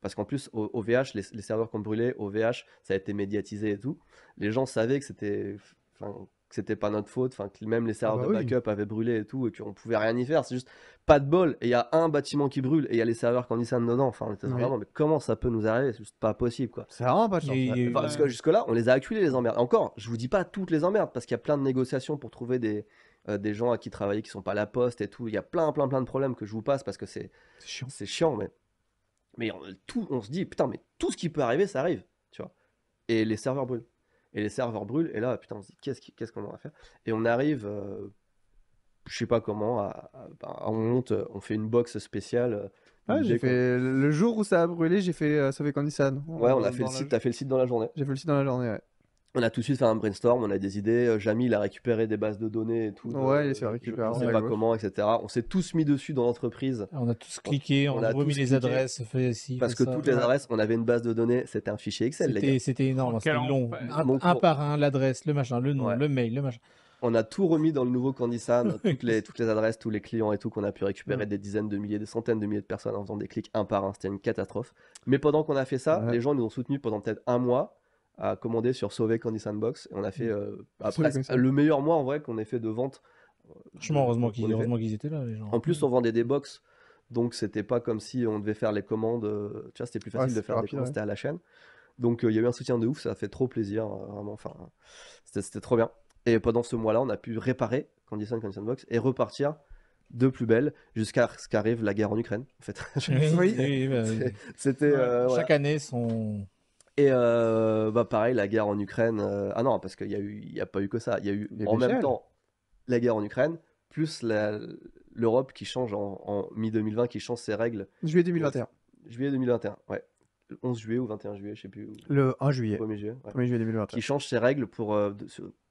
parce qu'en plus, au, VH, les, serveurs qui ont brûlé, au VH, ça a été médiatisé et tout. Les gens savaient que c'était. Que c'était pas notre faute, enfin que même les ah serveurs bah de backup avaient brûlé et tout, et qu'on pouvait rien y faire, c'est juste pas de bol. Et il y a un bâtiment qui brûle, et il y a les serveurs qui ont dit ça non Enfin, on était vraiment, mais comment ça peut nous arriver C'est juste pas possible quoi. C'est vraiment pas Parce que jusque-là, on les a acculés les emmerdes. Encore, je vous dis pas toutes les emmerdes, parce qu'il y a plein de négociations pour trouver des, euh, des gens à qui travailler qui sont pas à la poste et tout. Il y a plein, plein, plein de problèmes que je vous passe parce que c'est chiant. chiant. mais, mais on, tout, on se dit, putain, mais tout ce qui peut arriver, ça arrive, tu vois. Et les serveurs brûlent. Et les serveurs brûlent, et là, putain, on se dit, qu'est-ce qu'on va aura faire Et on arrive, euh, je sais pas comment, à, on monte, bah, on fait une box spéciale. Euh, j'ai fait le jour où ça a brûlé, j'ai fait euh, Sauver Nissan Ouais, on a fait le site, t'as fait le site dans la journée. J'ai fait le site dans la journée, ouais on a tout de suite fait un brainstorm, on a des idées. Euh, Jamie, il a récupéré des bases de données et tout. Ouais, il s'est récupéré. On ne sait pas comment, etc. On s'est tous mis dessus dans l'entreprise. Ah, on a tous cliqué, on, a remis les adresses, fait Parce que toutes les adresses, on avait une base de données, c'était un fichier Excel, les gars. C'était énorme, hein, c'était long. Un, par un, l'adresse, le machin, le nom, le mail, le machin. On a tout remis dans le nouveau Candysan, toutes, les, toutes les adresses, tous les clients et tout qu'on a pu récupérer, des dizaines de milliers, des centaines de milliers de personnes en faisant des clics un par un. C'était une catastrophe. Mais pendant qu'on a fait ça, les gens nous ont soutenus pendant peut-être un mois à commander sur Sauvé Candy Sandbox. Et on a fait mmh. euh, le meilleur mois en vrai qu'on ait fait de vente. Franchement, heureusement qu'ils étaient là. Les gens. En plus, on vendait des box, donc c'était pas comme si on devait faire les commandes. Euh, tu vois, c'était plus facile de faire des commandes, c'était à la chaîne. Donc euh, il y a eu un soutien de ouf, ça a fait trop plaisir, vraiment. Enfin, c'était trop bien. Et pendant ce mois-là, on a pu réparer Candy Sandbox et repartir de plus belle jusqu'à ce qu'arrive la guerre en Ukraine en fait. Bah oui, c'était chaque année son et euh, bah pareil, la guerre en Ukraine. Euh, ah non, parce qu'il n'y a, a, pas eu que ça. Il y a eu en même temps la guerre en Ukraine, plus l'Europe qui change en, mi-2020, qui change ses règles. Juillet 2021. Juillet 2021, ouais. 11 juillet ou 21 juillet, je sais plus. Le 1 juillet. 1er juillet, 1 juillet 2021. Qui change ses règles pour, euh,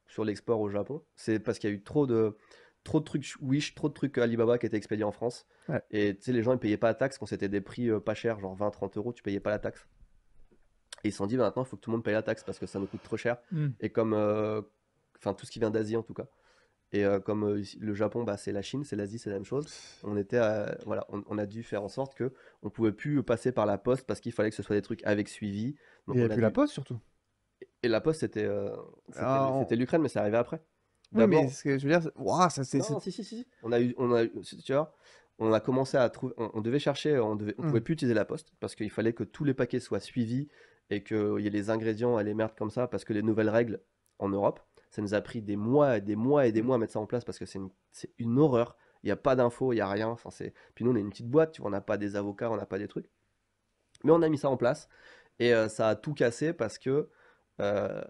sur, l'export au Japon. C'est parce qu'il y a eu trop de, trop de trucs Wish, trop de trucs Alibaba qui étaient expédiés en France. Et tu sais, les gens, ils payaient pas la taxe quand c'était des prix pas chers, genre 20-30 euros, tu payais pas la taxe. Et ils sont dit, bah, maintenant, il faut que tout le monde paye la taxe parce que ça nous coûte trop cher. Hmm. Et comme. Euh, enfin, tout ce qui vient d'Asie, en tout cas. Et euh, comme euh, le Japon, bah, c'est la Chine, c'est l'Asie, c'est la même chose. On était, voilà, on, a dû faire en sorte que on pouvait plus passer par la poste parce qu'il fallait que ce soit des trucs avec suivi. Donc, on plus la poste surtout. Et la poste, c'était ah, l'Ukraine, mais ça arrivé après. Oui, mais ce que je veux dire, ça Si, si, si. On a on a, on a commencé à trouver, on, devait chercher, on ne hmm. pouvait plus utiliser la poste parce qu'il fallait que tous les paquets soient suivis, et qu'il y ait les ingrédients et les merdes comme ça, parce que les nouvelles règles en Europe, ça nous a pris des mois et des mois et des mm. mois à mettre ça en place parce que c'est une, horreur. Il n'y a pas d'infos, il n'y a rien. Enfin, Puis nous, on est une petite boîte, tu vois, on n'a pas des avocats, on n'a pas des trucs. Mais on a mis ça en place et euh, ça a tout cassé parce que euh,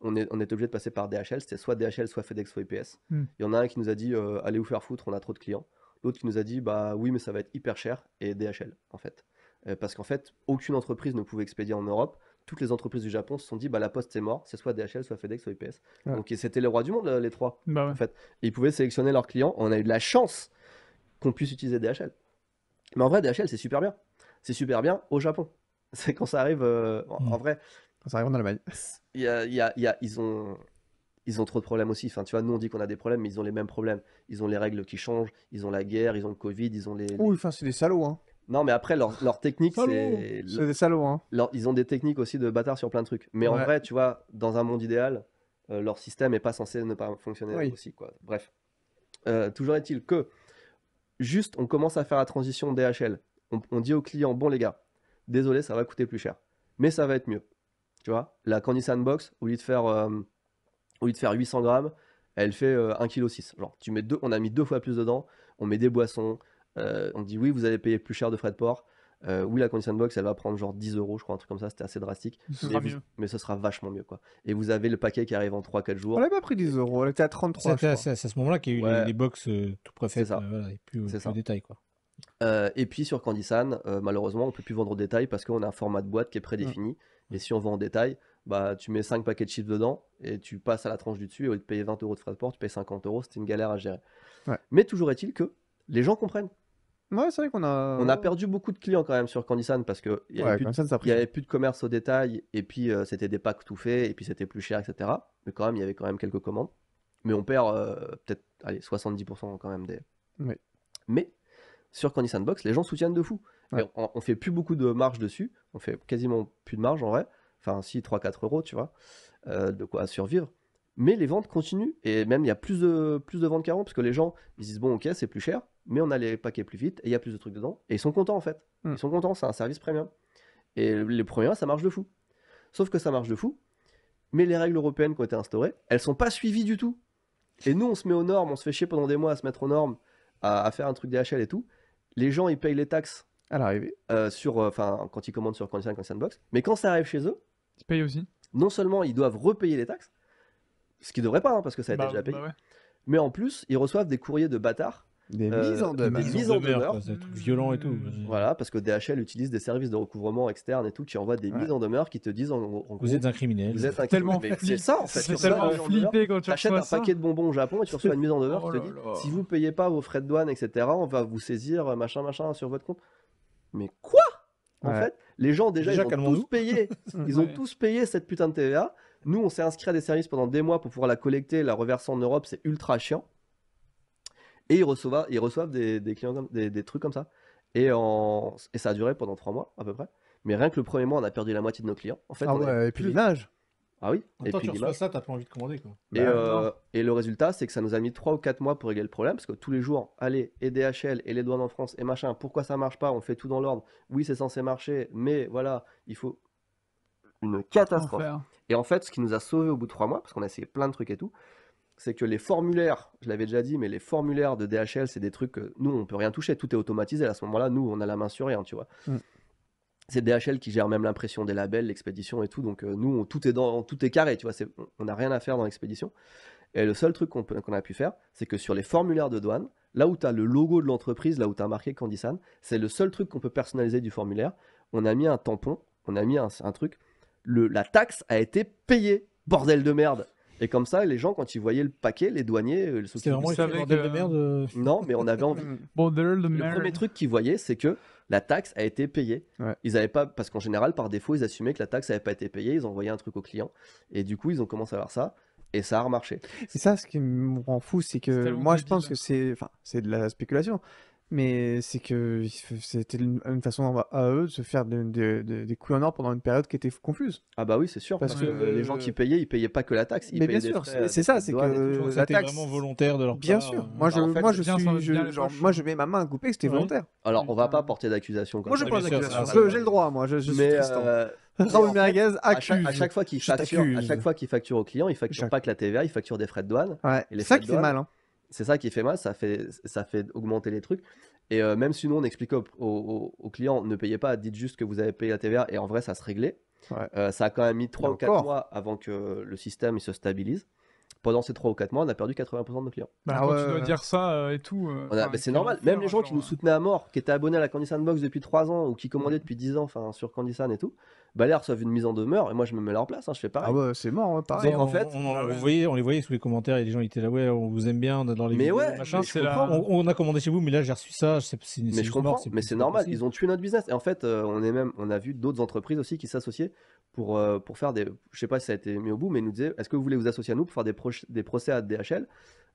on, est, obligé de passer par DHL. C'était soit DHL, soit FedEx, soit UPS. E mm. Il y en a un qui nous a dit euh, allez vous faire foutre, on a trop de clients. L'autre qui nous a dit bah oui, mais ça va être hyper cher et DHL en fait. Euh, parce qu'en fait, aucune entreprise ne pouvait expédier en Europe. Toutes les entreprises du Japon se sont dit, bah, la poste c'est mort, c'est soit DHL, soit FedEx, soit UPS. Donc c'était les rois du monde, euh, les trois. Bah en fait. ils pouvaient sélectionner leurs clients. On a eu de la chance qu'on puisse utiliser DHL. Mais en vrai, DHL, c'est super bien. C'est super bien au Japon. C'est quand ça arrive, euh, en, hmm. vrai. Quand ça arrive en Allemagne. ils ont ils ont trop de problèmes aussi. Enfin, tu vois, nous on dit qu'on a des problèmes, mais ils ont les mêmes problèmes. Ils ont les règles qui changent, ils ont la guerre, ils ont le Covid, ils ont les. les... enfin, c'est des salauds. Hein. Non, mais après, leur, technique, c'est. Hein. Ils ont des techniques aussi de bâtard sur plein de trucs. Mais en vrai, tu vois, dans un monde idéal, euh, leur système est pas censé ne pas fonctionner aussi, quoi. Bref. Euh, toujours est-il que, juste, on commence à faire la transition DHL. On, dit aux clients, bon, les gars, désolé, ça va coûter plus cher. Mais ça va être mieux. Tu vois, la Candy Sandbox, au lieu de faire, euh, au lieu de faire 800 grammes, elle fait 1,6 kg. Genre, tu mets deux, on a mis deux fois plus dedans, on met des boissons, euh, on dit oui, vous allez payer plus cher de frais de port. Euh, oui, la condition box, elle va prendre genre 10 euros, je crois, un truc comme ça, c'était assez drastique. mais, ce sera vachement mieux, quoi. Et vous avez le paquet qui arrive en 3-4 jours. On n'a pas pris 10 euros, elle était à 33. C'est à, ce moment-là qu'il y a eu les, box euh, tout préfaites, et et puis sur Candysan, malheureusement, on peut plus vendre au détail parce qu'on a un format de boîte qui est prédéfini. Mm. Et si on vend en détail, bah, tu mets 5 paquets de chips dedans et tu passes à la tranche du dessus. Et au lieu de payer 20 euros de frais de port, tu payes 50 euros. C'était une galère à gérer. Mais toujours est-il que les gens comprennent qu'on a. On a perdu beaucoup de clients quand même sur Candysan parce que n'y avait, plus de commerce au détail et puis euh, c'était des packs tout faits et puis c'était plus cher, etc. Mais quand même, il y avait quand même quelques commandes. Mais on perd euh, peut-être allez, 70% quand même des. Mais sur Candysan Box les gens soutiennent de fou. On, fait plus beaucoup de marge dessus, on fait quasiment plus de marge en vrai. Enfin, si 3-4 euros, tu vois, euh, de quoi survivre. Mais les ventes continuent et même il y a plus de, plus de ventes qu'avant parce que les gens ils disent bon, ok, c'est plus cher mais on a les paquets plus vite et il y a plus de trucs dedans. Et ils sont contents en fait. Hmm. Ils sont contents, c'est un service premium. Et les premiers, ça marche de fou. Sauf que ça marche de fou, mais les règles européennes qui ont été instaurées, elles sont pas suivies du tout. Et nous, on se met aux normes, on se fait chier pendant des mois à se mettre aux normes, à, faire un truc DHL et tout. Les gens, ils payent les taxes à l'arrivée. Euh, sur, euh, enfin, quand ils commandent sur Condition Condition Box. Mais quand ça arrive chez eux, ils payent aussi. Non seulement ils doivent repayer les taxes, ce qu'ils devraient pas, hein, parce que ça a été bah, déjà payé. Bah mais en plus, ils reçoivent des courriers de bâtards euh, des mises en demeure. Des mises en et tout. Voilà, parce que DHL utilise des services de recouvrement externe et tout qui envoient des mises en demeure qui te disent en, vous êtes un criminel. Vous êtes un C'est ça tellement flippé quand tu achètes un paquet de bonbons au Japon et tu reçois une mise en demeure qui oh te dit si vous payez pas vos frais de douane, etc., on va vous saisir euh, machin machin sur votre compte. Mais quoi En fait, les gens déjà, ils ont tous payé. ils ont tous payé cette putain de TVA. Nous, on s'est inscrit à des services pendant des mois pour pouvoir la collecter, la reverser en Europe, c'est ultra chiant. Et ils reçoivent, des, clients des, trucs comme ça. Et, en, ça a duré pendant trois mois à peu près. Mais rien que le premier mois, on a perdu la moitié de nos clients. En fait, ah ouais, et puis l'image. Ah oui. et puis tu reçois ça, t'as pas envie de commander quoi. Bah, euh, et, le résultat, c'est que ça nous a mis trois ou quatre mois pour régler le problème, parce que tous les jours, allez, et DHL, et les douanes en France, et machin, pourquoi ça marche pas On fait tout dans l'ordre. Oui, c'est censé marcher, mais voilà, il faut une catastrophe. Et en fait, ce qui nous a sauvé au bout de trois mois, parce qu'on a essayé plein de trucs et tout, c'est que les formulaires, je l'avais déjà dit, mais les formulaires de DHL, c'est des trucs que nous, on peut rien toucher, tout est automatisé. À ce moment-là, nous, on a la main sur rien, tu vois. Mm. C'est DHL qui gère même l'impression des labels, l'expédition et tout. Donc, euh, nous, on, tout, est dans, tout est carré, tu vois. On n'a rien à faire dans l'expédition. Et le seul truc qu'on a pu faire, c'est que sur les formulaires de douane, là où tu as le logo de l'entreprise, là où tu as marqué Candysan, c'est le seul truc qu'on peut personnaliser du formulaire. On a mis un tampon, on a mis un, un truc. Le, la taxe a été payée. Bordel de merde et comme ça, les gens, quand ils voyaient le paquet, les douaniers, euh, les se vraiment de merde. Euh. Euh, non, mais on avait envie. Le premier truc qu'ils voyaient, c'est que la taxe a été payée. Ils pas, parce qu'en général, par défaut, ils assumaient que la taxe n'avait pas été payée, ils envoyaient un truc au client. Et du coup, ils ont commencé à voir ça. Et ça a remarché. C'est ça ce qui me rend fou, c'est que moi je pense que c'est, enfin, c'est de la spéculation, mais c'est que c'était une façon à eux de se faire des coups en or pendant une période qui était confuse. Ah bah oui, c'est sûr, parce, que, les gens qui payaient, ils payaient pas que la taxe. Ils mais bien sûr, c'est ça, c'est que vraiment volontaire de leur part. Bien sûr, euh, moi je, bah, moi, je suis, je mets ma main à couper, c'était volontaire. Alors on va pas porter d'accusation. Moi je porte d'accusation, j'ai le droit, moi je, suis Tristan. Hein. Euh, Raoul Merguez accuse. À chaque fois qu'il facture, à chaque fois facture au client, il facture pas que la TVA, il facture des frais de douane. C'est ça qui mal. Hein c'est ça qui fait mal, ça fait, ça fait augmenter les trucs. Et euh, même si nous, on explique aux, clients, ne payez pas, dites juste que vous avez payé la TVA, et en vrai, ça se réglait. Euh, ça a quand même mis 3 ou 4 mois avant que le système il se stabilise pendant ces 3 ou 4 mois, on a perdu 80% de nos clients. Bah, Alors, ah tu dois dire ça euh, et tout. Euh, c'est normal, même les gens qui nous euh, soutenaient à mort, qui étaient abonnés à la Candy Box depuis 3 ans ou qui commandaient depuis 10 ans enfin sur Candy et tout, bah là, ils reçoivent une mise en demeure et moi je me mets à leur place, hein, je fais pareil. Ah c'est mort, hein, pareil. En, hein. fait, ah on, les voyait sous les commentaires et les gens étaient là, ouais, on vous aime bien dans les mais ouais, on, a commandé chez vous, mais là j'ai reçu ça, Mais je mais c'est normal, ils ont tué notre business. Et en fait, on a vu d'autres entreprises aussi qui s'associaient pour, euh, pour faire des. Je sais pas si ça a été mis au bout, mais nous disait est-ce que vous voulez vous associer à nous pour faire des, des procès à DHL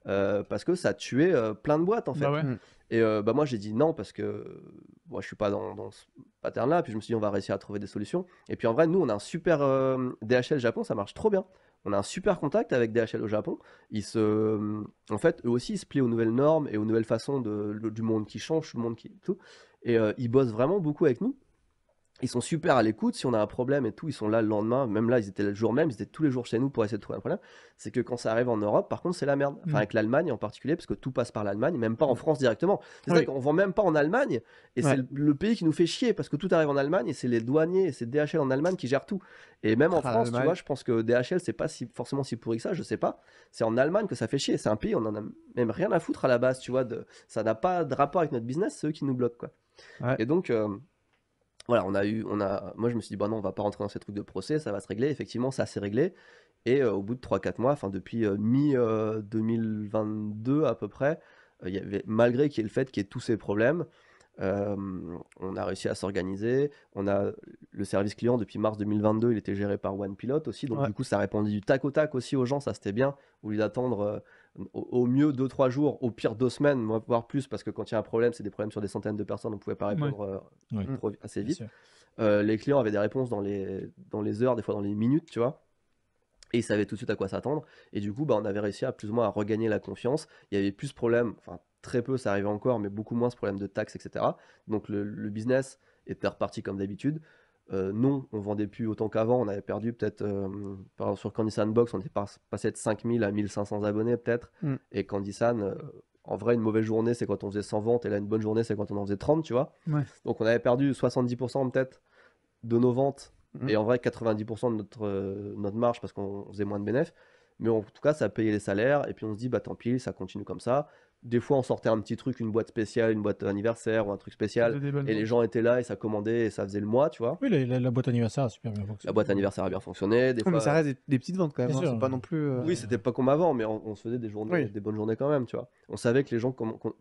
euh, Parce que ça a tué euh, plein de boîtes en fait. Bah et bah moi j'ai dit non parce que moi je suis pas dans, dans ce pattern là. Puis je me suis dit on va réussir à trouver des solutions. Et puis en vrai, nous on a un super DHL Japon, ça marche trop bien. On a un super contact avec DHL au Japon. Ils se, en fait, eux aussi ils se plient aux nouvelles normes et aux nouvelles façons de, du monde qui change, du monde qui tout. Et ils bossent vraiment beaucoup avec nous ils sont super à l'écoute. Si on a un problème et tout, ils sont là le lendemain. Même là, ils étaient là le jour même, ils étaient tous les jours chez nous pour essayer de trouver un problème. C'est que quand ça arrive en Europe, par contre, c'est la merde. Enfin, mm. avec l'Allemagne en particulier, parce que tout passe par l'Allemagne, même pas en mm. France directement. C'est vrai qu'on vend même pas en Allemagne. Et c'est le, pays qui nous fait chier, parce que tout arrive en Allemagne et c'est les douaniers et c'est DHL en Allemagne qui gère tout. Et même en ah, France, tu vois, je pense que DHL, c'est pas si, forcément si pourri que ça, je sais pas. C'est en Allemagne que ça fait chier. C'est un pays, on en a même rien à foutre à la base, tu vois. De, ça n'a pas de rapport avec notre business, c'est eux qui nous bloquent, quoi. Et donc. Euh, voilà, on a eu, on a, moi je me suis dit, bah non, on va pas rentrer dans ces trucs de procès, ça va se régler. Effectivement, ça s'est réglé. Et euh, au bout de 3-4 mois, enfin depuis euh, mi-2022 euh, à peu près, il y avait, malgré qu'il ait le fait qu'il y ait tous ces problèmes, on a réussi à s'organiser. On a le service client depuis mars 2022, il était géré par OnePilot aussi. Donc du coup, ça répondait du tac au tac aussi aux gens, ça c'était bien, au lieu d'attendre au, mieux 2 trois jours, au pire deux semaines, voire plus, parce que quand il y a un problème, c'est des problèmes sur des centaines de personnes, on ne pouvait pas répondre euh, assez vite. Euh, les clients avaient des réponses dans les, dans les heures, des fois dans les minutes, tu vois. Et ils savaient tout de suite à quoi s'attendre. Et du coup, bah, on avait réussi à plus ou moins à regagner la confiance. Il y avait plus de problème, enfin très peu, ça arrivait encore, mais beaucoup moins ce problème de taxes, etc. Donc le business était reparti comme d'habitude. Euh, non, on vendait plus autant qu'avant. On avait perdu peut-être, euh, sur Candy Box, on était passé de 5000 à 1500 abonnés peut-être. Mm. Et Candy euh, en vrai, une mauvaise journée, c'est quand on faisait 100 ventes, et là, une bonne journée, c'est quand on en faisait 30, tu vois. Donc, on avait perdu 70% peut-être de nos ventes, mm. et en vrai, 90% de notre, notre marge, parce qu'on faisait moins de bénéfices. Mais en tout cas, ça payé les salaires, et puis on se dit, bah tant pis, ça continue comme ça des fois, on sortait un petit truc, une boîte spéciale, une boîte anniversaire ou un truc spécial. Et les gens étaient là et ça commandait et ça faisait le mois, tu vois. Oui, la, boîte anniversaire a super bien fonctionné. La boîte anniversaire a bien fonctionné. Des mais ça reste des, petites ventes quand même. Hein, pas non plus, euh, Oui, c'était pas comme avant, mais on, se faisait des, journées, des bonnes journées quand même, tu vois. On savait que les gens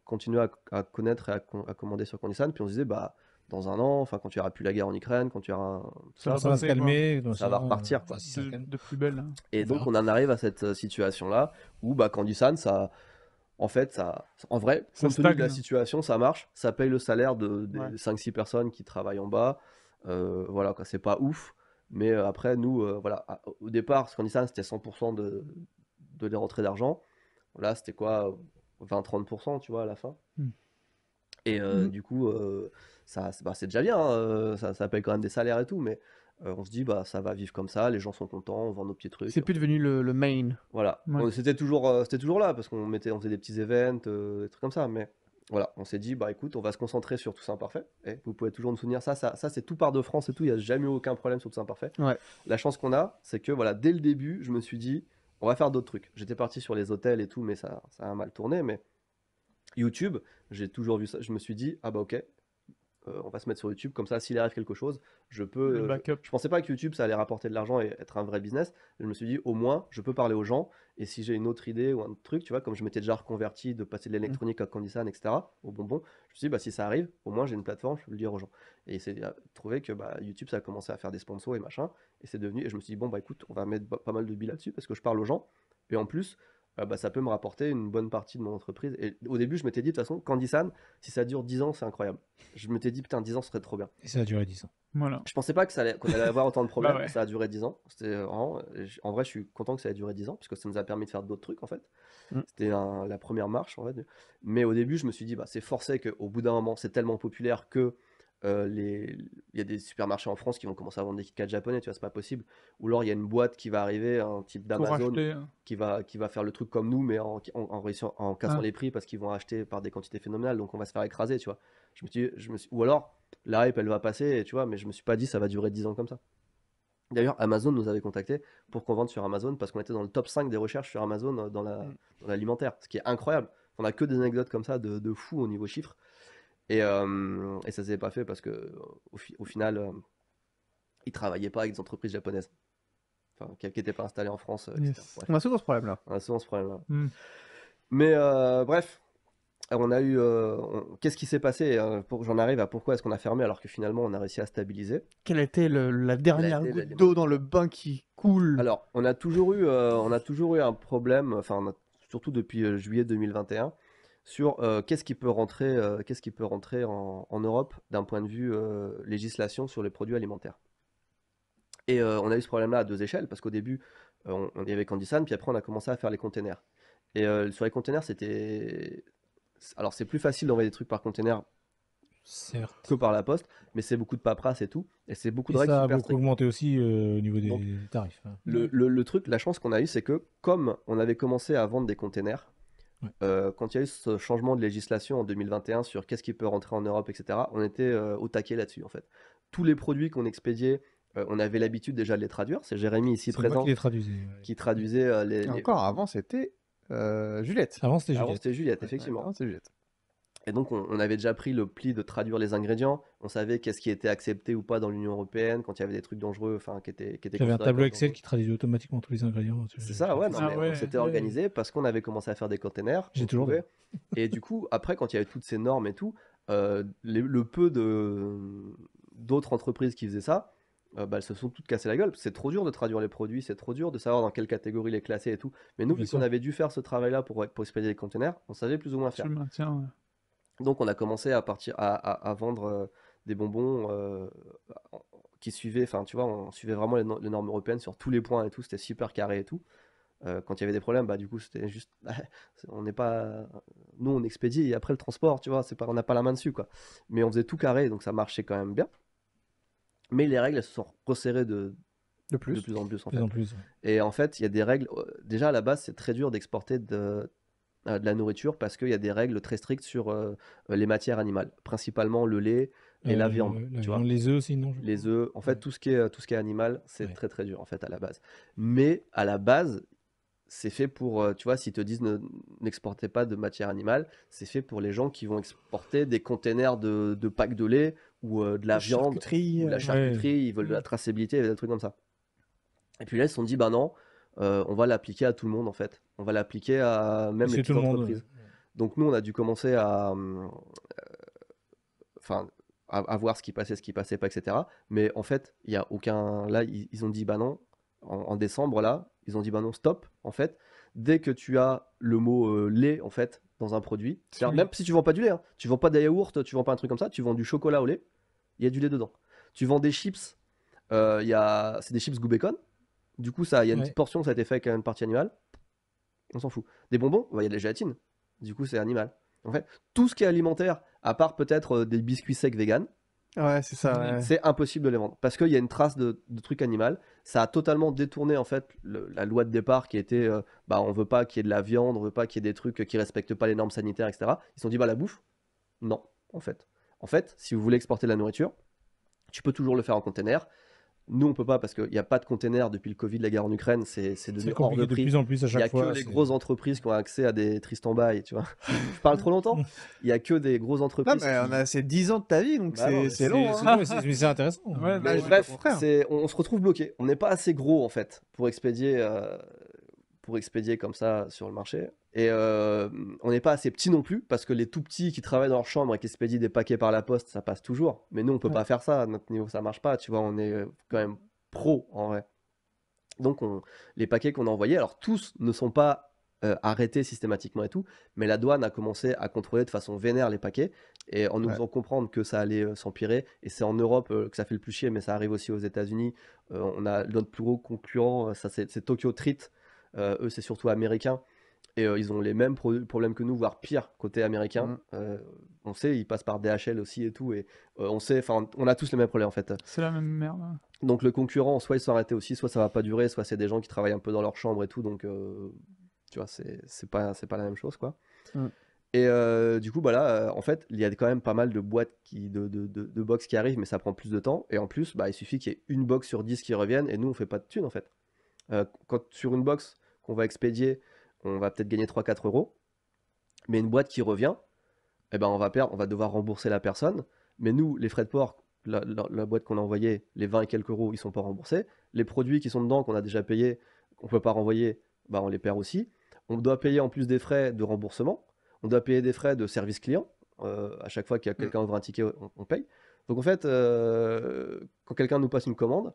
continuaient à, connaître et à, commander sur Condisan, puis on se disait, bah dans un an, enfin quand tu auras plus la guerre en Ukraine, quand tu auras ça, va, se calmer, ça, va repartir quoi. De, plus belle. Hein. Et donc on en arrive à cette euh, situation là où bah ça en fait, ça, en vrai, ça compte tenu de la hein. situation, ça marche, ça paye le salaire de, des 5-6 personnes qui travaillent en bas. Euh, voilà, c'est pas ouf. Mais euh, après, nous, euh, voilà, au départ, ce qu'on dit ça, hein, c'était 100% de, de les rentrées d'argent. Là, c'était quoi 20-30%, tu vois, à la fin. Hmm. Et hmm. du coup, ça, bah, c'est déjà bien, hein, ça, ça paye quand même des salaires et tout, mais euh, on se dit, bah, ça va vivre comme ça, les gens sont contents, on vend nos petits trucs. C'est plus devenu le, main. Voilà. C'était toujours, euh, c'était toujours là, parce qu'on mettait, on faisait des petits events, euh, des trucs comme ça. Mais voilà, on s'est dit, bah écoute, on va se concentrer sur tout Toussaint Parfait. Et vous pouvez toujours nous souvenir, ça, ça, c'est tout part de France et tout, il n'y a jamais eu aucun problème sur Toussaint Parfait. La chance qu'on a, c'est que voilà, dès le début, je me suis dit, on va faire d'autres trucs. J'étais parti sur les hôtels et tout, mais ça, ça a mal tourné. Mais YouTube, j'ai toujours vu ça, je me suis dit, ah bah ok, euh, on va se mettre sur YouTube, comme ça, s'il arrive quelque chose, je peux. Euh, je, pensais pas que YouTube, ça allait rapporter de l'argent et être un vrai business. Je me suis dit, au moins, je peux parler aux gens. Et si j'ai une autre idée ou un truc, tu vois, comme je m'étais déjà reconverti de passer de l'électronique à Candysan, etc., au bonbon, je me suis dit, bah, si ça arrive, au moins, j'ai une plateforme, je peux le dire aux gens. Et c'est euh, trouvé que bah, YouTube, ça a commencé à faire des sponsors et machin. Et c'est devenu. Et je me suis dit, bon, bah écoute, on va mettre pas mal de billes là-dessus parce que je parle aux gens. Et en plus, ah bah, ça peut me rapporter une bonne partie de mon entreprise. Et au début, je m'étais dit, de toute façon, CandySan si ça dure 10 ans, c'est incroyable. Je m'étais dit, putain, 10 ans, ce serait trop bien. Et ça a duré 10 ans. Voilà. Je pensais pas qu'on allait, allait avoir autant de bah problèmes. Ça a duré 10 ans. en vrai, je suis content que ça ait duré 10 ans, puisque ça nous a permis de faire d'autres trucs, en fait. Mm. C'était la première marche, en fait. Mais au début, je me suis dit, bah, c'est forcé qu'au bout d'un moment, c'est tellement populaire que euh, les... il y a des supermarchés en France qui vont commencer à vendre des KitKat japonais, tu vois, c'est pas possible. Ou alors il y a une boîte qui va arriver, un type d'Amazon, hein. qui va, qui va faire le truc comme nous, mais en, en, en, cassant ah. les prix parce qu'ils vont acheter par des quantités phénoménales, donc on va se faire écraser, tu vois. Je me je me Ou alors, la hype, elle va passer, tu vois, mais je me suis pas dit ça va durer 10 ans comme ça. D'ailleurs, Amazon nous avait contacté pour qu'on vende sur Amazon parce qu'on était dans le top 5 des recherches sur Amazon euh, mm. dans l'alimentaire, ce qui est incroyable. On a que des anecdotes comme ça de, de fou au niveau chiffres. Et, euh, et ça s'est pas fait parce que au, final, euh, ils travaillaient pas avec des entreprises japonaises. Enfin, qui n'étaient pas installées en France. Euh, on a souvent ce problème-là. On a souvent ce problème-là. Hmm. Mais bref, on a eu. Qu'est-ce qui s'est passé pour... J'en arrive à pourquoi est-ce qu'on a fermé alors que finalement on a réussi à stabiliser. Quelle était la dernière goutte d'eau dans le bain qui coule Alors, on a toujours eu, on a toujours eu un problème. Enfin, surtout depuis juillet 2021, sur euh, qu'est-ce qui peut rentrer, euh, qu'est-ce qui peut rentrer en, Europe d'un point de vue euh, législation sur les produits alimentaires. Et on a eu ce problème-là à deux échelles, parce qu'au début, on, on, y avait Candysan, puis après on a commencé à faire les containers. Et sur les containers, c'était... Alors c'est plus facile d'envoyer des trucs par container que par la poste, mais c'est beaucoup de paperasse et tout, et c'est beaucoup de et Ça a beaucoup augmenté aussi au niveau des tarifs. Hein. Le, truc, la chance qu'on a eue, c'est que comme on avait commencé à vendre des containers, euh, quand il y a eu ce changement de législation en 2021 sur qu'est-ce qui peut rentrer en Europe, etc., on était euh, au taquet là-dessus en fait. Tous les produits qu'on expédiait, euh, on avait l'habitude déjà de les traduire. C'est Jérémy ici présent qui les traduisait. Qui traduisait les, Encore avant, c'était Juliette. Avant, c'était Juliette. c'était Juliette, effectivement. Juliette. Et donc, on, avait déjà pris le pli de traduire les ingrédients. On savait qu'est-ce qui était accepté ou pas dans l'Union européenne, quand il y avait des trucs dangereux, enfin, qui étaient. Qui étaient avait un tableau Excel qui traduisait automatiquement tous les ingrédients. C'est ça, ouais, non, ah on s'était organisé parce qu'on avait commencé à faire des containers. J'ai toujours. et du coup, après, quand il y avait toutes ces normes et tout, euh, le peu de d'autres entreprises qui faisaient ça, euh, bah, elles se sont toutes cassées la gueule. C'est trop dur de traduire les produits, c'est trop dur de savoir dans quelle catégorie les classer et tout. Mais nous, puisqu'on avait dû faire ce travail-là pour, pour expédier les containers, on savait plus ou moins faire. Maintiens, donc on a commencé à partir à, vendre euh, des bonbons euh, qui suivaient, enfin tu vois, on suivait vraiment les, normes européennes sur tous les points et tout, c'était super carré et tout. Euh, quand il y avait des problèmes, bah du coup c'était juste, on n'est pas, nous on expédie et après le transport, tu vois, c'est pas, on n'a pas la main dessus quoi. Mais on faisait tout carré, donc ça marchait quand même bien. Mais les règles elles se sont resserrées de, de plus. en plus en En plus. Et en fait, il y a des règles. Déjà à la base, c'est très dur d'exporter de euh, de la nourriture parce qu'il y a des règles très strictes sur euh, euh, les matières animales, principalement le lait et la viande. Les œufs, sinon. Je... Les œufs. En fait, tout ce qui est tout ce qui est animal, c'est très très dur en fait à la base. Mais à la base, c'est fait pour, tu vois, s'ils te disent n'exportez pas de matière animale, c'est fait pour les gens qui vont exporter des containers de, packs de lait ou de la, viande, de la charcuterie, ils veulent de la traçabilité, et des trucs comme ça. Et puis là, ils se sont dit, bah non, euh, on va l'appliquer à tout le monde en fait. On va l'appliquer à même les entreprises. Donc nous, on a dû commencer à, euh, enfin, à, voir ce qui passait, ce qui passait pas, etc. Mais en fait, il y a aucun. Là, ils, ont dit bah non. En, décembre là, ils ont dit bah non stop. En fait, dès que tu as le mot euh, lait en fait dans un produit, même si tu vends pas du lait, hein, tu vends pas des tu vends pas un truc comme ça, tu vends du chocolat au lait, il y a du lait dedans. Tu vends des chips, il c'est des chips goût du coup, ça, il y a une portion, ça a été fait avec une partie animale. On s'en fout. Des bonbons, bah, il y a de la gélatine. Du coup, c'est animal. En fait, tout ce qui est alimentaire, à part peut-être euh, des biscuits secs vegan, c'est impossible de les vendre parce qu'il y a une trace de, de truc animal. Ça a totalement détourné en fait la loi de départ qui était, euh, bah, on veut pas qu'il y ait de la viande, on veut pas qu'il y ait des trucs qui respectent pas les normes sanitaires, etc. Ils se sont dit, bah la bouffe, non, en fait. En fait, si vous voulez exporter la nourriture, tu peux toujours le faire en conteneur. Nous, on peut pas parce qu'il n'y a pas de containers depuis le Covid, la guerre en Ukraine, c'est devenu de plus en plus à chaque Il n'y a que les grosses entreprises qui ont accès à des Tristan Bay, tu vois. Je parle trop longtemps. Il n'y a que des grosses entreprises. on a c'est 10 ans de ta vie, donc bah c'est long. c'est hein. intéressant. bref, on, se retrouve bloqué. On n'est pas assez gros en fait pour expédier, euh, pour expédier comme ça sur le marché. Et euh, on n'est pas assez petit non plus, parce que les tout petits qui travaillent dans leur chambre et qui expédient des paquets par la poste, ça passe toujours. Mais nous, on peut pas faire ça, à notre niveau, ça marche pas, tu vois, on est euh, quand même pro en vrai. Donc les paquets qu'on a envoyés, alors tous ne sont pas euh, arrêtés systématiquement et tout, mais la douane a commencé à contrôler de façon vénère les paquets, et en nous faisant comprendre que ça allait s'empirer, et c'est en Europe que ça fait le plus chier, mais ça arrive aussi aux États-Unis, on a notre plus gros concurrent, c'est Tokyo Treat, eux c'est surtout américain, et euh, ils ont les mêmes problèmes que nous, voire pire côté américain. Mm. Euh, on sait, ils passent par DHL aussi et tout. Et euh, on sait, enfin, on a tous les mêmes problèmes en fait. C'est la même merde. Hein. Donc le concurrent, soit ils sont arrêtés aussi, soit ça va pas durer, soit c'est des gens qui travaillent un peu dans leur chambre et tout. Donc tu vois, c'est pas, pas la même chose quoi. Mm. Et du coup, bah là, en fait, il y a quand même pas mal de boîtes qui, de, box qui arrivent, mais ça prend plus de temps. Et en plus, bah, il suffit qu'il y ait une box sur dix qui revienne, et nous, on fait pas de thunes, en fait. quand sur une box qu'on va expédier, on va peut-être gagner 3-4 euros, mais une boîte qui revient, eh ben on va perdre, on va devoir rembourser la personne, mais nous, les frais de port, la, boîte qu'on a envoyée, les 20 et quelques euros, ils sont pas remboursés, les produits qui sont dedans, qu'on a déjà payés, qu'on peut pas renvoyer, bah, on les perd aussi, on doit payer en plus des frais de remboursement, on doit payer des frais de service client, euh, à chaque fois qu'il y a mm. quelqu'un ouvre un ticket, on, paye. Donc en fait, euh, quand quelqu'un nous passe une commande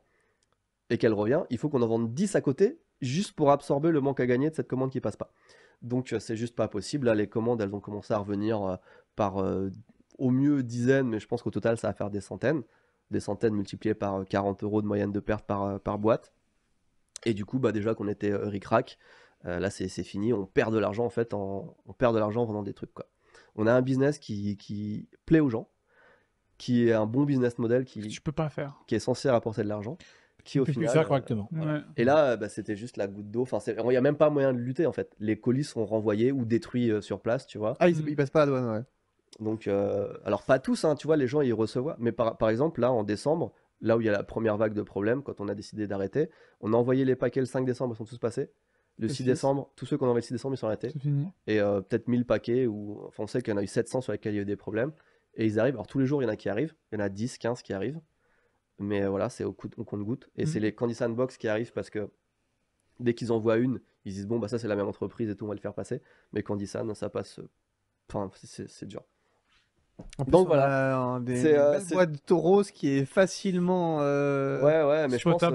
et qu'elle revient, il faut qu'on en vende 10 à côté juste pour absorber le manque à gagner de cette commande qui passe pas. Donc c'est juste pas possible. Là, les commandes, elles ont commencé à revenir euh, par euh, au mieux dizaines, mais je pense qu'au total, ça va faire des centaines. Des centaines multipliées par 40 euh, euros de moyenne de perte par, par boîte. Et du coup, bah, déjà qu'on était ric là c'est fini. On perd de l'argent en fait, on perd de l'argent en vendant des trucs. Quoi. On a un business qui, plaît aux gens, qui est un bon business model qui, peux pas faire. qui est censé rapporter de l'argent au correctement. Euh, et là, bah, c'était juste la goutte d'eau. Enfin, il n'y a même pas moyen de lutter en fait. Les colis sont renvoyés ou détruits euh, sur place, tu vois. Ah, ils, ne passent pas à la douane, Donc, euh, alors pas tous, hein, tu vois, les gens ils recevoient. Mais par, exemple, là en décembre, là où il y a la première vague de problèmes, quand on a décidé d'arrêter, on a envoyé les paquets le 5 décembre, ils sont tous passés. Le 6 décembre, tous ceux qu'on a envoyé le 6 décembre, ils sont arrêtés. Et peut-être 1000 paquets, ou on sait qu'il y en a eu 700 sur lesquels il y a eu des problèmes. Et ils arrivent, alors tous les jours, il y en a qui arrivent, il y en a 10, 15 qui arrivent. Mais voilà, c'est au, compte-goutte. Et mm. c'est les Candy Sandbox qui arrivent parce que dès qu'ils en voient une, ils disent bon, bah ça c'est la même entreprise et tout, on va le faire passer. Mais Candy Sand, ça passe. Enfin, c'est dur. Donc voilà, c'est une euh, boîte de taureau, qui est facilement. Euh, ouais, ouais, mais je pense, euh,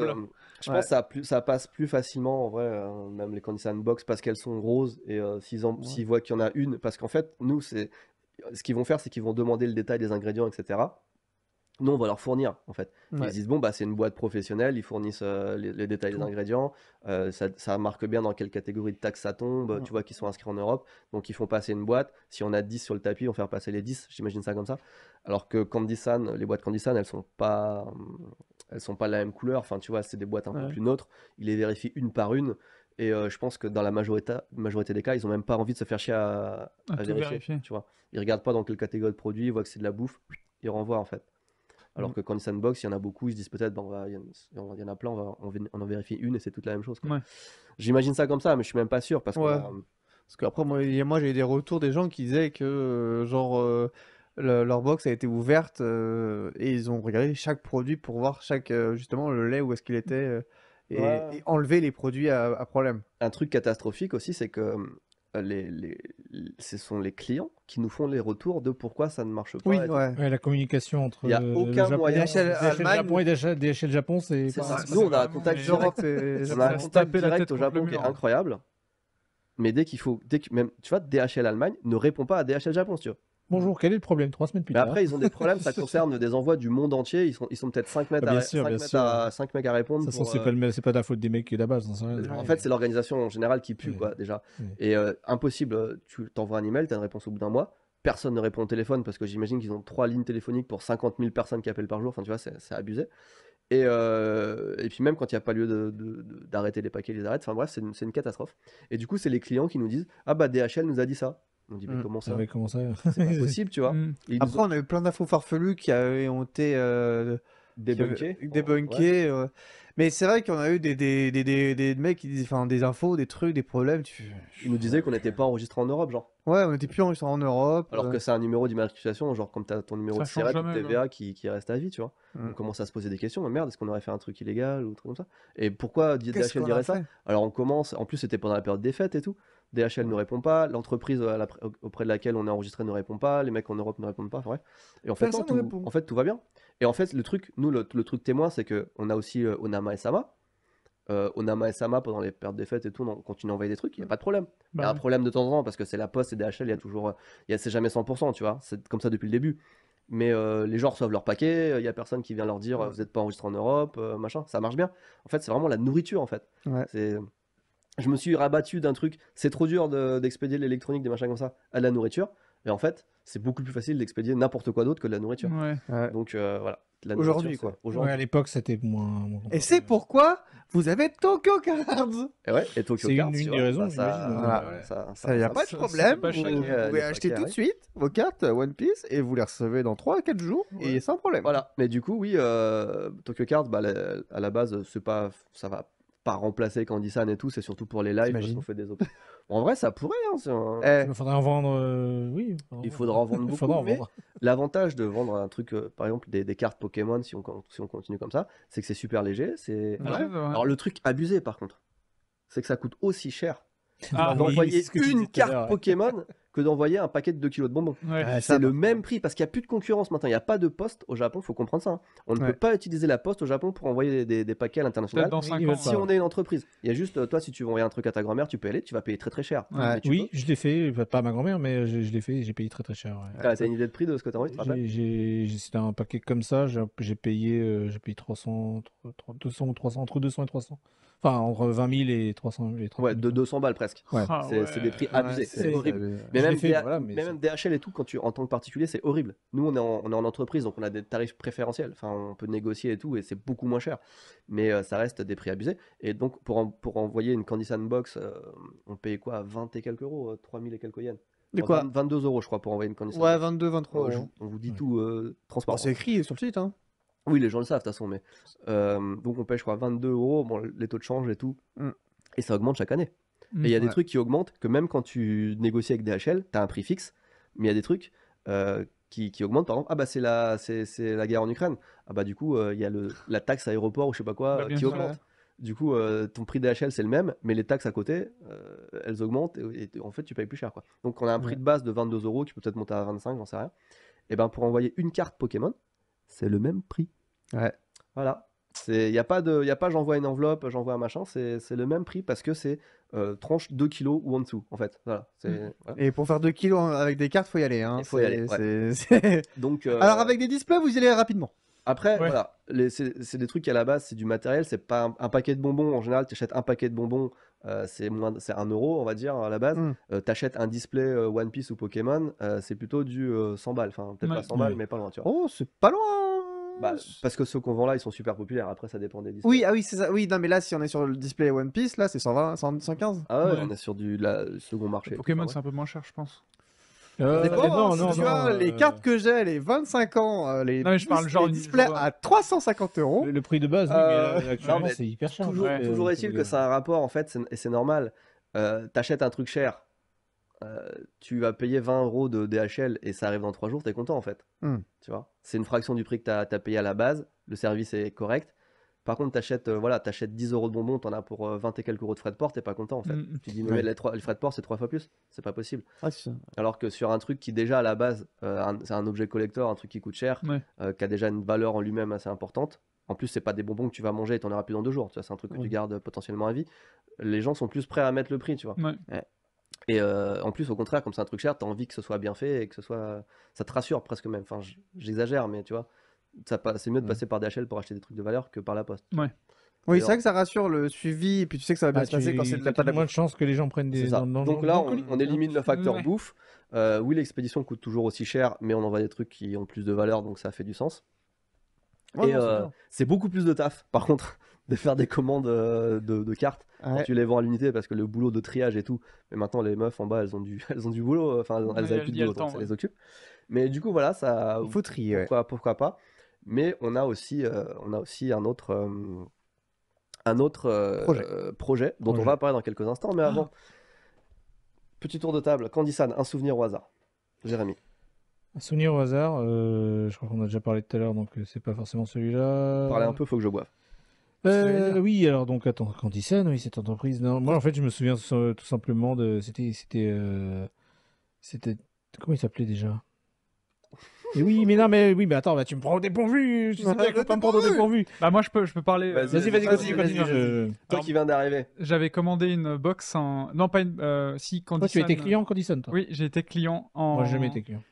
je pense que ça, ça passe plus facilement en vrai, même les Candy Sandbox, parce qu'elles sont roses et s'ils voient qu'il y en a une, parce qu'en fait, nous, c'est ce qu'ils vont faire, c'est qu'ils vont demander le détail des ingrédients, etc nous on va leur fournir en fait. Ils disent bon bah c'est une boîte professionnelle, ils fournissent euh, les, détails des ingrédients, euh, ça, marque bien dans quelle catégorie de taxe ça tombe, tu vois qu'ils sont inscrits en Europe, donc ils font passer une boîte, si on a 10 sur le tapis, on fait passer les 10, j'imagine ça comme ça. Alors que Candy les boîtes Candy elles sont pas elles sont pas de la même couleur, enfin tu vois, c'est des boîtes un peu plus neutres, ils les vérifient une par une. Et euh, je pense que dans la majorité, des cas, ils ont même pas envie de se faire chier à, vérifier, vérifier, Tu vois, ils regardent pas dans quelle catégorie de produit, ils voient que c'est de la bouffe, ils renvoient en fait. Alors mm. que quand s'en sandbox, il y en a beaucoup, ils se disent peut-être, il y, en a plein, on, en vérifie une et c'est toute la même chose. J'imagine ça comme ça, mais je suis même pas sûr parce que. Euh, après moi, j'ai eu des retours des gens qui disaient que, euh, genre, euh, leur box a été ouverte et ils ont regardé chaque produit pour voir chaque, justement, le lait où est-ce qu'il était et, enlever les produits à, à problème. Un truc catastrophique aussi, c'est que ce sont les clients qui nous font les retours de pourquoi ça ne marche pas. Oui, ouais. la communication entre. Il n'y a aucun Japon, DHL, Japon et DHL Japon, c'est. Nous, on a un contact direct, on a un contact direct au Japon qui est hein. incroyable. Mais dès qu'il faut, dès que, même, tu vois, DHL Allemagne ne répond pas à DHL Japon, tu vois. Bonjour, quel est le problème Trois semaines plus tard. Mais après, ils ont des problèmes, ça concerne des envois du monde entier. Ils sont, ils sont peut-être 5 mètres, à, 5 mètres à, répondre. Ça, c'est euh, pas, pas, de la faute des mecs qui est là-bas. En fait, c'est l'organisation en général qui pue, quoi, déjà. Et euh, impossible, euh, tu t'envoies un email, tu as une réponse au bout d'un mois. Personne ne répond au téléphone parce que j'imagine qu'ils ont trois lignes téléphoniques pour 50 000 personnes qui appellent par jour. Enfin, tu vois, c'est abusé. Et, puis même quand il n'y a pas lieu d'arrêter les paquets, ils les arrêtent. Enfin bref, c'est une, une, catastrophe. Et du coup, c'est les clients qui nous disent Ah bah DHL nous a dit ça. On dit, mais mm. comment ça ah, mais comment ça C'est pas possible, tu vois. Mm. Après, on a eu plein d'infos farfelues qui ont été euh, débunkées. Mais c'est vrai qu'on a eu des, des, mecs qui disaient, enfin, des infos, des trucs, des problèmes. Tu... Ils nous disaient qu'on n'était pas enregistré en Europe, genre. Ouais, on n'était plus enregistré en Europe. Alors euh. que c'est un numéro d'immatriculation, genre comme t'as ton numéro de TVA qui, reste à vie, tu vois. Mm. On commence à se poser des questions. merde, est-ce qu'on aurait fait un truc illégal ou un truc comme ça Et pourquoi DHL dirait ça Alors on commence, en plus c'était pendant la période des fêtes et tout. DHL ne répond pas, l'entreprise euh, auprès de laquelle on est enregistré ne répond pas, les mecs en Europe ne répondent pas, Et en fait, tout, va bien. Et en fait, le truc, nous, le, truc témoin, c'est que on a aussi euh, Onama et Sama. Euh, Onama et Sama, pendant les pertes des fêtes et tout, on continue à envoyer des trucs, il n'y a pas de problème. Bah il y a un problème de temps en temps parce que c'est la poste et DHL, il y a toujours. C'est jamais 100%, tu vois. C'est comme ça depuis le début. Mais les gens reçoivent leur paquet, il y a personne qui vient leur dire vous n'êtes pas enregistré en Europe, machin. Ça marche bien. En fait, c'est vraiment la nourriture, en fait je me suis rabattu d'un truc, c'est trop dur d'expédier l'électronique, des machins comme ça, à de la nourriture. et en fait, c'est beaucoup plus facile d'expédier n'importe quoi d'autre que de la nourriture. Donc euh, voilà. Aujourd'hui, quoi. Aujourd'hui. à l'époque, c'était moins, Et c'est pourquoi vous avez Tokyo Cards. Et ouais, et Tokyo Cards. C'est une, des raisons, hein. ça, voilà. a pas de problème. vous, pouvez acheter tout de suite vos cartes One Piece et vous les recevez dans 3 à 4 jours et sans problème. Voilà. Mais du coup, oui, euh, Tokyo Cards, bah, à la base, c'est pas, ça va pas remplacer candy et tout, c'est surtout pour les lives parce qu'on fait des op... En vrai, ça pourrait. Hein, il faudra en vendre. oui. Il faudra en vendre beaucoup. L'avantage de vendre un truc, euh, par exemple, des, cartes Pokémon, si on, si on continue comme ça, c'est que c'est super léger. C'est. Alors le truc abusé, par contre, c'est que ça coûte aussi cher ah, d'envoyer une carte Pokémon que d'envoyer un paquet de 2 kilos de bonbons. c'est le même prix parce qu'il n'y a plus de concurrence maintenant. Il n'y a pas de poste au Japon, il faut comprendre ça. Hein. On ne peut pas utiliser la poste au Japon pour envoyer des, paquets à l'international. si on est une entreprise, il y a juste euh, toi, si tu veux envoyer un truc à ta grand-mère, tu peux aller, tu vas payer très très cher. Oui, je l'ai fait, pas à ma grand-mère, mais euh, je, l'ai fait, j'ai payé très très cher. C'est une idée de prix de ce que t'as envoyé C'était un paquet comme ça, j'ai, payé, 300, 200, 300, entre 200 et 300. Enfin, entre 20 000 et 300 000. ouais, de 200 balles presque. Ah ouais. c'est des prix abusés. c'est horrible. Mais même, DHL et tout, quand tu, en tant que particulier, c'est horrible. Nous, on est, en, on est en entreprise, donc on a des tarifs préférentiels. Enfin, on peut négocier et tout, et c'est beaucoup moins cher. Mais euh, ça reste des prix abusés. Et donc, pour, pour envoyer une Candy Sandbox, euh, on paye quoi 20 et quelques euros 3000 euh, et quelques yens de quoi 22 euros, je crois, pour envoyer une Sandbox. Ouais, 22, 23 euros. On vous dit tout Transport. c'est écrit sur le site. Hein. Oui, les gens le savent de toute façon, mais. Euh, donc on paye, je crois, 22 euros, bon, les taux de change et tout. Mm. Et ça augmente chaque année. Mm. et il y a des trucs qui augmentent, que même quand tu négocies avec DHL, tu as un prix fixe, mais il y a des trucs euh, qui, qui, augmentent. Par exemple, ah bah c'est la, c'est, la guerre en Ukraine. Ah bah du coup, euh, il y a le, la taxe aéroport ou je sais pas quoi bah, qui augmente. Du coup, ton prix DHL c'est le même, mais les taxes à côté, elles augmentent et, en fait tu payes plus cher. Quoi. Donc on a un prix de base de 22 euros qui peut peut-être monter à 25, j'en sais rien. Et eh ben pour envoyer une carte Pokémon, c'est le même prix. Ouais. Voilà. Il n'y a pas, de, y a pas j'envoie une enveloppe, j'envoie un machin, c'est le même prix parce que c'est euh, tranche 2 kilos ou en dessous, en fait. Voilà, mm. Et pour faire 2 kilos avec des cartes, faut y aller. Hein. Faut y aller Donc, euh, Alors avec des displays, vous y allez rapidement. Après, voilà, c'est des trucs à la base, c'est du matériel, c'est pas un, paquet de bonbons. En général, tu achètes un paquet de bonbons euh, c'est moins c'est un euro on va dire à la base mmh. euh, t'achètes un display euh, One Piece ou Pokémon c'est plutôt du 100 balles enfin peut-être pas 100 balles mmh. mais pas loin tu vois. oh c'est pas loin bah, parce que ceux qu'on vend là ils sont super populaires après ça dépend des displays oui ah oui c'est ça oui non mais là si on est sur le display One Piece là c'est 120 115 ah ouais, on est sur du second marché Pokémon c'est un peu moins cher je pense bon, euh, non, tu euh, les cartes que j'ai, les 25 ans, les, displays à 350 euros. Le, prix de base, euh, c'est hyper cher. Toujours, hein. est-il que ça a un rapport, en fait, et c'est normal. T'achètes un truc cher, tu vas payer 20 euros de DHL et ça arrive dans 3 jours, t'es content en fait. Hmm. Tu vois, c'est une fraction du prix que t'as as payé à la base, le service est correct. Par contre, t'achètes euh, voilà, achètes 10 euros de bonbons, t'en as pour 20 euh, et quelques euros de frais de port, t'es pas content en fait. Mm, mm. Tu dis, mais les, trois, frais de port, c'est trois fois plus, c'est pas possible. Ah, Alors que sur un truc qui, déjà à la base, euh, c'est un objet collector, un truc qui coûte cher, qui a déjà une valeur en lui-même assez importante. En plus, c'est pas des bonbons que tu vas manger et t'en auras plus dans deux jours, c'est un truc que tu gardes potentiellement à vie. Les gens sont plus prêts à mettre le prix, tu vois. Et en plus, au contraire, comme c'est un truc cher, t'as envie que ce soit bien fait et que ce soit. Ça te rassure presque même. Enfin, j'exagère, mais tu vois c'est mieux de mm. passer par DHL pour acheter des trucs de valeur que par la poste. Oui, c'est vrai que ça rassure le suivi, et puis tu sais que ça va bien ah, se passer tu... quand c'est de la moins chance que les gens prennent des. Dans, Donc là, on, élimine le facteur bouffe. Euh, oui, l'expédition coûte toujours aussi cher, mais on envoie des trucs qui ont plus de valeur, donc ça fait du sens. et euh, c'est beaucoup plus de taf, par contre, de faire des commandes euh, de, cartes tu les vends à l'unité, parce que le boulot de triage et tout. Mais maintenant, les meufs en bas, elles ont du, elles ont du boulot, enfin, elles, avaient plus de boulot, donc ça les occupe. Mais du coup, voilà, ça. faut trier. pourquoi pas mais on a aussi, euh, on a aussi un autre, euh, un autre euh, projet. dont on va parler dans quelques instants. Mais ah. avant, petit tour de table. candy un souvenir au hasard. Jérémy. Un souvenir au hasard, je crois qu'on a déjà parlé tout à l'heure, donc c'est pas forcément celui-là. Parler un peu, faut que je boive. oui, alors donc attends, oui, cette entreprise. Non, moi en fait, je me souviens tout simplement de, c'était, c'était, c'était, comment il s'appelait déjà oui, mais non, mais oui, mais attends, bah, tu me prends au dépourvu. Tu sais pas me prendre au dépourvu. Bah moi je peux, je peux parler. Euh, vas-y, vas-y, vas-y, euh, Toi qui viens d'arriver. J'avais commandé une box en, non pas une, euh, si Condition. Toi tu étais client en Condition, toi. Oui, j'ai été client en. Moi j'ai jamais client.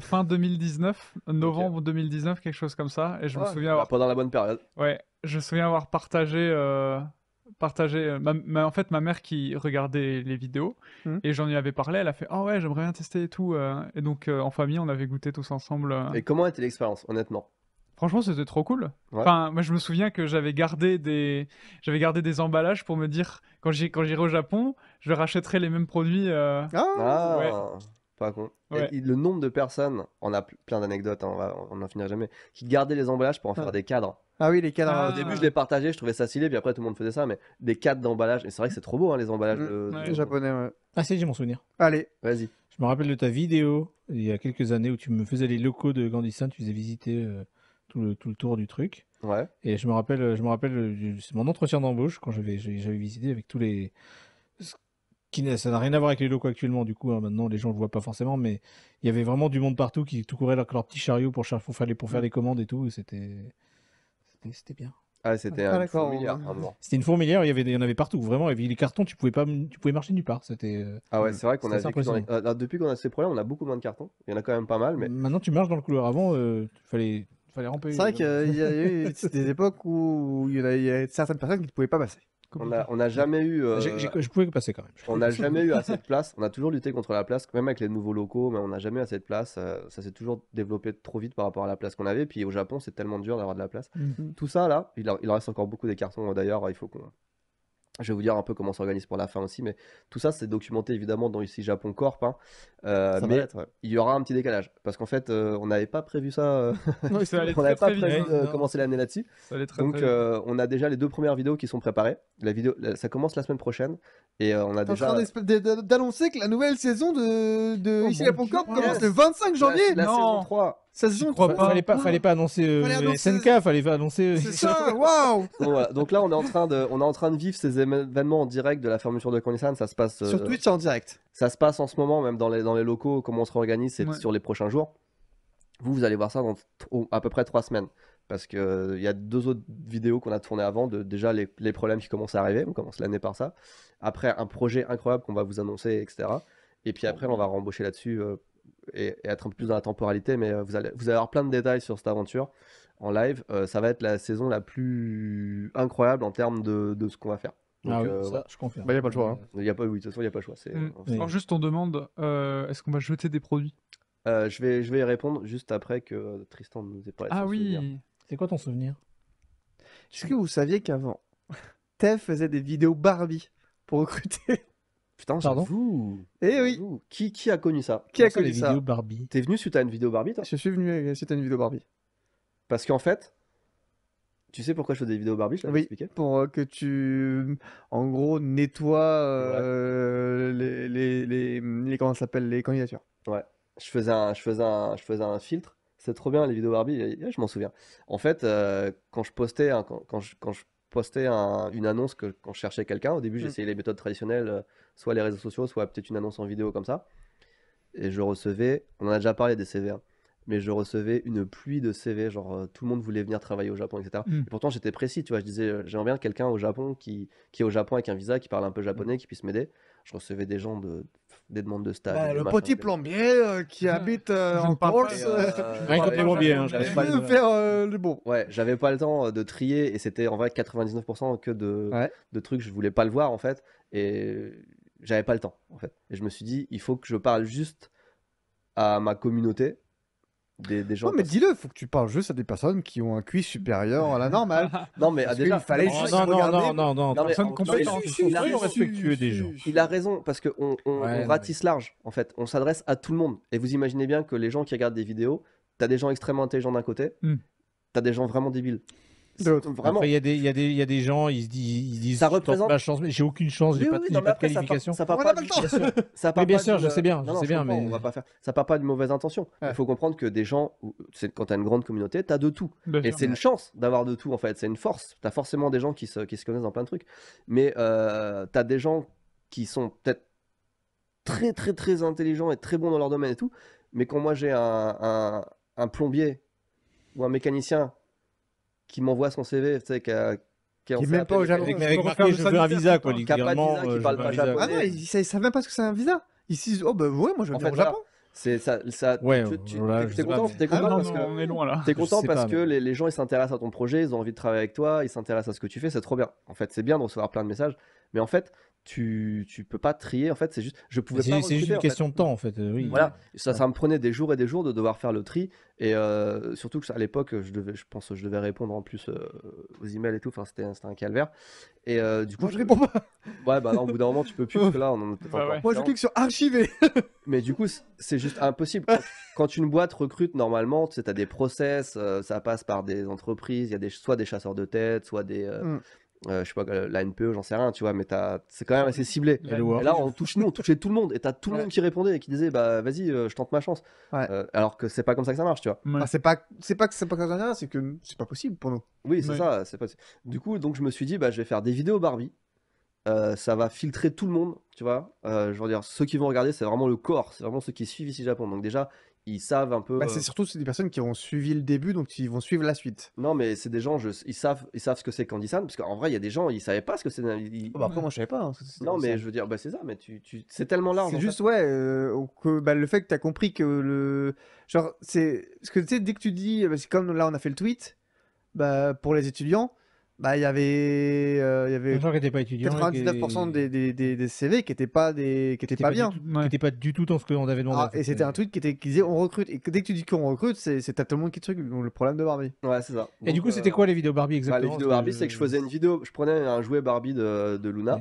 fin 2019, novembre 2019, quelque chose comme ça. Et je me ah. souviens avoir... Bah, pendant la bonne période. Ouais, je me souviens avoir partagé partager euh, Ma, en fait, ma mère qui regardait les vidéos hmm. et j'en lui avais parlé, elle a fait oh ouais, j'aimerais bien tester et tout. Euh. Et donc, euh, en famille, on avait goûté tous ensemble. Et comment était l'expérience, honnêtement Franchement, c'était trop cool. Enfin, moi, je me souviens que j'avais gardé des, j'avais gardé des emballages pour me dire quand quand j'irai au Japon, je rachèterai les mêmes produits. Ah. ah. Ouais le nombre de personnes, on a plein d'anecdotes, hein, on n'en finira jamais, qui gardaient les emballages pour en faire ah. des cadres. Ah oui, les cadres. Ah. Au début, je les partageais, je trouvais ça stylé, puis après, tout le monde faisait ça, mais des cadres d'emballage. Et c'est vrai que c'est trop beau, hein, les emballages mm. japonais. Ah, si, j'ai mon souvenir. Allez, vas-y. Je me rappelle de ta vidéo, il y a quelques années, où tu me faisais les locaux de Saint tu faisais visiter euh, tout, le, tout le tour du truc. Ouais. Et je me rappelle, je me rappelle, euh, c'est mon entretien d'embauche quand j'avais visité avec tous les ça n'a rien à voir avec les locaux actuellement, du coup, hein. maintenant les gens ne le voient pas forcément, mais il y avait vraiment du monde partout qui tout courait avec leur petit chariot pour, faire, pour mm. les, commandes et tout, c'était bien. Ah, c'était ah, fourmilière. C'était une fourmilière, il y, avait, y en avait partout, vraiment. Il les cartons, tu pouvais, pas, tu pouvais marcher nulle part. C'était, euh, ah ouais, c'est vrai qu'on a euh, Depuis qu'on a ces problèmes, on a beaucoup moins de cartons. Il y en a quand même pas mal. mais... Maintenant, tu marches dans le couloir. Avant, euh, il fallait, fallait ramper. C'est vrai qu'il y a eu des époques où il y, il y a certaines personnes qui ne pouvaient pas passer on n'a jamais eu. Euh, je pouvais passer quand même. On n'a jamais eu assez de place. On a toujours lutté contre la place, même avec les nouveaux locaux, mais on n'a jamais assez de place. Euh, ça s'est toujours développé trop vite par rapport à la place qu'on avait. Puis au Japon, c'est tellement dur d'avoir de la place. Mhm. Tout ça, là, il, il reste encore beaucoup des cartons. Euh, d'ailleurs, il faut qu'on je vais vous dire un peu comment on s'organise pour la fin aussi, mais tout ça c'est documenté évidemment dans ici Japon Corp. Hein. Euh, mais il y aura un petit décalage parce qu'en fait euh, on n'avait pas prévu ça. Euh, on n'avait pas prévu de hein. commencer l'année là-dessus. Donc on a déjà les deux premières vidéos qui sont préparées. La vidéo, ça commence la semaine prochaine et on a déjà. d'annoncer que la nouvelle saison de, oh ici Japon Corp commence le 25 janvier. non. 3 ça se joue, pas. Fallait pas, annoncer, euh, fallait fallait pas annoncer. Euh, c'est ça, waouh Donc là, on est en train de, on est en train de vivre ces événements en direct de la fermeture de Konissan. Ça se passe euh, sur Twitch en direct. Ça se passe en ce moment, même dans les, dans les locaux, comment on se réorganise, c'est sur les prochains jours. Vous, vous allez voir ça dans à peu près trois semaines, parce que euh, il y a deux autres vidéos qu'on a tournées avant de déjà les, les problèmes qui commencent à arriver. On commence l'année par ça. Après, un projet incroyable qu'on va vous annoncer, etc. Et puis après, on va rembaucher là-dessus et, être un peu plus dans la temporalité, mais euh, vous allez, vous allez avoir plein de détails sur cette aventure en live. Euh, ça va être la saison la plus incroyable en termes de, de ce qu'on va faire. Ah Donc, ah oui, euh, ça, je confirme. Il bah, n'y a pas le choix. Hein. Il Y a pas, oui, de toute façon, il n'y a pas le choix. Mm. juste, on demande est-ce qu'on va jeter des produits je, vais, je vais y répondre juste après que Tristan nous ait parlé. Ah oui C'est quoi ton souvenir Est-ce que vous saviez qu'avant, Tef faisait des vidéos Barbie pour recruter Putain, Pardon Eh oui. Qui, qui a connu ça Qui a connu les ça vidéos Barbie. T'es venu suite à une vidéo Barbie, toi Je suis venu suite à une vidéo Barbie. Parce qu'en fait, tu sais pourquoi je fais des vidéos Barbie Je Pour euh, que tu, euh, en gros, nettoies euh, les, les, comment ça s'appelle les candidatures. Ouais. Je faisais un, je faisais un, je faisais un filtre. C'est trop bien les vidéos Barbie. Je m'en souviens. En fait, quand je postais, hein, quand, je, quand je poster un, une annonce que, quand je cherchais quelqu'un. Au début, mm. j'essayais les méthodes traditionnelles, euh, soit les réseaux sociaux, soit peut-être une annonce en vidéo comme ça. Et je recevais, on en a déjà parlé des CV, hein, mais je recevais une pluie de CV, genre euh, tout le monde voulait venir travailler au Japon, etc. Mm. pourtant, j'étais précis, tu vois, je disais, euh, j'aimerais bien quelqu'un au Japon qui, qui est au Japon avec un visa, qui parle un peu japonais, mm. qui puisse m'aider. Je recevais des gens de des demandes de stage. Bah, le petit plombier euh, qui habite euh, en Corse. Euh, rien contre les plombiers. Hein, j'avais pas le... Hein. faire bon. Ouais, j'avais pas le temps de trier et c'était en vrai 99% que de, de trucs, je voulais pas le voir en fait. Et j'avais pas le temps en fait. Et je me suis dit, il faut que je parle juste à ma communauté gens non, mais dis-le, faut que tu parles juste à des personnes qui ont un QI supérieur à la normale. non, mais déjà, il fallait juste. regarder, non, non, non, Il a raison, parce qu'on ratisse large, en fait. On s'adresse à tout le monde. Et vous imaginez bien que les gens qui regardent des vidéos, t'as des gens extrêmement intelligents d'un côté, hmm. t'as des gens vraiment débiles. Vraiment. Après, il y, a des, gens, ils se disent, ils disent ça représente... chance, mais j'ai aucune chance, j'ai pas, de qualification. Ça part, pas, de bien sûr, je sais bien, sais bien, mais on va pas faire. Ça part pas de mauvaise intention. Il faut comprendre que des gens, quand t'as une grande communauté, t'as de tout, et c'est une chance d'avoir de tout en fait, c'est une force. T'as forcément des gens qui se, qui se connaissent dans plein de trucs, mais euh, t'as des gens qui sont peut-être très très très intelligents et très bons dans leur domaine et tout, mais quand moi j'ai un, un plombier ou un mécanicien qui m'envoie son CV, tu sais, qui a euh, qui, qui est ah même pas au Japon. Avec, avec, marqué, un visa, quoi, Qui parle pas japonais. Ah non, ils savent même pas ce que c'est un visa. Ils se disent, oh bah ouais, moi je veux venir au Japon. C'est ça, ça. Ouais, tu, tu es content, es content ah, non, parce non, que Es content parce que les, les, gens ils s'intéressent à ton projet, ils ont envie de travailler avec toi, ils s'intéressent à ce que tu fais, c'est trop bien. En fait, c'est bien de recevoir plein de messages, mais en fait, tu tu peux pas trier en fait c'est juste je pouvais pas c'est juste une question de temps en fait euh, oui voilà ça ça me prenait des jours et des jours de devoir faire le tri et euh, surtout que à l'époque je devais je pense que je devais répondre en plus euh, aux emails et tout enfin c'était un calvaire et du coup je, réponds pas ouais bah au bout d'un moment tu peux plus que là on moi je clique sur archiver mais du coup c'est juste impossible quand, une boîte recrute normalement tu sais as des process ça passe par des entreprises il y a des soit des chasseurs de tête soit des hmm. Euh, je sais pas, la NPE, j'en sais rien, tu vois, mais c'est quand même assez ciblé. E. Et là, on touche, nous, on touchait tout le monde, et t'as tout le monde qui répondait et qui disait, bah vas-y, euh, je tente ma chance. Euh, alors que c'est pas comme ça que ça marche, tu vois. c'est pas, c'est pas que c'est pas comme ça, c'est que c'est pas possible pour nous. Oui, c'est ça, c'est pas. Du coup, donc je me suis dit, bah je vais faire des vidéos Barbie. ça va filtrer tout le monde, tu vois. je veux dire, ceux qui vont regarder, c'est vraiment le corps, c'est vraiment ceux qui suivent ici Japon. Donc déjà, ils savent un peu. Bah, euh, c'est surtout des personnes qui ont suivi le début, donc ils vont suivre la suite. Non, mais c'est des gens, ils, savent, ils savent ce que c'est candy Sand, parce qu'en vrai, il y a des gens, ils savaient pas ce que c'est. Oh, bah, moi, je savais pas. Hein, non, mais je veux dire, bah, c'est ça, mais tu, tu... c'est tellement large. C'est juste, ouais, euh, que, bah, le fait que tu as compris que le. Genre, c'est. Parce que tu sais, dès que tu dis, bah, c'est comme là, on a fait le tweet, pour les étudiants, bah, il y avait, euh, il y avait 99% des, des, des, CV qui n'étaient pas, des, qui étaient pas, bien. Qui n'étaient pas du tout dans ce qu'on avait demandé. Ah, et c'était euh. un tweet qui, était, qui disait on recrute. Et dès que tu dis qu'on recrute, c'est t'as tout le monde qui truc, le problème de Barbie. Ouais, c'est ça. et du coup, c'était euh, quoi les vidéos Barbie bah, exactement Les vidéos Barbie, c'est que je faisais une vidéo, je prenais un jouet Barbie de, de Luna.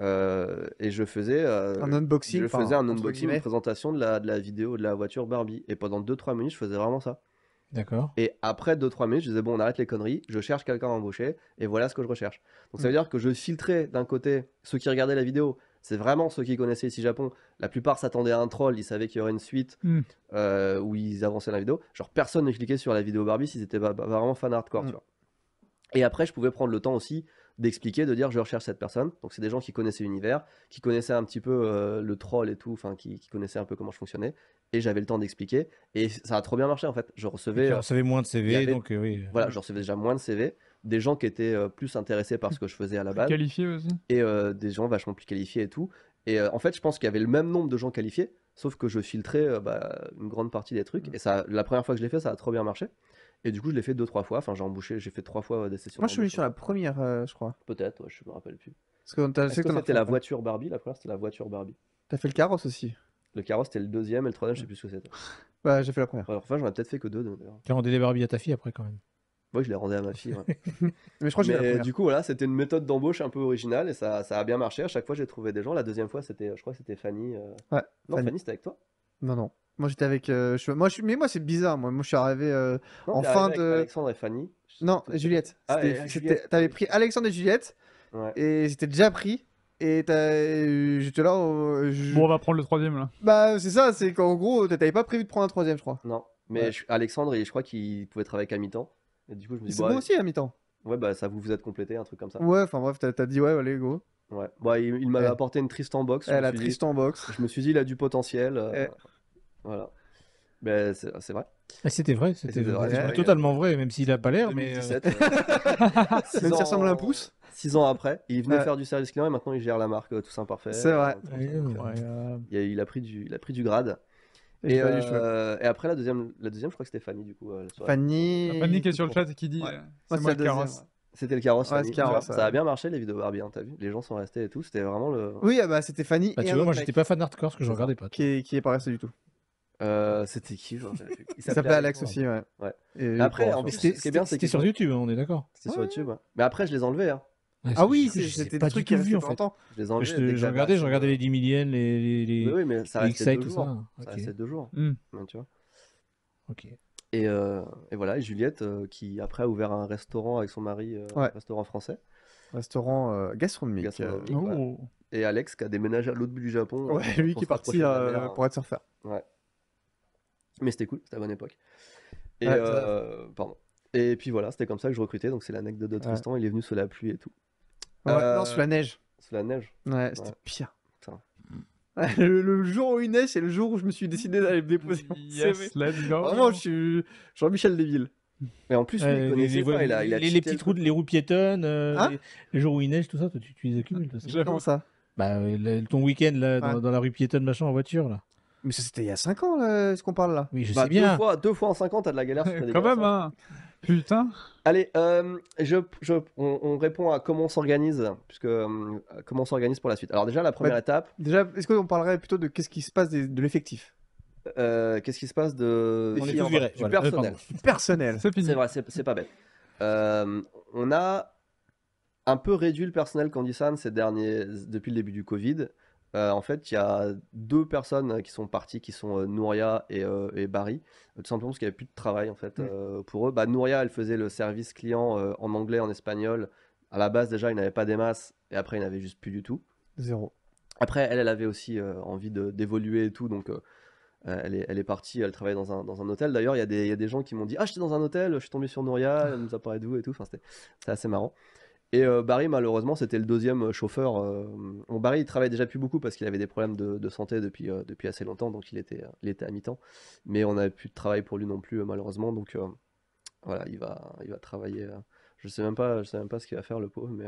et je faisais un unboxing, je faisais un unboxing, une présentation de la, de la vidéo de la voiture Barbie. Et pendant 2-3 minutes, je faisais vraiment ça. D'accord. Et après 2-3 minutes, je disais, bon, on arrête les conneries, je cherche quelqu'un à embaucher, et voilà ce que je recherche. Donc ça hmm. veut dire que je filtrais d'un côté ceux qui regardaient la vidéo, c'est vraiment ceux qui connaissaient ici Japon. La plupart s'attendaient à un troll, ils savaient qu'il y aurait une suite hmm. euh, où ils avançaient la vidéo. Genre personne ne cliquait sur la vidéo Barbie s'ils étaient pas, vraiment fan hardcore, hmm. Et après, je pouvais prendre le temps aussi d'expliquer, de dire je recherche cette personne. Donc c'est des gens qui connaissaient l'univers, qui connaissaient un petit peu euh, le troll et tout, enfin qui, connaissaient un peu comment je fonctionnais. Et j'avais le temps d'expliquer. Et ça a trop bien marché en fait. Je recevais. Euh, moins de CV, donc euh, oui. Voilà, je recevais déjà moins de CV. Des gens qui étaient plus intéressés par ce que je faisais à la base. Qualifiés aussi. Et des gens vachement plus qualifiés et tout. Et en fait, je pense qu'il y avait le même nombre de gens qualifiés, sauf que je filtrais bah, une grande partie des trucs. Mm. Et ça, la première fois que je l'ai fait, ça a trop bien marché. Et du coup, je l'ai fait deux, trois fois. Enfin, j'ai embouché, j'ai fait trois fois des sessions. Moi, je suis sur la première, euh, je crois. Peut-être, je je me rappelle plus. Parce que c'était la voiture Barbie, la première, c'était la voiture Barbie. T'as fait le carrosse aussi Le carrosse, c'était le deuxième, et le troisième, je sais plus ce que c'était. bah, j'ai fait la première. enfin, j'en ai peut-être fait que deux, d'ailleurs. Tu rendu les Barbie à ta fille après, quand même. Moi, je les rendais à ma fille. Ouais. mais je crois que mais, du coup, voilà, c'était une méthode d'embauche un peu originale et ça, ça, a bien marché. À chaque fois, j'ai trouvé des gens. La deuxième fois, c'était, je crois c'était Fanny. Euh, ouais, non, Fanny c'était avec toi Non, non. Moi j'étais avec. Euh, moi, mais moi c'est bizarre, moi, moi je suis arrivé euh, en fin de. Alexandre et Fanny. Non, Juliette. Tu ah, T'avais pris Alexandre et Juliette. Et j'étais déjà pris. Et euh, j'étais là. Bon, on va prendre le troisième là. Bah, c'est ça, c'est qu'en gros, t'avais pas prévu de prendre un troisième, je crois. Non, mais Alexandre, et je crois qu'il pouvait travailler à mi-temps. Du coup, je me dis. C'est bon bah, aussi à mi-temps. Ouais, bah ça vous vous êtes complété, un truc comme ça. Ouais, enfin bref, t'as dit ouais, allez, go. Ouais, bah, il, m'avait apporté une triste en Box. Elle a en Box. Je me suis dit, il a du potentiel. Eh. Voilà. Ben, c'est vrai. Ah, c'était vrai, c'était totalement vrai, même s'il a pas l'air. Mais euh, même si ressemble à un pouce. Six ans après, il venait faire du service client et maintenant il gère la marque tout euh, Toussaint Parfait. C'est vrai. Euh, il, a, pris du, il a pris du grade. Et, et, après la deuxième, la deuxième, je crois que c'était Fanny du coup. Fanny. Ah, Fanny qui est sur le chat et qui dit c'est le carrosse. C'était le carrosse. ça, a bien marché les vidéos Barbie, hein, vu Les gens sont restés et tout. C'était vraiment le. Oui, ah bah, c'était Fanny. Bah, tu vois, moi j'étais pas fan hardcore que je regardais pas. Qui est, qui est pas resté du tout. Euh, c'était qui Il s'appelait Alex aussi, ouais. ouais. Et après, ce qui est bien, c'est que. C'était sur YouTube, on est d'accord. C'était sur YouTube. Mais après, je les enlevais. Hein. ah oui, c'était des trucs qui vu en fait. Je les enlevais. Je, regardais, je les 10 milliennes, les, les, Oui, ça jours. Ça, restait deux jours. Hmm. tu vois. Ok. Et, euh, et voilà, et Juliette euh, qui après a ouvert un restaurant avec son mari, restaurant français. Restaurant gastronomique. Et Alex qui a déménagé à l'autre bout du Japon. Ouais, lui qui est parti pour être surfer. Ouais. Mais c'était cool, c'était la bonne époque. Et, euh, pardon. et puis voilà, c'était comme ça que je recrutais. Donc c'est l'anecdote de Tristan, il est venu sous la pluie et tout. Non, euh, sous la neige. Sous la neige Ouais, c'était pire. Le, jour où il neige, c'est le jour où je me suis décidé d'aller me déposer. Yes, let's go. Non, je suis Jean-Michel Deville. Mais en plus, il les, pas, il a, les, petites petits les roues piétonnes, euh, hein les, jours où il neige, tout ça, tu, les accumules. ça. Bah, ton week-end là, dans, la rue piétonne, machin, en voiture là. Mais c'était il y a 5 ans, là, ce qu'on parle là. Oui, je bah, sais bien. Deux fois, fois en 5 ans, t'as de la galère. Sur Quand même, hein. Hein. Putain. Allez, euh, on, répond à comment on s'organise, puisque euh, comment s'organise pour la suite. Alors déjà, la première bah, étape. Déjà, est-ce qu'on parlerait plutôt de qu'est-ce qui se passe de l'effectif euh, Qu'est-ce qui se passe de on est du, du personnel Personnel. C'est vrai, c'est pas bête. on a un peu réduit le personnel Candy San ces derniers, depuis le début du Covid. Euh, en fait, il y a deux personnes qui sont parties, qui sont euh, Nouria et, euh, Barry, tout simplement parce qu'il n'y avait plus de travail en fait mm. pour eux. Bah, Nouria, elle faisait le service client en anglais, en espagnol. À la base, déjà, il n'avait pas des masses, et après, il n'avait juste plus du tout. Zéro. Après, elle, elle avait aussi envie d'évoluer et tout, donc elle est, elle, est, partie, elle travaille dans un, dans un hôtel. D'ailleurs, il y, y, a des gens qui m'ont dit Ah, j'étais dans un hôtel, je suis tombé sur Nouria, elle nous apparaît vous » et tout. Enfin, c'était assez marrant. Et euh, Barry, malheureusement, c'était le deuxième euh, chauffeur. Euh, bon, Barry, il travaillait déjà plus beaucoup parce qu'il avait des problèmes de, santé depuis, depuis assez longtemps, donc il était, il était à mi-temps. Mais on n'avait plus de travail pour lui non plus, malheureusement. Donc voilà, il va, il va travailler. je sais pas, je sais même pas ce qu'il va faire le pauvre, mais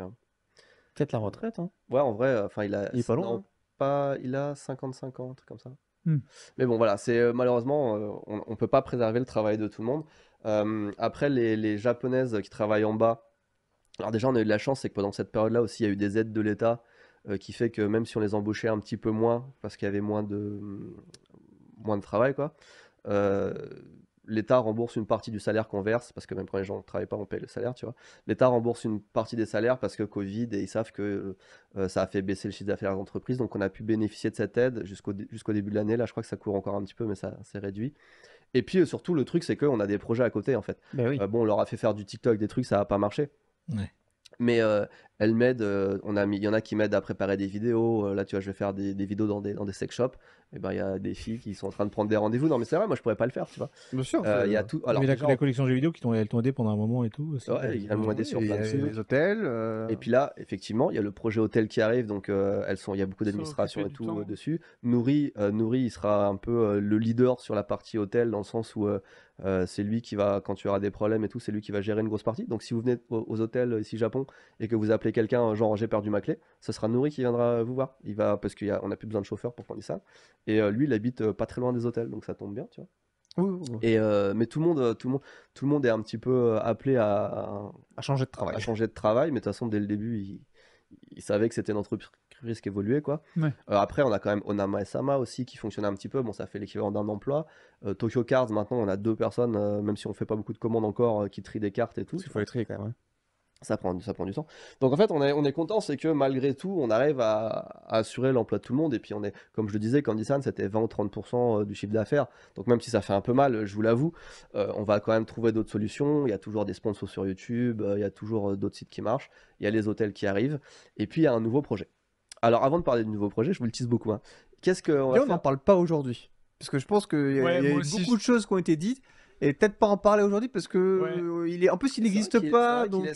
peut-être la retraite. Hein. Ouais, en vrai, enfin, il a. Il pas long. Hein. il a 55 ans, truc comme ça. Hmm. Mais bon, voilà, c'est malheureusement, on, ne peut pas préserver le travail de tout le monde. après, les, les japonaises qui travaillent en bas. Alors déjà, on a eu de la chance, c'est que pendant cette période-là aussi, il y a eu des aides de l'État euh, qui fait que même si on les embauchait un petit peu moins, parce qu'il y avait moins de, mm, moins de travail, quoi, euh, l'État rembourse une partie du salaire qu'on verse, parce que même quand les gens ne travaillent pas, on paye le salaire, tu vois. L'État rembourse une partie des salaires parce que Covid, et ils savent que euh, ça a fait baisser le chiffre d'affaires des entreprises, donc on a pu bénéficier de cette aide jusqu'au jusqu'au début de l'année. Là, je crois que ça court encore un petit peu, mais ça s'est réduit. Et puis surtout, le truc, c'est qu'on a des projets à côté, en fait. Ben bon, on leur a fait faire du TikTok, des trucs, ça n'a pas marché. Mais euh, elle m'aide. Euh, on a il y en a qui m'aident à préparer des vidéos. Euh, là, tu vois, je vais faire des, vidéos dans des, dans des sex shops et eh ben il y a des filles qui sont en train de prendre des rendez-vous. Non, mais c'est vrai, moi je pourrais pas le faire, tu vois. Bien sûr. Euh, il y a tout. Alors, mais la, la collection jeux vidéo qui t'ont aidé pendant un moment et tout. Aussi, il y a sur hôtels. Euh. Et puis là, effectivement, il y a le projet hôtel qui arrive, donc euh, elles sont, il y a beaucoup d'administration et tout dessus. Nouri, nourri il sera un peu le leader sur la partie hôtel dans le sens où c'est lui qui va, quand tu auras des problèmes et tout, c'est lui qui va gérer une grosse partie. Donc si vous venez aux, hôtels ici Japon et que vous appelez quelqu'un genre j'ai perdu ma clé, ce sera nourri qui viendra vous voir. Il va parce qu'on a, a plus besoin de chauffeur pour prendre ça. Et euh, lui, il habite euh, pas très loin des hôtels, donc ça tombe bien, tu vois. Et euh, mais tout le monde, tout le monde, tout le monde est un petit peu appelé à, changer de travail. À changer de travail, mais de toute façon dès le début, il, savait que c'était une entreprise qui évoluait quoi. après, on a quand même Onama et Sama aussi qui fonctionnait un petit peu. Bon, ça fait l'équivalent d'un emploi. Tokyo Cards maintenant, on a deux personnes, même si on fait pas beaucoup de commandes encore, qui trient des cartes et tout. Il faut les trier quand même. Hein. Ça prend, ça prend du temps. Donc en fait, on est, on est content, c'est que malgré tout, on arrive à, assurer l'emploi de tout le monde. Et puis on est, comme je le disais, Candysan, c'était 20 ou 30% euh, du chiffre d'affaires. Donc même si ça fait un peu mal, je vous l'avoue, euh, on va quand même trouver d'autres solutions. Il y a toujours des sponsors sur YouTube, euh, il y a toujours d'autres sites qui marchent, il y a les hôtels qui arrivent. Et puis il y a un nouveau projet. Alors avant de parler du nouveau projet, je vous le tease beaucoup. Hein. Qu'est-ce qu'on on n'en parle pas aujourd'hui. Parce que je pense qu'il y a, beaucoup de choses qui ont été dites et peut-être pas en parler aujourd'hui parce que euh, il est en plus il n'existe pas donc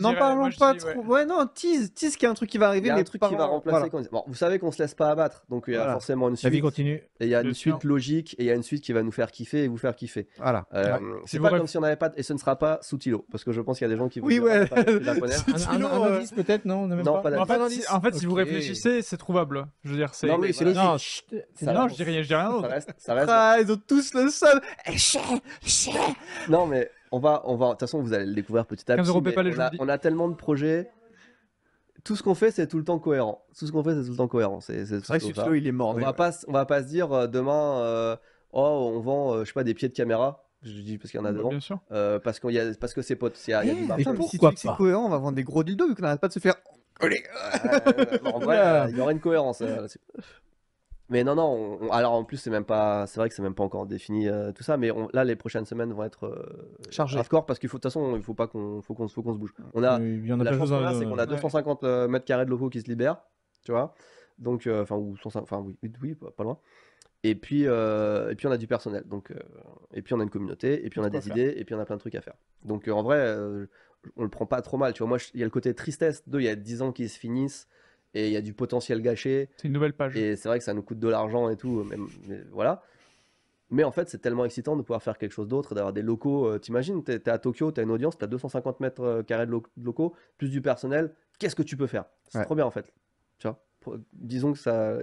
n'en parlons pas trop ouais. non tease tease qu'il y a un truc qui va arriver il trucs truc qui va remplacer bon, vous savez qu'on se laisse pas abattre donc il y a forcément une suite la vie continue et il y a une suite logique et il y a une suite qui va nous faire kiffer et vous faire kiffer voilà euh, c'est pas comme si on avait pas et ce ne sera pas Tilo parce que je pense qu'il y a des gens qui oui ouais un euh. peut-être non en fait si vous réfléchissez c'est trouvable je veux dire c'est non je dis rien je ça reste ah, ils ont tous le seul Non, mais on va, on va. De toute façon, vous allez le découvrir petit à petit. on, a, tellement de projets. Tout ce qu'on fait, c'est tout le temps cohérent. Tout ce qu'on fait, c'est tout le temps cohérent. C'est vrai que ce, il est mort. On va pas, on va pas se dire euh, demain, euh, oh, on vend, euh, je sais pas, des pieds de caméra. Je dis parce qu'il y en a bah, devant. Bien sûr. parce, qu'on y a, parce que c'est potes. Il y a, c'est cohérent, on va vendre des gros dildos vu qu'on arrête pas de se faire. il y aura une cohérence là mais non, non, alors en plus, c'est même pas. C'est vrai que c'est même pas encore défini euh, tout ça, mais on, là, les prochaines semaines vont être euh, chargées. Hardcore parce qu'il faut, de toute façon, il faut pas qu'on faut qu'on qu'on se bouge. On a, a la chance qu'on a 250 m euh, mètres carrés de locaux qui se libèrent, tu vois. Donc, enfin, ou enfin, oui, oui, pas, loin. Et puis, et puis on a du personnel, donc, et puis on a une communauté, et puis on a des idées, et puis on a plein de trucs à faire. Donc en vrai, on le prend pas trop mal, tu vois. Moi, il y a le côté tristesse de, il y a 10 ans qui se finissent, et il y a du potentiel gâché. C'est une nouvelle page. Et c'est vrai que ça nous coûte de l'argent et tout, mais, voilà. Mais en fait, c'est tellement excitant de pouvoir faire quelque chose d'autre, d'avoir des locaux. Euh, t'imagines, t'es es à Tokyo, t'as une audience, t'as 250 mètres euh, carrés de, locaux, plus du personnel. Qu'est-ce que tu peux faire C'est trop bien en fait. Tu vois Disons que ça,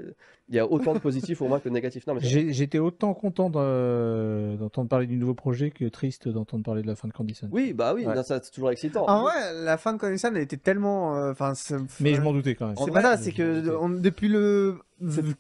il y a autant de positifs au moins que de négatifs. J'étais autant content d'entendre parler du nouveau projet que triste d'entendre parler de la fin de Condition. Oui, bah oui, ça c'est toujours excitant. ah ouais la fin de Condition, elle était tellement. Euh, mais je euh, m'en doutais quand même. C'est pas ça, c'est que depuis le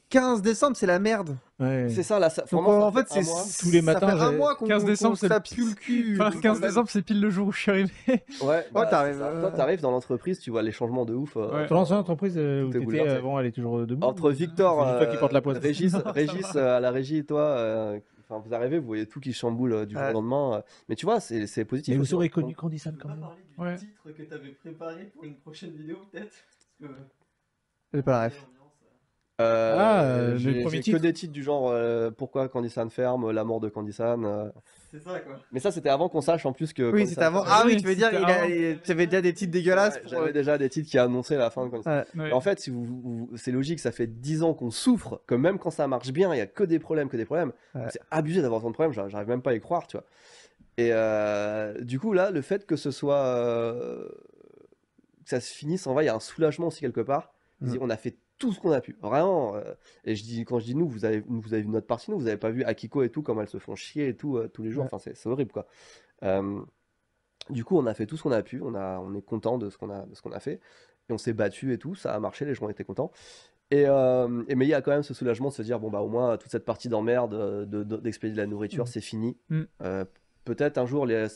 15 décembre, c'est la merde. Ouais. C'est ça, là. Ça, en fait, c'est tous les matins. Ça fait un mois qu'on 15 décembre, c'est le cul. 15 décembre, c'est pile le jour où je suis arrivé. ouais, bah, euh, Toi, t'arrives dans l'entreprise, tu vois les changements de ouf. Euh, ouais. une entreprise où t'étais avant, elle est toujours debout. Entre Victor, toi qui euh, portes la poisse. Régis, Régis euh, à la régie, toi, euh, Enfin, vous arrivez, vous voyez tout qui chamboule du ouais. mais tu vois, c'est positif. Mais vous hein. aurez connu Candisan quand même. parler du titre que tu avais préparé pour une prochaine vidéo, peut-être J'ai que... pas la ref. Euh, ah, j'ai que des titres du genre euh, pourquoi Candisan ferme, la mort de Candisan. Euh. C'est ça quoi. Mais ça c'était avant qu'on sache en plus que. Oui, c'était avant. Ah oui, tu veux dire, tu avais déjà des titres dégueulasses. J'avais déjà des titres qui annonçaient la fin de Candisan. En fait, si vous, c'est logique, ça fait 10 ans qu'on souffre, que même quand ça marche bien, il y a que des problèmes, que des problèmes. C'est abusé d'avoir tant de problèmes, j'arrive même pas à y croire, tu vois. Et du coup là, le fait que ce soit que ça se finisse, en vrai, il y a un soulagement aussi quelque part. Mm. On a fait tout ce qu'on a pu. Vraiment. Euh, et je dis, quand je dis nous, vous avez, vous avez vu notre partie, nous, vous avez pas vu Akiko et tout, comme elles se font chier et tout euh, tous les jours. Enfin, c'est horrible, quoi. Euh, du coup, on a fait tout ce qu'on a pu. On, a, on est content de ce qu'on a, a fait. Et on s'est battu et tout. Ça a marché. Les gens étaient contents. Et, mais il y a quand même ce soulagement de se dire bon bah au moins toute cette partie d'emmerde d'expédier de, la nourriture mmh. c'est fini mmh peut-être un jour, les,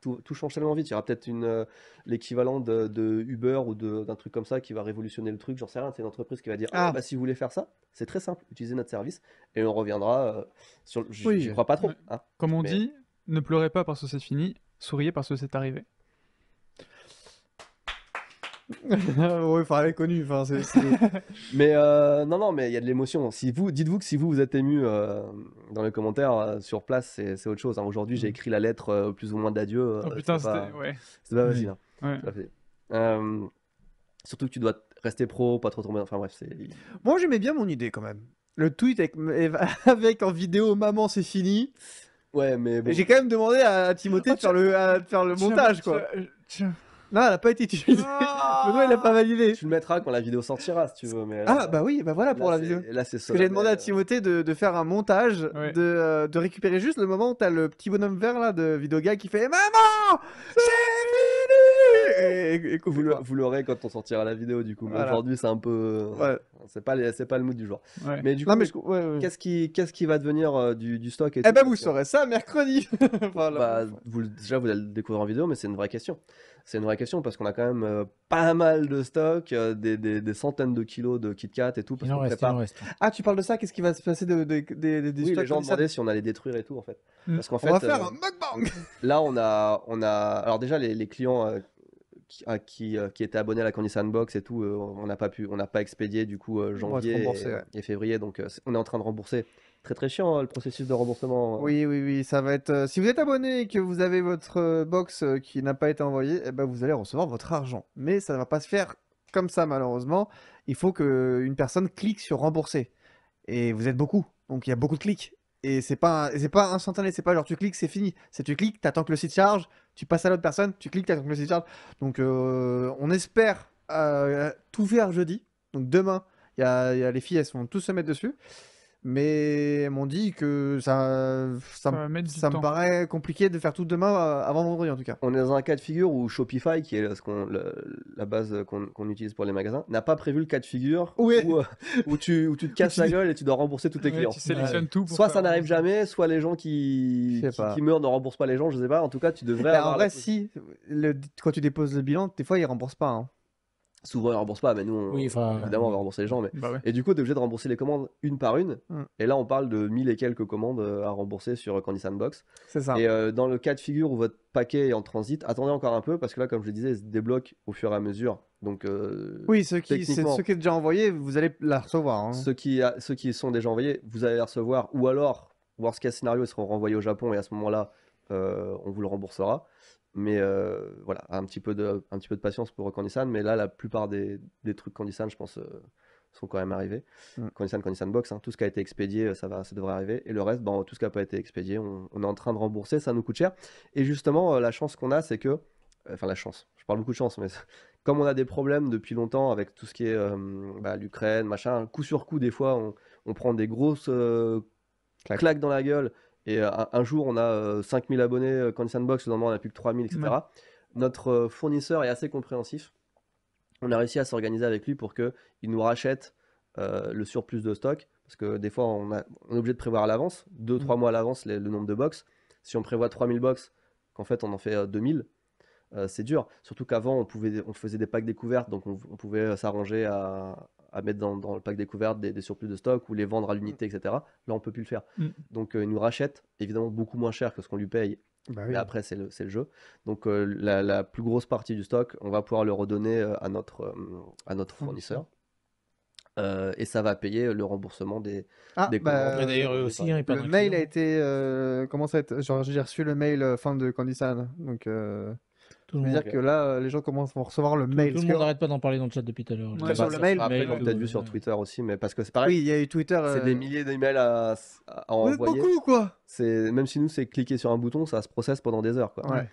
tout, change tellement vite. Il y aura peut-être euh, l'équivalent de, Uber ou d'un truc comme ça qui va révolutionner le truc. J'en sais rien. C'est une entreprise qui va dire ah. ah bah, si vous voulez faire ça, c'est très simple. Utilisez notre service et on reviendra euh, sur. Je crois pas trop. Hein. Comme on dit, ne pleurez pas parce que c'est fini, souriez parce que c'est arrivé. oui, enfin, elle Enfin, Mais euh, non, non, mais il y a de l'émotion. Si vous, dites-vous que si vous vous êtes ému euh, dans les commentaires euh, sur place, c'est autre chose. Hein. Aujourd'hui, j'ai mm. écrit la lettre plus ou moins d'adieu. Oh putain, c'était. pas, mm. hein. Ouais. pas facile. surtout que tu dois rester pro, pas trop tomber. Enfin bref, c'est. Moi, j'aimais bien mon idée quand même. Le tweet avec, avec en vidéo Maman, c'est fini. Ouais, mais bon. J'ai quand même demandé à Timothée de, ah, faire le, faire le montage, quoi. Tiens, non, elle n'a pas été utilisée. Ah Benoît, il n'a pas validé. Tu le mettras quand la vidéo sortira, si tu veux. Mais ah, bah oui, bah voilà pour la vidéo. Là, c'est ça. J'ai demandé à Timothée de, faire un montage, euh, de, récupérer juste le moment où t'as le petit bonhomme vert là de Vidoga qui fait Maman C'est fini et, Vous l'aurez quand on sortira la vidéo, du coup. Aujourd'hui, c'est un peu. Ouais. C'est pas, pas le mood du jour. Mais du coup, qu'est-ce qui, qu'est-ce qui va devenir euh, du, stock et Eh ben, bah, vous saurez ça mercredi. Bah, vous, déjà, vous allez le découvrir en vidéo, mais c'est une vraie question c'est une vraie question parce qu'on a quand même euh, pas mal de stock, euh, des, centaines de kilos de KitKat et tout. Parce il en reste, il en reste. Ah, tu parles de ça Qu'est-ce qui va se passer de, de, oui, Les gens demandaient si on allait détruire et tout en fait. Mm. on va faire euh, un mukbang. Là, on a, on a, alors déjà les, clients. qui, qui, qui étaient abonnés à la Candy Unbox et tout, on n'a pas pu, on n'a pas expédié du coup janvier et, février, donc on est en train de rembourser très très chiant hein, le processus de remboursement. Hein. Oui, oui, oui, ça va être. Euh, si vous êtes abonné et que vous avez votre euh, box euh, qui n'a pas été envoyé eh ben, vous allez recevoir votre argent. Mais ça ne va pas se faire comme ça malheureusement. Il faut que une personne clique sur rembourser. Et vous êtes beaucoup, donc il y a beaucoup de clics. Et c'est pas, c'est pas instantané, c'est pas genre tu cliques, c'est fini. C'est tu cliques, tu attends que le site charge, tu passes à l'autre personne, tu cliques, attends que le site charge. Donc on espère tout faire jeudi. Donc demain, il y, y a les filles, elles vont tous se mettre dessus mais m'ont dit que ça, ça, me, paraît compliqué de faire tout demain euh, avant vendredi en tout cas. On est dans un cas de figure où Shopify, qui est ce qu'on, la base qu'on, utilise pour les magasins, n'a pas prévu le cas de figure où, euh, où, tu, où, tu, te casses la gueule et tu dois rembourser tous tes clients. soit ça n'arrive jamais, soit les gens qui, qui, meurent ne remboursent pas les gens, je sais pas. En tout cas, tu devrais. Ben, avoir en vrai, si, quand tu déposes le bilan, des fois ils remboursent pas. Hein souvent ils rembourse pas, mais nous, évidemment, on va euh, rembourser les gens. Mais... Bah et du coup, t'es obligé de rembourser les commandes une par une. Mm. Et là, on parle de 1000 et quelques commandes euh, à rembourser sur Candy Sandbox. C'est ça. Et euh, dans le cas de figure où votre paquet est en transit, attendez encore un peu, parce que là, comme je le disais, il se débloque au fur et à mesure. Donc, oui, ceux qui, sont qui est déjà envoyé, vous allez la recevoir. Hein. Ceux, qui, ceux qui sont déjà envoyés, vous allez la recevoir. Ou alors, voir ce cas scénario, ils seront renvoyés au Japon et à ce moment-là, on vous le remboursera. Mais euh, voilà, un petit, peu de, un petit peu de patience pour Kandisan. Mais là, la plupart des, des trucs Kandisan, je pense, euh, sont quand même arrivés. Kandisan, mm. Box, hein, tout ce qui a été expédié, euh, ça, devrait arriver. Et le reste, bon tout ce qui n'a pas été expédié, on, est en train de rembourser, ça nous coûte cher. Et justement, la chance qu'on a, c'est que. Enfin, la chance, je parle beaucoup de chance, mais comme on a des problèmes depuis longtemps avec tout ce qui est bah, l'Ukraine, machin, coup sur coup, des fois, on, on prend des grosses claques dans la gueule et euh, un, jour, on a 5000 euh, abonnés euh, Candy box, le lendemain, on n'a plus que 3000, etc. Notre fournisseur est assez compréhensif. On a réussi à s'organiser avec lui pour qu'il nous rachète le surplus de stock. Parce que des fois, on, a, est obligé de prévoir à l'avance, 2-3 mm. mois à l'avance, le nombre de box. Si on prévoit 3000 box, qu'en fait, on en fait 2000, c'est dur. Surtout qu'avant, on, pouvait, on faisait des packs découvertes, donc on pouvait s'arranger à, à mettre dans, le pack découverte des, surplus de stock ou les vendre à l'unité, etc. Là, on peut plus le faire. Mm. Donc, euh, il nous rachète évidemment beaucoup moins cher que ce qu'on lui paye bah Mais après, c'est le, le, jeu. Donc, euh, la, plus grosse partie du stock, on va pouvoir le redonner euh, à notre, à notre fournisseur. et ça va payer le remboursement des, ah, bah, D'ailleurs, aussi, hein, le mail a été. comment ça a été J'ai reçu le mail fin de Candisan. Donc, c'est-à-dire que là, euh, les gens commencent à recevoir le mail. Tout le monde n'arrête pas d'en parler dans le chat depuis tout à l'heure. Ouais, bah, sur le mail, peut-être vu sur Twitter aussi, mais parce que c'est pareil. Oui, il y a eu Twitter. C'est des euh, milliers d'emails à, envoyer. beaucoup, quoi. C'est même si nous, c'est cliquer sur un bouton, ça se processe pendant des heures, quoi. Ouais.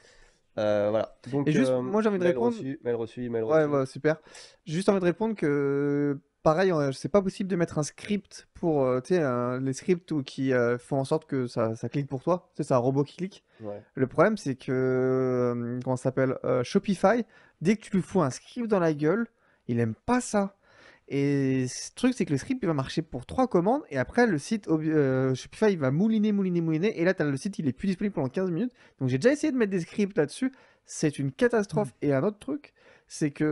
Euh, voilà. Donc, Et juste, moi j'ai envie de répondre. Mail reçu, mail reçu, mail reçu. Ouais, ouais, super. Juste envie de répondre que pareil, euh, c'est pas possible de mettre un script pour, euh, les scripts qui euh, font en sorte que ça, clique pour toi. c'est un robot qui clique. Le problème, c'est que, comment ça s'appelle Shopify, dès que tu lui fous un script dans la gueule, il aime pas ça. Et ce truc, c'est que le script, il va marcher pour trois commandes, et après, le site Shopify, il va mouliner, mouliner, mouliner, et là, le site, il est plus disponible pendant 15 minutes. Donc, j'ai déjà essayé de mettre des scripts là-dessus. C'est une catastrophe. Mmh. Et un autre truc, c'est que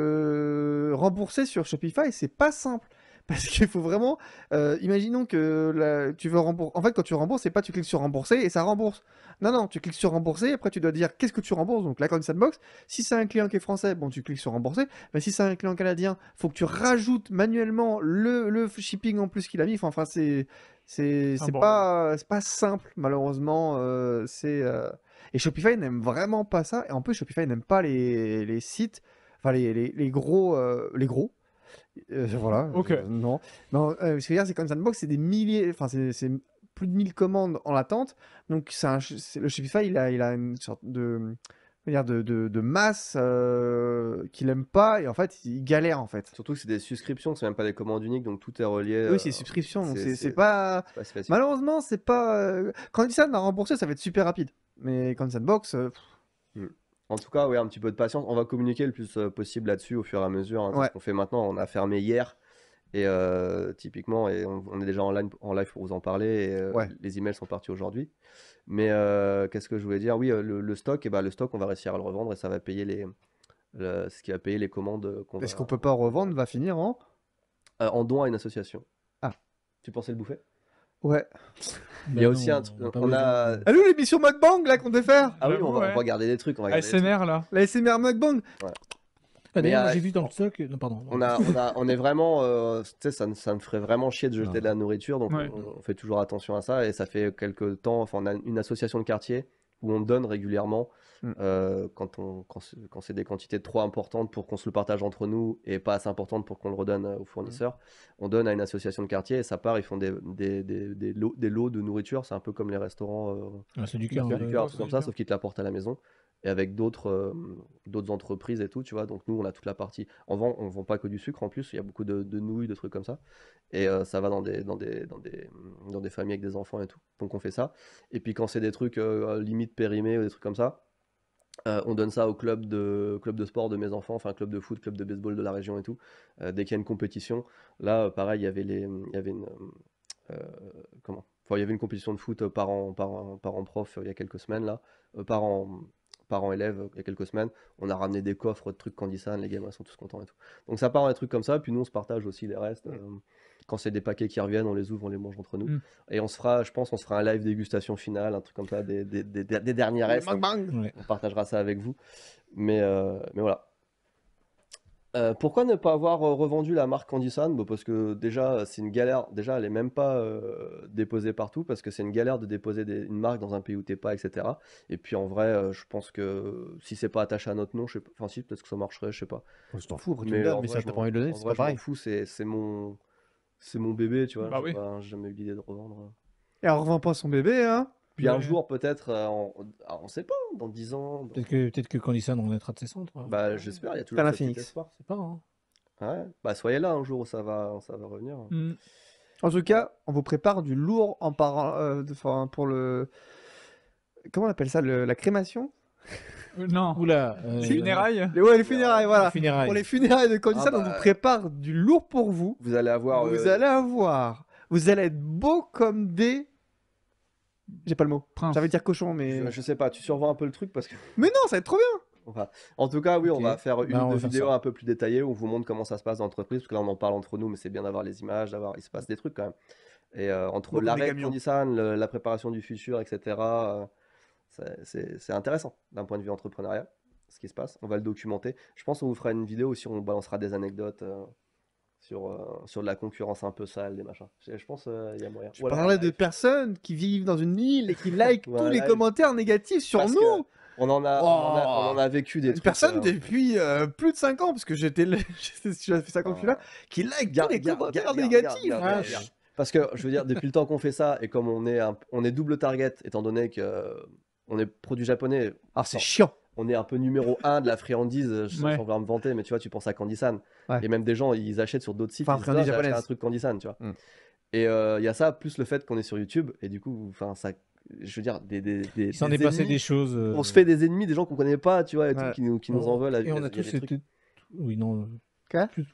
rembourser sur Shopify, c'est pas simple. Parce qu'il faut vraiment. Euh, imaginons que tu veux rembourser. En fait, quand tu rembourses, c'est pas tu cliques sur rembourser et ça rembourse. Non, non, tu cliques sur rembourser, après tu dois dire qu'est-ce que tu rembourses. Donc là, comme Sandbox, si c'est un client qui est français, bon, tu cliques sur rembourser. Mais si c'est un client canadien, faut que tu rajoutes manuellement le, le shipping en plus qu'il a mis. Enfin, c'est c'est. C'est pas, simple, malheureusement. Euh, c'est. Euh, et Shopify n'aime vraiment pas ça. Et en plus, Shopify n'aime pas les, les sites enfin les, les, gros, les gros, euh, euh, voilà. Ok. Euh, non. Non, ce que je veux dire, c'est comme Sandbox, c'est des milliers, enfin, c'est plus de 1000 commandes en attente. Donc, c'est le Shopify, il a, il a une sorte de, de, de, masse qu'il aime pas et en fait, il galère en fait. Surtout que c'est des subscriptions, c'est même pas des commandes uniques, donc tout est relié. Oui, c'est subscription, donc c'est pas. Malheureusement, c'est pas. Quand ils ça, a remboursé, ça va être super rapide. Mais quand Sandbox, en tout cas, oui, un petit peu de patience. On va communiquer le plus euh, possible là-dessus au fur et à mesure. Hein. ce qu'on fait maintenant, on a fermé hier. Et euh, typiquement, et on, est déjà en live, en live pour vous en parler. Euh, les emails sont partis aujourd'hui. Mais qu'est-ce que je voulais dire Oui, le, stock, et eh ben, le stock, on va réussir à le revendre et ça va payer les, ce qui va payer les commandes. Qu'on Est-ce qu'on peut pas revendre Va finir en en don à une association. Ah. Tu pensais le bouffer Ouais. Bah Il y a aussi un truc. On a. Allô, ah, l'émission Macbang là qu'on devait faire Ah oui, on va regarder des trucs. On va SMR là. La SMR D'ailleurs, j'ai vu dans le stock. Euh, non, pardon. On, a, on, a, on est vraiment. Euh, tu sais, ça, ça, me ferait vraiment chier de jeter de la nourriture. Donc, on, on, fait toujours attention à ça. Et ça fait quelques temps. Enfin, on a une association de quartier où on donne régulièrement mmh. euh, quand, on, quand, c'est des quantités trop importantes pour qu'on se le partage entre nous et pas assez importantes pour qu'on le redonne euh, aux mmh. fournisseurs. On donne à une association de quartier et ça part, ils font des, des, lots, de nourriture. C'est un peu comme les restaurants. Euh, ah, c'est du cœur. Hein. du cœur, comme ça, sauf qu'ils te l'apportent à la maison et avec d'autres euh, d'autres entreprises et tout, tu vois. Donc nous, on a toute la partie. On vend, on vend pas que du sucre en plus, il y a beaucoup de, nouilles, de trucs comme ça. Et euh, ça va dans des, dans, des, dans, des, dans des familles avec des enfants et tout. Donc on fait ça. Et puis quand c'est des trucs euh, limite périmés ou des trucs comme ça, on donne ça au club de, club de sport de mes enfants, enfin club de foot, club de baseball de la région et tout. dès qu'il y a une compétition, là, pareil, il y avait, les, y avait une. comment il y avait une compétition de foot par an, par, par an prof il y a quelques semaines là, par an, parents-élèves euh, il y a quelques semaines. On a ramené des coffres de trucs candy les gamins sont tous contents et tout. Donc ça part en un truc comme ça, puis nous on se partage aussi les restes. Mm. Euh, quand c'est des paquets qui reviennent, on les ouvre, on les mange entre nous. Mm. Et on se fera, je pense, on se fera un live dégustation finale, un truc comme ça, des, derniers restes. On partagera ça avec vous. Mais, euh, mais voilà. Euh, pourquoi ne pas avoir euh, revendu la marque Candy Bon, Parce que déjà, c'est une galère. Déjà, elle n'est même pas euh, déposée partout parce que c'est une galère de déposer des, une marque dans un pays où t'es pas, etc. Et puis en vrai, je pense que si c'est pas attaché à notre nom, je sais Enfin, si, peut-être que ça marcherait, je sais pas. Oh, je t'en fous, mais, ça, pas envie c'est pas pareil. c'est mon, bébé, tu vois. Bah je oui. jamais eu l'idée de revendre. Et on revend pas son bébé, hein un jour, peut-être, euh, on, ah, ne sait pas, hein, dans 10 ans. Peut-être que, peut on être renaîtra de ses centres. Hein. Bah, j'espère, il y a toujours un C'est pas, hein. bah, soyez là un jour, ça va, ça va revenir. Mm. En tout cas, on vous prépare du lourd en par... Euh, pour le. Comment on appelle ça La crémation euh, non. ou Euh, les funérailles. Les, les funérailles, voilà. Pour les funérailles de Candice, ah on bah. vous prépare du lourd pour vous. Vous allez avoir. Vous allez avoir. Vous allez être beau comme des j'ai pas le mot. J'avais dire cochon, mais. Je, sais pas, tu survends un peu le truc parce que. Mais non, ça va être trop bien En tout cas, oui, on va faire bah, une vidéo un peu plus détaillée où on vous montre comment ça se passe dans l'entreprise. Parce que là, on en parle entre nous, mais c'est bien d'avoir les images, d'avoir. Il se passe des trucs quand même. Et euh, entre l'arrêt de la préparation du futur, etc., euh, c'est intéressant d'un point de vue entrepreneurial, ce qui se passe. On va le documenter. Je pense qu'on vous fera une vidéo aussi on balancera des anecdotes. Euh, sur, euh, sur la concurrence un peu sale, des machins. Je, pense qu'il euh, y a moyen. Tu parlais de personnes qui vivent dans une île et qui like tous les commentaires négatifs sur nous. On en, a, on, a, en a oh. vécu des personnes hein. depuis euh, plus de 5 ans, parce que j'étais fait 5 ans là, qui like garde garde les commentaires négatifs. Parce que je veux dire, depuis le temps qu'on fait ça et comme on est, on est double target, étant donné que on est produit japonais. Ah, c'est chiant! on est un peu numéro un de la friandise, je si on va me vanter, mais tu vois, tu penses à candy Et même des gens, ils achètent sur d'autres sites, enfin, ils disent, ah, un truc Candisan tu vois. Hmm. Et euh, il y a ça, plus le fait qu'on est sur YouTube, et du coup, enfin, ça. Je veux dire, des. des, des il est passé des choses. Euh. On se fait des ennemis, des gens qu'on connaît pas, tu vois, qui, nous, en veulent. À, et on a, tous été. Oui, non.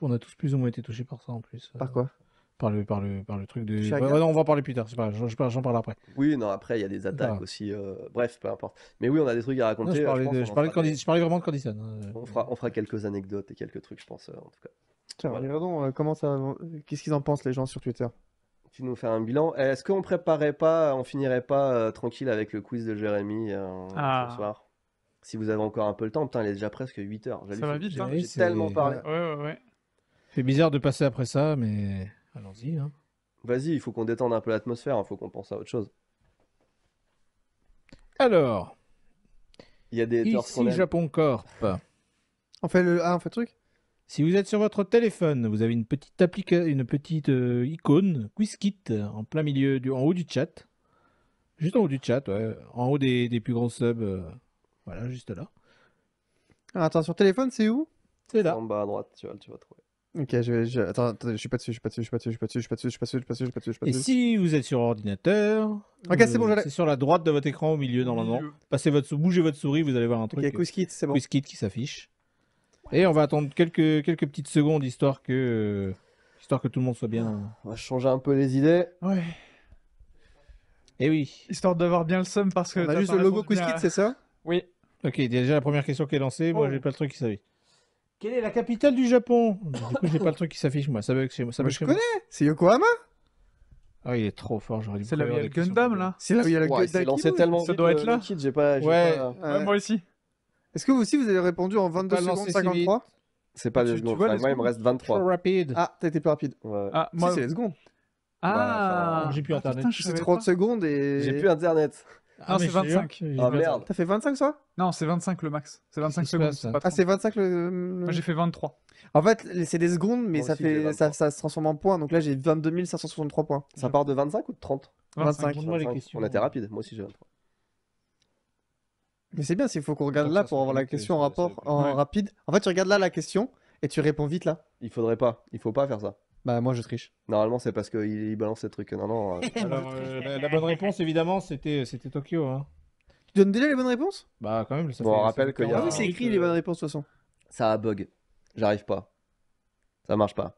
on a tous plus ou moins été touchés par ça en plus. Par quoi par le, par le, par le truc de. on va en parler plus tard, j'en parle après. Oui, non, après, il y a des attaques ah. aussi. Euh, bref, peu importe. Mais oui, on a des trucs à raconter. je, parlais, vraiment de Condition. Hein, euh. On fera, on fera quelques anecdotes et quelques trucs, je pense, euh, en tout cas. Tiens, comment ça... qu'est-ce qu'ils en pensent, les gens, sur Twitter Tu nous fais un bilan. Est-ce qu'on préparait pas, on finirait pas tranquille avec le quiz de Jérémy ah. ce soir si vous avez encore un peu le temps, putain, il est déjà presque 8 heures. Ça va vite, J'ai hein. tellement parlé. C'est bizarre de passer après ça, mais. Allons-y. Hein. Vas-y, il faut qu'on détende un peu l'atmosphère, il hein, faut qu'on pense à autre chose. Alors, il y a des ici Japon Corp. On fait le ah, on fait truc. Si vous êtes sur votre téléphone, vous avez une petite une petite euh, icône QuizKit en plein milieu en haut du chat. Juste en haut du chat, ouais. en haut des, plus grands subs, euh, voilà, juste là. Ah, attends, sur téléphone, c'est où C'est là. En bas à droite, tu vas, tu vas trouver. Ok, je, je, attends, je suis pas dessus, je suis pas dessus, je suis pas dessus, je suis pas dessus, je suis pas dessus, je suis pas dessus, je suis pas dessus, Et si vous êtes sur ordinateur, ok, c'est bon, c'est sur la droite de votre écran au milieu normalement. Passez votre, bougez votre souris, vous allez voir un truc. Ok, c'est bon. QuizKit qui s'affiche. Et on va attendre quelques, quelques petites secondes histoire que, histoire que tout le monde soit bien. On va changer un peu les idées. Ouais. Et eh oui. Histoire d'avoir bien le seum parce que. On a juste le logo c'est ça Oui. Ok, déjà la première question qui est lancée. Moi, oh. j'ai pas le truc qui s'affiche. Quelle est la capitale du Japon Du coup, j'ai pas le truc qui s'affiche, moi. Ça veut que c'est Ça veut que je connais, c'est Yokohama. Ah, il est trop fort, j'aurais dû C'est la où il Gundam, là C'est là où il y a le Ouais, tellement Ça doit être euh, là. j'ai pas, euh, Ouais. Moi aussi. Est-ce que vous aussi vous avez répondu en 22 secondes 53 C'est pas le des Moi, il me 23. reste Trop 23. rapide. Ah, t'as été plus rapide. Ah, moi. c'est les secondes. Ah, j'ai plus ah, Internet. C'est 30 secondes et. J'ai plus internet. Ah, c'est 25. Ah merde. T'as fait 25 ça Non, c'est 25 le max. C'est 25 secondes. ah, c'est 25 le. Moi j'ai fait 23. En fait, c'est des secondes, mais ça, fait, ça, ça se transforme en points. Donc là, j'ai 22 563 points. Ça part de 25 ou de 30 25. On a été rapide, moi aussi j'ai 23. Mais c'est bien, s'il faut qu'on regarde là pour avoir la question en rapport, en rapide. En fait, tu regardes là la question et tu réponds vite là. Il faudrait pas, il faut pas faire ça. Bah moi je triche. Normalement c'est parce qu'il balance ces trucs. Non non. Euh, euh, la, bonne réponse, évidemment, c'était c'était Tokyo. Hein. Tu donnes déjà les bonnes réponses Bah, quand même, ça Bon, on rappelle qu'il y a- Ah oui, c'est écrit euh, les bonnes réponses de toute façon. Ça a bug. J'arrive pas. Ça marche pas.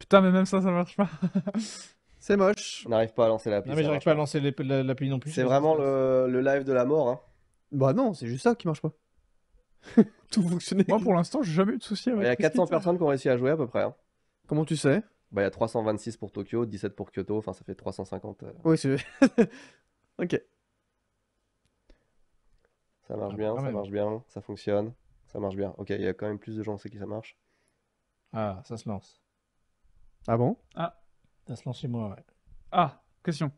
Putain, mais même ça, ça marche pas. C'est moche. On n'arrive pas à lancer la Non, mais j'arrive pas à lancer l'appli non plus. C'est vraiment le, le live de la mort. Hein. Bah non, c'est juste ça qui marche pas. Tout fonctionnait. Moi, pour l'instant, j'ai jamais eu de souci Il y a 400 personnes qui ont réussi à jouer à peu près. Hein. Comment tu sais bah, y a 326 pour Tokyo, 17 pour Kyoto, enfin ça fait 350. Euh. Oui, c'est... ok. Ça marche ah, bien, ça marche bien, ça fonctionne, ça marche bien. Ok, il y a quand même plus de gens, on sait que ça marche. Ah, ça se lance. Ah bon Ah, ça se lance chez moi, ouais. Ah, question.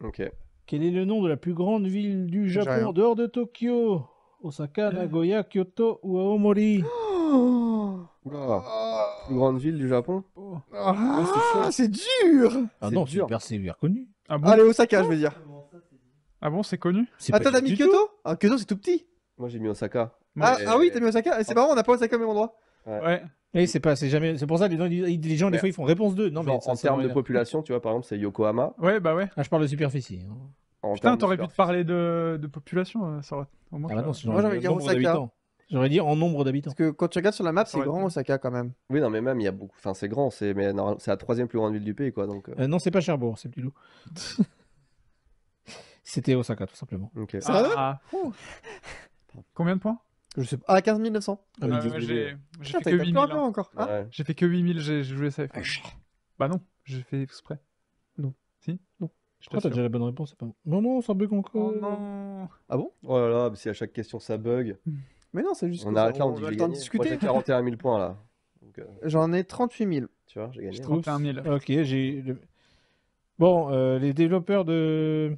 Ok. Quel est le nom de la plus grande ville du Japon dehors de Tokyo Osaka, hein Nagoya, Kyoto ou Aomori oh plus grande ville du Japon. Oh. Ah, ah c'est dur Ah non, super, c'est bien connu. Ah Allez, Osaka, je veux dire. Ah bon, c'est connu Attends, t'as mis Kyoto Ah, Kyoto, c'est tout petit. Moi, j'ai mis Osaka. Ah, ah, oui, t'as mis Osaka C'est ah. marrant, on n'a pas Osaka au même endroit. Ouais. Et eh, c'est pas, c'est jamais, c'est pour ça que les gens, des fois ils font réponse 2. Non, mais en termes de population, tu vois, par exemple, c'est Yokohama. Ouais, bah ouais. Là je parle de superficie. Hein. Putain, t'aurais pu te parler de, population, ça euh, va. ah bah non, Moi, j'avais dit Osaka. J'aurais dit en nombre d'habitants. Parce que quand tu regardes sur la map, c'est grand Osaka quand même. Oui, non, mais même il y a beaucoup. Enfin, c'est grand, c'est mais c'est la troisième plus grande ville du pays, quoi. Donc. Euh. Euh, non, c'est pas Cherbourg, c'est Petit Loup. C'était Osaka, tout simplement. Ok. Ah, ah. Combien de points Je sais pas. Ah, 15 900. Ah, bah, ah j'ai... Hein. Ah. j'ai fait, que 8000. 000, Encore. J'ai fait que 8000, j'ai... j'ai joué ça. Ah, bah non, j'ai fait exprès. Non. Si Non. Je crois que t'as déjà la bonne réponse, Non, non, ça bug encore. Oh, ah bon Oh là là, si à chaque question ça bug. Mais non, c'est juste. On arrête là, on, dit j'ai 41 000 points là. Euh, J'en ai 38 000. tu vois, j'ai gagné. 31 000. Ok, j'ai. Bon, euh, les développeurs de.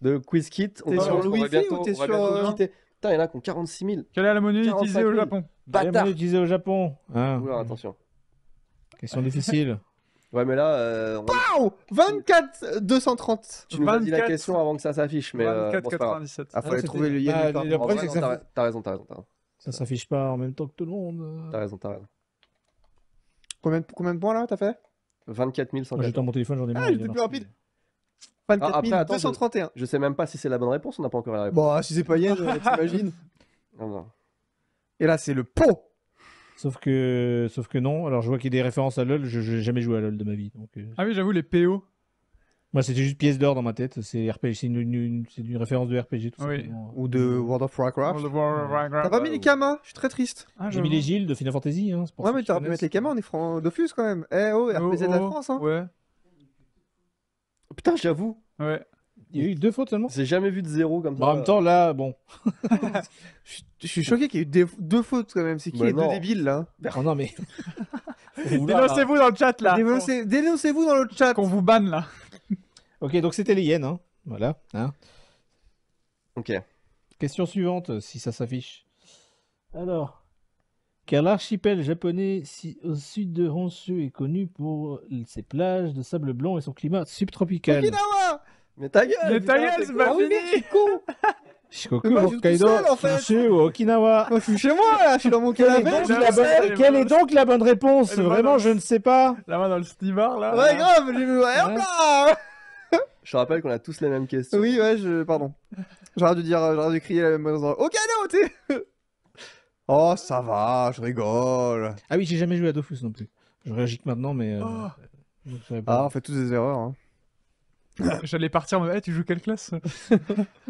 De QuizKit, on T'es sur le Wi-Fi ou t'es sur, euh, Putain, il y en a qui ont 46 000. Quelle est la monnaie utilisée au Japon Bâtard utilisée au Japon. Ah. attention. Question difficile. Ouais, mais là. Euh, 24 230 Tu m'as dit la question avant que ça s'affiche, mais. 24 euh, 97. Ah, fallait ah, trouver le yen. Bah, t'as raison, t'as raison, raison. Ça s'affiche pas en même temps que tout le monde. T'as raison, t'as raison. Combien, de points là, t'as fait 24 131. J'étais mon téléphone, j'en ai ah, marre. Ah, j'étais plus rapide. 24 231. Je, sais même pas si c'est la bonne réponse, on n'a pas encore la réponse. Bon, bah, si c'est pas Yen, euh, t'imagines. Ah, et là, c'est le pot Sauf que, sauf que non. Alors, je vois qu'il y a des références à LoL. Je n'ai jamais joué à LoL de ma vie. Euh. Ah oui, j'avoue, les PO. Moi, c'était juste pièce d'or dans ma tête. C'est RPG, c'est une, référence de RPG. Tout Oui. Ou de euh, World of Warcraft. T'as pas mis les kamas Je suis très triste. Ah, J'ai mis les Gilles de Final Fantasy. Hein, c'est pour Ouais, mais tu t'aurais pu mettre les kamas, on est franc euh, Dofus quand même. Eh oh, oh RPZ de la oh, France, hein. Ouais, Putain, j'avoue. ouais. Il y a eu deux fautes seulement J'ai jamais vu de zéro comme bah, ça. en même temps, là, bon. je, suis choqué qu'il y ait eu deux fautes quand même. C'est qui Bah les deux débiles là Oh non, mais. Dénoncez-vous dans le chat là. Dénoncez- vous dans le chat. Qu'on vous banne là. Ok, donc c'était les yens, hein. Voilà. Hein. Ok. Question suivante, euh, si ça s'affiche. Alors. Car l'archipel japonais si- au sud de Honshu est connu pour ses plages de sable blanc et son climat subtropical. Okinawa mais ta gueule Mais ta gueule, c'est pas fini ah Je suis con Hokkaido, seul, Okinawa. je suis chez moi, là, je suis dans mon canapé. Quelle est donc, la, bonne... réponse Vraiment, je ne sais pas. La main dans le steward là. Ouais, grave, j'ai Je te rappelle qu'on a tous les mêmes questions. Oui, ouais, je... Pardon. J'aurais dû dire... J'aurais dû crier la même chose. Okinawa, tu Oh, ça va, je rigole. Ah oui, j'ai jamais joué à Dofus non plus. Je réagis que maintenant, mais... Euh, oh. ah, on fait tous des erreurs, hein. J'allais partir, mais hey, tu joues quelle classe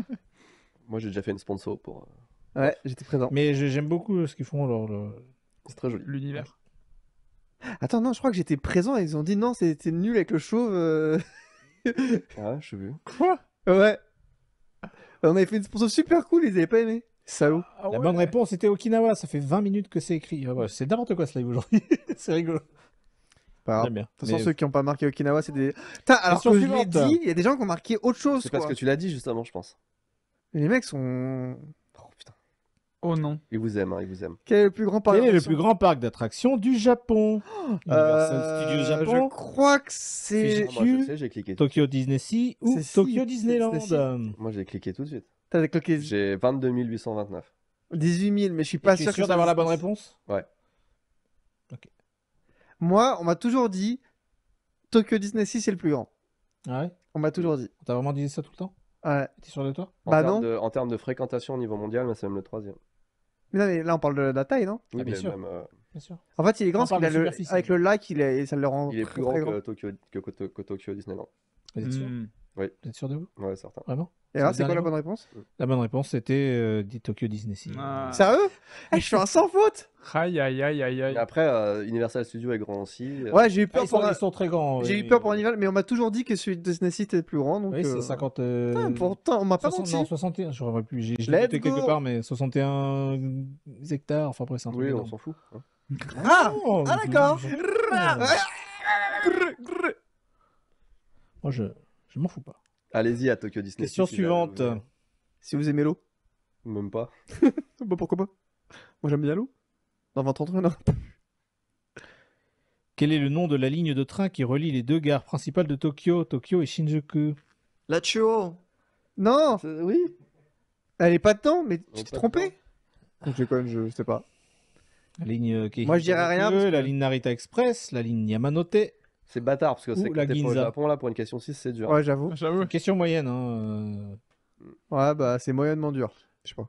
Moi, j'ai déjà fait une sponsor pour. Euh, ouais, j'étais présent. Mais j'aime beaucoup euh, ce qu'ils font, leur. C'est très joli. L'univers. Attends, non, je crois que j'étais présent et ils ont dit non, c'était nul avec le chauve. Euh. ah, je sais Quoi Ouais. On avait fait une sponsor super cool, ils avaient pas aimé. Salaud. Ah, ah La bonne réponse était Okinawa, ça fait 20 minutes que c'est écrit. Ah c'est n'importe quoi ce live aujourd'hui. c'est rigolo pas Bien. De toute façon, ceux qui n'ont pas marqué Okinawa, c'est des. Putain, alors que je dit, il y a des gens qui ont marqué autre chose. C'est parce que tu l'as dit justement, je pense. Les mecs sont. Oh putain. Oh non. Ils vous aiment, hein, ils vous aiment. Quel est le plus grand parc d'attractions du Japon euh... Studios Japon. Je crois que c'est. Ah, Tokyo Disney Sea ou Tokyo Disneyland. Moi, j'ai cliqué tout de suite. T'as cliqué J'ai 22 829. 18 000, mais je suis pas sûr, sûr d'avoir la bonne réponse Ouais. Moi, on m'a toujours dit Tokyo Disney Sea, c'est le plus grand. Ah ouais On m'a toujours dit. T'as vraiment dit ça tout le temps Ouais. T'es sûr de toi en Bah termes non. de- en termes de fréquentation au niveau mondial, c'est même le troisième. Mais non, mais là, on parle de la taille, non Oui, ah, euh, bien sûr. En fait, il est grand parce qu'il le... avec le lac, il est... ça le rend il est plus grand, Que, Tokyo, que, Tokyo Disneyland. sûr oui. Vous êtes sûr de vous Ouais, certain. Vraiment et alors, c'est quoi la bonne réponse La bonne réponse, c'était euh, Tokyo Disney Sea. Ah. Ah. Sérieux hey, eh, Je suis un sans faute Aïe, aïe, aïe, aïe, aïe. Après, euh, Universal Studios est grand aussi. Euh. Ouais, j'ai eu peur ah, pour. Ils sont très grands. J'ai eu peur pour Universal, mais on m'a toujours dit que celui de Disney Sea était plus grand. Donc, oui, c'est 50. Putain, pourtant, on m'a pas 60... menti. Non, 61, je l'ai plus. J'ai quelque part, mais 61 hectares. Enfin, après, c'est un truc. Oui, on s'en fout. Hein. Ah, ah d'accord Moi, je. Je m'en fous pas. Allez-y à Tokyo Disney. Question suivante. Si vous aimez l'eau Même pas. bah pourquoi pas Moi j'aime bien l'eau. Dans votre ans, Quel est le nom de la ligne de train qui relie les deux gares principales de Tokyo, Tokyo et Shinjuku La Chuo Non Oui Elle est pas dedans, mais tu t'es trompé Je je sais pas. La ligne euh, qui Moi je dirais rien. La ligne Narita Express, la ligne Yamanote, c'est bâtard parce que c'est quand t'es au Japon là pour une question 6 c'est dur. Ouais j'avoue. Question moyenne. Hein. Euh. Ouais bah c'est moyennement dur. Je sais pas.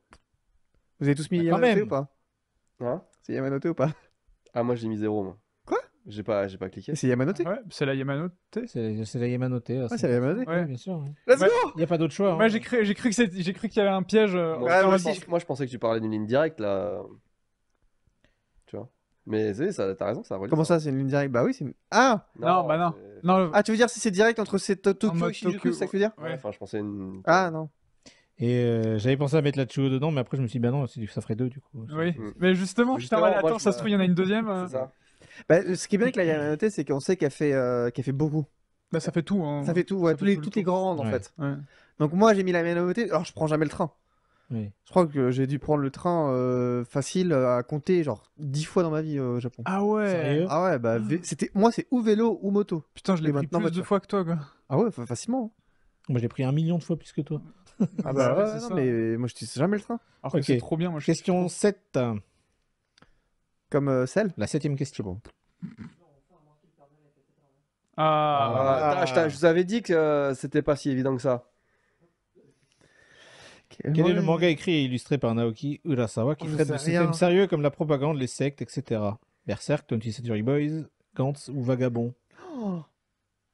Vous avez tous mis bah, Yamanote ou pas Hein C'est Yamanote ou pas Ah moi j'ai mis 0 moi. Quoi J'ai pas, j'ai pas cliqué. C'est Yamanote ouais, C'est la Yamanote C'est, la Yamanote. ouais c'est la Yamanote hein, ouais. bien sûr. Let's go Y'a pas d'autre choix. Moi hein. j'ai, cru, j'ai, cru j'ai cru qu'il y avait un piège. Euh, aussi, moi je pensais que tu parlais d'une ligne directe là. Mais tu t'as raison, ça relie. Comment ça, c'est une ligne hein. directe Bah oui, c'est. Ah Non, bah non. Ah, tu veux dire si c'est direct entre ces Tokyo et Shinjuku, ça que tu veux dire Ouais, enfin, je pensais une. Ah non. Et euh, j'avais pensé à mettre la Chuo dedans, mais après je me suis dit, bah non, ça ferait deux du coup. Oui, mm. mais justement, je t'en attends, ça se trouve, il y en a une deuxième. C'est euh. Ça. Bah, ce qui est bien avec la Yamanote, c'est qu'on sait qu'elle fait, euh, fait beaucoup. Bah, ça fait tout. Hein. Ça fait tout, ouais, toutes les grandes en fait. Ouais. Donc moi, j'ai mis la Yamanote, alors je prends jamais le train. Je crois que j'ai dû prendre le train euh, facile à compter genre 10 fois dans ma vie euh, au Japon. Ah ouais. ah ouais, bah c'était moi c'est ou vélo ou moto. Putain, je l'ai pris plus de fois que toi quoi. Ah ouais, facilement. Hein. Moi, j'ai pris un million de fois plus que toi. Ah bah ouais, mais moi je sais jamais le train c'est trop bien Question 7. comme euh, celle. La septième question. Ah, ah je vous avais dit que c'était pas si évident que ça. Euh, Quel, est le manga écrit et illustré par Naoki Urasawa qui traite de systèmes sérieux comme la propagande, les sectes, etc. Berserk, Tonti Century Boys, Gantz ou Vagabond oh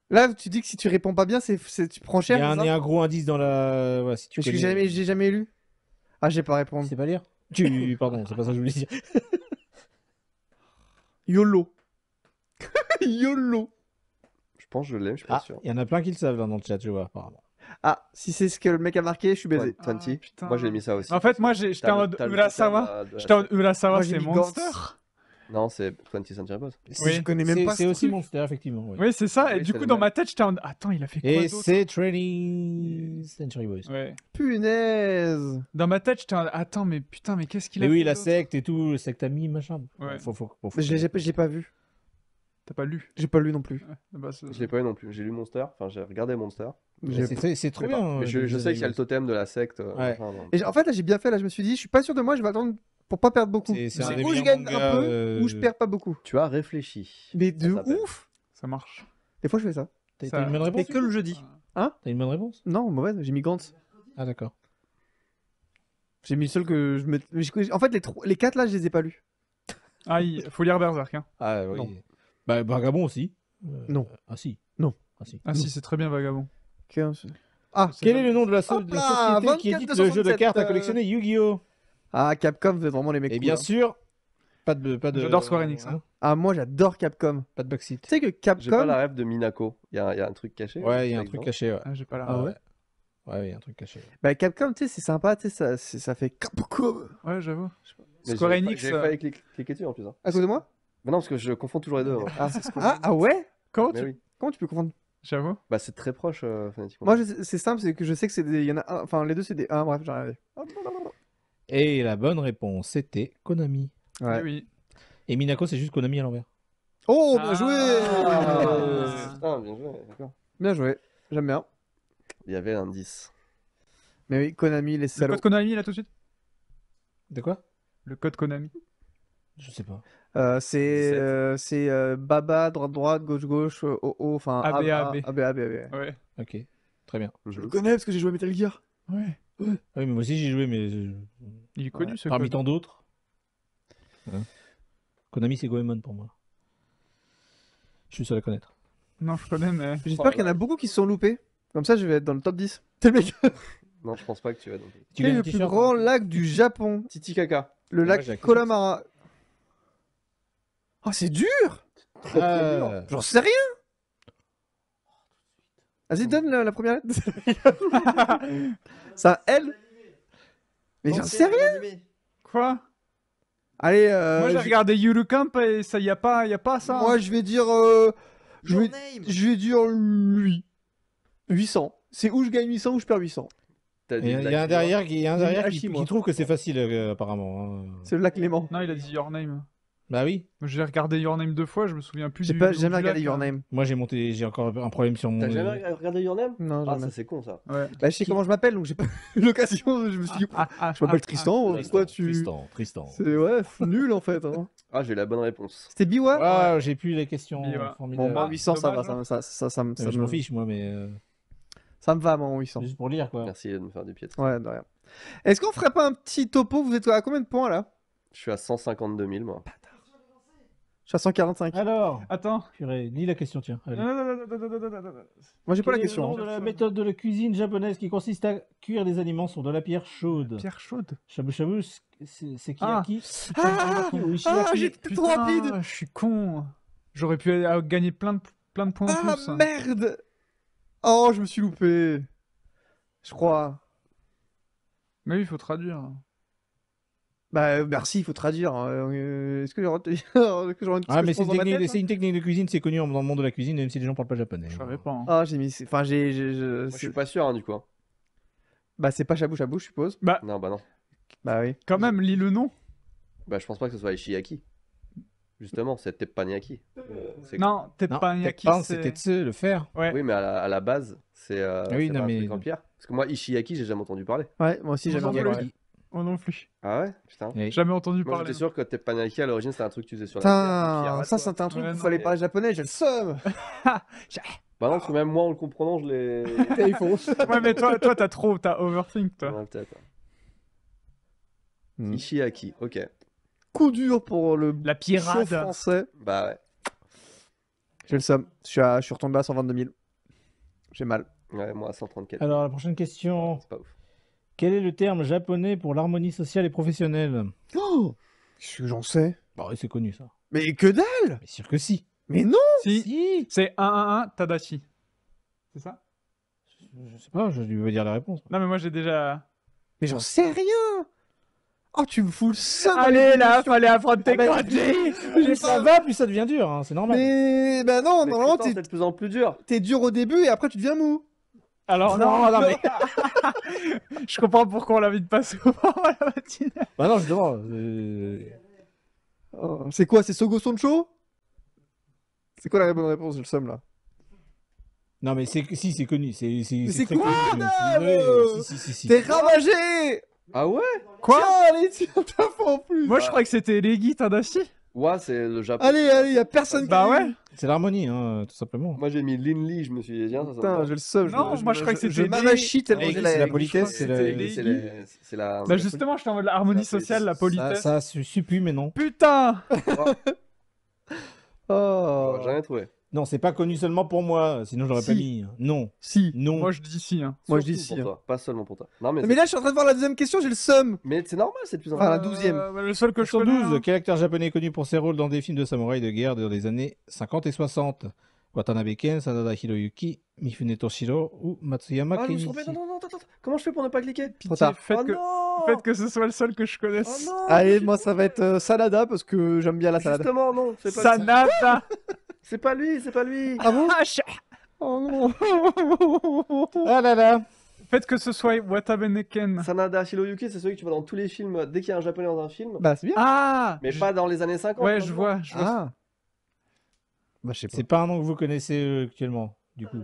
Là, tu dis que si tu réponds pas bien, c'est, tu prends cher. Il y, a un gros indice dans la. Ouais, si tu que jamais, j'ai jamais lu. Ah, j'ai pas répondu. sais pas lire tu... Pardon, c'est pas ça que je voulais dire. YOLO. YOLO. Je pense que je l'aime, je suis pas ah, sûr. Il y en a plein qui le savent hein, dans le chat, je vois, apparemment. Ah, si c'est ce que le mec a marqué, je suis baisé. 20. Ah, moi j'ai mis ça aussi. En fait, moi j'étais en mode Urasawa. J'étais en mode Urasawa, c'est Monster. Non, c'est 20 Century Boss. Oui. Je connais même pas. C'est aussi Monster, effectivement. Oui, c'est ça. Et, du coup, dans ma tête, j'étais en. Attends, il a fait quoi Et c'est 20 Century Boys. Ouais. Punaise Dans ma tête, j'étais en. Attends, mais putain, mais qu'est-ce qu'il a et fait oui, la secte et tout, le secte ami, machin. Ouais. Faut, faut, je l'ai pas vu. T'as pas lu J'ai pas lu non plus. Bah, je l'ai pas lu non plus. J'ai lu Monster. Enfin, j'ai regardé Monster. C'est trop bien. Euh, je, sais qu'il y a le totem de la secte. Euh, et en fait, là, j'ai bien fait. Là, je me suis dit, je suis pas sûr de moi, je vais attendre pour pas perdre beaucoup. C'est où je gagne un peu, ou je euh, perds pas beaucoup. Tu as réfléchi. Mais de ouf Ça marche. Des fois, je fais ça. T'as une bonne réponse. Et que le jeudi. Ah. Hein T'as une bonne réponse Non, mauvaise. J'ai mis Gantz. Ah d'accord. J'ai mis seul que je me. En fait, les, trois... les quatre là, je les ai pas lus. Aïe ah, il faut lire Berserk. Hein. Ah oui. Bah, Vagabond aussi. Non. Ah si. Non. Ah si, ah, si c'est très bien Vagabond. Ah, quel est le nom de la société qui édite le jeu de cartes à collectionner Yu-Gi-Oh Ah, Capcom, vous êtes vraiment les mecs. Et bien hein. sûr, pas de. Pas de J'adore Square Enix. Hein. Ah, moi j'adore Capcom. Pas de backseat. Tu sais que Capcom... J'ai pas la rêve de Minako. Il y, a un- truc caché. Ouais, il y a un truc caché. Ouais, Ah, j'ai pas la. Ah ouais Ouais, il y a un truc caché. Bah, Capcom, tu sais, c'est sympa, tu sais, ça, fait Capcom. Ouais, j'avoue. Square Enix. J'ai failli euh. cliquer, dessus en plus. Ah, À de moi bah non, parce que je confonds toujours les deux. Ah, ah, ah, ouais Comment tu peux confondre bah, c'est très proche, euh, Moi, c'est simple, c'est que je sais que c'est des. y en a Enfin, les deux, c'est des ah Bref, j'ai Et la bonne réponse, c'était Konami. Oui. Et Minako, c'est juste Konami à l'envers. Oh, ah. bien joué bien joué, d'accord. Bien joué. J'aime bien. Il y avait un 10 Mais oui, Konami, les Le code Konami, là, tout de suite De quoi Le code Konami. Je sais pas. Euh, c'est euh, c'est euh, Baba, droite, droite, gauche, gauche, O, enfin AB, AB. AB, Ouais. Ok, très bien. Je le connais parce que j'ai joué à Metal Gear. Ouais. Ouais. Ah oui, mais moi aussi j'y joué, mais Il est connu ce parmi tant d'autres. Hein. Konami, c'est Goemon pour moi. Je suis seul à connaître. Non, je connais, mais. J'espère qu'il y en a beaucoup qui se sont loupés. Comme ça, je vais être dans le top 10. T'es le mec. Non, je pense pas que tu vas dans le. Tu Quel le plus grand hein. lac du Japon Titicaca. Le lac Kolamara. Oh, c'est euh, dur J'en sais rien Vas-y, donne la, première lettre. Ça Mais j'en sais rien Quoi Allez, euh, Moi j'ai regardé Camp et ça y a pas, y a pas ça. Moi hein. je vais dire, euh, je, vais, je vais dire lui. 800. C'est où je gagne 800 ou je perds 800. Il y, a un derrière, qui, trouve que c'est facile euh, apparemment. Hein. C'est le lac Clément. Non, il a dit Your Name. Bah oui. J'ai regardé Your Name deux fois, je me souviens plus. J'ai pas du jamais regardé Your Name. Moi j'ai monté, j'ai encore un problème sur mon. T'as jamais regardé Your Name Non. Ah ça c'est con ça. Ouais. Bah, je sais comment je m'appelle donc j'ai pas l'occasion. Je me suis dit, ah, ah, ah, je m'appelle Tristan. Tristan, tu... Tristan, Tristan. C'est ouais, nul en fait. Hein. Ah j'ai la bonne réponse. C'était Biwa. Ah ouais. j'ai plus la question. en Bon 800 ça va, hein. ça ça ça ça, ça Je m'en fiche moi mais. Euh, ça me va, mon 800. Juste pour lire quoi. Merci de me faire des pièces. Ouais, de rien. Est-ce qu'on ferait pas un petit topo Vous êtes à combien de points là Je suis à 152 000 moi. Je 145. Alors Attends. Purée, lis la question, tiens. Moi, j'ai pas la question. Le nom hein. de la méthode de la cuisine japonaise qui consiste à cuire des aliments sur de la pierre chaude. Pierre chaude Shabu shabu, c'est ah. qui ah, ah trop rapide Je suis con. J'aurais pu gagner plein de, plein de points en ah, plus. Hein. merde Oh, je me suis loupé. Je crois. Mais oui, il faut traduire. Bah, euh, merci, il faut traduire. Hein. Euh, euh, est-ce que j'aurais ah, mais c'est hein une, technique de cuisine, c'est connu dans le monde de la cuisine, même si les gens parlent pas japonais. Je savais pas. Hein. Ah, j'ai mis. Enfin, j'ai. Je suis pas sûr, du coup. Bah, c'est pas shabu shabu, je suppose. Bah. Non, bah non. Bah oui. Quand même, lis le nom. Bah, je pense pas que ce soit Ishiyaki. Justement, c'est teppanyaki. Non, teppanyaki, c'est tetsu, le fer. Oui, mais à la, base, c'est euh, ah oui, non, mais... pierre. Parce que moi, ishiyaki, j'ai jamais entendu parler. Ouais, moi aussi, j'ai jamais entendu parler. On oh non plus. Ah ouais Putain. Jamais entendu Moi, parler. J'étais sûr que panaki à l'origine c'était un truc que tu faisais sur la Putain, ça c'était un truc où il fallait parler japonais, j'ai le seum Bah non, parce que même moi en le comprenant, je l'ai. ouais, mais toi, toi t'as trop, t'as overthink toi. Ouais, peut-être. Hein. Hmm. ok. Coup dur pour le la pirate français. Bah ouais. J'ai le somme. Je suis, je suis retombé à 122 000. J'ai mal. Ouais, moi à 134 000. Alors la prochaine question. C'est pas ouf. Quel est le terme japonais pour l'harmonie sociale et professionnelle Oh Qu'est-ce que j'en sais Bah oui, c'est connu ça. Mais que dalle Mais sûr que si. Mais non Si, C'est 111 Tadashi. C'est ça je, sais pas, je lui veux dire la réponse. Non, mais moi j'ai déjà. Mais j'en sais rien Oh, tu me fous le sang Allez là, aller affronter ah bah, Plus ça va, plus ça devient dur, hein, c'est normal. Mais bah non, normalement t'es de plus en plus dur. T'es dur au début et après tu deviens mou. Alors non, non, mais je comprends pourquoi on l'invite pas souvent à la matinée. Bah non, justement. Euh... Oh, c'est quoi, c'est Sogo Soncho C'est quoi la bonne réponse, je le somme là Non mais c'est si, c'est connu, c'est c'est c'est quoi connu, T'es ravagé Ah ouais Quoi Moi je crois que c'était Legit un Ouais, c'est le Japon. Allez, allez, y a personne Bah ouais. C'est l'harmonie, hein, tout simplement. Moi j'ai mis Lin je me suis dit, tiens, ça Putain, j'ai le seum. Non, moi, je crois que c'était Je m'amachis tellement la- c'est la politesse, c'est la- c'est la- Bah justement, j'étais en mode l'harmonie sociale, la politesse. ça suis suppue, mais non. Putain Oh. j'en rien trouvé. Non, c'est pas connu seulement pour moi, sinon j'aurais si. pas mis. Hein. Non. Si. Non. Moi je dis si. Hein. Moi je dis si. Hein. pas seulement pour toi. Non, mais, mais là je suis en train de voir la deuxième question, j'ai le seum. Mais c'est normal, c'est plus Enfin, euh, la douzième. le seul que je connais. connais, hein. Quel acteur japonais est connu pour ses rôles dans des films de samouraï de guerre dans les années 50 et 60 Watanabe Ken, Sanada Hiroyuki, Mifune Toshiro ou Matsuyama ah, Kenichi. Non, non, non, attends, comment je fais pour ne pas cliquer Pitié, faites, oh que, que ce soit le seul que je connaisse. Oh Allez, moi ça va être euh, Sanada parce que j'aime bien la salade. Justement, non, c'est pas Sanada C'est pas lui, c'est pas lui. Ah bon ah, Oh non Ah là là Faites que ce soit Watanabe Neken. Sanada Yuki, c'est celui que tu vois dans tous les films dès qu'il y a un japonais dans un film. Bah c'est bien. Ah Mais pas dans les années 50. Ouais, je vois, je vois. Ah. Bah, je sais pas. C'est pas un nom que vous connaissez euh, actuellement, du coup.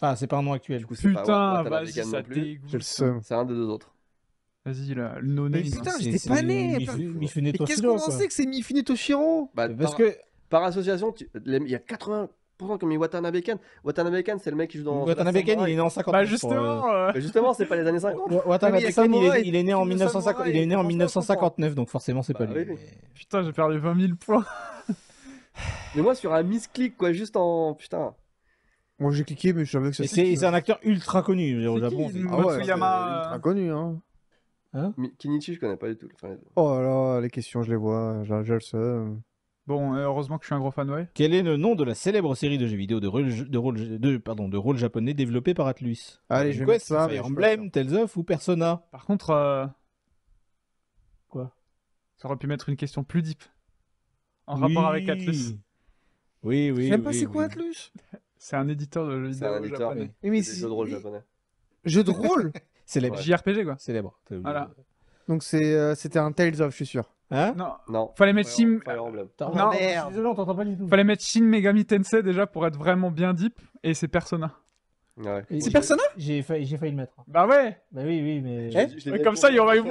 Enfin, c'est pas un nom actuel. Du coup, Putain, vas-y, ça dégoûte. C'est un des deux autres. Vas-y, là, le Mais putain, j'étais pas né Mifune Toshiro. Mais qu'est-ce qu'on en sait que c'est Mifune Toshiro Bah, parce que par association, il y a 80 comme Watanabe Ken. Watanabe Ken, c'est le mec qui joue dans. Watanabe Ken, il est né en 50. Bah euh, justement. Euh. Bah, justement, c'est pas les années 50. Watanabe Ken, il, est, né en 1959, donc forcément c'est pas bah, lui. Putain, j'ai perdu 20 000 points. mais moi sur un misclick quoi, juste en putain. Moi j'ai cliqué, mais je savais que c'était. C'est un acteur ultra connu au Japon. Ah ultra connu hein. hein Kinichi, je connais pas du tout. oh là, les questions, je les vois, j'ai le seum. Bon, euh, heureusement que je suis un gros fan, ouais. Quel est le nom de la célèbre série de jeux vidéo de rôle, japonais développée par Atlus Allez, je vais ça. Fire Emblem, Tales of ou Persona Par contre, euh, quoi Ça aurait pu mettre une question plus deep en rapport avec Atlus. Oui, oui. Je sais pas c'est quoi Atlus C'est un éditeur de jeux vidéo éditeur, japonais. Mais, jeux de rôle japonais. Jeux de rôle Célèbre. Ouais. JRPG quoi. Célèbre. Voilà. Donc euh, c'était un Tales of, je suis sûr. Hein non. non. Fallait mettre Shin Megami Tensei déjà pour être vraiment bien deep et c'est Persona. Ouais. C'est Persona J'ai failli, failli le mettre. Bah ouais. Bah oui, oui, mais. comme ça, il y aurait eu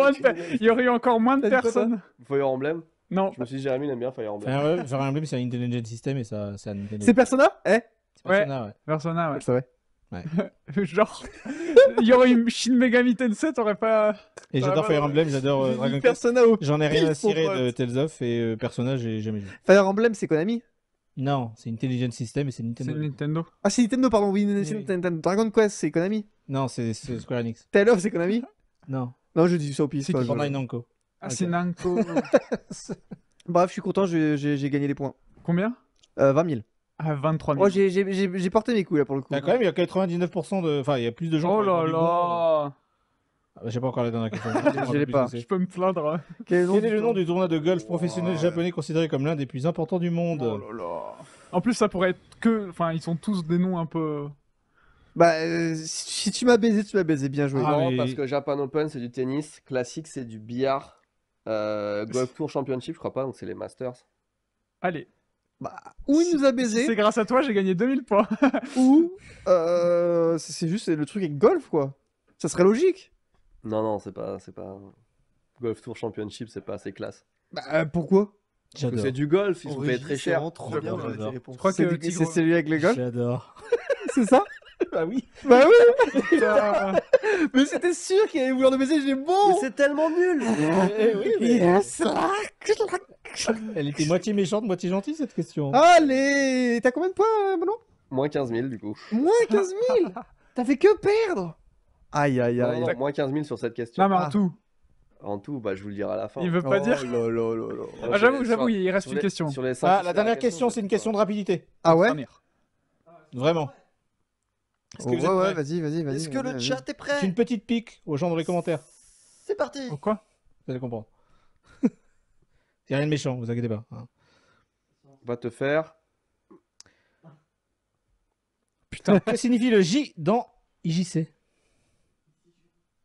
il y aurait encore moins de personnes. Fire Emblem. Non. Je me suis dit, Jérémy aime bien Fire Emblem. Fire Emblem, c'est un Intelligent System et ça, c'est un. C'est Persona Eh. Persona, ouais. Persona, ouais. C'est Genre, il y aurait eu Shin Megami Tensei, t'aurais pas. Et j'adore Fire Emblem, j'adore euh, Dragon Quest. J'en ai rien à cirer de Tales of et euh, personnage, Persona, j'ai jamais vu. Fire Emblem, c'est Konami Non, c'est Intelligent System et c'est Nintendo. Ah, c'est Nintendo, pardon, oui, c'est Nintendo. Dragon Quest, c'est Konami Non, c'est Square Enix. Tales of, c'est Konami Non. Non, je dis ça au pire. C'est Bandai Namco. Ah, c'est Namco. Bref, je suis content, j'ai gagné des points. Combien euh, 20 000. 23 ah, j'ai- porté mes couilles là pour le coup. quand même, il y a 99% de. Enfin, il y a plus de gens. Oh là là ah, bah, J'ai pas encore la dernières question. Je peux me plaindre. Hein. Quel est le nom du tournoi de golf professionnel oh. japonais considéré comme l'un des plus importants du monde Oh là là En plus, ça pourrait être que. Enfin, ils sont tous des noms un peu. Bah, euh, si tu m'as baisé, tu m'as baisé. Bien joué. Ah, non, parce que Japan Open, c'est du tennis. Classique, c'est du billard. Euh, golf Tour Championship, je crois pas, donc c'est les Masters. Allez, bah, ou il nous a baisé. C'est grâce à toi, j'ai gagné 2000 points. ou euh, c'est juste le truc avec golf, quoi. Ça serait logique. Non, non, c'est pas, c'est pas. Golf Tour Championship, c'est pas assez classe. Bah, euh, pourquoi C'est du golf, ils sont très cher. Trop Je crois que c'est celui avec les golf. J'adore. c'est ça Bah oui. Bah oui mais c'était sûr qu'il allait vouloir le baiser, j'ai bon C'est tellement nul eh oui, mais... yes. Elle était moitié méchante, moitié gentille cette question. Allez T'as combien de points, euh, Benoît Moins 15 000 du coup. Moins 15 000 T'as fait que perdre Aïe aïe aïe. Non, moins 15 000 sur cette question. Non, mais en ah. tout. En tout, bah, je vous le dirai à la fin. Il veut pas oh dire. Lo, ah, ah, j'avoue, j'avoue, il reste une question. ah, la dernière question, c'est une question de rapidité. Ah ouais Vraiment. Est-ce que ouais, ouais, vas-y, vas-y, vas-y. Est-ce que le chat est prêt C'est une petite pique aux gens dans les commentaires. C'est parti Pourquoi oh, Vous allez comprendre. C'est rien de méchant, vous inquiétez pas. Hein. On va te faire. Putain, que signifie le J dans IJC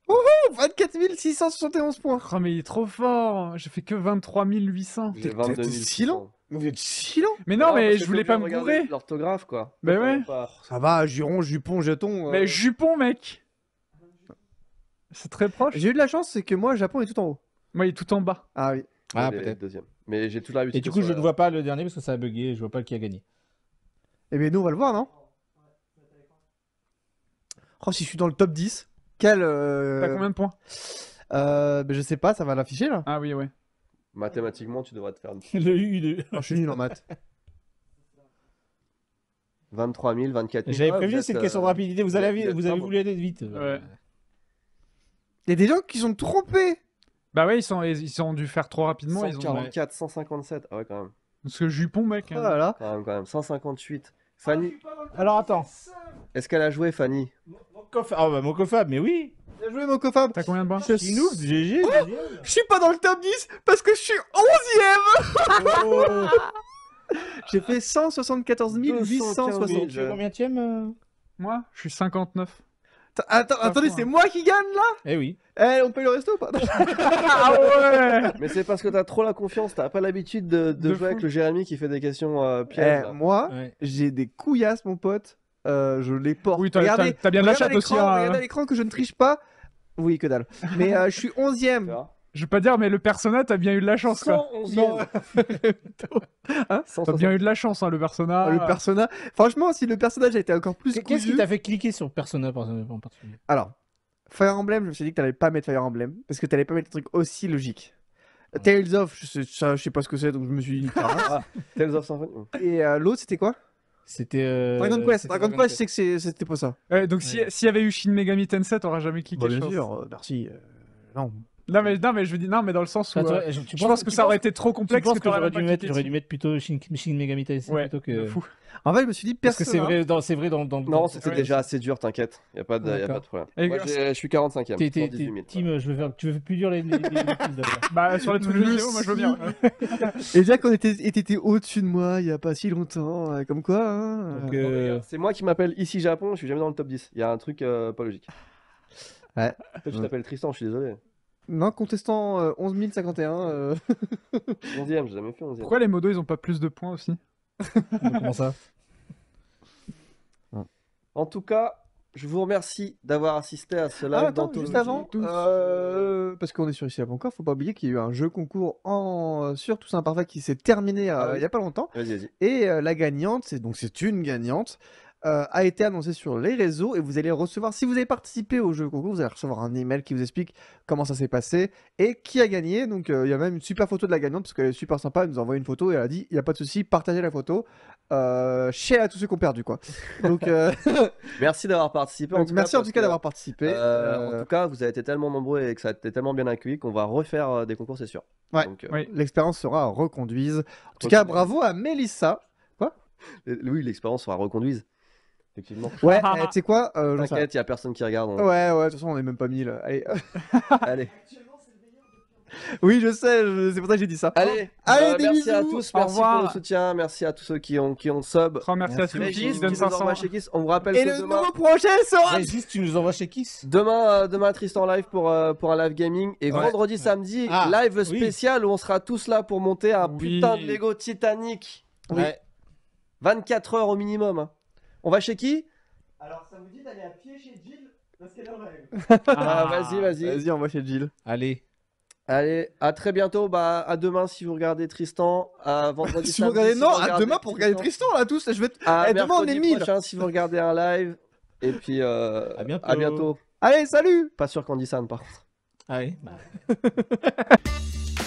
Wouhou 24 671 points Oh mais il est trop fort J'ai fais que 23 800 T'es 22 vous êtes Mais non, mais je voulais pas me gourer L'orthographe, quoi. Mais bah ouais. Ça va, Juron, Jupon, Jeton. Euh. Mais Jupon, mec C'est très proche. J'ai eu de la chance, c'est que moi, Japon est tout en haut. Moi, il est tout en bas. Ah oui. Ah, peut-être. Deuxième. Mais j'ai tout la Et du coup, je ne vois pas le dernier parce que ça a bugué, je vois pas qui a gagné. Eh bien, nous, on va le voir, non Oh, si je suis dans le top 10, quel. Euh... T'as combien de points euh, ben, Je sais pas, ça va l'afficher là Ah oui, ouais. Mathématiquement, tu devrais te faire. le U ah, je suis nul en maths. 23 000, 24 000. J'avais prévu ah, cette question euh, de rapidité. Vous, allez, vous, avez voulu aller vite. Euh, Il y a des gens qui sont trompés. Bah ouais, ils sont, dû faire trop rapidement. 144, ils ont... 157. Ah ouais, quand même. Parce que Jupon, mec. Hein. Ah quand même. 158. Fanny. Alors attends. Est-ce qu'elle a joué, Fanny Mokofab. Ah bah mais oui a joué, Mokofab T'as combien de points Je suis nous, GG Je suis pas dans le top 10 parce que je suis 11ème J'ai fait 174 860. Tu es combien euh, Moi, je suis 59. Attends, attendez, c'est hein. moi qui gagne là Eh oui. Eh, on paye le resto ou pas Ah ouais Mais c'est parce que t'as trop la confiance, t'as pas l'habitude de, jouer avec le Jérémy qui fait des questions euh, eh, moi, j'ai des couillasses, mon pote. Euh, je les porte. Oui, t'as bien de la chatte aussi. Hein. Regardez à l'écran que je ne triche pas. Oui, que dalle. Mais euh, je suis 11ème je vais pas dire, mais le persona, t'as bien eu de la chance. Quoi. Non. hein t'as bien eu de la chance, hein, le persona. Ah, le persona. Franchement, si le personnage a été encore plus. Qu'est-ce qui t'a fait cliquer sur persona en particulier Alors, Fire Emblem, je me suis dit que t'allais pas mettre Fire Emblem parce que t'allais pas mettre un truc aussi logique Tales of, je sais, pas ce que c'est, donc je me suis dit. ah, Tales of Et euh, l'autre, c'était quoi euh, c'était. Dragon Quest. Dragon, Quest, je sais que c'était pas ça. Ouais, donc s'il si y avait eu Shin Megami Tensei, t'aurais jamais cliqué. Bah bien sûr, euh, merci. non. Non mais non mais je veux dire non mais dans le sens où euh, je, pense que, ça aurait été trop complexe. que, j'aurais dû mettre dû mettre plutôt Shin, Megami Tensei ouais, plutôt que. En fait je me suis dit personne. Parce que c'est vrai dans c'est vrai dans, non c'était déjà assez dur t'inquiète y'a pas de a pas de problème. Moi je suis 45 e tim, je veux faire tu veux plus dur les. les, bah sur les trucs vidéo moi je veux bien. Et déjà qu'on était au-dessus de moi il y a pas si longtemps euh, comme quoi. Hein. Euh, c'est moi qui m'appelle ici Japon je suis jamais dans le top 10 il y a un truc pas logique. Ouais. Je t'appelle Tristan je suis désolé. Non, contestant 11 051. 11e, j'ai jamais fait 11e. Pourquoi les modos ils ont pas plus de points aussi Comment ça En tout cas, je vous remercie d'avoir assisté à cela. Ah, live juste avant, euh, parce qu'on est sur ici encore, faut pas oublier qu'il y a eu un jeu concours en sur tous Parfait qui s'est terminé euh, ah il n'y y a pas longtemps. Et euh, la gagnante, c'est donc c'est une gagnante euh, a été annoncé sur les réseaux et vous allez recevoir, si vous avez participé au jeu concours, vous allez recevoir un email qui vous explique comment ça s'est passé et qui a gagné. Donc euh, il y a même une super photo de la gagnante parce qu'elle est super sympa, elle nous a envoyé une photo et elle a dit il n'y a pas de souci, partagez la photo. Euh, chez à tous ceux qui ont perdu quoi. Donc euh, merci d'avoir participé. merci en tout cas d'avoir participé. En tout cas, vous avez été tellement nombreux et que ça a été tellement bien accueilli qu'on va refaire des concours, c'est sûr. L'expérience sera reconduise. En tout cas, bravo à Melissa Oui, l'expérience sera reconduise. Ouais, ah, eh, ah, tu sais quoi euh, T'inquiète, il n'y a personne qui regarde. Hein. Ouais, ouais, de toute façon, on est même pas mille. Allez. Allez. Oui, je sais, c'est pour ça que j'ai dit ça. Allez, euh, merci à tous, merci pour le soutien, merci à tous ceux qui ont, qui ont sub. merci, à tous ceux qui 500. Chez Kiss. On vous rappelle Et le nouveau projet sera. Régis, tu nous envoies chez Kiss Demain, euh, demain Tristan live pour, pour un live gaming. Et vendredi, samedi, ah, live spécial où on sera tous là pour monter un putain de Lego Titanic. Ouais. 24 heures au minimum. Hein. On va chez qui Alors, ça vous dit d'aller à pied chez Jill parce qu'elle ah, ah, Vas-y, vas-y. Vas-y, on va chez Jill. Allez. Allez, à très bientôt. Bah, à demain si vous regardez Tristan. À vendredi. si vous regardez, non, à demain pour regarder Tristan, là, tous. je vais. À eh, demain, on est mille. si vous regardez un live. Et puis, euh, à, bientôt. à, bientôt. Allez, salut. Pas sûr qu'on dise ça, par contre. Allez. Bah.